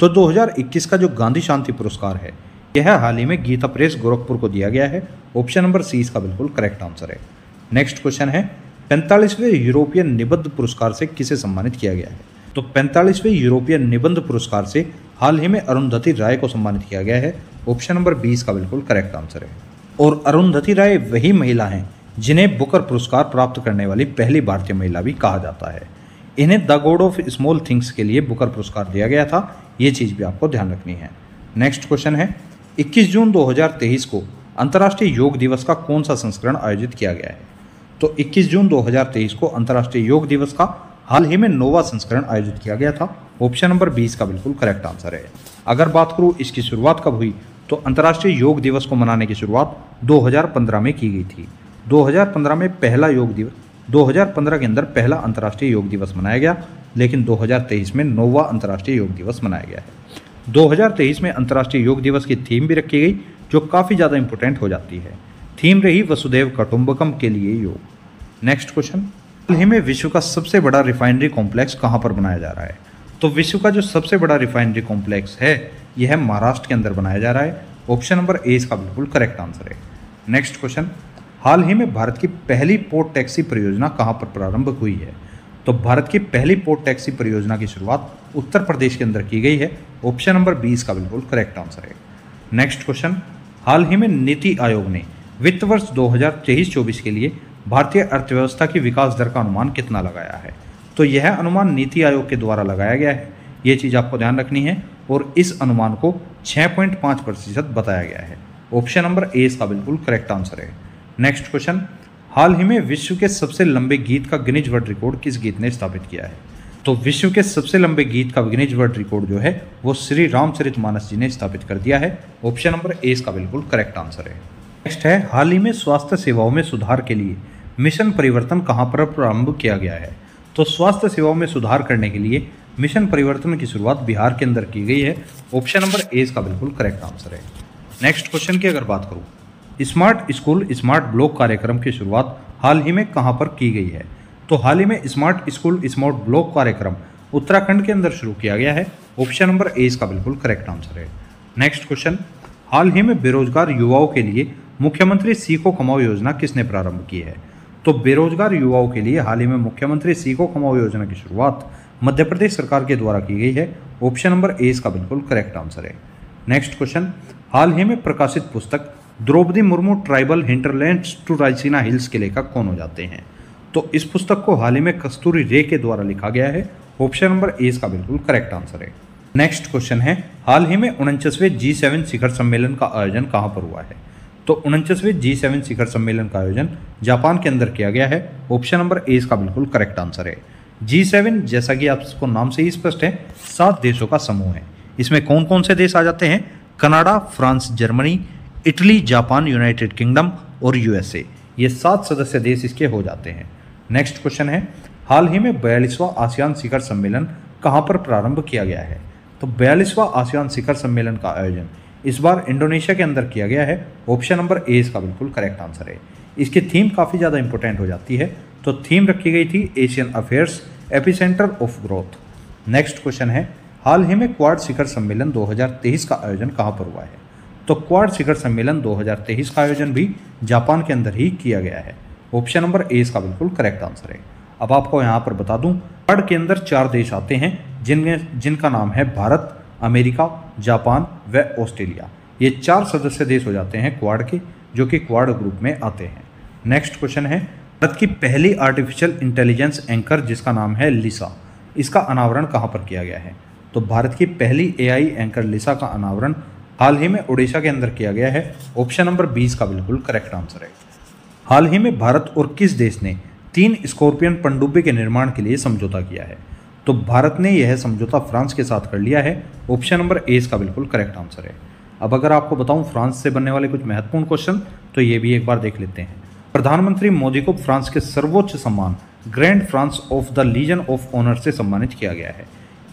तो 2021 का जो गांधी शांति पुरस्कार है यह हाल ही में गीता प्रेस गोरखपुर को दिया गया है ऑप्शन नंबर सी इसका बिल्कुल करेक्ट आंसर है नेक्स्ट क्वेश्चन है पैंतालीसवें यूरोपीय निबद्ध पुरस्कार से किसे सम्मानित किया गया है तो पैंतालीसवें यूरोपीय निबंध पुरस्कार से हाल ही में अरुंधति राय को सम्मानित किया गया है ऑप्शन नंबर बीस का बिल्कुल करेक्ट आंसर है और अरुंधति राय वही महिला हैं जिन्हें बुकर पुरस्कार प्राप्त करने वाली पहली भारतीय महिला भी कहा जाता है इन्हें द गोड ऑफ स्मॉल थिंग्स के लिए बुकर पुरस्कार दिया गया था ये चीज़ भी आपको ध्यान रखनी है नेक्स्ट क्वेश्चन है 21 जून 2023 को अंतर्राष्ट्रीय योग दिवस का कौन सा संस्करण आयोजित किया गया है तो 21 जून 2023 को अंतर्राष्ट्रीय योग दिवस का हाल ही में नोवा संस्करण आयोजित किया गया था ऑप्शन नंबर बीस का बिल्कुल करेक्ट आंसर है अगर बात करूँ इसकी शुरुआत कब हुई तो अंतर्राष्ट्रीय योग दिवस को मनाने की शुरुआत 2015 में की गई थी 2015 में पहला योग दिवस 2015 के अंदर पहला अंतर्राष्ट्रीय योग दिवस मनाया गया लेकिन 2023 में नौवा अंतर्राष्ट्रीय योग दिवस मनाया गया है दो में अंतर्राष्ट्रीय योग दिवस की थीम भी रखी गई जो काफ़ी ज़्यादा इंपॉर्टेंट हो जाती है थीम रही वसुदेव कटुम्बकम के लिए योग नेक्स्ट क्वेश्चन हाल ही में विश्व का सबसे बड़ा रिफाइनरी कॉम्प्लेक्स कहाँ पर बनाया जा रहा है तो विश्व का जो सबसे बड़ा रिफाइनरी कॉम्प्लेक्स है यह महाराष्ट्र के अंदर बनाया जा रहा है ऑप्शन नंबर ए इसका बिल्कुल करेक्ट आंसर है नेक्स्ट क्वेश्चन हाल ही में भारत की पहली पोर्ट टैक्सी परियोजना कहाँ पर प्रारंभ हुई है तो भारत की पहली पोर्ट टैक्सी परियोजना की शुरुआत उत्तर प्रदेश के अंदर की गई है ऑप्शन नंबर बी इसका बिल्कुल करेक्ट आंसर है नेक्स्ट क्वेश्चन हाल ही में नीति आयोग ने वित्त वर्ष दो हज़ार के लिए भारतीय अर्थव्यवस्था की विकास दर का अनुमान कितना लगाया है तो यह अनुमान नीति आयोग के द्वारा लगाया गया है ये चीज़ आपको ध्यान रखनी है और इस अनुमान को 6.5 प्रतिशत बताया गया है ऑप्शन नंबर ए इसका बिल्कुल करेक्ट आंसर है नेक्स्ट क्वेश्चन हाल ही में विश्व के सबसे लंबे गीत का गिनिज वर्ल्ड रिकॉर्ड किस गीत ने स्थापित किया है तो विश्व के सबसे लंबे गीत का गिनिज वर्ल्ड रिकॉर्ड जो है वो श्री रामचरित जी ने स्थापित कर दिया है ऑप्शन नंबर ए इसका बिल्कुल करेक्ट आंसर है नेक्स्ट है हाल ही में स्वास्थ्य सेवाओं में सुधार के लिए मिशन परिवर्तन कहाँ पर प्रारंभ किया गया है तो स्वास्थ्य सेवाओं में सुधार करने के लिए मिशन परिवर्तन की शुरुआत बिहार के अंदर की गई है ऑप्शन नंबर ए इसका बिल्कुल करेक्ट आंसर है नेक्स्ट क्वेश्चन की अगर बात करूँ स्मार्ट स्कूल स्मार्ट ब्लॉक कार्यक्रम की शुरुआत हाल ही में कहाँ पर की गई है तो हाल ही में स्मार्ट स्कूल स्मार्ट ब्लॉक कार्यक्रम उत्तराखंड के अंदर शुरू किया गया है ऑप्शन नंबर ए इसका बिल्कुल करेक्ट आंसर है नेक्स्ट क्वेश्चन हाल ही में बेरोजगार युवाओं के लिए मुख्यमंत्री सीखो कमाओ योजना किसने प्रारंभ की है तो बेरोजगार युवाओं के लिए हाल ही में मुख्यमंत्री सीखो कमाओ योजना की शुरुआत मध्य प्रदेश सरकार के द्वारा की गई है ऑप्शन नंबर ए इसका बिल्कुल करेक्ट आंसर है नेक्स्ट क्वेश्चन हाल ही में प्रकाशित पुस्तक Draupadi Murmu Tribal Hinterland to Raisina Hills के लेखक कौन हो जाते हैं तो इस पुस्तक को हाल ही में कस्तूरी रे के द्वारा लिखा गया है ऑप्शन नंबर ए इसका बिल्कुल करेक्ट आंसर है नेक्स्ट क्वेश्चन है हाल ही में उनचासवें जी सेवन शिखर सम्मेलन का आयोजन कहाँ पर हुआ है तो उनचासवें जी सेवन शिखर सम्मेलन का आयोजन जापान के अंदर किया गया है ऑप्शन नंबर ए इसका बिल्कुल करेक्ट आंसर है जी सेवन जैसा कि आपको नाम से ही स्पष्ट है सात देशों का समूह है इसमें कौन कौन से देश आ जाते हैं Canada France Germany Italy Japan United Kingdom और यूएसए ये सात सदस्य देश इसके हो जाते हैं नेक्स्ट क्वेश्चन है हाल ही में बयालीसवां आसियान शिखर सम्मेलन कहाँ पर प्रारंभ किया गया है तो बयालीसवां आसियान शिखर सम्मेलन का आयोजन इस बार इंडोनेशिया के अंदर किया गया है ऑप्शन नंबर ए इसका बिल्कुल करेक्ट आंसर है इसकी थीम काफ़ी ज़्यादा इंपॉर्टेंट हो जाती है तो थीम रखी गई थी Asian affairs epicentre of growth next question है हाल ही में क्वाड शिखर सम्मेलन 2023 का आयोजन कहाँ पर हुआ है तो क्वाड शिखर सम्मेलन 2023 का आयोजन भी जापान के अंदर ही किया गया है ऑप्शन नंबर ए इसका बिल्कुल करेक्ट आंसर है अब आपको यहाँ पर बता दूं क्वाड के अंदर चार देश आते हैं जिनमें जिनका नाम है भारत अमेरिका जापान व ऑस्ट्रेलिया ये चार सदस्य देश हो जाते हैं क्वाड के जो कि क्वाड ग्रुप में आते हैं नेक्स्ट क्वेश्चन है भारत की पहली आर्टिफिशियल इंटेलिजेंस एंकर जिसका नाम है लिसा इसका अनावरण कहाँ पर किया गया है तो भारत की पहली एआई एंकर लिसा का अनावरण हाल ही में उड़ीसा के अंदर किया गया है ऑप्शन नंबर बीस का बिल्कुल करेक्ट आंसर है हाल ही में भारत और किस देश ने तीन स्कॉर्पियन पनडुब्बी के निर्माण के लिए समझौता किया है तो भारत ने यह समझौता फ्रांस के साथ कर लिया है ऑप्शन नंबर ए इसका बिल्कुल करेक्ट आंसर है अब अगर आपको बताऊं फ्रांस से बनने वाले कुछ महत्वपूर्ण क्वेश्चन तो ये भी एक बार देख लेते हैं प्रधानमंत्री मोदी को फ्रांस के सर्वोच्च सम्मान Grand France of the legion of Honour से सम्मानित किया गया है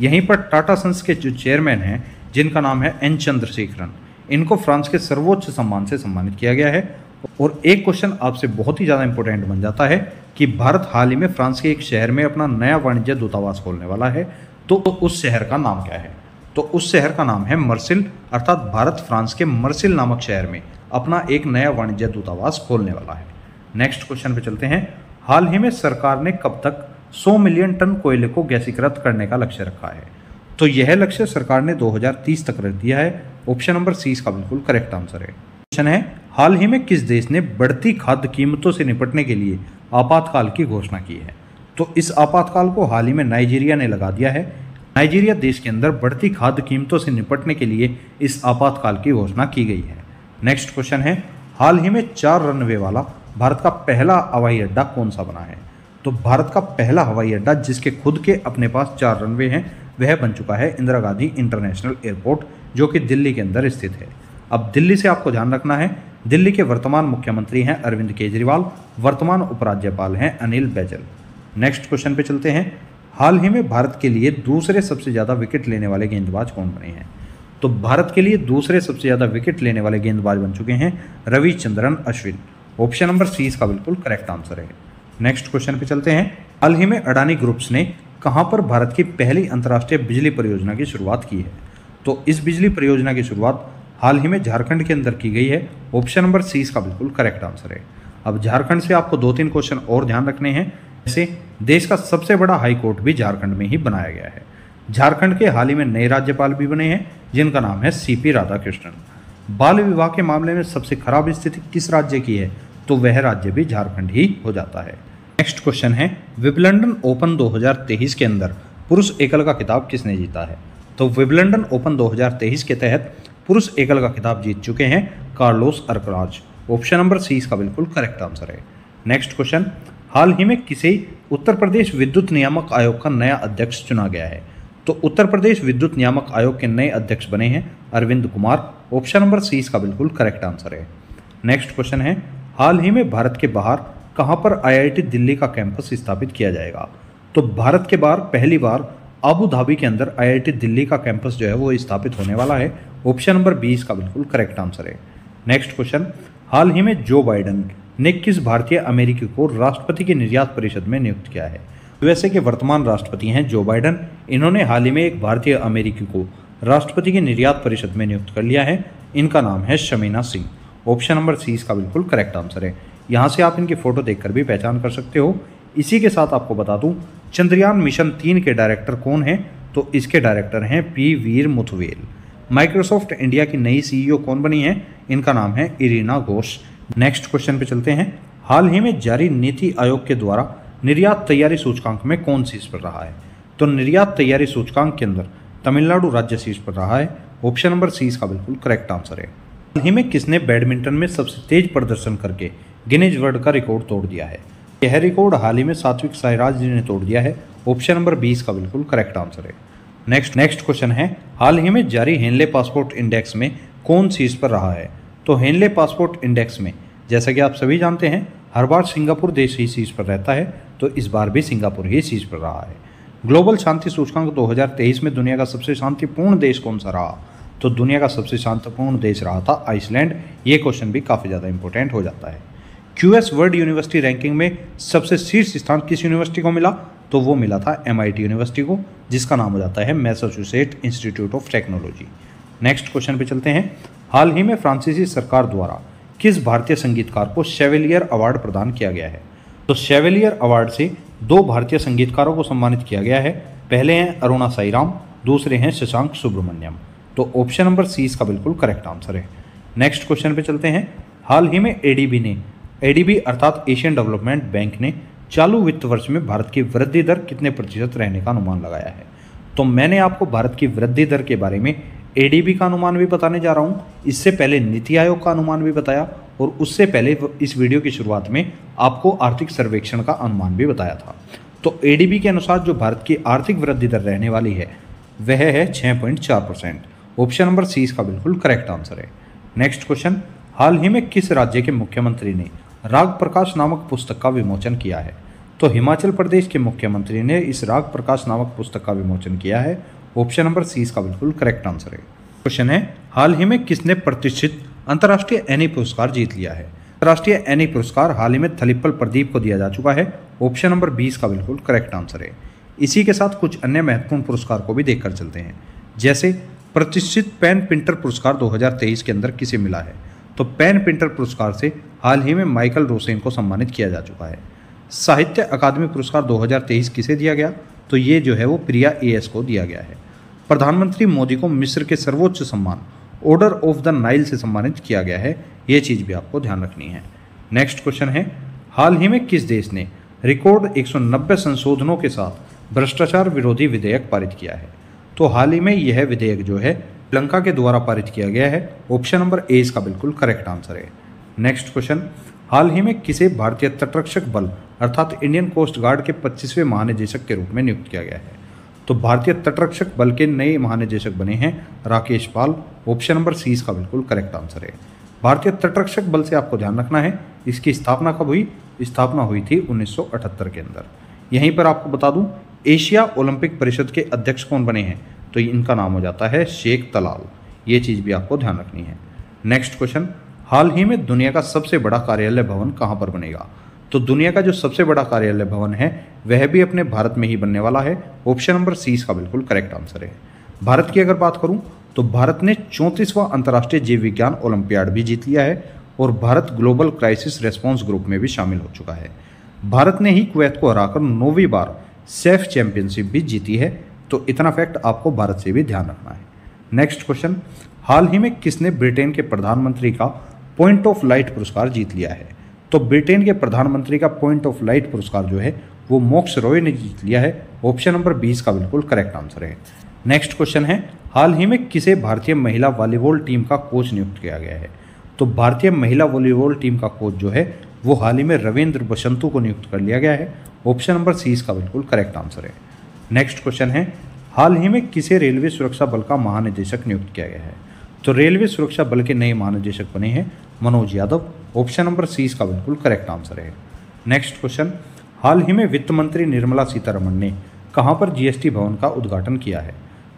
यहीं पर टाटा सन्स के जो चेयरमैन हैं जिनका नाम है एन चंद्रशेखरन इनको फ्रांस के सर्वोच्च सम्मान से सम्मानित किया गया है और एक क्वेश्चन आपसे बहुत ही ज़्यादा इंपॉर्टेंट बन जाता है कि भारत हाल ही में फ्रांस के एक शहर में अपना नया वाणिज्य दूतावास खोलने वाला है तो उस शहर का नाम क्या है तो उस शहर का नाम है मर्सिल अर्थात भारत फ्रांस के मर्सिल नामक शहर में अपना एक नया वाणिज्य दूतावास खोलने वाला है नेक्स्ट क्वेश्चन पे चलते हैं हाल ही में सरकार ने कब तक 100 मिलियन टन कोयले को गैसीकृत करने का लक्ष्य रखा है तो यह लक्ष्य सरकार ने 2030 तक रख दिया है ऑप्शन नंबर सी इसका बिल्कुल करेक्ट आंसर है क्वेश्चन है हाल ही में किस देश ने बढ़ती खाद्य कीमतों से निपटने के लिए आपातकाल की घोषणा की है तो इस आपातकाल को हाल ही में नाइजीरिया ने लगा दिया है नाइजीरिया देश के अंदर बढ़ती खाद्य कीमतों से निपटने के लिए इस आपातकाल की घोषणा की गई है नेक्स्ट क्वेश्चन है हाल ही में चार रनवे वाला भारत का पहला हवाई अड्डा कौन सा बना है तो भारत का पहला हवाई अड्डा जिसके खुद के अपने पास चार रनवे हैं वह बन चुका है इंदिरा गांधी इंटरनेशनल एयरपोर्ट जो कि दिल्ली के अंदर स्थित है अब दिल्ली से आपको ध्यान रखना है दिल्ली के वर्तमान मुख्यमंत्री हैं अरविंद केजरीवाल वर्तमान उपराज्यपाल हैं अनिल बैजल नेक्स्ट क्वेश्चन पे चलते हैं हाल ही में भारत के लिए दूसरे सबसे ज़्यादा विकेट लेने वाले गेंदबाज कौन बने हैं तो भारत के लिए दूसरे सबसे ज़्यादा विकेट लेने वाले गेंदबाज बन चुके हैं Ravichandran Ashwin option number C इसका बिल्कुल करेक्ट आंसर है नेक्स्ट क्वेश्चन पे चलते हैं हाल ही में अडानी ग्रुप्स ने कहाँ पर भारत की पहली अंतर्राष्ट्रीय बिजली परियोजना की शुरुआत की है तो इस बिजली परियोजना की शुरुआत हाल ही में झारखंड के अंदर की गई है ऑप्शन नंबर सी इसका बिल्कुल करेक्ट आंसर है अब झारखंड से आपको दो तीन क्वेश्चन और ध्यान रखने हैं जैसे देश का सबसे बड़ा हाई कोर्ट भी झारखंड में ही बनाया गया है झारखंड के हाल ही में नए राज्यपाल भी बने हैं जिनका नाम है सी पी राधाकृष्णन बाल विवाह के मामले में सबसे खराब स्थिति किस राज्य की है तो वह राज्य भी झारखंड ही हो जाता है नेक्स्ट क्वेश्चन है विबलंडन ओपन 2023 के अंदर पुरुष एकल का खिताब किसने जीता है तो विबलंडन ओपन 2023 के तहत पुरुष एकल का खिताब जीत चुके हैं Carlos Alcaraz option number C इसका बिल्कुल करेक्ट आंसर है नेक्स्ट क्वेश्चन हाल ही में किसे उत्तर प्रदेश विद्युत नियामक आयोग का नया अध्यक्ष चुना गया है तो उत्तर प्रदेश विद्युत नियामक आयोग के नए अध्यक्ष बने हैं Arvind Kumar option number C इसका बिल्कुल करेक्ट आंसर है नेक्स्ट क्वेश्चन है हाल ही में भारत के बाहर कहाँ पर आईआईटी दिल्ली का कैंपस स्थापित किया जाएगा तो भारत के बाहर पहली बार अबू धाबी के अंदर आईआईटी दिल्ली का कैंपस जो है वो स्थापित होने वाला है ऑप्शन नंबर बी इसका बिल्कुल करेक्ट आंसर है नेक्स्ट क्वेश्चन हाल ही में जो बाइडन ने किस भारतीय अमेरिकी को राष्ट्रपति के निर्यात परिषद में नियुक्त किया है यूएसए के वर्तमान राष्ट्रपति हैं जो बाइडन इन्होंने हाल ही में एक भारतीय अमेरिकी को राष्ट्रपति की निर्यात परिषद में नियुक्त कर लिया है इनका नाम है Shamina Singh option number C इसका बिल्कुल करेक्ट आंसर है यहाँ से आप इनकी फ़ोटो देखकर भी पहचान कर सकते हो इसी के साथ आपको बता दूँ चंद्रयान मिशन तीन के डायरेक्टर कौन हैं तो इसके डायरेक्टर हैं P Veeramuthuvel Microsoft India की नई सीईओ कौन बनी है इनका नाम है इरीना घोष नेक्स्ट क्वेश्चन पे चलते हैं हाल ही में जारी नीति आयोग के द्वारा निर्यात तैयारी सूचकांक में कौन शीर्ष पर रहा है तो निर्यात तैयारी सूचकांक के अंदर तमिलनाडु राज्य शीर्ष पर रहा है ऑप्शन नंबर सी इसका बिल्कुल करेक्ट आंसर है हाल ही में किसने बैडमिंटन में सबसे तेज प्रदर्शन करके गिनेज वर्ल्ड का रिकॉर्ड तोड़ दिया है यह रिकॉर्ड हाल ही में सात्विक साईराज जी ने तोड़ दिया है ऑप्शन नंबर बीस का बिल्कुल करेक्ट आंसर है नेक्स्ट नेक्स्ट क्वेश्चन है हाल ही में जारी हेनले पासपोर्ट इंडेक्स में कौन शीर्ष पर रहा है तो हेनले पासपोर्ट इंडेक्स में जैसा कि आप सभी जानते हैं हर बार सिंगापुर देश ही शीर्ष पर रहता है तो इस बार भी सिंगापुर ही शीर्ष पर रहा है ग्लोबल शांति सूचकांक 2023 में दुनिया का सबसे शांतिपूर्ण देश कौन सा रहा तो दुनिया का सबसे शांतिपूर्ण देश रहा था आइसलैंड ये क्वेश्चन भी काफ़ी ज़्यादा इंपॉर्टेंट हो जाता है क्यू वर्ल्ड यूनिवर्सिटी रैंकिंग में सबसे शीर्ष स्थान किस यूनिवर्सिटी को मिला तो वो मिला था एम यूनिवर्सिटी को जिसका नाम हो जाता है Massachusetts Institute of Technology next question पे चलते हैं हाल ही में फ्रांसीसी सरकार द्वारा किस भारतीय संगीतकार को शेवेलियर अवार्ड प्रदान किया गया है तो शेवेलियर अवार्ड से दो भारतीय संगीतकारों को सम्मानित किया गया है पहले हैं अरुणा साईराम दूसरे हैं शशांक सुब्रमण्यम तो ऑप्शन नंबर सी इसका बिल्कुल करेक्ट आंसर है नेक्स्ट क्वेश्चन पे चलते हैं हाल ही में एडीबी ने एडीबी अर्थात एशियन डेवलपमेंट बैंक ने चालू वित्त वर्ष में भारत की वृद्धि दर कितने प्रतिशत रहने का अनुमान लगाया है तो मैंने आपको भारत की वृद्धि दर के बारे में एडीबी का अनुमान भी बताने जा रहा हूँ इससे पहले नीति आयोग का अनुमान भी बताया और उससे पहले इस वीडियो की शुरुआत में आपको आर्थिक सर्वेक्षण का अनुमान भी बताया था तो ए के अनुसार जो भारत की आर्थिक वृद्धि दर रहने वाली है वह है छः पॉइंट चार परसेंट ऑप्शन नंबर सी इसका बिल्कुल करेक्ट आंसर है नेक्स्ट क्वेश्चन हाल ही में किस राज्य के मुख्यमंत्री ने राग प्रकाश नामक पुस्तक का विमोचन किया है तो हिमाचल प्रदेश के मुख्यमंत्री ने इस राग प्रकाश नामक पुस्तक का विमोचन किया है ऑप्शन नंबर सी इसका बिल्कुल करेक्ट आंसर है क्वेश्चन है हाल ही में किसने प्रतिष्ठित अंतर्राष्ट्रीय एनी पुरस्कार जीत लिया है अंतर्राष्ट्रीय एनी पुरस्कार हाल ही में थलिप्पल प्रदीप को दिया जा चुका है ऑप्शन नंबर बीस का बिल्कुल करेक्ट आंसर है इसी के साथ कुछ अन्य महत्वपूर्ण पुरस्कार को भी देखकर चलते हैं जैसे प्रतिष्ठित पेन प्रिंटर पुरस्कार 2023 के अंदर किसे मिला है तो पेन प्रिंटर पुरस्कार से हाल ही में माइकल रोसेन को सम्मानित किया जा चुका है साहित्य अकादमी पुरस्कार 2023 किसे दिया गया तो ये जो है वो प्रिया ए को दिया गया है प्रधानमंत्री मोदी को मिस्र के सर्वोच्च सम्मान ऑर्डर ऑफ द नाइल से सम्मानित किया गया है ये चीज़ भी आपको ध्यान रखनी है नेक्स्ट क्वेश्चन है हाल ही में किस देश ने रिकॉर्ड 190 संशोधनों के साथ भ्रष्टाचार विरोधी विधेयक पारित किया है तो हाल ही में यह विधेयक जो है लंका के द्वारा पारित किया गया है ऑप्शन नंबर ए इसका बिल्कुल करेक्ट आंसर है नेक्स्ट क्वेश्चन हाल ही में किसे भारतीय तटरक्षक बल अर्थात इंडियन कोस्ट गार्ड के 25वें महानिदेशक के रूप में नियुक्त किया गया है तो भारतीय तटरक्षक बल के नए महानिदेशक बने हैं Rakesh Pal option number C इसका बिल्कुल करेक्ट आंसर है भारतीय तटरक्षक बल से आपको ध्यान रखना है इसकी स्थापना कब हुई स्थापना हुई थी 1978 के अंदर यहीं पर आपको बता दूं एशिया ओलंपिक परिषद के अध्यक्ष कौन बने हैं तो इनका नाम हो जाता है शेख तलाल ये चीज़ भी आपको ध्यान रखनी है नेक्स्ट क्वेश्चन हाल ही में दुनिया का सबसे बड़ा कार्यालय भवन कहाँ पर बनेगा तो दुनिया का जो सबसे बड़ा कार्यालय भवन है वह भी अपने भारत में ही बनने वाला है ऑप्शन नंबर सी इसका बिल्कुल करेक्ट आंसर है भारत की अगर बात करूँ तो भारत ने चौंतीसवां अंतर्राष्ट्रीय जीव विज्ञान ओलंपियाड भी जीत लिया है और Bharat global crisis response group में भी शामिल हो चुका है भारत ने ही कुवैत को हराकर नौवीं बार सेफ चैंपियनशिप भी जीती है तो इतना फैक्ट आपको भारत से भी ध्यान रखना है नेक्स्ट क्वेश्चन हाल ही में किसने ब्रिटेन के प्रधानमंत्री का पॉइंट ऑफ लाइट पुरस्कार जीत लिया है तो ब्रिटेन के प्रधानमंत्री का पॉइंट ऑफ लाइट पुरस्कार जो है वो मोक्स रॉय ने जीत लिया है ऑप्शन नंबर बीस का बिल्कुल करेक्ट आंसर है नेक्स्ट क्वेश्चन है हाल ही में किसे भारतीय महिला वॉलीबॉल टीम का कोच नियुक्त किया गया है तो भारतीय महिला वॉलीबॉल टीम का कोच जो है वो हाल ही में रविंद्र बसंतु को नियुक्त कर लिया गया है ऑप्शन नंबर सी इसका बिल्कुल करेक्ट आंसर है नेक्स्ट क्वेश्चन है हाल ही में किसे रेलवे सुरक्षा बल का महानिदेशक नियुक्त किया गया है तो रेलवे सुरक्षा बल के नए महानिदेशक बने हैं Manoj Yadav option number C इसका बिल्कुल करेक्ट आंसर है नेक्स्ट क्वेश्चन हाल ही में वित्त मंत्री निर्मला सीतारमण ने कहाँ पर जीएसटी भवन का उद्घाटन किया है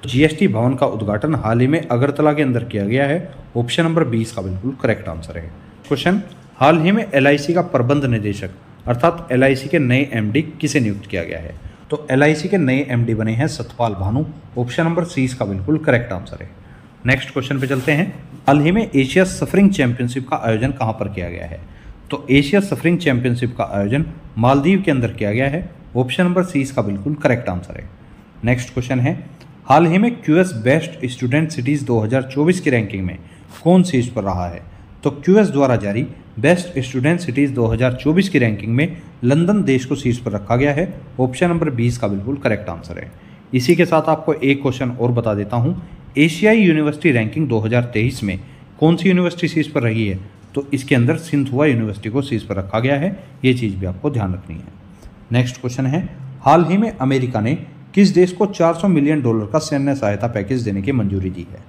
जीएसटी भवन का उद्घाटन हाल ही में अगरतला के अंदर किया गया है ऑप्शन नंबर बीस का बिल्कुल करेक्ट आंसर है क्वेश्चन हाल ही में एल का प्रबंध निदेशक अर्थात एल के नए एम किसे नियुक्त किया गया है तो एल के नए एम बने हैं Satpal Bhanu option number C इसका बिल्कुल करेक्ट आंसर है नेक्स्ट क्वेश्चन पे चलते हैं हाल ही में एशिया सफरिंग चैंपियनशिप का आयोजन कहाँ पर किया गया है तो एशिया सफरिंग चैंपियनशिप का आयोजन मालदीव के अंदर किया गया है ऑप्शन नंबर सी इसका बिल्कुल करेक्ट आंसर है नेक्स्ट क्वेश्चन है हाल ही में क्यूएस बेस्ट स्टूडेंट सिटीज़ 2024 की रैंकिंग में कौन इस पर रहा है तो क्यूएस द्वारा जारी बेस्ट स्टूडेंट सिटीज़ 2024 की रैंकिंग में लंदन देश को शीर्ष पर रखा गया है ऑप्शन नंबर 20 का बिल्कुल करेक्ट आंसर है इसी के साथ आपको एक क्वेश्चन और बता देता हूँ एशियाई यूनिवर्सिटी रैंकिंग 2023 में कौन सी यूनिवर्सिटी शीर्ष पर रही है तो इसके अंदर सिंथुआ यूनिवर्सिटी को शीर्ष पर रखा गया है ये चीज़ भी आपको ध्यान रखनी है नेक्स्ट क्वेश्चन है हाल ही में अमेरिका ने किस देश को 400 मिलियन डॉलर का सैन्य सहायता पैकेज देने की मंजूरी दी है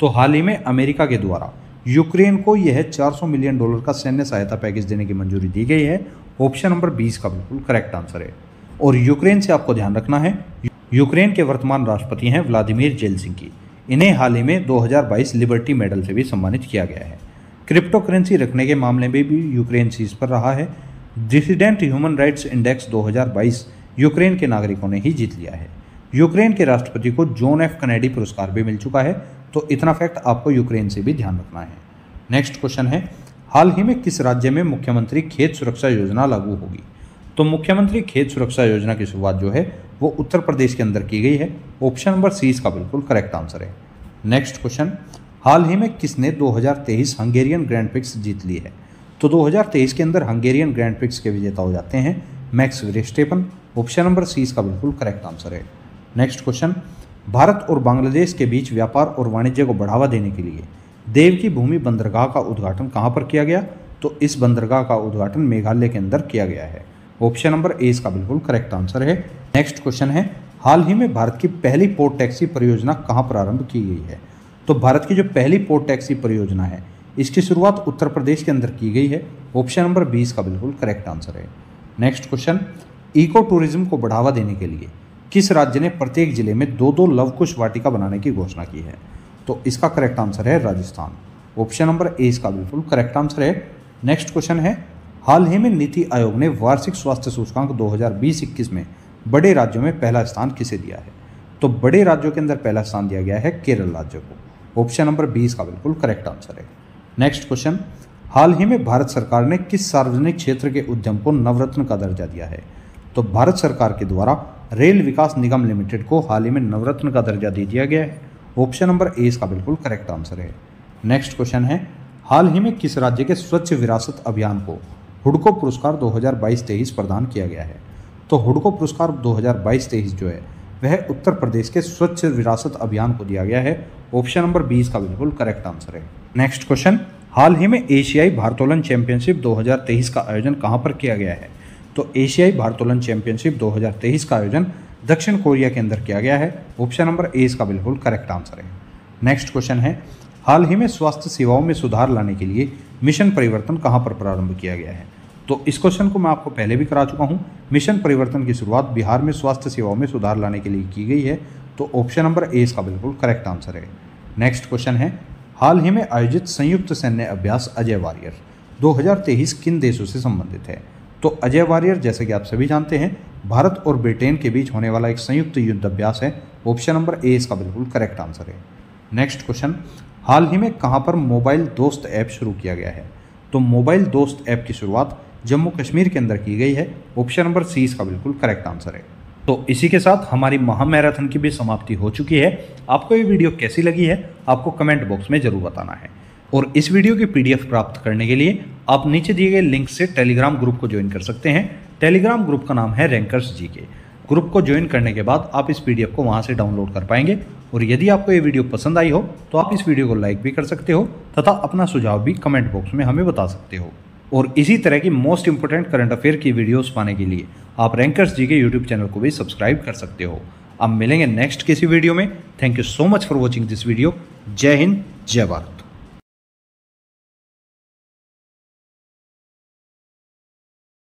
तो हाल ही में अमेरिका के द्वारा यूक्रेन को यह 400 मिलियन डॉलर का सैन्य सहायता पैकेज देने की मंजूरी दी गई है ऑप्शन नंबर 20 का बिल्कुल करेक्ट आंसर है और यूक्रेन से आपको ध्यान रखना है यूक्रेन के वर्तमान राष्ट्रपति हैं व्लादिमीर जेलसिंकी इन्हें हाल ही में 2022 लिबर्टी मेडल से भी सम्मानित किया गया है क्रिप्टो करेंसी रखने के मामले में भी यूक्रेन सीज पर रहा है डिसीडेंट ह्यूमन राइट्स इंडेक्स दो यूक्रेन के नागरिकों ने ही जीत लिया है यूक्रेन के राष्ट्रपति को जोन एफ कनेडी पुरस्कार भी मिल चुका है तो इतना फैक्ट आपको यूक्रेन से भी ध्यान रखना है नेक्स्ट क्वेश्चन है हाल ही में किस राज्य में मुख्यमंत्री खेत सुरक्षा योजना लागू होगी तो मुख्यमंत्री खेत सुरक्षा योजना की शुरुआत जो है वो उत्तर प्रदेश के अंदर की गई है ऑप्शन नंबर सी इसका बिल्कुल करेक्ट आंसर है नेक्स्ट क्वेश्चन हाल ही में किसने 2023 हंगेरियन ग्रैंड प्रिक्स जीत ली है तो 2023 के अंदर हंगेरियन ग्रैंड प्रिक्स के विजेता हो जाते हैं Max Verstappen option number C इसका बिल्कुल करेक्ट आंसर है नेक्स्ट क्वेश्चन भारत और बांग्लादेश के बीच व्यापार और वाणिज्य को बढ़ावा देने के लिए देव की भूमि बंदरगाह का उद्घाटन कहाँ पर किया गया तो इस बंदरगाह का उद्घाटन मेघालय के अंदर किया गया है ऑप्शन नंबर ए इसका बिल्कुल करेक्ट आंसर है नेक्स्ट क्वेश्चन है हाल ही में भारत की पहली पोर्ट टैक्सी परियोजना कहाँ प्रारंभ की गई है तो भारत की जो पहली पोर्ट टैक्सी परियोजना है इसकी शुरुआत उत्तर प्रदेश के अंदर की गई है ऑप्शन नंबर बी इसका बिल्कुल करेक्ट आंसर है नेक्स्ट क्वेश्चन इको टूरिज्म को बढ़ावा देने के लिए किस राज्य ने प्रत्येक जिले में दो दो लवकुश वाटिका बनाने की घोषणा की है तो इसका करेक्ट आंसर है राजस्थान ऑप्शन नंबर ए इसका बिल्कुल करेक्ट आंसर है नेक्स्ट क्वेश्चन है हाल ही में नीति आयोग ने वार्षिक स्वास्थ्य सूचकांक 2020-21 में बड़े राज्यों में पहला स्थान किसे दिया है तो बड़े राज्यों के अंदर पहला स्थान दिया गया है केरल राज्य को ऑप्शन नंबर बी इसका बिल्कुल करेक्ट आंसर है नेक्स्ट क्वेश्चन हाल ही में भारत सरकार ने किस सार्वजनिक क्षेत्र के उद्यम को नवरत्न का दर्जा दिया है तो भारत सरकार के द्वारा रेल विकास निगम लिमिटेड को हाल ही में नवरत्न का दर्जा दे दिया गया है ऑप्शन नंबर ए इसका बिल्कुल करेक्ट आंसर है नेक्स्ट क्वेश्चन है हाल ही में किस राज्य के स्वच्छ विरासत अभियान को हुडको पुरस्कार 2022-23 प्रदान किया गया है तो हुडको पुरस्कार 2022-23 जो है वह उत्तर प्रदेश के स्वच्छ विरासत अभियान को दिया गया है ऑप्शन नंबर बीस का बिल्कुल करेक्ट आंसर है नेक्स्ट क्वेश्चन हाल ही में एशियाई भारतोलन चैंपियनशिप 2023 का आयोजन कहाँ पर किया गया है तो एशियाई भारतोलन चैंपियनशिप 2023 का आयोजन दक्षिण कोरिया के अंदर किया गया है ऑप्शन नंबर ए इसका बिल्कुल करेक्ट आंसर है नेक्स्ट क्वेश्चन है हाल ही में स्वास्थ्य सेवाओं में सुधार लाने के लिए मिशन परिवर्तन कहाँ पर प्रारंभ किया गया है तो इस क्वेश्चन को मैं आपको पहले भी करा चुका हूँ मिशन परिवर्तन की शुरुआत बिहार में स्वास्थ्य सेवाओं में सुधार लाने के लिए की गई है तो ऑप्शन नंबर ए इसका बिल्कुल करेक्ट आंसर है नेक्स्ट क्वेश्चन है हाल ही में आयोजित संयुक्त सैन्य अभ्यास अजय वारियर 2023 किन देशों से संबंधित है तो अजय वारियर जैसे कि आप सभी जानते हैं भारत और ब्रिटेन के बीच होने वाला एक संयुक्त युद्ध अभ्यास है ऑप्शन नंबर ए इसका बिल्कुल करेक्ट आंसर है नेक्स्ट क्वेश्चन हाल ही में कहाँ पर मोबाइल दोस्त ऐप शुरू किया गया है तो मोबाइल दोस्त ऐप की शुरुआत जम्मू कश्मीर के अंदर की गई है ऑप्शन नंबर सी इसका बिल्कुल करेक्ट आंसर है तो इसी के साथ हमारी महामैराथन की भी समाप्ति हो चुकी है आपको ये वीडियो कैसी लगी है आपको कमेंट बॉक्स में ज़रूर बताना है और इस वीडियो की पीडीएफ प्राप्त करने के लिए आप नीचे दिए गए लिंक से टेलीग्राम ग्रुप को ज्वाइन कर सकते हैं टेलीग्राम ग्रुप का नाम है रैंकर्स जी के ग्रुप को ज्वाइन करने के बाद आप इस पीडीएफ को वहाँ से डाउनलोड कर पाएंगे और यदि आपको ये वीडियो पसंद आई हो तो आप इस वीडियो को लाइक भी कर सकते हो तथा अपना सुझाव भी कमेंट बॉक्स में हमें बता सकते हो और इसी तरह की मोस्ट इंपोर्टेंट करंट अफेयर की वीडियोस पाने के लिए आप रैंकर्स जी के यूट्यूब चैनल को भी सब्सक्राइब कर सकते हो अब मिलेंगे नेक्स्ट किसी वीडियो में thank you so much for watching this video जय हिंद जय भारत